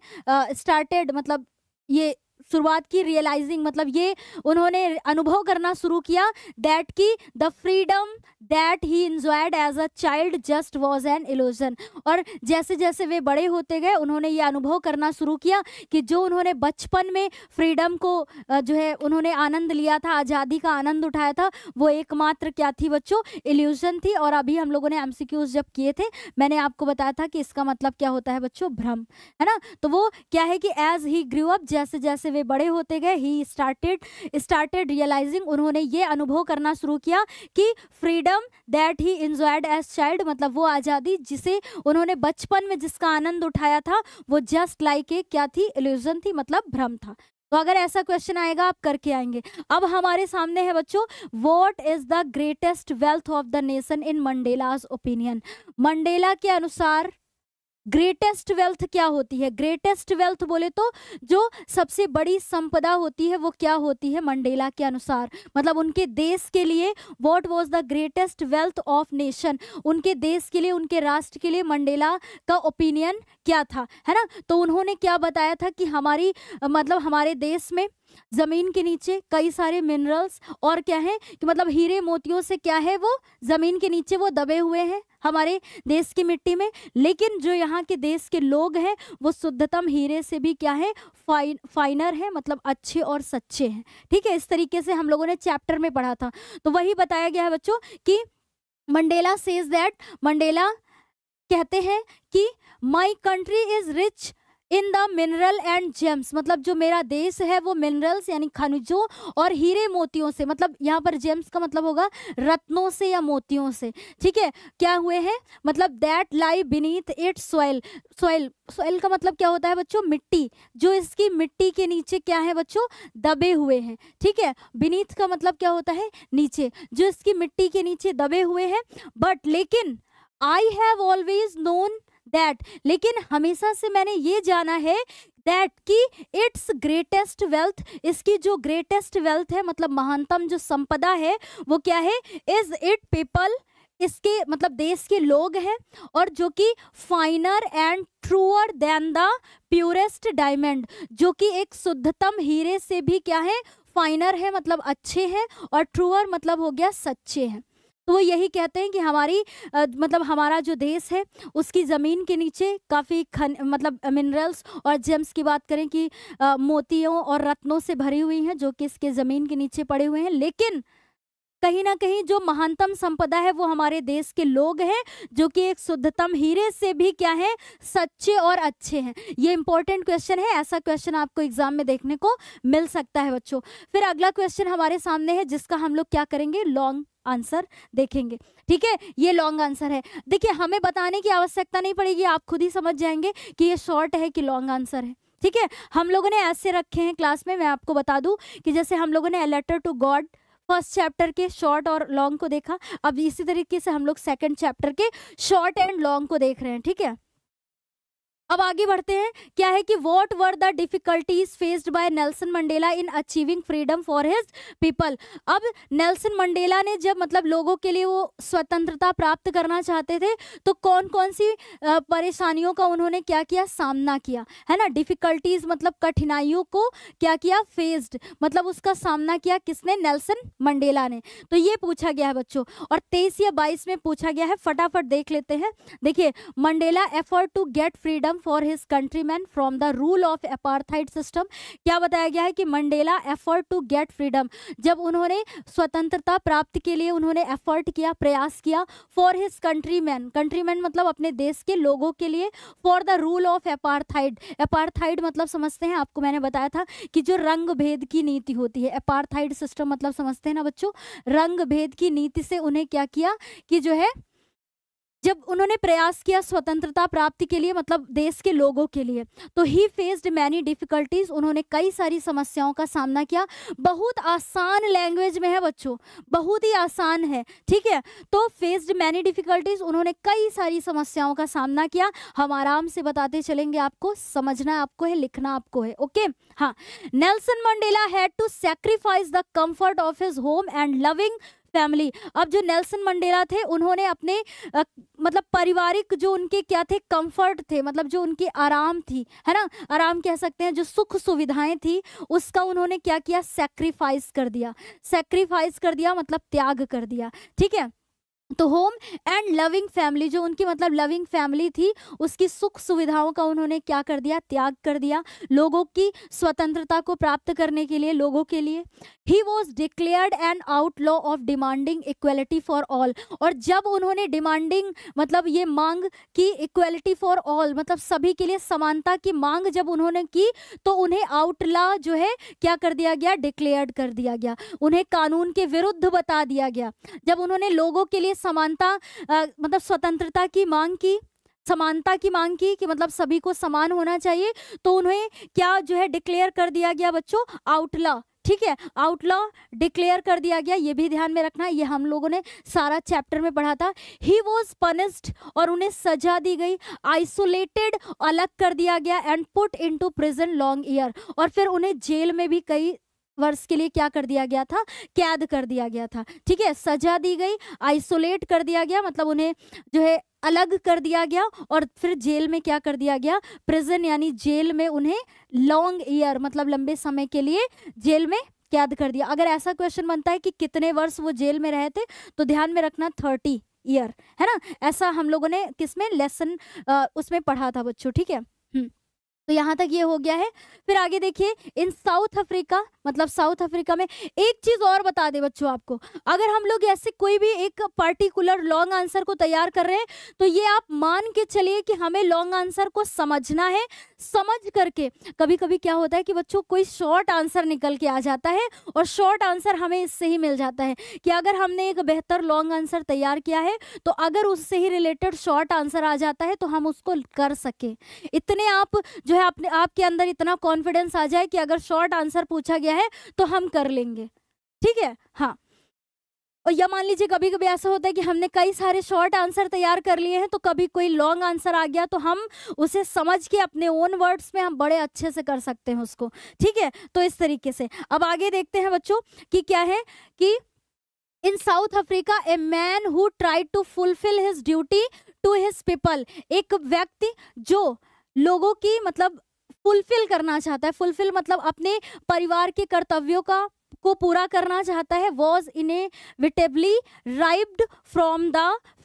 स्टार्टेड uh, मतलब ये शुरुआत की रियलाइजिंग मतलब ये उन्होंने अनुभव करना शुरू किया दैट की the freedom that he enjoyed as a child just was an illusion और जैसे जैसे वे बड़े होते गए उन्होंने ये अनुभव करना शुरू किया कि जो उन्होंने बचपन में फ्रीडम को जो है उन्होंने आनंद लिया था आज़ादी का आनंद उठाया था वो एकमात्र क्या थी बच्चों इल्यूजन थी और अभी हम लोगों ने एम जब किए थे मैंने आपको बताया था कि इसका मतलब क्या होता है बच्चों भ्रम है ना तो वो क्या है कि एज ही ग्रू अप जैसे जैसे वे वे बड़े होते गए ही स्टार्टेड स्टार्टेड रियलाइजिंग उन्होंने ये अनुभव करना शुरू किया कि freedom that he enjoyed as child मतलब वो आज़ादी जिसे उन्होंने बचपन में जिसका आनंद उठाया था वो जस्ट लाइक ए क्या थी इल्यूजन थी मतलब भ्रम था तो अगर ऐसा क्वेश्चन आएगा आप करके आएंगे अब हमारे सामने है बच्चों what is the greatest wealth of the nation in Mandela's opinion Mandela के अनुसार ग्रेटेस्ट वेल्थ क्या होती है ग्रेटेस्ट वेल्थ बोले तो जो सबसे बड़ी संपदा होती है वो क्या होती है मंडेला के अनुसार मतलब उनके देश के लिए what was the greatest wealth of nation उनके देश के लिए उनके राष्ट्र के लिए मंडेला का ओपिनियन क्या था है ना तो उन्होंने क्या बताया था कि हमारी मतलब हमारे देश में जमीन के नीचे कई सारे मिनरल्स और क्या है कि मतलब हीरे मोतियों से क्या है वो जमीन के नीचे वो दबे हुए हैं हमारे देश की मिट्टी में लेकिन जो यहाँ के देश के लोग हैं वो शुद्धतम हीरे से भी क्या है फाइन फाइनर है मतलब अच्छे और सच्चे हैं ठीक है इस तरीके से हम लोगों ने चैप्टर में पढ़ा था तो वही बताया गया है बच्चों कि मंडेला सेज दैट मंडेला कहते हैं कि my country is rich in the mineral and gems मतलब जो मेरा देश है वो मिनरल्स यानी खनिजों और हीरे मोतियों से मतलब यहाँ पर जेम्स का मतलब होगा रत्नों से या मोतियों से ठीक है क्या हुए हैं मतलब that lie beneath it soil soil soil का मतलब क्या होता है बच्चों मिट्टी जो इसकी मिट्टी के नीचे क्या है बच्चों दबे हुए हैं ठीक है बीनीथ का मतलब क्या होता है नीचे जो इसकी मिट्टी के नीचे दबे हुए हैं बट लेकिन I have always known that लेकिन हमेशा से मैंने ये जाना है दैट कि इट्स ग्रेटेस्ट वेल्थ इसकी जो ग्रेटेस्ट वेल्थ है मतलब महानतम जो संपदा है वो क्या है इज इट पीपल इसके मतलब देश के लोग हैं और जो कि finer and truer than the purest diamond जो कि एक शुद्धतम हीरे से भी क्या है फाइनर है मतलब अच्छे हैं और ट्रूअर मतलब हो गया सच्चे हैं तो वो यही कहते हैं कि हमारी आ, मतलब हमारा जो देश है उसकी ज़मीन के नीचे काफ़ी खन मतलब मिनरल्स और जेम्स की बात करें कि आ, मोतियों और रत्नों से भरी हुई हैं जो कि इसके ज़मीन के नीचे पड़े हुए हैं लेकिन कहीं ना कहीं जो महानतम संपदा है वो हमारे देश के लोग हैं जो कि एक शुद्धतम हीरे से भी क्या है सच्चे और अच्छे हैं ये इंपॉर्टेंट क्वेश्चन है ऐसा क्वेश्चन आपको एग्जाम में देखने को मिल सकता है बच्चों फिर अगला क्वेश्चन हमारे सामने है जिसका हम लोग क्या करेंगे लॉन्ग आंसर देखेंगे ठीक है ये लॉन्ग आंसर है देखिए हमें बताने की आवश्यकता नहीं पड़ेगी आप खुद ही समझ जाएंगे कि ये शॉर्ट है कि लॉन्ग आंसर है ठीक है हम लोगों ने ऐसे रखे हैं क्लास में मैं आपको बता दूं कि जैसे हम लोगों ने letter to God first chapter के शॉर्ट और लॉन्ग को देखा अब इसी तरीके से हम लोग सेकेंड चैप्टर के शॉर्ट एंड लॉन्ग को देख रहे हैं ठीक है अब आगे बढ़ते हैं क्या है कि what were the difficulties faced by Nelson Mandela in achieving freedom for his people अब नेल्सन मंडेला ने जब मतलब लोगों के लिए वो स्वतंत्रता प्राप्त करना चाहते थे तो कौन कौन सी परेशानियों का उन्होंने क्या किया सामना किया है ना डिफिकल्टीज मतलब कठिनाइयों को क्या किया फेस्ड मतलब उसका सामना किया किसने नेल्सन मंडेला ने तो ये पूछा गया है बच्चों और तेईस या बाईस में पूछा गया है फटाफट देख लेते हैं देखिए Mandela effort to get freedom for his his countrymen from the rule of apartheid system क्या बताया गया है कि Mandela effort to get freedom जब उन्होंने स्वतंत्रता प्राप्त के लिए उन्होंने एफर्ट किया प्रयास किया फॉर हिज कंट्रीमैन कंट्रीमैन मतलब अपने देश के लोगों के लिए for the rule of apartheid apartheid मतलब समझते हैं आपको मैंने बताया था कि जो रंग भेद की नीति होती है अपार्थाइड सिस्टम मतलब समझते हैं ना बच्चों रंग भेद की नीति से उन्हें क्या किया कि जो है जब उन्होंने प्रयास किया स्वतंत्रता प्राप्ति के लिए मतलब देश के लोगों के लिए तो ही फेस्ड मैनी डिफ़िकल्टीज़ उन्होंने कई सारी समस्याओं का सामना किया बहुत आसान लैंग्वेज में है बच्चों बहुत ही आसान है ठीक है तो फेस्ड मैनी डिफ़िकल्टीज़ उन्होंने कई सारी समस्याओं का सामना किया हम आराम से बताते चलेंगे आपको समझना आपको है लिखना आपको है ओके हाँ Nelson Mandela had to sacrifice the comfort of his home and loving family अब जो नेल्सन मंडेला थे उन्होंने अपने आ, मतलब पारिवारिक जो उनके क्या थे कंफर्ट थे मतलब जो उनकी आराम थी है ना आराम कह सकते हैं जो सुख सुविधाएं थी उसका उन्होंने क्या किया सेक्रीफाइस कर दिया सेक्रीफाइस कर दिया मतलब त्याग कर दिया ठीक है तो होम एंड लविंग फैमिली जो उनकी मतलब लविंग फैमिली थी उसकी सुख सुविधाओं का उन्होंने क्या कर दिया त्याग कर दिया लोगों की स्वतंत्रता को प्राप्त करने के लिए लोगों के लिए he was declared an outlaw of demanding equality for all और जब उन्होंने डिमांडिंग मतलब ये मांग की इक्वेलिटी फॉर ऑल मतलब सभी के लिए समानता की मांग जब उन्होंने की तो उन्हें आउटला जो है क्या कर दिया गया डिक्लेयर्ड कर दिया गया उन्हें कानून के विरुद्ध बता दिया गया जब उन्होंने लोगों के लिए समानता मतलब स्वतंत्रता की मांग की समानता की मांग की कि मतलब सभी को समान होना चाहिए तो उन्हें क्या जो है डिक्लेयर कर दिया गया बच्चों आउटला ठीक है आउटलॉ डिक्लेयर कर दिया गया ये भी ध्यान में रखना ये हम लोगों ने सारा चैप्टर में पढ़ा था ही वॉज पनिस्ड और उन्हें सजा दी गई आइसोलेटेड अलग कर दिया गया and put into prison long year और फिर उन्हें जेल में भी कई वर्ष के लिए क्या कर दिया गया था कैद कर दिया गया था ठीक है सजा दी गई आइसोलेट कर दिया गया मतलब उन्हें जो है अलग कर दिया गया और फिर जेल में क्या कर दिया गया प्रिजन यानी जेल में उन्हें लॉन्ग ईयर मतलब लंबे समय के लिए जेल में कैद कर दिया अगर ऐसा क्वेश्चन बनता है कि कितने वर्ष वो जेल में रहे थे तो ध्यान में रखना थर्टी ईयर है ना ऐसा हम लोगों ने किसमें लेसन उसमें पढ़ा था बच्चों ठीक है हम्म। तो यहाँ तक ये हो गया है फिर आगे देखिए इन साउथ अफ्रीका मतलब साउथ अफ्रीका में एक चीज़ और बता दे बच्चों आपको अगर हम लोग ऐसे कोई भी एक पर्टिकुलर लॉन्ग आंसर को तैयार कर रहे हैं तो ये आप मान के चलिए कि हमें लॉन्ग आंसर को समझना है समझ करके कभी कभी क्या होता है कि बच्चों कोई शॉर्ट आंसर निकल के आ जाता है और शॉर्ट आंसर हमें इससे ही मिल जाता है कि अगर हमने एक बेहतर लॉन्ग आंसर तैयार किया है तो अगर उससे ही रिलेटेड शॉर्ट आंसर आ जाता है तो हम उसको कर सके इतने आप जो है अपने आपके अंदर इतना कॉन्फिडेंस आ जाए कि अगर शॉर्ट आंसर पूछा गया है तो हम कर लेंगे ठीक है हाँ और यह मान लीजिए कभी कभी ऐसा होता है कि हमने कई सारे शॉर्ट आंसर तैयार कर लिए हैं तो कभी कोई लॉन्ग आंसर आ गया तो हम उसे समझ के अपने ओन वर्ड्स में हम बड़े अच्छे से कर सकते हैं उसको ठीक है तो इस तरीके से अब आगे देखते हैं बच्चों कि क्या है कि in South Africa a man who try to fulfil his duty to his people एक व्यक्ति जो लोगों की मतलब फुलफिल करना चाहता है फुलफिल मतलब अपने परिवार के कर्तव्यों का को पूरा करना चाहता है was inevitably ripped from the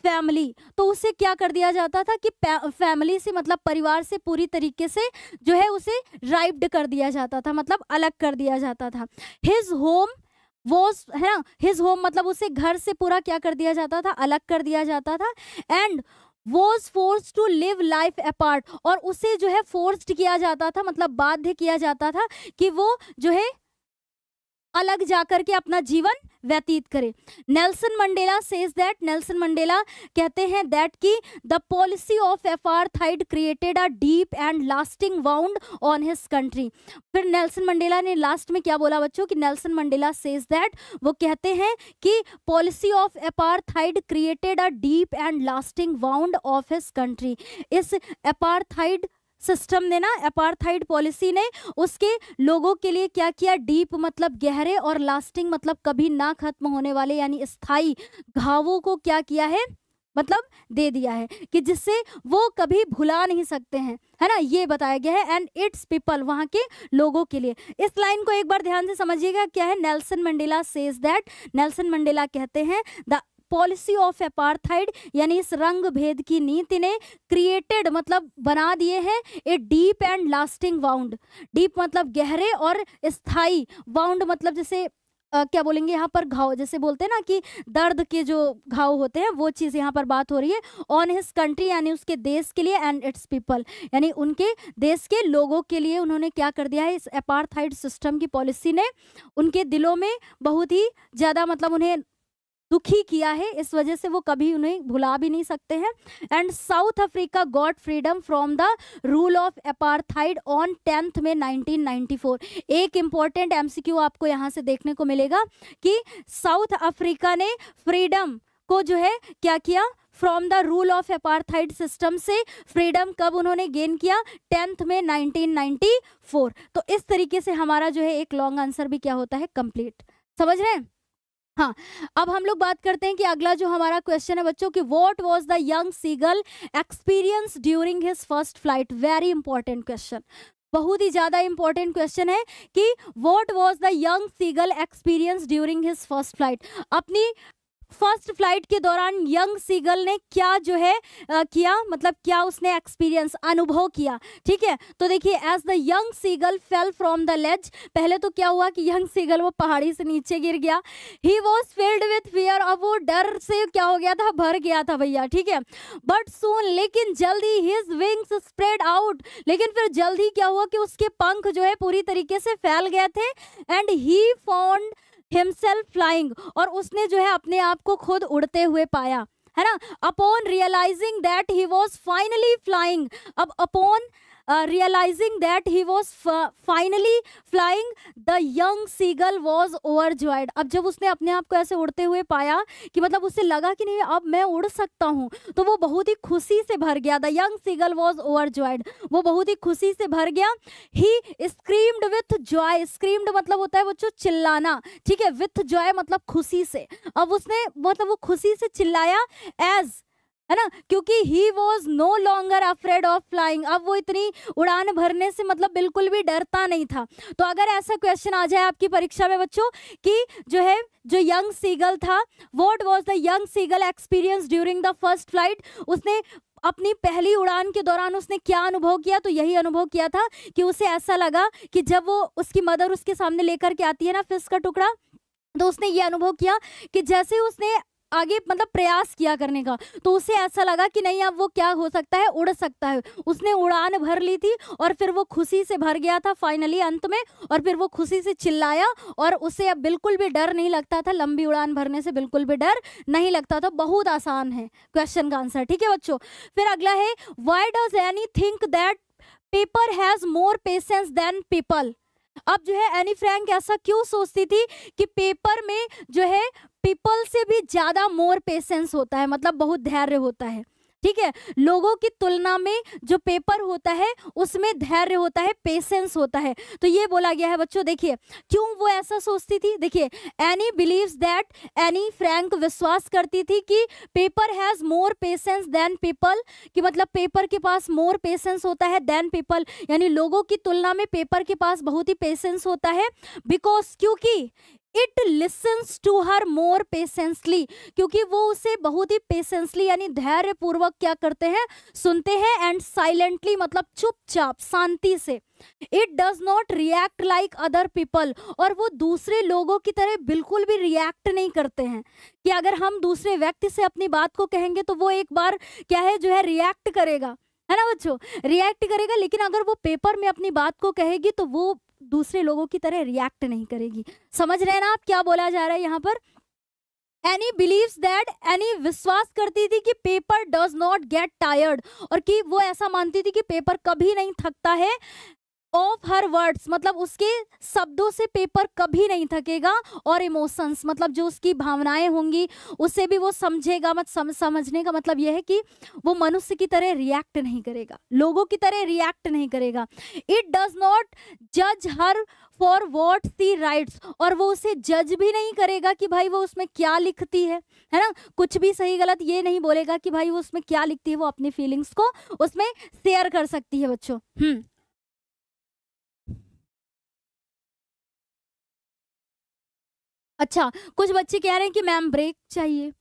family तो उसे क्या कर दिया जाता था कि फैमिली से मतलब परिवार से पूरी तरीके से जो है उसे राइब्ड कर दिया जाता था मतलब अलग कर दिया जाता था हिज होम वो है ना हिज होम मतलब उसे घर से पूरा क्या कर दिया जाता था अलग कर दिया जाता था and was force to live life apart और उसे जो है फोर्स्ड किया जाता था मतलब बाध्य किया जाता था कि वो जो है अलग जाकर के अपना जीवन व्यतीत करें Nelson Mandela says that Nelson Mandela कहते हैं दैट की द पॉलिसी ऑफ थाइड created a deep and lasting wound on his country फिर नेल्सन मंडेला ने लास्ट में क्या बोला बच्चों कि नेल्सन मंडेला सेज दैट वो कहते हैं कि पॉलिसी ऑफ थाइड created a deep and lasting wound of his country इस थाइड सिस्टम ने ना अपार्थाइड पॉलिसी ने उसके लोगों के लिए क्या किया डीप मतलब गहरे और लास्टिंग मतलब कभी ना खत्म होने वाले यानी स्थायी घावों को क्या किया है मतलब दे दिया है कि जिससे वो कभी भुला नहीं सकते हैं है ना ये बताया गया है एंड इट्स पीपल वहाँ के लोगों के लिए इस लाइन को एक बार ध्यान से समझिएगा क्या है Nelson Mandela says that Nelson Mandela कहते हैं द पॉलिसी ऑफ अपार्थाइड यानी इस रंग भेद की नीति ने क्रिएटेड मतलब बना दिए हैं a deep and lasting wound deep मतलब गहरे और स्थाई वाउंड मतलब जैसे Uh, क्या बोलेंगे यहाँ पर घाव जैसे बोलते हैं ना कि दर्द के जो घाव होते हैं वो चीज़ यहाँ पर बात हो रही है ऑन हिज कंट्री यानी उसके देश के लिए एंड इट्स पीपल यानी उनके देश के लोगों के लिए उन्होंने क्या कर दिया है इस अपार्थाइड सिस्टम की पॉलिसी ने उनके दिलों में बहुत ही ज़्यादा मतलब उन्हें दुखी किया है इस वजह से वो कभी उन्हें भुला भी नहीं सकते हैं and South Africa got freedom from the rule of apartheid on tenth में 1994 एक इंपॉर्टेंट एमसीक्यू आपको यहां से देखने को मिलेगा कि साउथ अफ्रीका ने फ्रीडम को जो है क्या किया from the rule of apartheid system से फ्रीडम कब उन्होंने गेन किया टेंथ में 1994 तो इस तरीके से हमारा जो है एक लॉन्ग आंसर भी क्या होता है कंप्लीट समझ रहे हैं हाँ अब हम लोग बात करते हैं कि अगला जो हमारा क्वेश्चन है बच्चों कि what was the young seagull experience during his first flight very important question बहुत ही ज़्यादा इंपॉर्टेंट क्वेश्चन है कि what was the young seagull experience during his first flight अपनी फर्स्ट फ्लाइट के दौरान यंग सीगल ने क्या जो है आ, किया मतलब क्या उसने एक्सपीरियंस अनुभव किया ठीक है तो देखिए as the young seagull fell from the ledge पहले तो क्या हुआ कि यंग सीगल वो पहाड़ी से नीचे गिर गया he was filled with fear और वो डर से क्या हो गया था भर गया था भैया ठीक है बट सून लेकिन जल्दी हिज विंग्स स्प्रेड आउट लेकिन फिर जल्दी क्या हुआ कि उसके पंख जो है पूरी तरीके से फैल गए थे and he found himself flying और उसने जो है अपने आप को खुद उड़ते हुए पाया है ना upon realizing that he was finally flying अब upon uh, realizing that he was finally flying the young seagull was overjoyed अब जब उसने अपने आप को ऐसे उड़ते हुए पाया कि मतलब उसे लगा कि नहीं अब मैं उड़ सकता हूँ तो वो बहुत ही खुशी से भर गया the young seagull was overjoyed वो बहुत ही खुशी से भर गया he screamed with joy screamed मतलब होता है वो जो चिल्लाना ठीक है विथ जॉय मतलब खुशी से अब उसने मतलब वो खुशी से चिल्लाया एज है ना क्योंकि he was no longer afraid of flying अब वो इतनी उड़ान भरने से मतलब बिल्कुल भी डरता नहीं था तो अगर ऐसा क्वेश्चन आ जाए आपकी परीक्षा में बच्चों कि जो है जो यंग सीगल था what was the young seagull experience during the first flight उसने अपनी पहली उड़ान के दौरान उसने क्या अनुभव किया तो यही अनुभव किया था कि उसे ऐसा लगा कि जब वो उसकी मदर उसके सामने लेकर के आती है ना फिस का टुकड़ा तो उसने ये अनुभव किया कि जैसे उसने आगे मतलब प्रयास किया करने का तो उसे ऐसा लगा कि नहीं अब वो क्या हो सकता है उड़ सकता है उसने उड़ान भर ली थी और फिर वो खुशी से भर गया था फाइनली अंत में और फिर वो खुशी से चिल्लाया और उसे अब बिल्कुल भी डर नहीं लगता था लंबी उड़ान भरने से बिल्कुल भी डर नहीं लगता था बहुत आसान है क्वेश्चन का आंसर ठीक है बच्चों फिर अगला है why does Anne think that paper has more patience than people अब जो है एनी फ्रैंक ऐसा क्यों सोचती थी कि पेपर में जो है पीपल से भी ज़्यादा मोर पेशेंस होता है मतलब बहुत धैर्य होता है ठीक है लोगों की तुलना में जो पेपर होता है उसमें धैर्य होता है पेशेंस होता है तो ये बोला गया है बच्चों देखिए क्यों वो ऐसा सोचती थी देखिए Anne believes that Anne Frank विश्वास करती थी कि paper has more patience than people कि मतलब पेपर के पास मोर पेशेंस होता है देन पीपल यानी लोगों की तुलना में पेपर के पास बहुत ही पेशेंस होता है बिकॉज क्योंकि it listens to her more patiently क्योंकि वो उसे बहुत ही पेशेंसली यानी धैर्यपूर्वक क्या करते हैं सुनते हैं एंड साइलेंटली मतलब चुपचाप शांति से it does not react like other people और वो दूसरे लोगों की तरह बिल्कुल भी रिएक्ट नहीं करते हैं कि अगर हम दूसरे व्यक्ति से अपनी बात को कहेंगे तो वो एक बार क्या है जो है रिएक्ट करेगा है ना बच्चों रिएक्ट करेगा लेकिन अगर वो पेपर में अपनी बात को कहेगी तो वो दूसरे लोगों की तरह रिएक्ट नहीं करेगी समझ रहे हैं ना आप क्या बोला जा रहा है यहाँ पर एनी बिलीव दैट एनी विश्वास करती थी कि paper does not get tired और कि वो ऐसा मानती थी कि पेपर कभी नहीं थकता है ऑफ हर वर्ड्स मतलब उसके शब्दों से पेपर कभी नहीं थकेगा और इमोशंस मतलब जो उसकी भावनाएं होंगी उसे भी वो समझेगा मत सम, समझने का मतलब यह है कि वो मनुष्य की तरह रिएक्ट नहीं करेगा लोगों की तरह रिएक्ट नहीं करेगा इट डज नॉट जज her for what she writes और वो उसे जज भी नहीं करेगा कि भाई वो उसमें क्या लिखती है है ना कुछ भी सही गलत ये नहीं बोलेगा कि भाई वो उसमें क्या लिखती है वो अपनी फीलिंग्स को उसमें शेयर कर सकती है बच्चों हम्म अच्छा कुछ बच्चे कह रहे हैं कि मैम ब्रेक चाहिए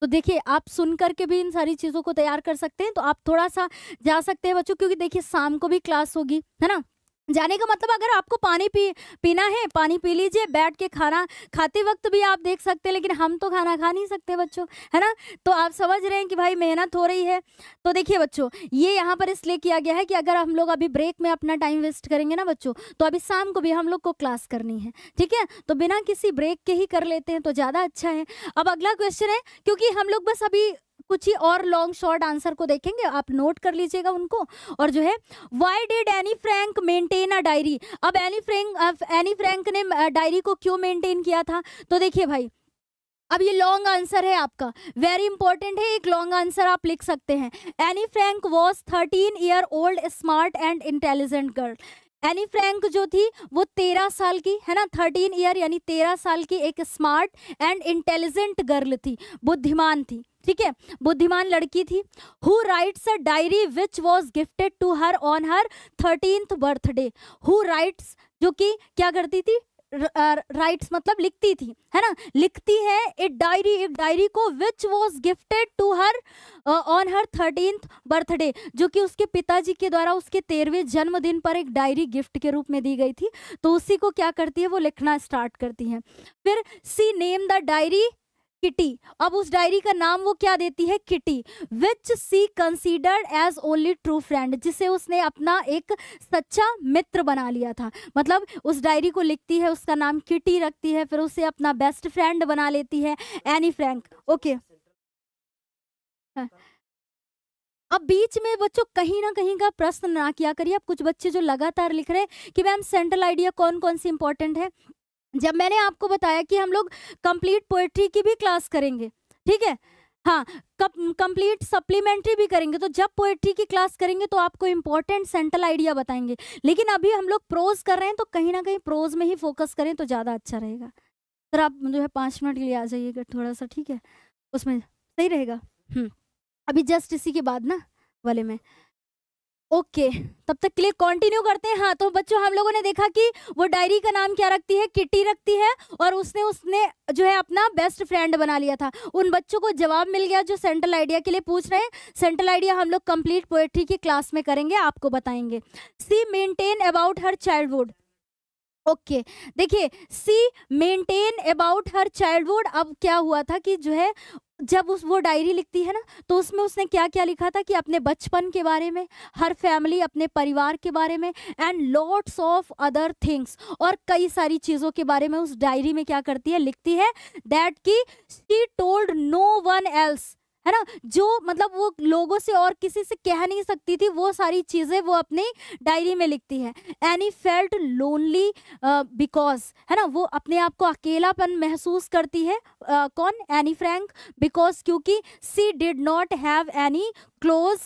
तो देखिए आप सुन करके भी इन सारी चीज़ों को तैयार कर सकते हैं तो आप थोड़ा सा जा सकते हैं बच्चों क्योंकि देखिए शाम को भी क्लास होगी है ना जाने का मतलब अगर आपको पानी पी पीना है पानी पी लीजिए बैठ के खाना खाते वक्त भी आप देख सकते हैं लेकिन हम तो खाना खा नहीं सकते बच्चों है ना तो आप समझ रहे हैं कि भाई मेहनत हो रही है तो देखिए बच्चों ये यहाँ पर इसलिए किया गया है कि अगर हम लोग अभी ब्रेक में अपना टाइम वेस्ट करेंगे ना बच्चों तो अभी शाम को भी हम लोग को क्लास करनी है ठीक है तो बिना किसी ब्रेक के ही कर लेते हैं तो ज़्यादा अच्छा है अब अगला क्वेश्चन है क्योंकि हम लोग बस अभी कुछ ही और लॉन्ग शॉर्ट आंसर को देखेंगे आप नोट कर लीजिएगा उनको और जो है why did Anne Frank maintain a diary अब एनी फ्रैंक एनी फ्रैंक ने डायरी को क्यों मेंटेन किया था तो देखिए भाई अब ये लॉन्ग आंसर है आपका वेरी इंपॉर्टेंट है एक लॉन्ग आंसर आप लिख सकते हैं Anne Frank was thirteen year old smart and intelligent girl Anne Frank जो थी वो तेरह साल की है ना थर्टीन ईयर यानी तेरह साल की एक स्मार्ट एंड इंटेलिजेंट गर्ल थी बुद्धिमान थी ठीक है बुद्धिमान लड़की थी who writes a diary which was gifted to her on her thirteenth birthday who writes जो कि क्या करती थी राइट्स मतलब लिखती थी है ना लिखती है एक डायरी एक डायरी को which was gifted to her on her thirteenth birthday जो कि उसके पिताजी के द्वारा उसके तेरहवें जन्मदिन पर एक डायरी गिफ्ट के रूप में दी गई थी तो उसी को क्या करती है वो लिखना स्टार्ट करती है फिर she name the diary Kitty अब उस डायरी का नाम वो क्या देती है Kitty which she considered as only true friend जिसे उसने अपना एक सच्चा मित्र बना लिया था मतलब उस डायरी को लिखती है उसका नाम किटी रखती है फिर उसे अपना बेस्ट फ्रेंड बना लेती है एनी फ्रैंक ओके अब बीच में बच्चों कहीं ना कहीं का प्रश्न ना किया करिए अब कुछ बच्चे जो लगातार लिख रहे हैं कि मैम सेंट्रल आइडिया कौन कौन सी इंपॉर्टेंट है जब मैंने आपको बताया कि हम लोग कंप्लीट पोएट्री की भी क्लास करेंगे ठीक है हाँ कंप्लीट सप्लीमेंट्री भी करेंगे तो जब पोएट्री की क्लास करेंगे तो आपको इंपॉर्टेंट सेंट्रल आइडिया बताएंगे लेकिन अभी हम लोग प्रोज कर रहे हैं तो कहीं ना कहीं प्रोज में ही फोकस करें तो ज़्यादा अच्छा रहेगा सर आप जो है पाँच मिनट के लिए आ जाइएगा थोड़ा सा ठीक है उसमें सही रहेगा हम्म, अभी जस्ट इसी के बाद ना वाले में ओके okay, तब तक क्लिक कंटिन्यू करते हैं हाँ तो बच्चों हम लोगों ने देखा कि वो डायरी का नाम क्या रखती है किटी रखती है और उसने उसने जो है अपना बेस्ट फ्रेंड बना लिया था उन बच्चों को जवाब मिल गया जो सेंट्रल आइडिया के लिए पूछ रहे हैं सेंट्रल आइडिया हम लोग कंप्लीट पोएट्री की क्लास में करेंगे आपको बताएंगे she maintain about her childhood okay okay. देखिए she maintain about her childhood अब क्या हुआ था कि जो है जब उस वो डायरी लिखती है ना तो उसमें उसने क्या क्या लिखा था कि अपने बचपन के बारे में हर फैमिली अपने परिवार के बारे में and lots of other things और कई सारी चीज़ों के बारे में उस डायरी में क्या करती है लिखती है दैट की she told no one else है ना जो मतलब वो लोगों से और किसी से कह नहीं सकती थी वो सारी चीज़ें वो अपनी डायरी में लिखती है एनी फेल्ट लोनली बिकॉज है ना वो अपने आप को अकेलापन महसूस करती है uh, कौन एनी फ्रैंक बिकॉज क्योंकि she did not have any close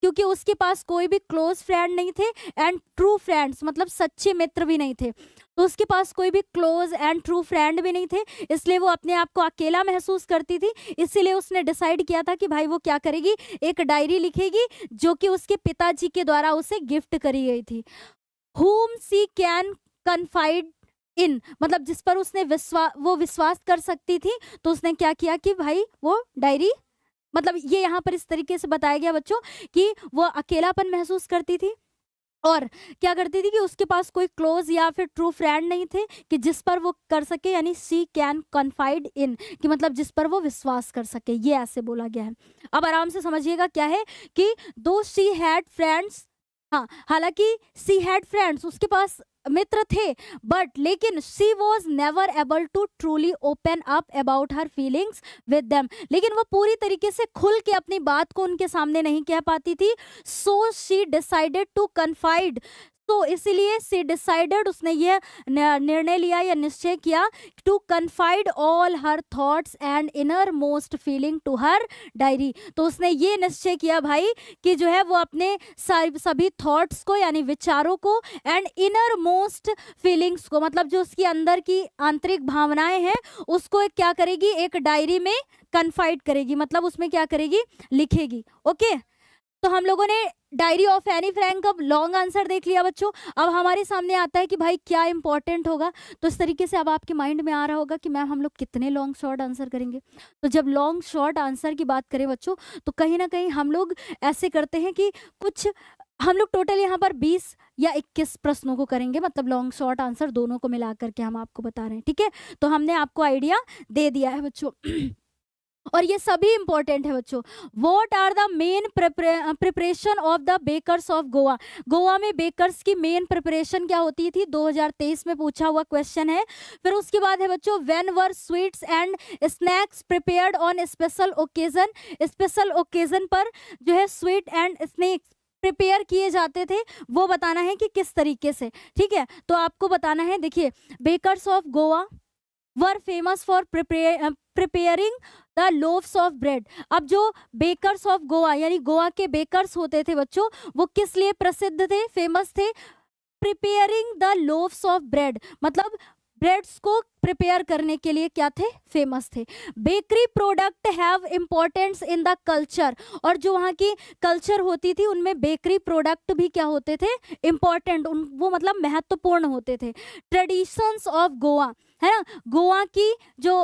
क्योंकि उसके पास कोई भी क्लोज फ्रेंड नहीं थे एंड ट्रू फ्रेंड्स मतलब सच्चे मित्र भी नहीं थे तो उसके पास कोई भी क्लोज एंड ट्रू फ्रेंड भी नहीं थे इसलिए वो अपने आप को अकेला महसूस करती थी इसीलिए उसने डिसाइड किया था कि भाई वो क्या करेगी एक डायरी लिखेगी जो कि उसके पिताजी के द्वारा उसे गिफ्ट करी गई थी हुम सी कैन कन्फाइड इन मतलब जिस पर उसने विश्वास वो विश्वास कर सकती थी तो उसने क्या किया कि भाई वो डायरी मतलब ये यहाँ पर इस तरीके से बताया गया बच्चों कि वो अकेलापन महसूस करती थी और क्या करती थी कि उसके पास कोई क्लोज या फिर ट्रू फ्रेंड नहीं थे कि जिस पर वो कर सके यानी सी कैन कन्फाइड इन कि मतलब जिस पर वो विश्वास कर सके ये ऐसे बोला गया है अब आराम से समझिएगा क्या है कि दो सी हैड फ्रेंड्स हाँ हालांकि सी हैड फ्रेंड्स उसके पास मित्र थे बट लेकिन she was never able to truly open up about her feelings with them लेकिन वो पूरी तरीके से खुल के अपनी बात को उनके सामने नहीं कह पाती थी so she decided to confide तो इसीलिए सी डिसाइडेड उसने ये निर्णय लिया या निश्चय किया to confide all her thoughts and innermost feeling to her diary तो उसने ये निश्चय किया भाई कि जो है वो अपने सभी थॉट्स को यानी विचारों को एंड इनर मोस्ट फीलिंग्स को मतलब जो उसकी अंदर की आंतरिक भावनाएं हैं उसको एक क्या करेगी एक डायरी में कन्फाइड करेगी मतलब उसमें क्या करेगी लिखेगी ओके तो हम लोगों ने डायरी ऑफ एनी फ्रैंक अब लॉन्ग आंसर देख लिया बच्चों अब हमारे सामने आता है कि भाई क्या इंपॉर्टेंट होगा तो इस तरीके से अब आपके माइंड में आ रहा होगा कि मैम हम लोग कितने लॉन्ग शॉर्ट आंसर करेंगे तो जब लॉन्ग शॉर्ट आंसर की बात करें बच्चों तो कहीं ना कहीं हम लोग ऐसे करते हैं कि कुछ हम लोग टोटल यहाँ पर बीस या इक्कीस प्रश्नों को करेंगे मतलब लॉन्ग शॉर्ट आंसर दोनों को मिला करके हम आपको बता रहे हैं ठीक है तो हमने आपको आइडिया दे दिया है बच्चों और ये सभी इंपॉर्टेंट है बच्चों what are the main preparation of the bakers of Goa Goa में बेकर्स की मेन प्रिपरेशन क्या होती थी 2023 में पूछा हुआ क्वेश्चन है फिर उसके बाद है बच्चों when were sweets and snacks prepared on special occasion special occasion पर जो है स्वीट एंड स्नैक्स प्रिपेयर किए जाते थे वो बताना है कि किस तरीके से ठीक है तो आपको बताना है देखिए bakers of Goa were famous for prepare preparing the loaves of bread अब जो बेकर्स ऑफ गोवा यानी गोवा के बेकर्स होते थे बच्चों वो किस लिए प्रसिद्ध थे फेमस थे preparing the loaves of bread मतलब ब्रेड्स को प्रिपेयर करने के लिए क्या थे फेमस थे bakery product have importance in the culture और जो वहाँ की कल्चर होती थी उनमें बेकरी प्रोडक्ट भी क्या होते थे इम्पोर्टेंट उन वो मतलब महत्वपूर्ण होते थे ट्रेडिशंस ऑफ गोवा है ना गोवा की जो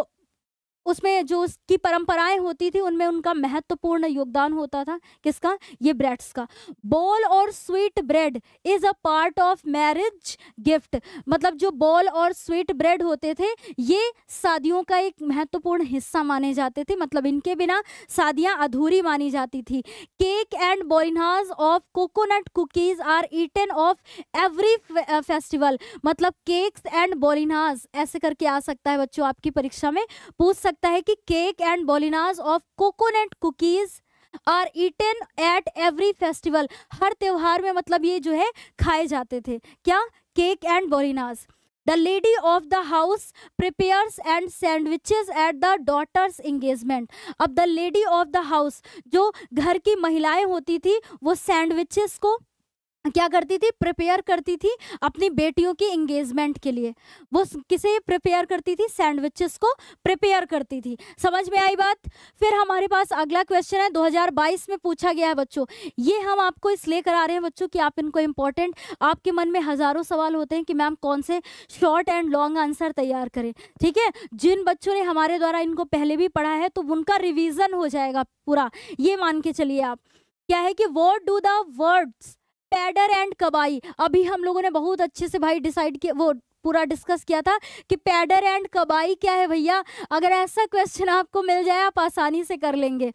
उसमें जो उसकी परंपराएं होती थी उनमें उनका महत्वपूर्ण योगदान होता था किसका ये ब्रेड्स का बॉल और sweet bread is a part of marriage gift मतलब जो बॉल और स्वीट ब्रेड होते थे ये शादियों का एक महत्वपूर्ण हिस्सा माने जाते थे मतलब इनके बिना शादियां अधूरी मानी जाती थी cake and bolinhas of coconut cookies are eaten of every festival मतलब केक्स एंड बोरिनहाज ऐसे करके आ सकता है बच्चों आपकी परीक्षा में पूछ सकते लगता है कि cake and bolinhas of coconut cookies are eaten at every festival हर त्यौहार में मतलब ये जो है खाए जाते थे क्या cake and bolinhas the lady of the house prepares and sandwiches at the daughter's engagement अब the lady of the house जो घर की महिलाएं होती थी वो सैंडविचेस को क्या करती थी प्रिपेयर करती थी अपनी बेटियों की एंगेजमेंट के लिए वो किसे प्रिपेयर करती थी सैंडविचेस को प्रिपेयर करती थी समझ में आई बात फिर हमारे पास अगला क्वेश्चन है 2022 में पूछा गया है बच्चों ये हम आपको इसलिए करा रहे हैं बच्चों कि आप इनको इम्पोर्टेंट आपके मन में हज़ारों सवाल होते हैं कि मैम कौन से शॉर्ट एंड लॉन्ग आंसर तैयार करें ठीक है जिन बच्चों ने हमारे द्वारा इनको पहले भी पढ़ा है तो उनका रिविज़न हो जाएगा पूरा ये मान के चलिए आप क्या है कि what do the words pader and kabai अभी हम लोगों ने बहुत अच्छे से भाई डिसाइड किया वो पूरा डिस्कस किया था कि पैडर एंड कबाई क्या है भैया अगर ऐसा क्वेश्चन आपको मिल जाए आप आसानी से कर लेंगे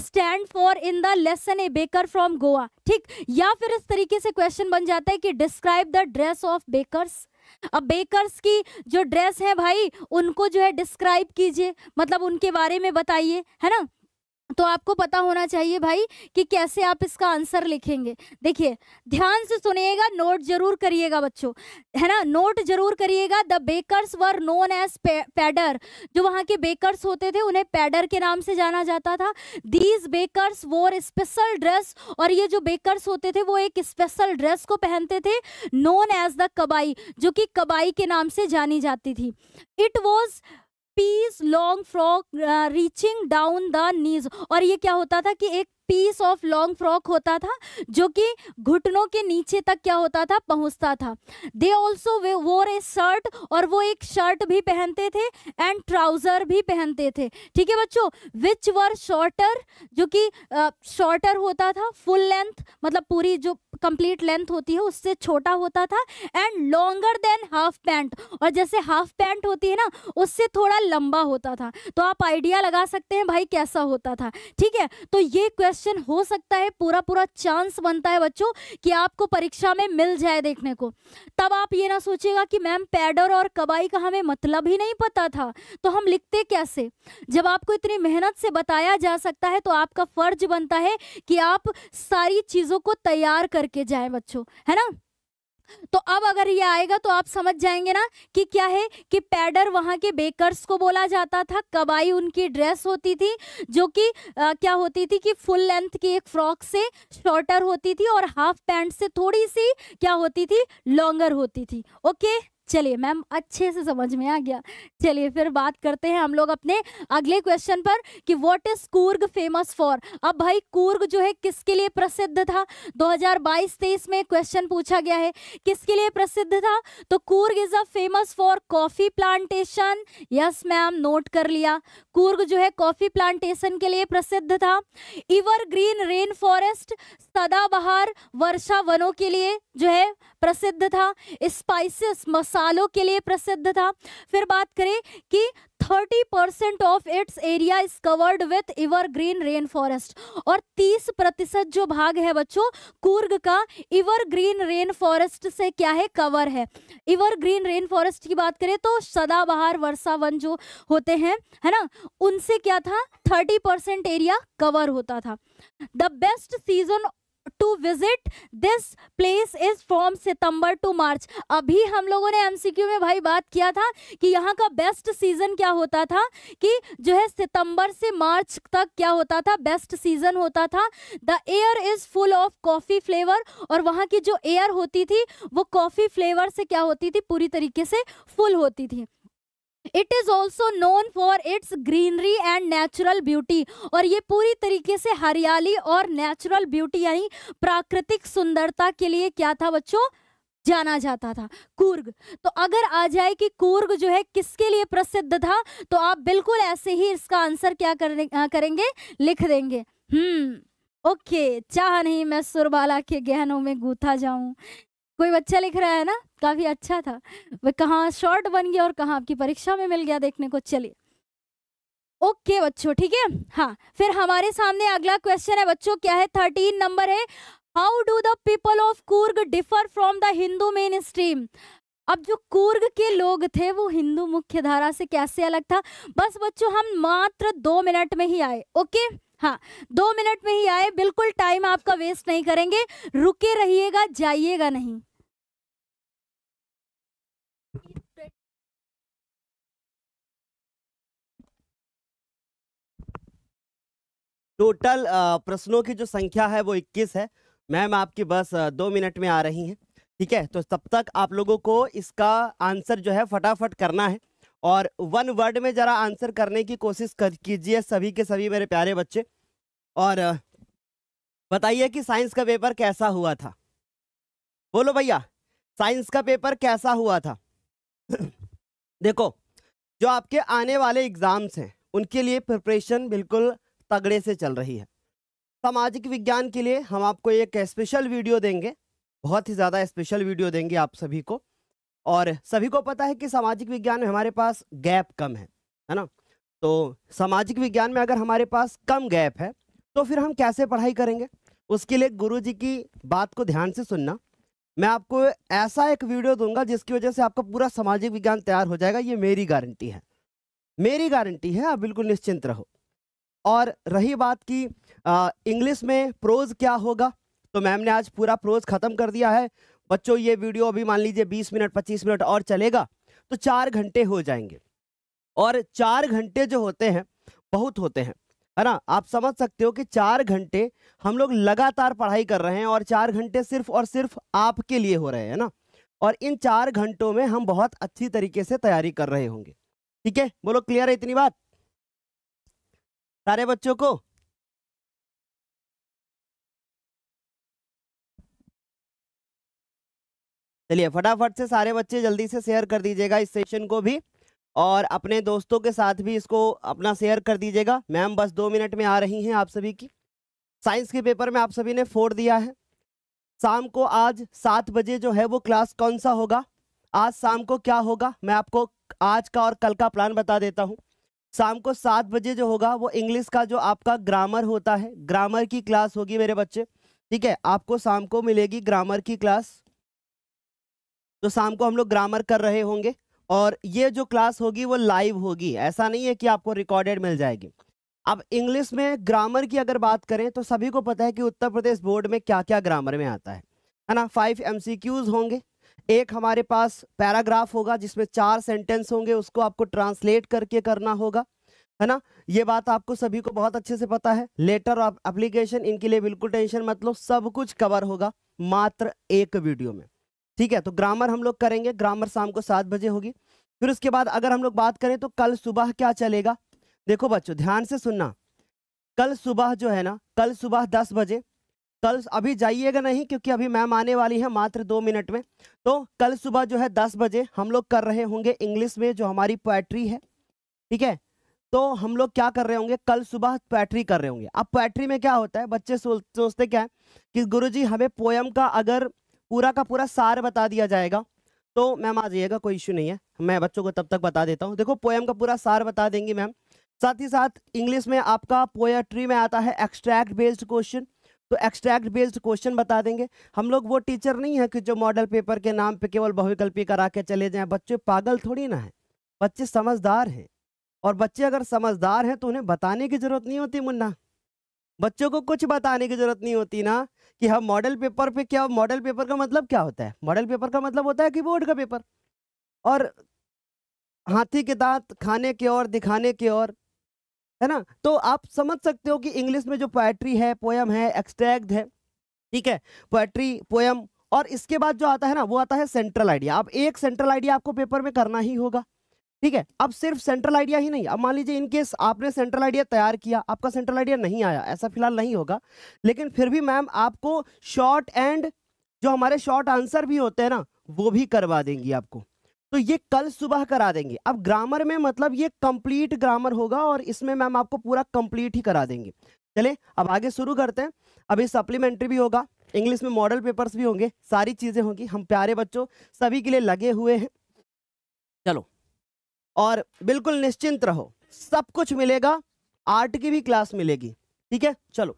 stand for in the lesson a baker from Goa ठीक या फिर इस तरीके से क्वेश्चन बन जाता है कि describe the dress of bakers अब बेकर्स की जो ड्रेस है भाई उनको जो है डिस्क्राइब कीजिए मतलब उनके बारे में बताइए है ना तो आपको पता होना चाहिए भाई कि कैसे आप इसका आंसर लिखेंगे देखिए ध्यान से सुनिएगा नोट जरूर करिएगा बच्चों है ना नोट जरूर करिएगा the bakers were known as pader जो वहाँ के बेकर्स होते थे उन्हें पैडर के नाम से जाना जाता था these bakers wore special dress और ये जो बेकर्स होते थे वो एक स्पेशल ड्रेस को पहनते थे नोन एज द कबाई जो कि कबाई के नाम से जानी जाती थी it was piece long frock reaching down the knees और ये क्या होता था कि एक पीस ऑफ लॉन्ग फ्रॉक होता था जो कि घुटनों के नीचे तक क्या होता था पहुंचता था दे ऑल्सो वे वोर ए शर्ट और वो एक शर्ट भी पहनते थे एंड ट्राउजर भी पहनते थे ठीक है बच्चों विच वर शॉर्टर जो कि शॉर्टर uh, होता था फुल लेंथ मतलब पूरी जो कंप्लीट लेंथ होती है उससे छोटा होता था and longer than half pant और जैसे हाफ पैंट होती है ना उससे थोड़ा लंबा होता था तो आप आइडिया लगा सकते हैं भाई कैसा होता था ठीक है तो ये क्वेश्चन हो सकता है पूरा पूरा चांस बनता है बच्चों कि आपको परीक्षा में मिल जाए देखने को तब आप ये ना सोचेगा कि मैम पैडर और कबाई का हमें मतलब ही नहीं पता था तो हम लिखते कैसे जब आपको इतनी मेहनत से बताया जा सकता है तो आपका फर्ज बनता है कि आप सारी चीज़ों को तैयार कर करके जाए बच्चों है ना तो अब अगर ये आएगा तो आप समझ जाएंगे ना कि क्या है कि पैडर वहां के बेकर्स को बोला जाता था कबाई उनकी ड्रेस होती थी जो कि क्या होती थी कि फुल लेंथ की एक फ्रॉक से शॉर्टर होती थी और हाफ पैंट से थोड़ी सी क्या होती थी लॉन्गर होती थी ओके चलिए मैम अच्छे से समझ में आ गया चलिए फिर बात करते हैं हम लोग अपने अगले क्वेश्चन पर कि what is Coorg famous for अब भाई कूर्ग जो है किसके लिए प्रसिद्ध था 2022-23 में क्वेश्चन पूछा गया है किसके लिए प्रसिद्ध था तो Coorg is a famous for coffee plantation yes ma'am note कर लिया कूर्ग जो है कॉफी प्लांटेशन के लिए प्रसिद्ध था इवर ग्रीन रेन फॉरेस्ट सदाबहार वर्षा वनों के लिए जो है प्रसिद्ध था स्पाइसिस सालों के लिए प्रसिद्ध था फिर बात करें कि 30 percent of its area is covered with evergreen rain forest और 30 प्रतिशत जो भाग है बच्चों कुर्ग का इवर ग्रीन रेन फॉरेस्ट से क्या है कवर है इवर ग्रीन रेन फॉरेस्ट की बात करें तो सदाबहार वर्षा वन जो होते हैं है ना उनसे क्या था 30 परसेंट एरिया कवर होता था the best season to visit this place is from September to March अभी हम लोगों ने एमसीक्यू में भाई बात किया था कि यहाँ का बेस्ट सीजन क्या होता था कि जो है सितंबर से मार्च तक क्या होता था बेस्ट सीजन होता था the air is full of coffee flavour और वहाँ की जो एयर होती थी वो कॉफी फ्लेवर से क्या होती थी पूरी तरीके से फुल होती थी it is also known for its greenery and natural beauty और ये पूरी तरीके से हरियाली और नेचुरल ब्यूटी यानी प्राकृतिक सुंदरता के लिए क्या था बच्चों जाना जाता था कूर्ग तो अगर आ जाए कि कूर्ग जो है किसके लिए प्रसिद्ध था तो आप बिल्कुल ऐसे ही इसका आंसर क्या करेंगे लिख देंगे हम्म ओके चाह नहीं मैं सुरबाला के गहनों में गूथा जाऊं कोई बच्चा लिख रहा है ना काफ़ी अच्छा था वह कहाँ शॉर्ट बन गया और कहाँ आपकी परीक्षा में मिल गया देखने को चलिए ओके okay, बच्चों ठीक है हाँ फिर हमारे सामने अगला क्वेश्चन है बच्चों क्या है थर्टीन नंबर है how do the people of Coorg differ from the Hindu mainstream अब जो कूर्ग के लोग थे वो हिंदू मुख्य धारा से कैसे अलग था बस बच्चों हम मात्र दो मिनट में ही आए ओके हाँ दो मिनट में ही आए बिल्कुल टाइम आपका वेस्ट नहीं करेंगे रुके रहिएगा जाइएगा नहीं टोटल प्रश्नों की जो संख्या है वो इक्कीस है मैम आपकी बस दो मिनट में आ रही हैं ठीक है तो तब तक आप लोगों को इसका आंसर जो है फटाफट करना है और वन वर्ड में ज़रा आंसर करने की कोशिश कर कीजिए सभी के सभी मेरे प्यारे बच्चे और बताइए कि साइंस का पेपर कैसा हुआ था बोलो भैया साइंस का पेपर कैसा हुआ था देखो जो आपके आने वाले एग्ज़ाम्स हैं उनके लिए प्रिपरेशन बिल्कुल तगड़े से चल रही है सामाजिक विज्ञान के लिए हम आपको एक स्पेशल वीडियो देंगे बहुत ही ज़्यादा स्पेशल वीडियो देंगे आप सभी को और सभी को पता है कि सामाजिक विज्ञान में हमारे पास गैप कम है है ना तो सामाजिक विज्ञान में अगर हमारे पास कम गैप है तो फिर हम कैसे पढ़ाई करेंगे उसके लिए गुरु जी की बात को ध्यान से सुनना मैं आपको ऐसा एक वीडियो दूंगा जिसकी वजह से आपका पूरा सामाजिक विज्ञान तैयार हो जाएगा ये मेरी गारंटी है मेरी गारंटी है आप बिल्कुल निश्चिंत रहो और रही बात की इंग्लिश में प्रोज क्या होगा तो मैम ने आज पूरा प्रोज ख़त्म कर दिया है बच्चों ये वीडियो अभी मान लीजिए 20 मिनट 25 मिनट और चलेगा तो चार घंटे हो जाएंगे और चार घंटे जो होते हैं बहुत होते हैं है ना आप समझ सकते हो कि चार घंटे हम लोग लगातार पढ़ाई कर रहे हैं और चार घंटे सिर्फ और सिर्फ आपके लिए हो रहे हैं ना और इन चार घंटों में हम बहुत अच्छी तरीके से तैयारी कर रहे होंगे ठीक है बोलो क्लियर है इतनी बात सारे बच्चों को चलिए फटाफट से सारे बच्चे जल्दी से शेयर कर दीजिएगा इस सेशन को भी और अपने दोस्तों के साथ भी इसको अपना शेयर कर दीजिएगा मैम बस दो मिनट में आ रही हैं आप सभी की साइंस के पेपर में आप सभी ने फोड़ दिया है शाम को आज सात बजे जो है वो क्लास कौन सा होगा आज शाम को क्या होगा मैं आपको आज का और कल का प्लान बता देता हूँ शाम को सात बजे जो होगा वो इंग्लिश का जो आपका ग्रामर होता है ग्रामर की क्लास होगी मेरे बच्चे ठीक है आपको शाम को मिलेगी ग्रामर की क्लास तो शाम को हम लोग ग्रामर कर रहे होंगे और ये जो क्लास होगी वो लाइव होगी ऐसा नहीं है कि आपको रिकॉर्डेड मिल जाएगी अब इंग्लिश में ग्रामर की अगर बात करें तो सभी को पता है कि उत्तर प्रदेश बोर्ड में क्या क्या ग्रामर में आता है है ना फाइव एम होंगे एक हमारे पास पैराग्राफ होगा जिसमें चार सेंटेंस होंगे उसको आपको ट्रांसलेट करके करना होगा है ना ये बात आपको सभी को बहुत अच्छे से पता है लेटर ऑफ एप्लीकेशन इनके लिए बिल्कुल टेंशन मतलब सब कुछ कवर होगा मात्र एक वीडियो में ठीक है तो ग्रामर हम लोग करेंगे ग्रामर शाम को सात बजे होगी फिर उसके बाद अगर हम लोग बात करें तो कल सुबह क्या चलेगा देखो बच्चों ध्यान से सुनना कल सुबह जो है ना कल सुबह दस बजे कल अभी जाइएगा नहीं क्योंकि अभी मैम आने वाली है मात्र दो मिनट में तो कल सुबह जो है दस बजे हम लोग कर रहे होंगे इंग्लिश में जो हमारी पोएट्री है ठीक है तो हम लोग क्या कर रहे होंगे कल सुबह पोएट्री कर रहे होंगे अब पोएट्री में क्या होता है बच्चे सोचते क्या है कि गुरुजी हमें पोयम का अगर पूरा का पूरा सार बता दिया जाएगा तो मैम आ जाइएगा कोई इशू नहीं है मैं बच्चों को तब तक बता देता हूँ देखो पोयम का पूरा सार बता देंगी मैम साथ ही साथ इंग्लिश में आपका पोएट्री में आता है एक्सट्रैक्ट बेस्ड क्वेश्चन तो एक्सट्रैक्ट बेस्ड क्वेश्चन बता देंगे हम लोग वो टीचर नहीं है कि जो मॉडल पेपर के नाम पे केवल बहुविकल्पी करा के चले जाएं बच्चे पागल थोड़ी ना है बच्चे समझदार हैं और बच्चे अगर समझदार हैं तो उन्हें बताने की जरूरत नहीं होती मुन्ना बच्चों को कुछ बताने की जरूरत नहीं होती ना कि हम मॉडल पेपर पे क्या मॉडल पेपर का मतलब क्या होता है मॉडल पेपर का मतलब होता है कि बोर्ड का पेपर और हाथी के दांत खाने के और दिखाने के और है ना तो आप समझ सकते हो कि इंग्लिश में जो पोएट्री है पोयम है एक्सट्रैक्ट है ठीक है पोएट्री पोएम और इसके बाद जो आता है ना वो आता है सेंट्रल आइडिया अब एक सेंट्रल आइडिया आपको पेपर में करना ही होगा ठीक है अब सिर्फ सेंट्रल आइडिया ही नहीं अब मान लीजिए इनकेस आपने सेंट्रल आइडिया तैयार किया आपका सेंट्रल आइडिया नहीं आया ऐसा फिलहाल नहीं होगा लेकिन फिर भी मैम आपको शॉर्ट एंड जो हमारे शॉर्ट आंसर भी होते हैं ना वो भी करवा देंगी आपको तो ये कल सुबह करा देंगे अब ग्रामर में मतलब ये कंप्लीट ग्रामर होगा और इसमें मैम आपको पूरा कंप्लीट ही करा देंगे चले अब आगे शुरू करते हैं अभी सप्लीमेंट्री भी होगा इंग्लिश में मॉडल पेपर्स भी होंगे सारी चीज़ें होंगी हम प्यारे बच्चों सभी के लिए लगे हुए हैं चलो और बिल्कुल निश्चिंत रहो सब कुछ मिलेगा आर्ट की भी क्लास मिलेगी ठीक है चलो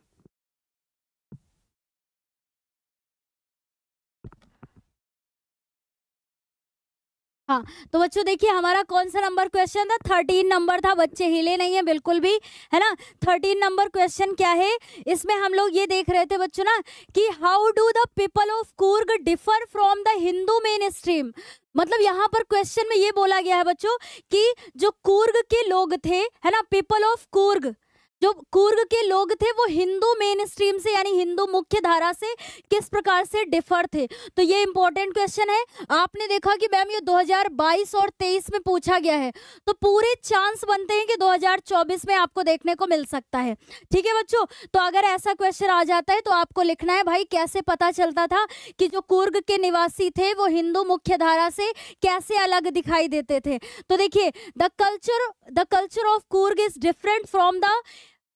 हाँ तो बच्चों देखिए हमारा कौन सा नंबर क्वेश्चन था थर्टीन नंबर था बच्चे हिले नहीं है बिल्कुल भी है ना थर्टीन नंबर क्वेश्चन क्या है इसमें हम लोग ये देख रहे थे बच्चों ना कि how do the people of Coorg differ from the Hindu mainstream मतलब यहाँ पर क्वेश्चन में ये बोला गया है बच्चों कि जो कूर्ग के लोग थे है ना पीपल ऑफ कूर्ग जो कुर्ग के लोग थे वो हिंदू मेन स्ट्रीम से यानी हिंदू मुख्य धारा से किस प्रकार से डिफर थे तो ये इंपॉर्टेंट क्वेश्चन है आपने देखा कि मैम ये 2022 और 23 में पूछा गया है तो पूरे चांस बनते हैं कि 2024 में आपको देखने को मिल सकता है ठीक है बच्चों तो अगर ऐसा क्वेश्चन आ जाता है तो आपको लिखना है भाई कैसे पता चलता था कि जो कुर्ग के निवासी थे वो हिंदू मुख्य धारा से कैसे अलग दिखाई देते थे तो देखिए the culture the culture of Coorg is different from the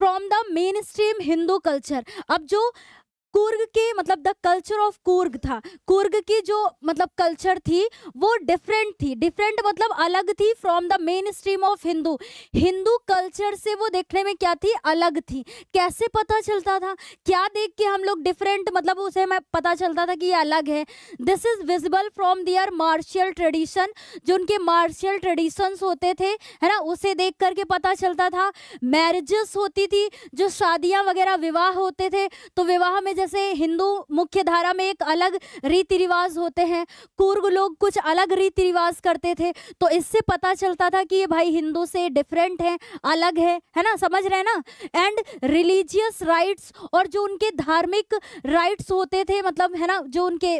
from the mainstream Hindu culture अब जो कुर्ग के मतलब द कल्चर ऑफ कुर्ग था कुर्ग की जो मतलब कल्चर थी वो डिफरेंट थी डिफरेंट मतलब अलग थी from the mainstream of Hindu Hindu culture से वो देखने में क्या थी अलग थी कैसे पता चलता था क्या देख के हम लोग डिफरेंट मतलब उसे मैं पता चलता था कि ये अलग है this is visible from their martial tradition जो उनके मार्शियल ट्रेडिशंस होते थे है ना उसे देख करके पता चलता था मैरिजेस होती थी जो शादियाँ वगैरह विवाह होते थे तो विवाह में जैसे हिंदू मुख्य धारा में एक अलग रीति रिवाज होते हैं कुर्ग लोग कुछ अलग रीति रिवाज करते थे तो इससे पता चलता था कि ये भाई हिंदू से डिफरेंट है अलग है है ना समझ रहे हैं ना एंड रिलीजियस राइट्स और जो उनके धार्मिक राइट्स होते थे मतलब है ना जो उनके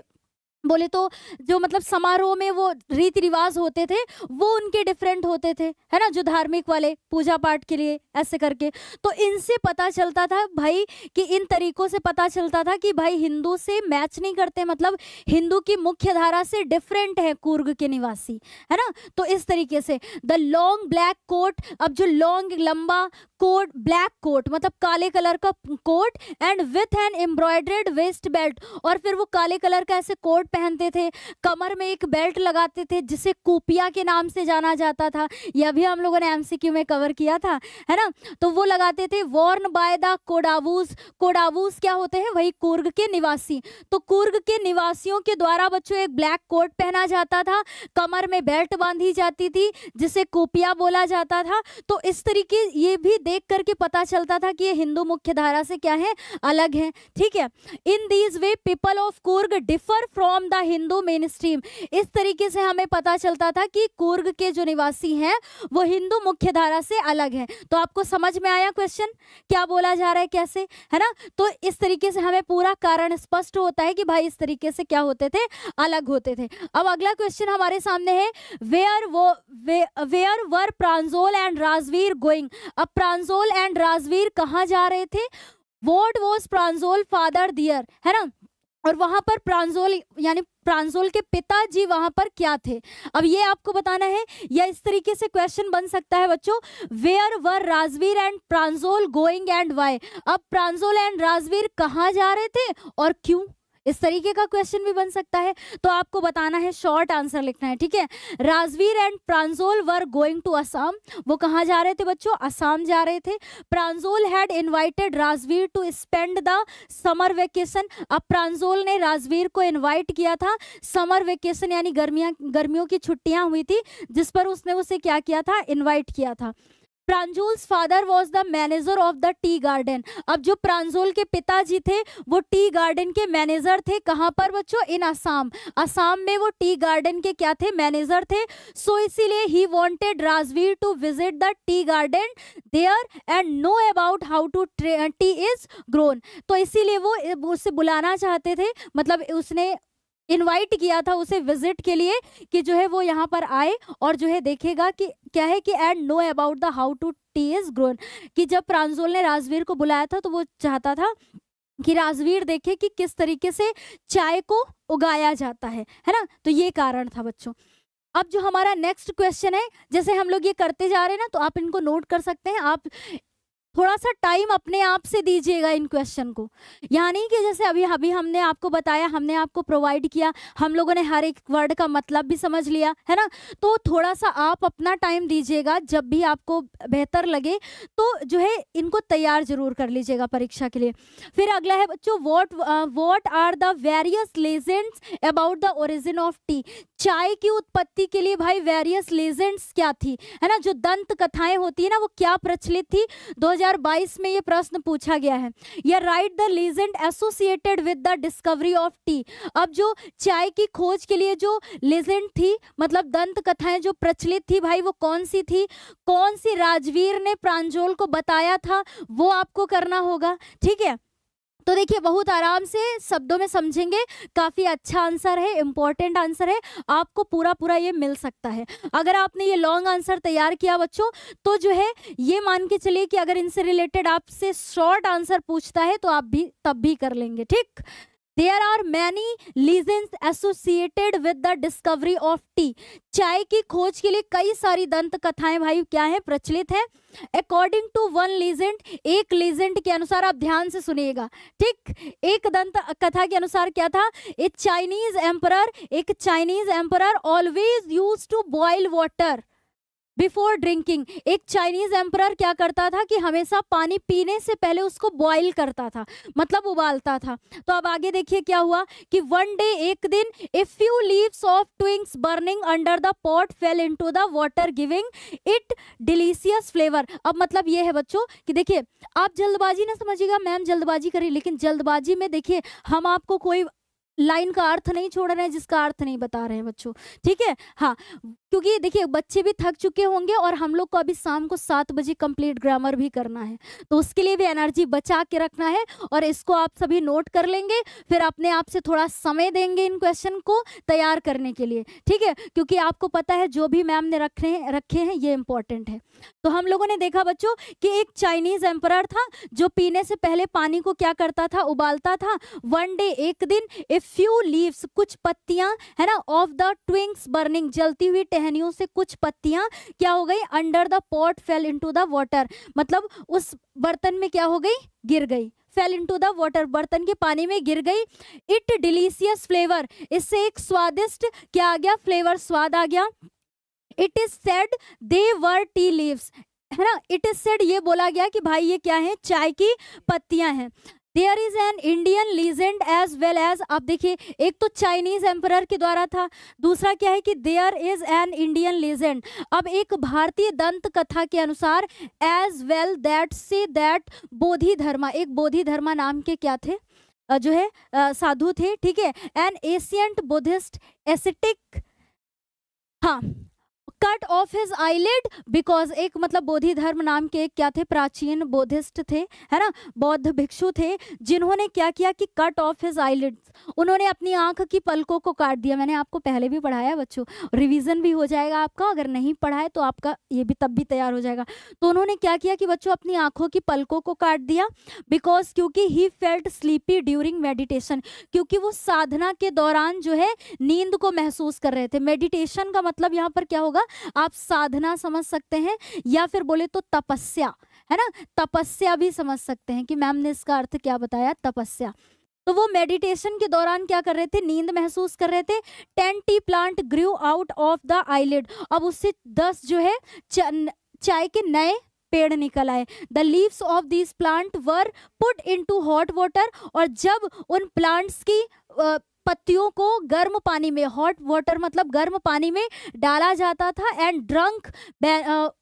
बोले तो जो मतलब समारोह में वो रीति रिवाज होते थे वो उनके डिफरेंट होते थे है ना जो धार्मिक वाले पूजा पाठ के लिए ऐसे करके तो इनसे पता चलता था भाई कि इन तरीकों से पता चलता था कि भाई हिंदू से मैच नहीं करते मतलब हिंदू की मुख्य धारा से डिफरेंट है कुर्ग के निवासी है ना तो इस तरीके से द लॉन्ग ब्लैक कोट अब जो लॉन्ग लंबा कोट ब्लैक कोट मतलब काले कलर का coat and with an embroidered waist belt और फिर वो काले कलर का ऐसे कोट पहनते थे कमर में एक बेल्ट लगाते थे जिसे कुपिया के नाम से जाना जाता था यह भी हम लोगों ने एमसीक्यू में कवर किया था है ना तो वो लगाते थे worn by the Kodavus Kodavus क्या होते हैं वही कुर्ग के निवासी तो कुर्ग के निवासियों के द्वारा बच्चों एक ब्लैक कोट पहना जाता था कमर में बेल्ट बांधी जाती थी जिसे कोपिया बोला जाता था तो इस तरीके ये भी देख करके पता चलता था कि ये हिंदू मुख्य धारा से क्या है अलग है ठीक है in these way people of Coorg differ from the Hindu mainstream इस तरीके से हमें पता चलता था कि कुर्ग के जो निवासी हैं वो हिंदू मुख्य धारा से अलग है तो आपको समझ में आया क्वेश्चन क्या बोला जा रहा है कैसे है ना तो इस तरीके से हमें पूरा कारण स्पष्ट होता है कि भाई इस तरीके से क्या होते थे अलग होते थे अब अगला क्वेश्चन हमारे सामने है वेयर वो where were Pranjol and Rajvir going अब प्रांजोल प्रांजोल एंड राजवीर कहाँ जा रहे थे what was Pranjol father there है ना और वहाँ पर प्रांजोल यानी प्रांजोल के पिताजी वहाँ पर क्या थे अब ये आपको बताना है या इस तरीके से क्वेश्चन बन सकता है बच्चों where were Rajvir and Pranjol going and why अब प्रांजोल एंड राजवीर कहाँ जा रहे थे और क्यों इस तरीके का क्वेश्चन भी बन सकता है तो आपको बताना है शॉर्ट आंसर लिखना है ठीक है Rajvir and Pranjol were going to Assam वो कहाँ जा रहे थे बच्चों असम जा रहे थे Pranjol had invited Rajvir to spend the summer vacation अब प्रांजोल ने राजवीर को इन्वाइट किया था समर वेकेशन यानी गर्मियाँ गर्मियों की छुट्टियाँ हुई थी जिस पर उसने उसे क्या किया था इन्वाइट किया था Pranjol's father was the manager of the tea garden अब जो प्रांजोल के पिताजी थे वो टी गार्डन के मैनेजर थे कहाँ पर बच्चों इन असम असम में वो टी गार्डन के क्या थे मैनेजर थे सो so, इसीलिए he wanted Rajvir to visit the tea garden there and know about how to tea is grown तो इसीलिए वो उससे बुलाना चाहते थे मतलब उसने इनवाइट किया था उसे विजिट के लिए कि जो है वो यहाँ पर आए और जो है देखेगा कि क्या है कि and know about the how to tea is grown कि जब प्रांजोल ने राजवीर को बुलाया था तो वो चाहता था कि राजवीर देखे कि किस तरीके से चाय को उगाया जाता है है ना तो ये कारण था बच्चों अब जो हमारा नेक्स्ट क्वेश्चन है जैसे हम लोग ये करते जा रहे हैं ना तो आप इनको नोट कर सकते हैं आप थोड़ा सा टाइम अपने आप से दीजिएगा इन क्वेश्चन को यानी कि जैसे अभी अभी हमने आपको बताया हमने आपको प्रोवाइड किया हम लोगों ने हर एक वर्ड का मतलब भी समझ लिया है ना तो थोड़ा सा आप अपना टाइम दीजिएगा जब भी आपको बेहतर लगे तो जो है इनको तैयार जरूर कर लीजिएगा परीक्षा के लिए फिर अगला है बच्चों what what are the various legends about the origin of tea चाय की उत्पत्ति के लिए भाई वेरियस लेजेंड्स क्या थी है ना जो दंत कथाएं होती है ना वो क्या प्रचलित थी 2022 में ये प्रश्न पूछा गया है या write the legend associated with the discovery of tea अब जो चाय की खोज के लिए जो लेजेंड थी मतलब दंत कथाएं जो प्रचलित थी भाई वो कौन सी थी कौन सी राजवीर ने प्रांजोल को बताया था वो आपको करना होगा ठीक है तो देखिए बहुत आराम से शब्दों में समझेंगे काफ़ी अच्छा आंसर है इंपॉर्टेंट आंसर है आपको पूरा पूरा ये मिल सकता है अगर आपने ये लॉन्ग आंसर तैयार किया बच्चों तो जो है ये मान के चलिए कि अगर इनसे रिलेटेड आपसे शॉर्ट आंसर पूछता है तो आप भी तब भी कर लेंगे ठीक there are many legends associated with the discovery of tea चाय की खोज के लिए कई सारी दंत कथाएं भाई क्या है प्रचलित है अकॉर्डिंग टू वन लीजेंट एक लीजेंट के अनुसार आप ध्यान से सुनिएगा ठीक एक दंत कथा के अनुसार क्या था ए चाइनीज एम्पर एक Chinese emperor always use to boil water before drinking एक चाइनीज एम्पर क्या करता था कि हमेशा पानी पीने से पहले उसको बॉइल करता था मतलब उबालता था तो अब आगे देखिए क्या हुआ कि वन डे एक दिन a few leaves of twigs burning under the pot fell into the water giving it delicious flavour अब मतलब ये है बच्चों कि देखिए आप जल्दबाजी ना समझिएगा मैम जल्दबाजी करी लेकिन जल्दबाजी में देखिए हम आपको कोई लाइन का अर्थ नहीं छोड़ रहे हैं जिसका अर्थ नहीं बता रहे हैं बच्चों ठीक है हाँ क्योंकि देखिए बच्चे भी थक चुके होंगे और हम लोग को अभी शाम को सात बजे कंप्लीट ग्रामर भी करना है तो उसके लिए भी एनर्जी बचा के रखना है और इसको आप सभी नोट कर लेंगे फिर अपने आप से थोड़ा समय देंगे इन क्वेश्चन को तैयार करने के लिए ठीक है क्योंकि आपको पता है जो भी मैम ने रखे रखे हैं ये इंपॉर्टेंट है तो हम लोगों ने देखा बच्चों कि एक चाइनीज एम्पर था जो पीने से पहले पानी को क्या करता था उबालता था वन डे एक दिन ए फ्यू लीव्स कुछ पत्तियां है ना ऑफ द ट्विंग्स बर्निंग जलती हुई टहनियों से कुछ पत्तियां क्या हो गई under the pot fell into the water मतलब उस बर्तन में क्या हो गई गिर गई fell into the water बर्तन के पानी में गिर गई इट डिलीशियस फ्लेवर इससे एक स्वादिष्ट क्या आ गया फ्लेवर स्वाद आ गया it is said they were tea leaves है ना इट इज सेड ये बोला गया कि भाई ये क्या है चाय की पत्तियां हैं there is an Indian legend as well as आप देखिए एक तो चाइनीज एम्पर के द्वारा था दूसरा क्या है कि there is an Indian legend अब एक भारतीय दंत कथा के अनुसार as well that say that Bodhidharma एक बोधि धर्मा नाम के क्या थे जो है साधु थे ठीक है एन एशियंट बुद्धिस्ट एसिटिक हाँ cut off his eyelid because एक मतलब बोधि धर्म नाम के क्या थे प्राचीन बोधिस्ट थे है ना बौद्ध भिक्षु थे जिन्होंने क्या किया कि कट ऑफ हिज आईलेट उन्होंने अपनी आंख की पलकों को काट दिया मैंने आपको पहले भी पढ़ाया बच्चों रिविजन भी हो जाएगा आपका अगर नहीं पढ़ा है तो आपका ये भी तब भी तैयार हो जाएगा तो उन्होंने क्या किया कि बच्चों अपनी आंखों की पलकों को काट दिया बिकॉज क्योंकि he felt sleepy during meditation क्योंकि वो साधना के दौरान जो है नींद को महसूस कर रहे थे मेडिटेशन का मतलब यहाँ पर क्या होगा आप साधना समझ सकते हैं या फिर बोले तो तपस्या है ना तपस्या भी समझ सकते हैं कि मैम ने इसका अर्थ क्या बताया तपस्या तो वो मेडिटेशन के दौरान क्या कर रहे थे नींद महसूस कर रहे थे ten tea plants grew out of the eyelid अब उससे दस जो है चाय के नए पेड़ निकल आए the leaves of this plant were put into hot water और जब उन प्लांट्स की पत्तियों को गर्म पानी में हॉट वाटर मतलब गर्म पानी में डाला जाता था एंड ड्रंक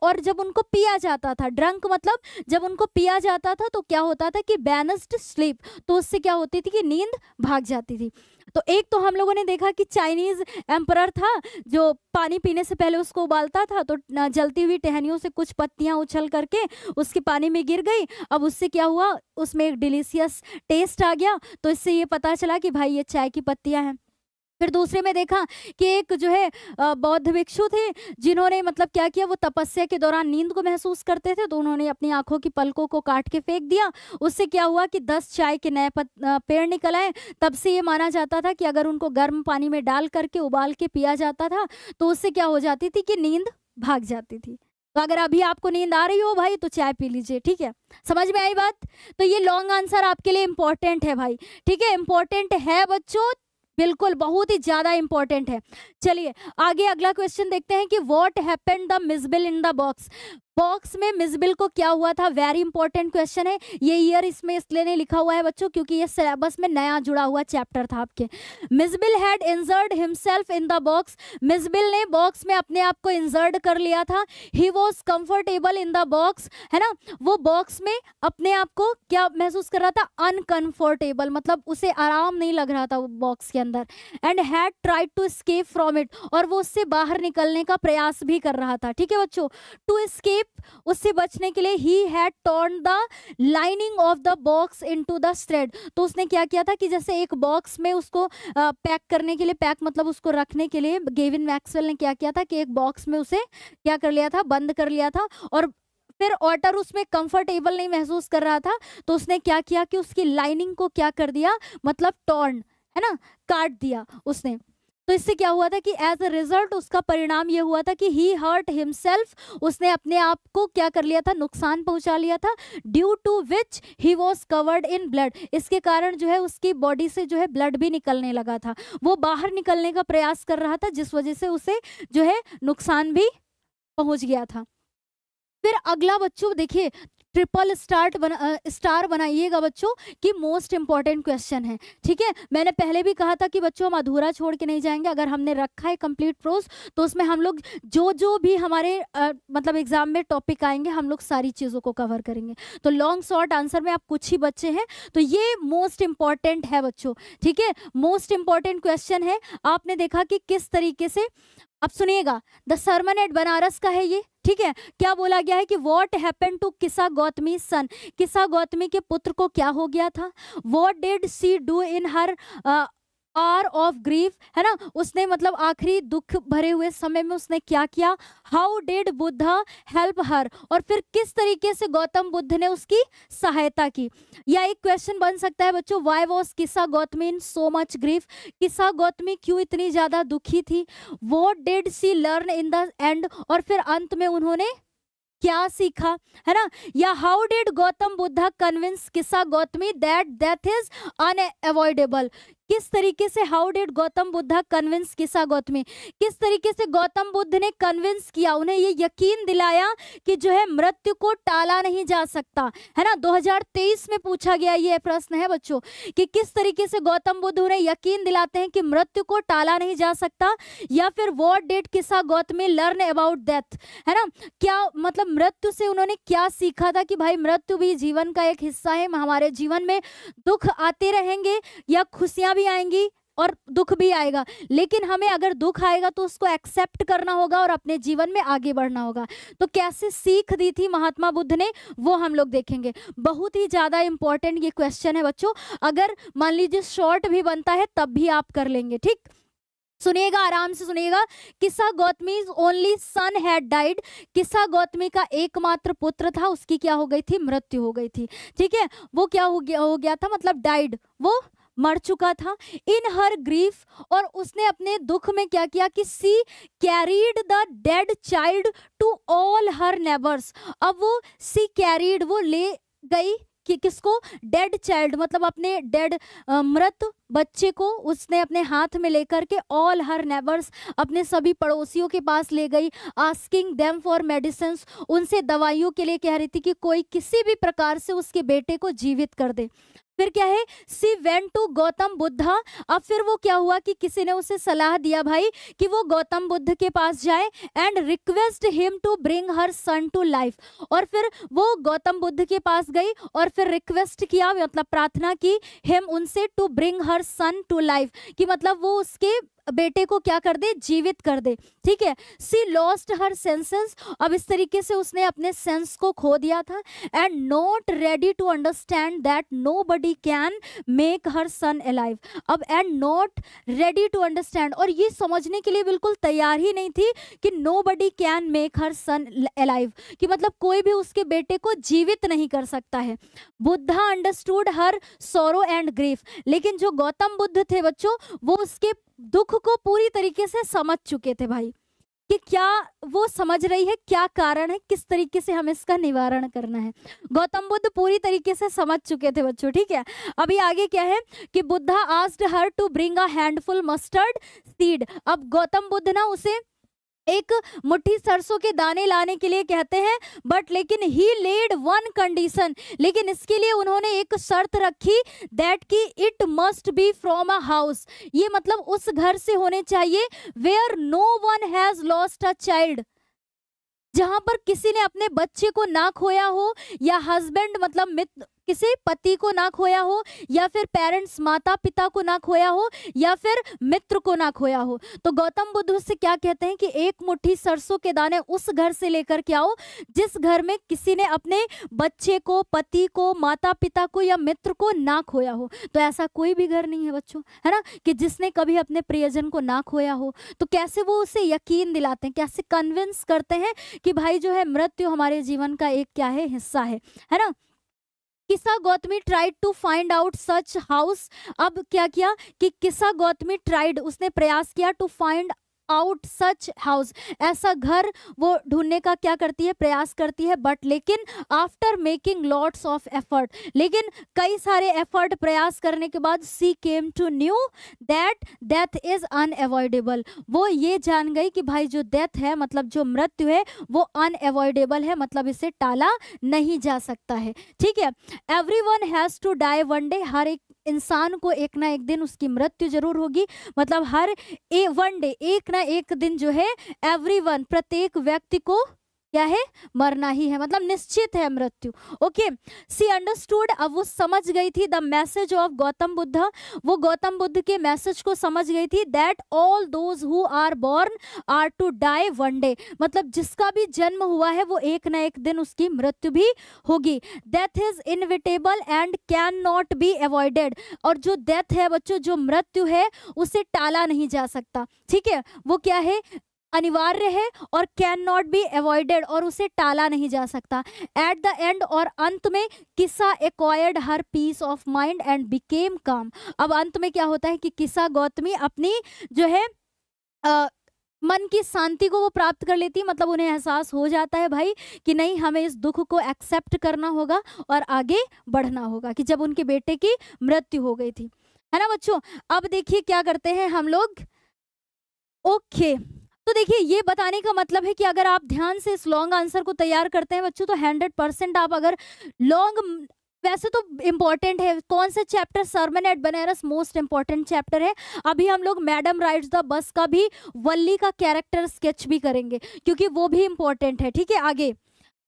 और जब उनको पिया जाता था ड्रंक मतलब जब उनको पिया जाता था तो क्या होता था कि बैनस्ड स्लीप तो उससे क्या होती थी कि नींद भाग जाती थी तो एक तो हम लोगों ने देखा कि चाइनीज एम्पर था जो पानी पीने से पहले उसको उबालता था तो जलती हुई टहनियों से कुछ पत्तियां उछल करके उसके पानी में गिर गई अब उससे क्या हुआ उसमें एक डिलीशियस टेस्ट आ गया तो इससे ये पता चला कि भाई ये चाय की पत्तियां हैं फिर दूसरे में देखा कि एक जो है बौद्ध भिक्षु थे जिन्होंने मतलब क्या किया वो तपस्या के दौरान नींद को महसूस करते थे तो उन्होंने अपनी आंखों की पलकों को काट के फेंक दिया उससे क्या हुआ कि दस चाय के नए पेड़ निकल आए तब से ये माना जाता था कि अगर उनको गर्म पानी में डाल करके उबाल के पिया जाता था तो उससे क्या हो जाती थी कि नींद भाग जाती थी तो अगर अभी आपको नींद आ रही हो भाई तो चाय पी लीजिए ठीक है समझ में आई बात तो ये लॉन्ग आंसर आपके लिए इंपॉर्टेंट है भाई ठीक है इंपॉर्टेंट है बच्चों बिल्कुल बहुत ही ज़्यादा इंपॉर्टेंट है चलिए आगे अगला क्वेश्चन देखते हैं कि what happen the Mijbil in the box box में मिसबिल को क्या हुआ था वेरी इंपॉर्टेंट क्वेश्चन है ये ईयर इसमें इसलिए नहीं लिखा हुआ है बच्चों क्योंकि ये सिलेबस में नया जुड़ा हुआ चैप्टर था आपके Mijbil had injured himself in the box Mijbil ने बॉक्स में अपने आप को इंजर्ड कर लिया था he was comfortable in the box है ना वो बॉक्स में अपने आप को क्या महसूस कर रहा था अनकंफर्टेबल मतलब उसे आराम नहीं लग रहा था वो बॉक्स के अंदर and had tried to escape from it और वो उससे बाहर निकलने का प्रयास भी कर रहा था ठीक है बच्चों टू स्केप उससे बचने के लिए he had torn the lining of the box into the shreds तो उसने क्या किया था कि जैसे एक बॉक्स में उसको पैक करने के लिए पैक मतलब उसको रखने के लिए गेविन मैक्सवेल ने क्या किया था कि एक बॉक्स में उसे क्या कर लिया था बंद कर लिया था और फिर ऑटर उसमें कंफर्टेबल नहीं महसूस कर रहा था तो उसने क्या किया कि उसकी लाइनिंग को क्या कर दिया मतलब टॉर्न है ना काट दिया उसने तो इससे क्या हुआ था कि एज अ रिजल्ट उसका परिणाम यह हुआ था कि ही हर्ट हिमसेल्फ उसने अपने आप को क्या कर लिया था नुकसान पहुंचा लिया था due to which he was covered in blood इसके कारण जो है उसकी बॉडी से जो है ब्लड भी निकलने लगा था वो बाहर निकलने का प्रयास कर रहा था जिस वजह से उसे जो है नुकसान भी पहुंच गया था फिर अगला बच्चों देखिए ट्रिपल स्टार्ट बना स्टार बनाइएगा बच्चों कि मोस्ट इंपॉर्टेंट क्वेश्चन है ठीक है मैंने पहले भी कहा था कि बच्चों हम अधूरा छोड़ के नहीं जाएंगे अगर हमने रखा है कंप्लीट प्रोस तो उसमें हम लोग जो जो भी हमारे आ, मतलब एग्जाम में टॉपिक आएंगे हम लोग सारी चीज़ों को कवर करेंगे तो लॉन्ग शॉर्ट आंसर में आप कुछ ही बच्चे हैं तो ये मोस्ट इंपॉर्टेंट है बच्चों ठीक है मोस्ट इंपॉर्टेंट क्वेश्चन है आपने देखा कि किस तरीके से अब सुनिएगा द सरमन एट बनारस का है ये ठीक है क्या बोला गया है कि वॉट हैपन टू किसा गौतमी सन किसा गौतमी के पुत्र को क्या हो गया था what did she do in her hour of grief है ना उसने मतलब आखिरी दुख भरे हुए समय में उसने क्या किया how did Buddha help her और फिर किस तरीके से गौतम बुद्ध ने उसकी सहायता की या एक क्वेश्चन बन सकता है बच्चों why was Kisa Gotami in so much grief Kisa Gotami क्यों इतनी ज़्यादा दुखी थी वो did she learn in the end और फिर अंत में उन्होंने क्या सीखा है ना या how did Gautam Buddha convince Kisa Gotami that death is unavoidable किस तरीके से how did Gautam Buddha convince Kisa Gotami किस तरीके से गौतम बुद्ध ने कन्विंस किया उन्हें ये यकीन दिलाया कि जो है मृत्यु को टाला नहीं जा सकता है ना 2023 में पूछा गया ये प्रश्न है बच्चों कि किस तरीके से गौतम बुद्ध उन्हें यकीन दिलाते हैं कि मृत्यु को टाला नहीं जा सकता या फिर वॉट डेट किसा गौतमी लर्न अबाउट डेथ है ना क्या मतलब मृत्यु से उन्होंने क्या सीखा था कि भाई मृत्यु भी जीवन का एक हिस्सा है हमारे जीवन में दुख आते रहेंगे या खुशियां भी आएंगी और दुख भी आएगा लेकिन हमें अगर दुख आएगा तो उसको एक्सेप्ट करना होगा और अपने जीवन में आगे बढ़ना होगा तो कैसे सीख दी थी महात्मा बुद्ध ने वो हम लोग देखेंगे बहुत ही ज़्यादा इंपॉर्टेंट ये क्वेश्चन है बच्चों अगर मान लीजिए शॉर्ट भी बनता है तब भी आप कर लेंगे ठीक सुनिएगा आराम से सुनिएगा Kisa Gotami only son had died Kisa Gotami का एकमात्र पुत्र था उसकी क्या हो गई थी मृत्यु हो गई थी ठीक है वो क्या हो गया हो गया था मतलब डाइड वो मर चुका था इन हर ग्रीफ और उसने अपने दुख में क्या किया कि she carried the dead child to all her neighbours अब वो सी कैरीड वो ले गई कि किसको डेड चाइल्ड मतलब अपने डेड मृत बच्चे को उसने अपने हाथ में लेकर के ऑल हर नेबर्स अपने सभी पड़ोसियों के पास ले गई आस्किंग देम फॉर मेडिसिन उनसे दवाइयों के लिए कह रही थी कि कोई किसी भी प्रकार से उसके बेटे को जीवित कर दे फिर क्या है she went to Gautam Buddha अब फिर वो क्या हुआ कि किसी ने उसे सलाह दिया भाई कि वो गौतम बुद्ध के पास जाए and request him to bring her son to life और फिर वो गौतम बुद्ध के पास गई और फिर रिक्वेस्ट किया मतलब प्रार्थना की हिम उनसे to bring her son to life कि मतलब वो उसके बेटे को क्या कर दे जीवित कर दे ठीक है सी लॉस्ट हर सेंसेस अब इस तरीके से उसने अपने सेंस को खो दिया था and not ready to understand that nobody can make her son alive अब and not ready to understand और ये समझने के लिए बिल्कुल तैयार ही नहीं थी कि nobody can make her son alive कि मतलब कोई भी उसके बेटे को जीवित नहीं कर सकता है Buddha understood her sorrow and grief लेकिन जो गौतम बुद्ध थे बच्चों वो उसके दुख को पूरी तरीके से समझ चुके थे भाई कि क्या वो समझ रही है क्या कारण है किस तरीके से हमें इसका निवारण करना है गौतम बुद्ध पूरी तरीके से समझ चुके थे बच्चों ठीक है अभी आगे क्या है कि Buddha asked her to bring a handful mustard seed अब गौतम बुद्ध ना उसे एक मुट्ठी सरसों के दाने लाने के लिए कहते हैं बट लेकिन ही लेड वन कंडीशन लेकिन इसके लिए उन्होंने एक शर्त रखी दैट की it must be from a house ये मतलब उस घर से होने चाहिए where no one has lost a child जहां पर किसी ने अपने बच्चे को ना खोया हो या हस्बैंड मतलब मित्र किसी पति को ना खोया हो या फिर पेरेंट्स माता पिता को ना खोया हो या फिर मित्र को ना खोया हो तो गौतम बुद्ध से क्या कहते हैं कि एक मुट्ठी सरसों के दाने उस घर से लेकर के आओ जिस घर में किसी ने अपने बच्चे को पति को माता पिता को या मित्र को ना खोया हो तो ऐसा कोई भी घर नहीं है बच्चों है ना कि जिसने कभी अपने प्रियजन को ना खोया हो तो कैसे वो उसे यकीन दिलाते हैं कैसे कन्विंस करते हैं कि भाई जो है मृत्यु हमारे जीवन का एक क्या है हिस्सा है है ना Kisa Gotami tried to find out such house अब क्या किया कि किसा गौतमी ट्राइड उसने प्रयास किया to find out such house ऐसा घर वो ढूंढने का क्या करती है प्रयास करती है बट लेकिन after making lots of effort लेकिन कई सारे एफर्ट प्रयास करने के बाद she came to knew that death is unavoidable वो ये जान गई कि भाई जो डेथ है मतलब जो मृत्यु है वो अनएवॉइडेबल है मतलब इसे टाला नहीं जा सकता है ठीक है everyone has to die one day हर एक इंसान को एक ना एक दिन उसकी मृत्यु जरूर होगी मतलब हर ए वन डे एक ना एक दिन जो है एवरीवन प्रत्येक व्यक्ति को क्या है मरना ही है मतलब निश्चित है मृत्यु ओके सी अंडरस्टूड अब वो समझ गई थी the message of Gautam Buddha वो गौतम बुद्ध के मैसेज को समझ गई थी that all those who are born are to die one day मतलब जिसका भी जन्म हुआ है वो एक ना एक दिन उसकी मृत्यु भी होगी death is inevitable and cannot be avoided और जो डेथ है बच्चों जो मृत्यु है उसे टाला नहीं जा सकता ठीक है वो क्या है अनिवार्य है और कैन नॉट बी अवॉइडेड और उसे टाला नहीं जा सकता एट द एंड और अंत में Kisa acquired her peace of mind and became calm अब अंत में क्या होता है कि किस्सा गौतमी अपनी जो है आ, मन की शांति को वो प्राप्त कर लेती है मतलब उन्हें एहसास हो जाता है भाई कि नहीं हमें इस दुख को एक्सेप्ट करना होगा और आगे बढ़ना होगा कि जब उनके बेटे की मृत्यु हो गई थी है ना बच्चों अब देखिए क्या करते हैं हम लोग ओके okay. तो देखिए ये बताने का मतलब है कि अगर आप ध्यान से इस लॉन्ग आंसर को तैयार करते हैं बच्चों तो हंड्रेड परसेंट आप अगर लॉन्ग वैसे तो इम्पॉर्टेंट है कौन सा chapter sermon at Benares most important chapter है अभी हम लोग मैडम राइड्स द बस का भी वल्ली का कैरेक्टर स्केच भी करेंगे क्योंकि वो भी इम्पॉर्टेंट है ठीक है आगे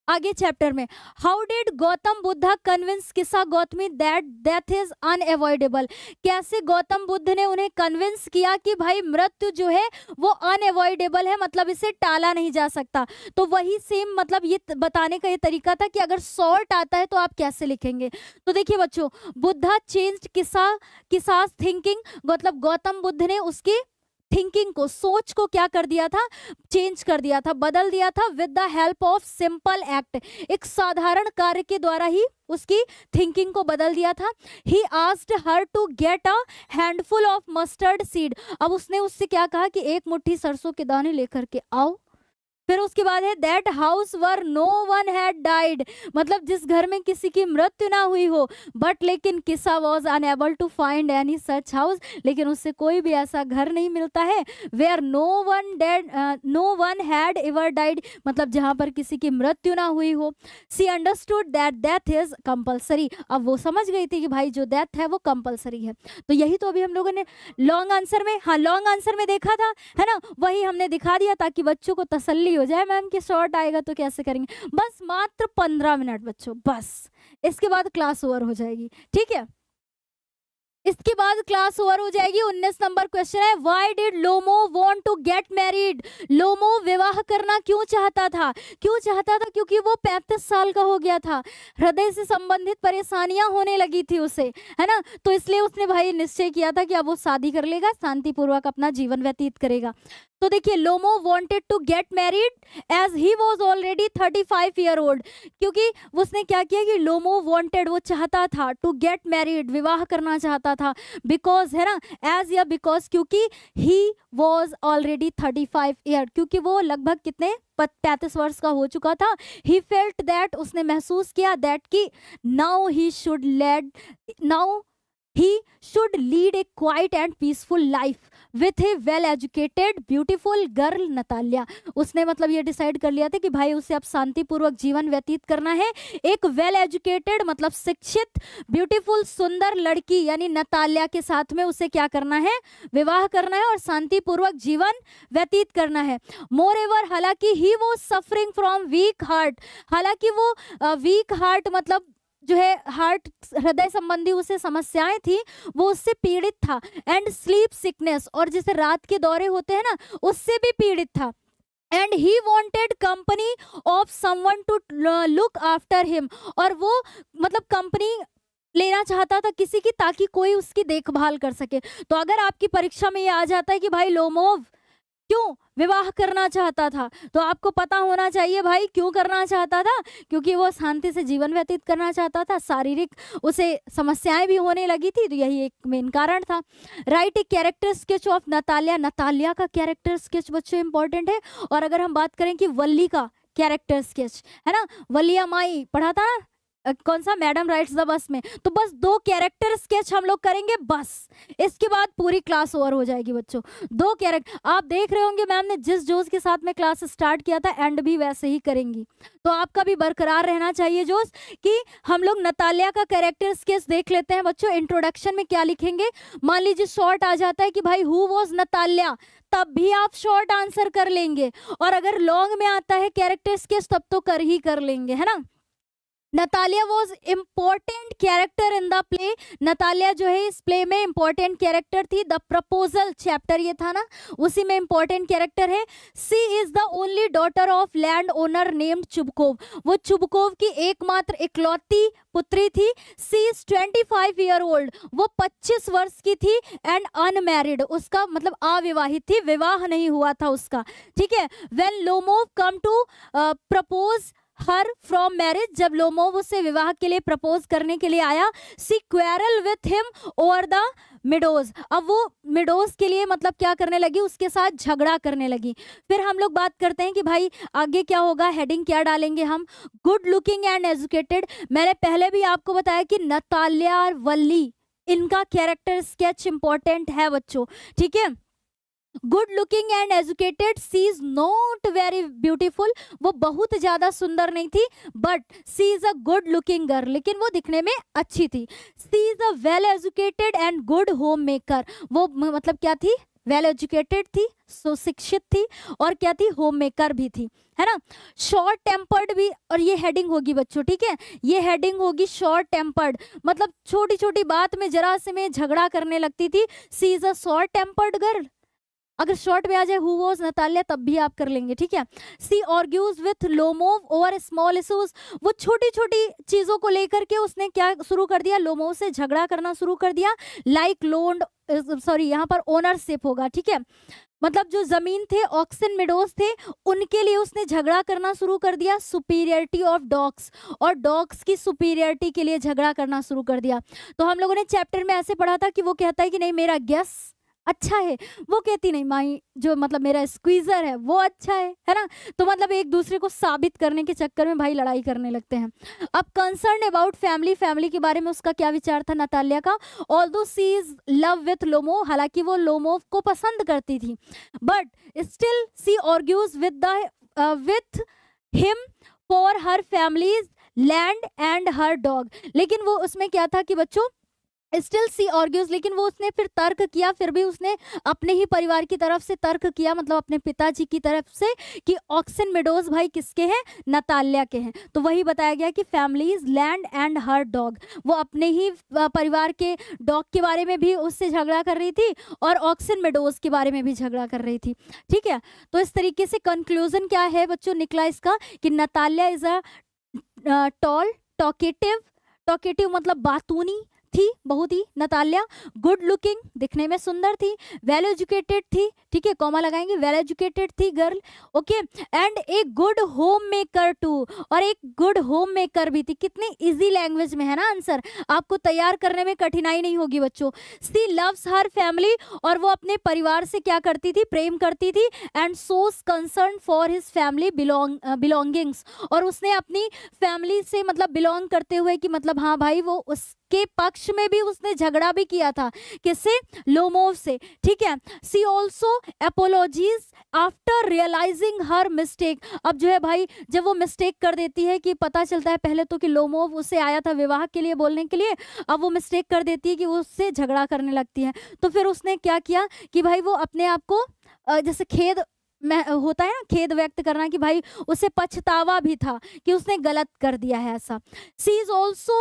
आगे चैप्टर में how did Gautam Buddha convince Kisa Gotami that death is unavoidable कैसे गौतम बुद्ध ने उन्हें कन्विंस किया कि भाई मृत्यु जो है वो अनएवॉइडेबल है मतलब इसे टाला नहीं जा सकता तो वही सेम मतलब ये बताने का ये तरीका था कि अगर सॉल्ट आता है तो आप कैसे लिखेंगे तो देखिए बच्चों बुद्धा चेंज किसा किसास थिंकिंग मतलब गौतम बुद्ध ने उसकी थिंकिंग को सोच को क्या कर दिया था चेंज कर दिया था बदल दिया था with the help of simple act एक साधारण कार्य के द्वारा ही उसकी थिंकिंग को बदल दिया था he asked her to get a handful of mustard seed अब उसने उससे क्या कहा कि एक मुट्ठी सरसों के दाने लेकर के आओ फिर उसके बाद है that house where no one had died मतलब जिस घर में किसी की मृत्यु ना हुई हो बट लेकिन Kisa was unable to find any such house लेकिन उससे कोई भी ऐसा घर नहीं मिलता है or no one dead no one had ever died मतलब जहाँ पर किसी की मृत्यु ना हुई हो she understood that death is compulsory अब वो समझ गई थी कि भाई जो डेथ है वो कंपल्सरी है तो यही तो अभी हम लोगों ने लॉन्ग आंसर में हाँ लॉन्ग आंसर में देखा था है ना वही हमने दिखा दिया ताकि बच्चों को तसली ही हो जाए मैम कि शॉर्ट आएगा तो कैसे करेंगे बस मात्र पंद्रह मिनट बच्चों बस इसके बाद क्लास ओवर हो जाएगी ठीक है इसके बाद क्लास ओवर हो जाएगी उन्नीस नंबर क्वेश्चन है why did Lomov want to get married Lomov विवाह करना क्यों चाहता था क्यों चाहता था क्योंकि वो पैंतीस साल का हो गया था हृदय से संबंधित परेशानियां होने लगी थी उसे है ना तो इसलिए उसने भाई निश्चय किया था कि अब वो शादी कर लेगा शांतिपूर्वक अपना जीवन व्यतीत करेगा तो देखिए Lomov wanted to get married as he was already 35 year old क्योंकि उसने क्या किया कि लोमो वांटेड वो चाहता था टू गेट मैरिड विवाह करना चाहता था बिकॉज है ना एज या बिकॉज क्योंकि he was already thirty five year क्योंकि वो लगभग कितने पैंतीस वर्ष का हो चुका था ही फेल्ट दैट उसने महसूस किया दैट कि now he should let now he should lead a quite and peaceful life with a well educated beautiful girl Natalia उसने मतलब ये डिसाइड कर लिया था कि भाई उसे अब शांतिपूर्वक जीवन व्यतीत करना है एक वेल एजुकेटेड मतलब शिक्षित ब्यूटीफुल सुंदर लड़की यानी नतालिया के साथ में उसे क्या करना है विवाह करना है और शांतिपूर्वक जीवन व्यतीत करना है मोर एवर हालांकि ही वो सफरिंग फ्रॉम वीक हार्ट हालांकि वो वीक हार्ट मतलब जो है हार्ट हृदय संबंधी उसे समस्याएं थी वो उससे पीड़ित था एंड स्लीप सिकनेस और जिसे रात के दौरे होते हैं ना उससे भी पीड़ित था and he wanted company of someone to look after him और वो मतलब कंपनी लेना चाहता था किसी की ताकि कोई उसकी देखभाल कर सके तो अगर आपकी परीक्षा में ये आ जाता है कि भाई लोमोव क्यों विवाह करना चाहता था तो आपको पता होना चाहिए भाई क्यों करना चाहता था क्योंकि वो शांति से जीवन व्यतीत करना चाहता था शारीरिक उसे समस्याएं भी होने लगी थी तो यही एक मेन कारण था write a character sketch of Natalia Natalia का कैरेक्टर स्केच बच्चों इंपॉर्टेंट है और अगर हम बात करें कि वल्ली का कैरेक्टर स्केच है ना वलिया माई पढ़ा था ना कौन सा मैडम राइट्स द बस में तो बस दो कैरेक्टर स्केच हम लोग करेंगे बस इसके बाद पूरी क्लास ओवर हो जाएगी बच्चों दो कैरेक्टर आप देख रहे होंगे मैम ने जिस जोश के साथ में क्लास स्टार्ट किया था एंड भी वैसे ही करेंगी तो आपका भी बरकरार रहना चाहिए जोश कि हम लोग नतालिया का कैरेक्टर स्केच देख लेते हैं बच्चों इंट्रोडक्शन में क्या लिखेंगे मान लीजिए शॉर्ट आ जाता है कि भाई हु वॉज नतालिया तब भी आप शॉर्ट आंसर कर लेंगे और अगर लॉन्ग में आता है कैरेक्टर स्केच तब तो कर ही कर लेंगे है ना Natalia was important character in the play Natalia जो है इस प्ले में इम्पोर्टेंट कैरेक्टर थी द प्रपोजल चैप्टर ये था ना उसी में इम्पोर्टेंट कैरेक्टर है she is the only daughter of land owner named Chubukov वो चुबकोव की एकमात्र इकलौती पुत्री थी she is twenty five year old वो पच्चीस वर्ष की थी एंड अनमेरिड उसका मतलब अविवाहित थी विवाह नहीं हुआ था उसका ठीक है when Lomov come to propose her from marriage जब लोमोव उससे विवाह के लिए प्रपोज करने के लिए आया she quarrel with him over the meadows अब वो मिडोज के लिए मतलब क्या करने लगी उसके साथ झगड़ा करने लगी फिर हम लोग बात करते हैं कि भाई आगे क्या होगा हेडिंग क्या डालेंगे हम गुड लुकिंग एंड एजुकेटेड मैंने पहले भी आपको बताया कि नतालिया वल्ली इनका कैरेक्टर स्केच इंपॉर्टेंट है बच्चों ठीक है good looking and educated she is not very beautiful वो बहुत ज़्यादा सुंदर नहीं थी but she is a good looking girl लेकिन वो दिखने में अच्छी थी she is a well educated and good home maker वो मतलब क्या थी वेल एजुकेटेड थी सुशिक्षित थी और क्या थी होम मेकर भी थी है ना शॉर्ट टेम्पर्ड भी और ये हेडिंग होगी बच्चों ठीक है ये हेडिंग होगी शॉर्ट टेम्पर्ड मतलब छोटी छोटी बात में जरा से में झगड़ा करने लगती थी she is a short tempered girl अगर शॉर्ट में आ जाए हु वॉज नतालिया तब भी आप कर लेंगे ठीक है she argues with Lomov over small issues वो छोटी छोटी चीज़ों को लेकर के उसने क्या शुरू कर दिया लोमोव से झगड़ा करना शुरू कर दिया लाइक लोन्ड सॉरी यहाँ पर ओनरशिप होगा ठीक है मतलब जो जमीन थे ऑक्सन मिडोज थे उनके लिए उसने झगड़ा करना शुरू कर दिया सुपीरियरिटी ऑफ डॉग्स और डॉग्स की सुपीरियरिटी के लिए झगड़ा करना शुरू कर दिया तो हम लोगों ने चैप्टर में ऐसे पढ़ा था कि वो कहता है कि नहीं मेरा गेस अच्छा है वो कहती नहीं माई जो मतलब मेरा स्क्वीज़र है वो अच्छा है है ना तो मतलब एक दूसरे को साबित करने के चक्कर में भाई लड़ाई करने लगते हैं अब कंसर्न अबाउट फैमिली फैमिली के बारे में उसका क्या विचार था नतालिया का although she is love with Lomov हालांकि वो लोमो को पसंद करती थी but still she argues with the with him for her families land and her dog लेकिन वो उसमें क्या था कि बच्चों स्टिल सी ऑर्ग्यूज लेकिन वो उसने फिर तर्क किया फिर भी उसने अपने ही परिवार की तरफ से तर्क किया मतलब अपने पिताजी की तरफ से कि ऑक्सन मेडोज भाई किसके हैं नताल्या के हैं तो वही बताया गया कि families land and her dog वो अपने ही परिवार के डॉग के बारे में भी उससे झगड़ा कर रही थी और ऑक्सन मेडोज के बारे में भी झगड़ा कर रही थी ठीक है तो इस तरीके से कंक्लूजन क्या है बच्चों निकला इसका कि Natalya is a tall talkative talkative मतलब बातूनी थी बहुत ही नतालिया गुड लुकिंग दिखने में सुंदर थी वेल एजुकेटेड थी ठीक है कॉमा लगाएंगे वेल एजुकेटेड थी girl okay and a good home maker too और एक गुड होम मेकर भी थी कितनी इजी लैंग्वेज में है ना आंसर आपको तैयार करने में कठिनाई नहीं होगी बच्चों सी लव्स हर फैमिली और वो अपने परिवार से क्या करती थी प्रेम करती थी and shows concern for his family belong belongings और उसने अपनी फैमिली से मतलब बिलोंग करते हुए कि मतलब हाँ भाई वो उसके पक्ष पक्ष में भी उसने झगड़ा भी किया था किससे लोमोव से ठीक है she also apologises after realising her mistake अब जो है भाई जब वो मिस्टेक कर देती है कि पता चलता है पहले तो कि लोमोव उसे आया था विवाह के लिए बोलने के लिए अब वो मिस्टेक कर देती है कि वो उससे झगड़ा करने लगती है तो फिर उसने क्या किया कि भाई वो अपने आप को जैसे खेद होता है ना खेद व्यक्त करना कि भाई उसे पछतावा भी था कि उसने गलत कर दिया है ऐसा she is also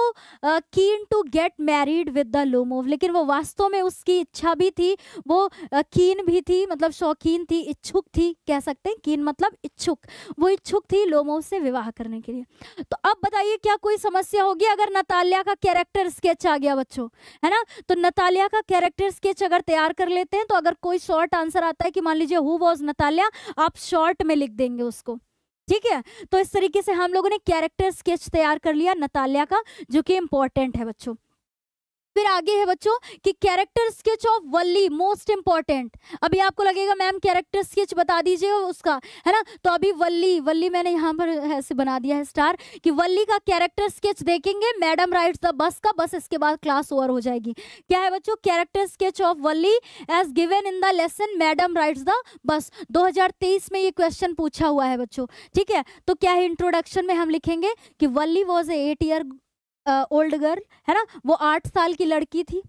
keen to get married with the Lomov लेकिन वो वास्तव में उसकी इच्छा भी थी वो कीन uh, भी थी मतलब शौकीन थी इच्छुक थी कह सकते हैं कीन मतलब इच्छुक वो इच्छुक थी लो मूव से विवाह करने के लिए तो अब बताइए क्या कोई समस्या होगी अगर नतालिया का कैरेक्टर स्केच आ गया बच्चों है ना तो नतालिया का कैरेक्टर स्केच अगर तैयार कर लेते हैं तो अगर कोई शॉर्ट आंसर आता है कि मान लीजिए हु वॉज नतालिया आप शॉर्ट में लिख देंगे उसको ठीक है तो इस तरीके से हम लोगों ने कैरेक्टर स्केच तैयार कर लिया नतालिया का जो कि इम्पोर्टेंट है बच्चों फिर आगे है बच्चों कि character sketch of Valli most important अभी आपको लगेगा मैम कैरेक्टर स्केच बता दीजिए उसका है ना तो अभी वल्ली वल्ली मैंने यहाँ पर ऐसे बना दिया है स्टार कि वल्ली का कैरेक्टर स्केच देखेंगे मैडम राइट द बस का बस इसके बाद क्लास ओवर हो जाएगी क्या है बच्चों character sketch of Valli as given in the lesson madam rides the bus दो में ये क्वेश्चन पूछा हुआ है बच्चों ठीक है तो क्या है इंट्रोडक्शन में हम लिखेंगे कि Valli was a eight year old girl है ना वो आठ साल की लड़की थी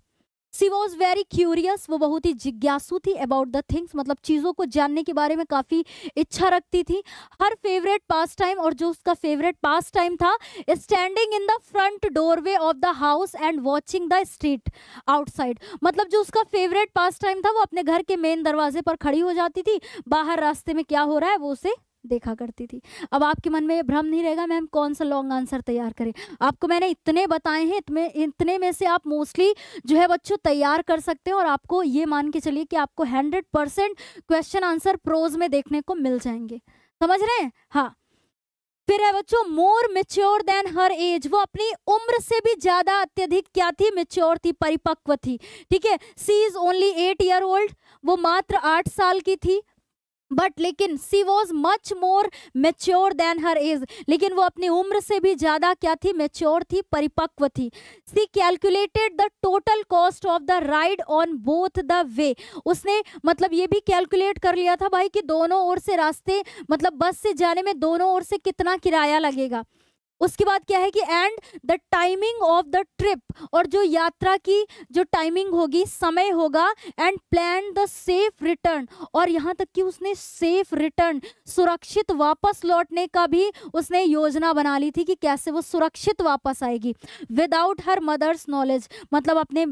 सी वॉज वेरी क्यूरियस वो बहुत ही जिज्ञासु थी अबाउट द थिंग्स मतलब चीज़ों को जानने के बारे में काफ़ी इच्छा रखती थी हर फेवरेट पास टाइम और जो उसका फेवरेट पास टाइम था standing in the front doorway of the house and watching the street outside मतलब जो उसका फेवरेट पास टाइम था वो अपने घर के मेन दरवाजे पर खड़ी हो जाती थी बाहर रास्ते में क्या हो रहा है वो उसे देखा करती थी अब आपके मन में ये भ्रम नहीं रहेगा मैम कौन सा लॉन्ग आंसर तैयार करें आपको मैंने इतने बताए हैं इतने इतने में से आप मोस्टली जो है बच्चों तैयार कर सकते हैं और आपको ये मान के चलिए कि आपको hundred percent question answer prose में देखने को मिल जाएंगे समझ रहे हैं हाँ फिर है बच्चों more mature than her age वो अपनी उम्र से भी ज्यादा अत्यधिक क्या थी मेच्योर थी परिपक्व थी ठीक है she is only eight year old वो मात्र आठ साल की थी बट लेकिन she was much more mature than her age लेकिन वो अपनी उम्र से भी ज़्यादा क्या थी मेच्योर थी परिपक्व थी she calculated the total cost of the ride on both the way उसने मतलब ये भी कैलकुलेट कर लिया था भाई कि दोनों ओर से रास्ते मतलब बस से जाने में दोनों ओर से कितना किराया लगेगा उसके बाद क्या है कि and the timing of the trip और जो यात्रा की जो टाइमिंग होगी समय होगा and plan the safe return और यहाँ तक कि उसने सेफ रिटर्न सुरक्षित वापस लौटने का भी उसने योजना बना ली थी कि कैसे वो सुरक्षित वापस आएगी विदाउट हर मदर्स नॉलेज मतलब अपने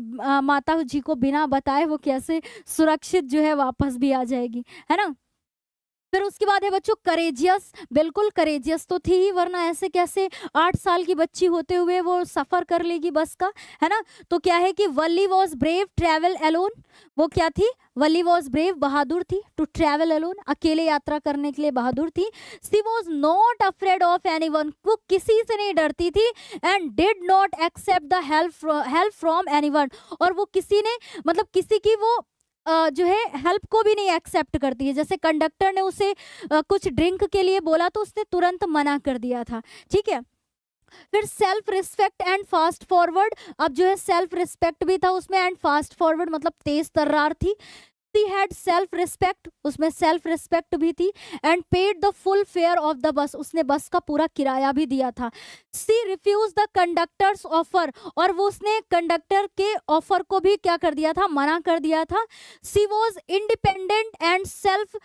माता जी को बिना बताए वो कैसे सुरक्षित जो है वापस भी आ जाएगी है ना फिर उसके बाद है बच्चों करेजियस बिल्कुल करेजियस तो थी ही वरना ऐसे कैसे आठ साल की बच्ची होते हुए वो सफ़र कर लेगी बस का है ना तो क्या है कि Valli was brave travel alone वो क्या थी वल्ली वॉज ब्रेव बहादुर थी टू ट्रेवल एलोन अकेले यात्रा करने के लिए बहादुर थी she was not afraid of anyone वो किसी से नहीं डरती थी and did not accept the help help from anyone और वो किसी ने मतलब किसी की वो जो है हेल्प को भी नहीं एक्सेप्ट करती है जैसे कंडक्टर ने उसे कुछ ड्रिंक के लिए बोला तो उसने तुरंत मना कर दिया था ठीक है फिर self respect and fast forward अब जो है सेल्फ रिस्पेक्ट भी था उसमें एंड फास्ट फॉरवर्ड मतलब तेज तर्रार थी दी हैड सेल्फ रिस्पेक्ट उसमें सेल्फ रिस्पेक्ट भी थी and paid the full fare of the bus उसने बस का पूरा किराया भी दिया था she refused the conductor's offer और वो उसने कंडक्टर के ऑफर को भी क्या कर दिया था मना कर दिया था she was independent and self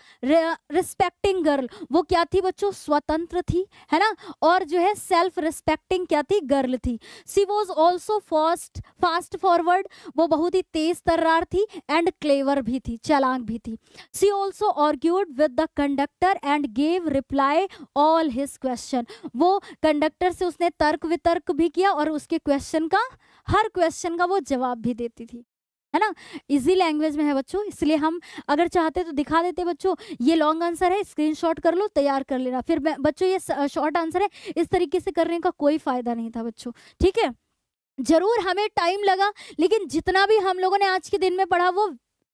respecting girl वो क्या थी बच्चों स्वतंत्र थी है ना और जो है सेल्फ रिस्पेक्टिंग क्या थी गर्ल थी she was also fast fast forward वो बहुत ही तेज तर्रार थी एंड क्लेवर भी थी थी चलांग भी थी she also argued with the conductor and gave reply all his question वो कंडक्टर से उसने तर्क वितर्क भी किया और उसके क्वेश्चन का हर क्वेश्चन का वो जवाब भी देती थी है ना इजी लैंग्वेज में है बच्चों इसलिए हम अगर चाहते तो दिखा देते बच्चों ये लॉन्ग आंसर है स्क्रीनशॉट कर लो तैयार कर लेना फिर मैं बच्चों ये शॉर्ट आंसर है इस तरीके से करने का कोई फायदा नहीं था बच्चों ठीक है जरूर हमें टाइम लगा लेकिन जितना भी हम लोगों ने आज के दिन में पढ़ा वो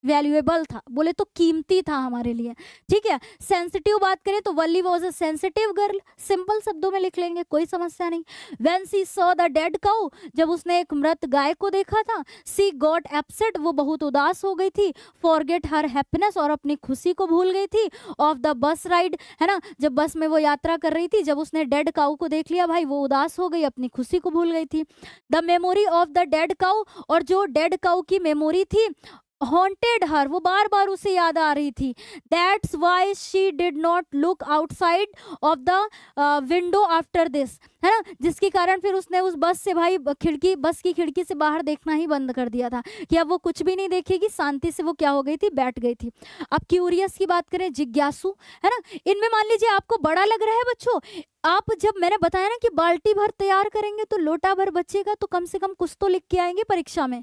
वैल्यूएबल था बोले तो कीमती था हमारे लिए ठीक है सेंसिटिव बात करें तो Valli was a sensitive girl simple शब्दों में लिख लेंगे कोई समस्या नहीं when she saw the dead cow जब उसने एक मृत गाय को देखा था सी गॉट एपसेट वो बहुत उदास हो गई थी फॉरगेट हर हैप्पीनेस और अपनी खुशी को भूल गई थी ऑफ द बस राइड है ना जब बस में वो यात्रा कर रही थी जब उसने डेड काउ को देख लिया भाई वो उदास हो गई अपनी खुशी को भूल गई थी the memory of the dead cow और जो डेड काउ की मेमोरी थी हॉन्टेड हर वो बार बार उसे याद आ रही थी that's why she did not look outside of the window after this है ना जिसके कारण फिर उसने उस बस से भाई खिड़की बस की खिड़की से बाहर देखना ही बंद कर दिया था कि अब वो कुछ भी नहीं देखेगी शांति से वो क्या हो गई थी बैठ गई थी अब क्यूरियस की बात करें जिज्ञासु है ना इनमें मान लीजिए आपको बड़ा लग रहा है बच्चों आप जब मैंने बताया ना कि बाल्टी भर तैयार करेंगे तो लोटा भर बचेगा तो कम से कम कुछ तो लिख के आएंगे परीक्षा में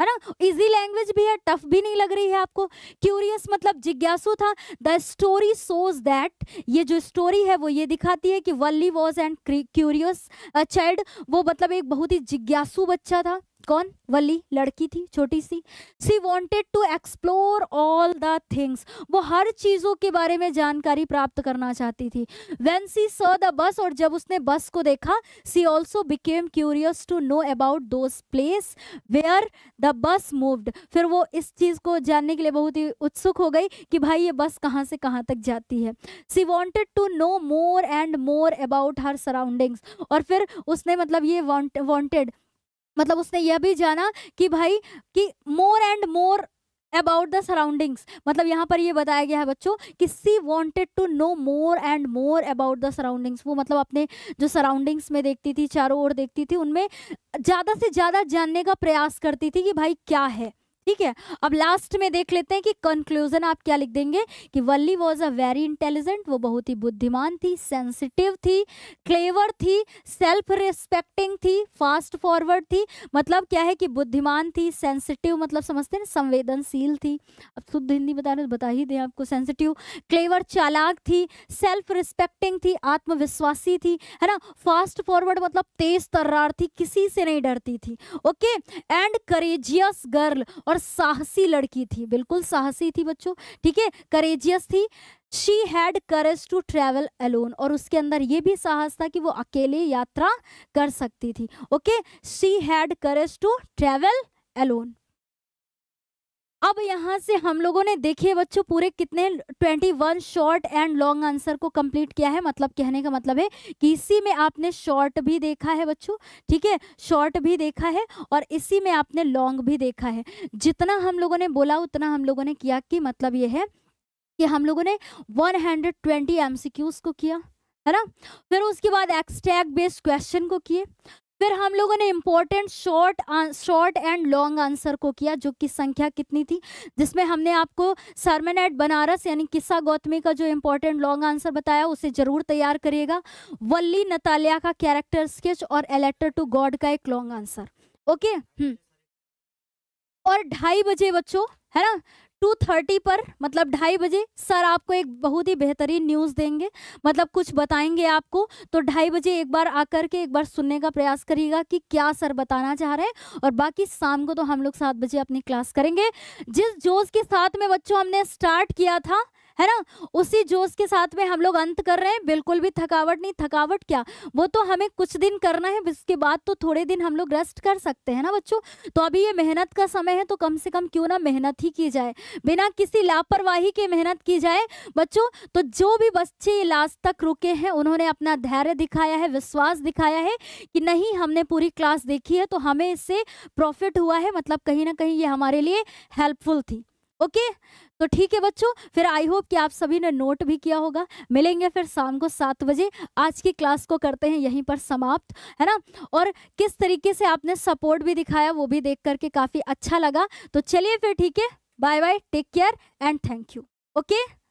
है ना इजी लैंग्वेज भी है टफ भी नहीं लग रही है आपको क्यूरियस मतलब जिज्ञासु था द स्टोरी सोज दैट ये जो स्टोरी है वो ये दिखाती है कि Valli was and curious child वो मतलब एक बहुत ही जिज्ञासु बच्चा था कौन वली लड़की थी छोटी सी she wanted to explore all the things वो हर चीज़ों के बारे में जानकारी प्राप्त करना चाहती थी when she so the bus और जब उसने बस को देखा she also became curious to know about those place where the bus moved फिर वो इस चीज़ को जानने के लिए बहुत ही उत्सुक हो गई कि भाई ये बस कहाँ से कहाँ तक जाती है she wanted to know more and more about her surroundings और फिर उसने मतलब ये वॉन्टेड मतलब उसने यह भी जाना कि भाई कि more and more about the surroundings मतलब यहाँ पर यह बताया गया है बच्चों कि she wanted to know more and more about the surroundings वो मतलब अपने जो सराउंडिंग्स में देखती थी चारों ओर देखती थी उनमें ज़्यादा से ज़्यादा जानने का प्रयास करती थी कि भाई क्या है ठीक है अब लास्ट में देख लेते हैं कि कंक्लूजन आप क्या लिख देंगे कि Valli was a very intelligent वो बहुत ही बुद्धिमान थी सेंसिटिव थी क्लेवर थी सेल्फ रिस्पेक्टिंग थी फास्ट फॉरवर्ड थी मतलब क्या है कि बुद्धिमान थी सेंसिटिव मतलब समझते हैं संवेदनशील थी अब शुद्ध हिंदी बता रहे बता ही दें आपको सेंसिटिव क्लेवर चालाक थी सेल्फ रिस्पेक्टिंग थी आत्मविश्वासी थी है ना फास्ट फॉरवर्ड मतलब तेज तर्रार थी किसी से नहीं डरती थी ओके एंड करेजियस गर्ल और साहसी लड़की थी बिल्कुल साहसी थी बच्चों ठीक है करेजियस थी she had courage to travel alone और उसके अंदर ये भी साहस था कि वो अकेले यात्रा कर सकती थी okay she had courage to travel alone अब यहाँ से हम लोगों ने देखिए बच्चों पूरे कितने 21 शॉर्ट एंड लॉन्ग आंसर को कंप्लीट किया है मतलब कहने का मतलब है कि इसी में आपने शॉर्ट भी देखा है बच्चों ठीक है शॉर्ट भी देखा है और इसी में आपने लॉन्ग भी देखा है जितना हम लोगों ने बोला उतना हम लोगों ने किया कि मतलब ये है कि हम लोगों ने वन हंड्रेड को किया है ना फिर उसके बाद एक्सट्रैक्ट बेस्ड क्वेश्चन को किए फिर हम लोगों ने important short short and long answer को किया जो कि संख्या कितनी थी जिसमें हमने आपको सरमन एट बनारस यानी किस्सा गौतमी का जो इम्पोर्टेंट लॉन्ग आंसर बताया उसे ज़रूर तैयार करिएगा वल्ली नतालिया का कैरेक्टर स्केच और एलेक्टर टू गॉड का एक लॉन्ग आंसर ओके और ढाई बजे बच्चों है ना टू थर्टी पर मतलब ढाई बजे सर आपको एक बहुत ही बेहतरीन न्यूज़ देंगे मतलब कुछ बताएंगे आपको तो ढाई बजे एक बार आकर के एक बार सुनने का प्रयास करिएगा कि क्या सर बताना चाह रहे हैं और बाकी शाम को तो हम लोग सात बजे अपनी क्लास करेंगे जिस जोश के साथ में बच्चों हमने स्टार्ट किया था है ना उसी जोश के साथ में हम लोग अंत कर रहे हैं बिल्कुल भी थकावट नहीं थकावट क्या वो तो हमें कुछ दिन करना है इसके बाद तो थोड़े दिन हम लोग रेस्ट कर सकते हैं ना बच्चों तो अभी ये मेहनत का समय है तो कम से कम क्यों ना मेहनत ही की जाए बिना किसी लापरवाही के मेहनत की जाए बच्चों तो जो भी बच्चे लास्ट तक रुके हैं उन्होंने अपना धैर्य दिखाया है विश्वास दिखाया है कि नहीं हमने पूरी क्लास देखी है तो हमें इससे प्रॉफिट हुआ है मतलब कहीं ना कहीं ये हमारे लिए हेल्पफुल थी ओके तो ठीक है बच्चों फिर आई होप कि आप सभी ने नोट भी किया होगा मिलेंगे फिर शाम को सात बजे आज की क्लास को करते हैं यहीं पर समाप्त है ना और किस तरीके से आपने सपोर्ट भी दिखाया वो भी देख करके काफ़ी अच्छा लगा तो चलिए फिर ठीक है bye bye take care and thank you okay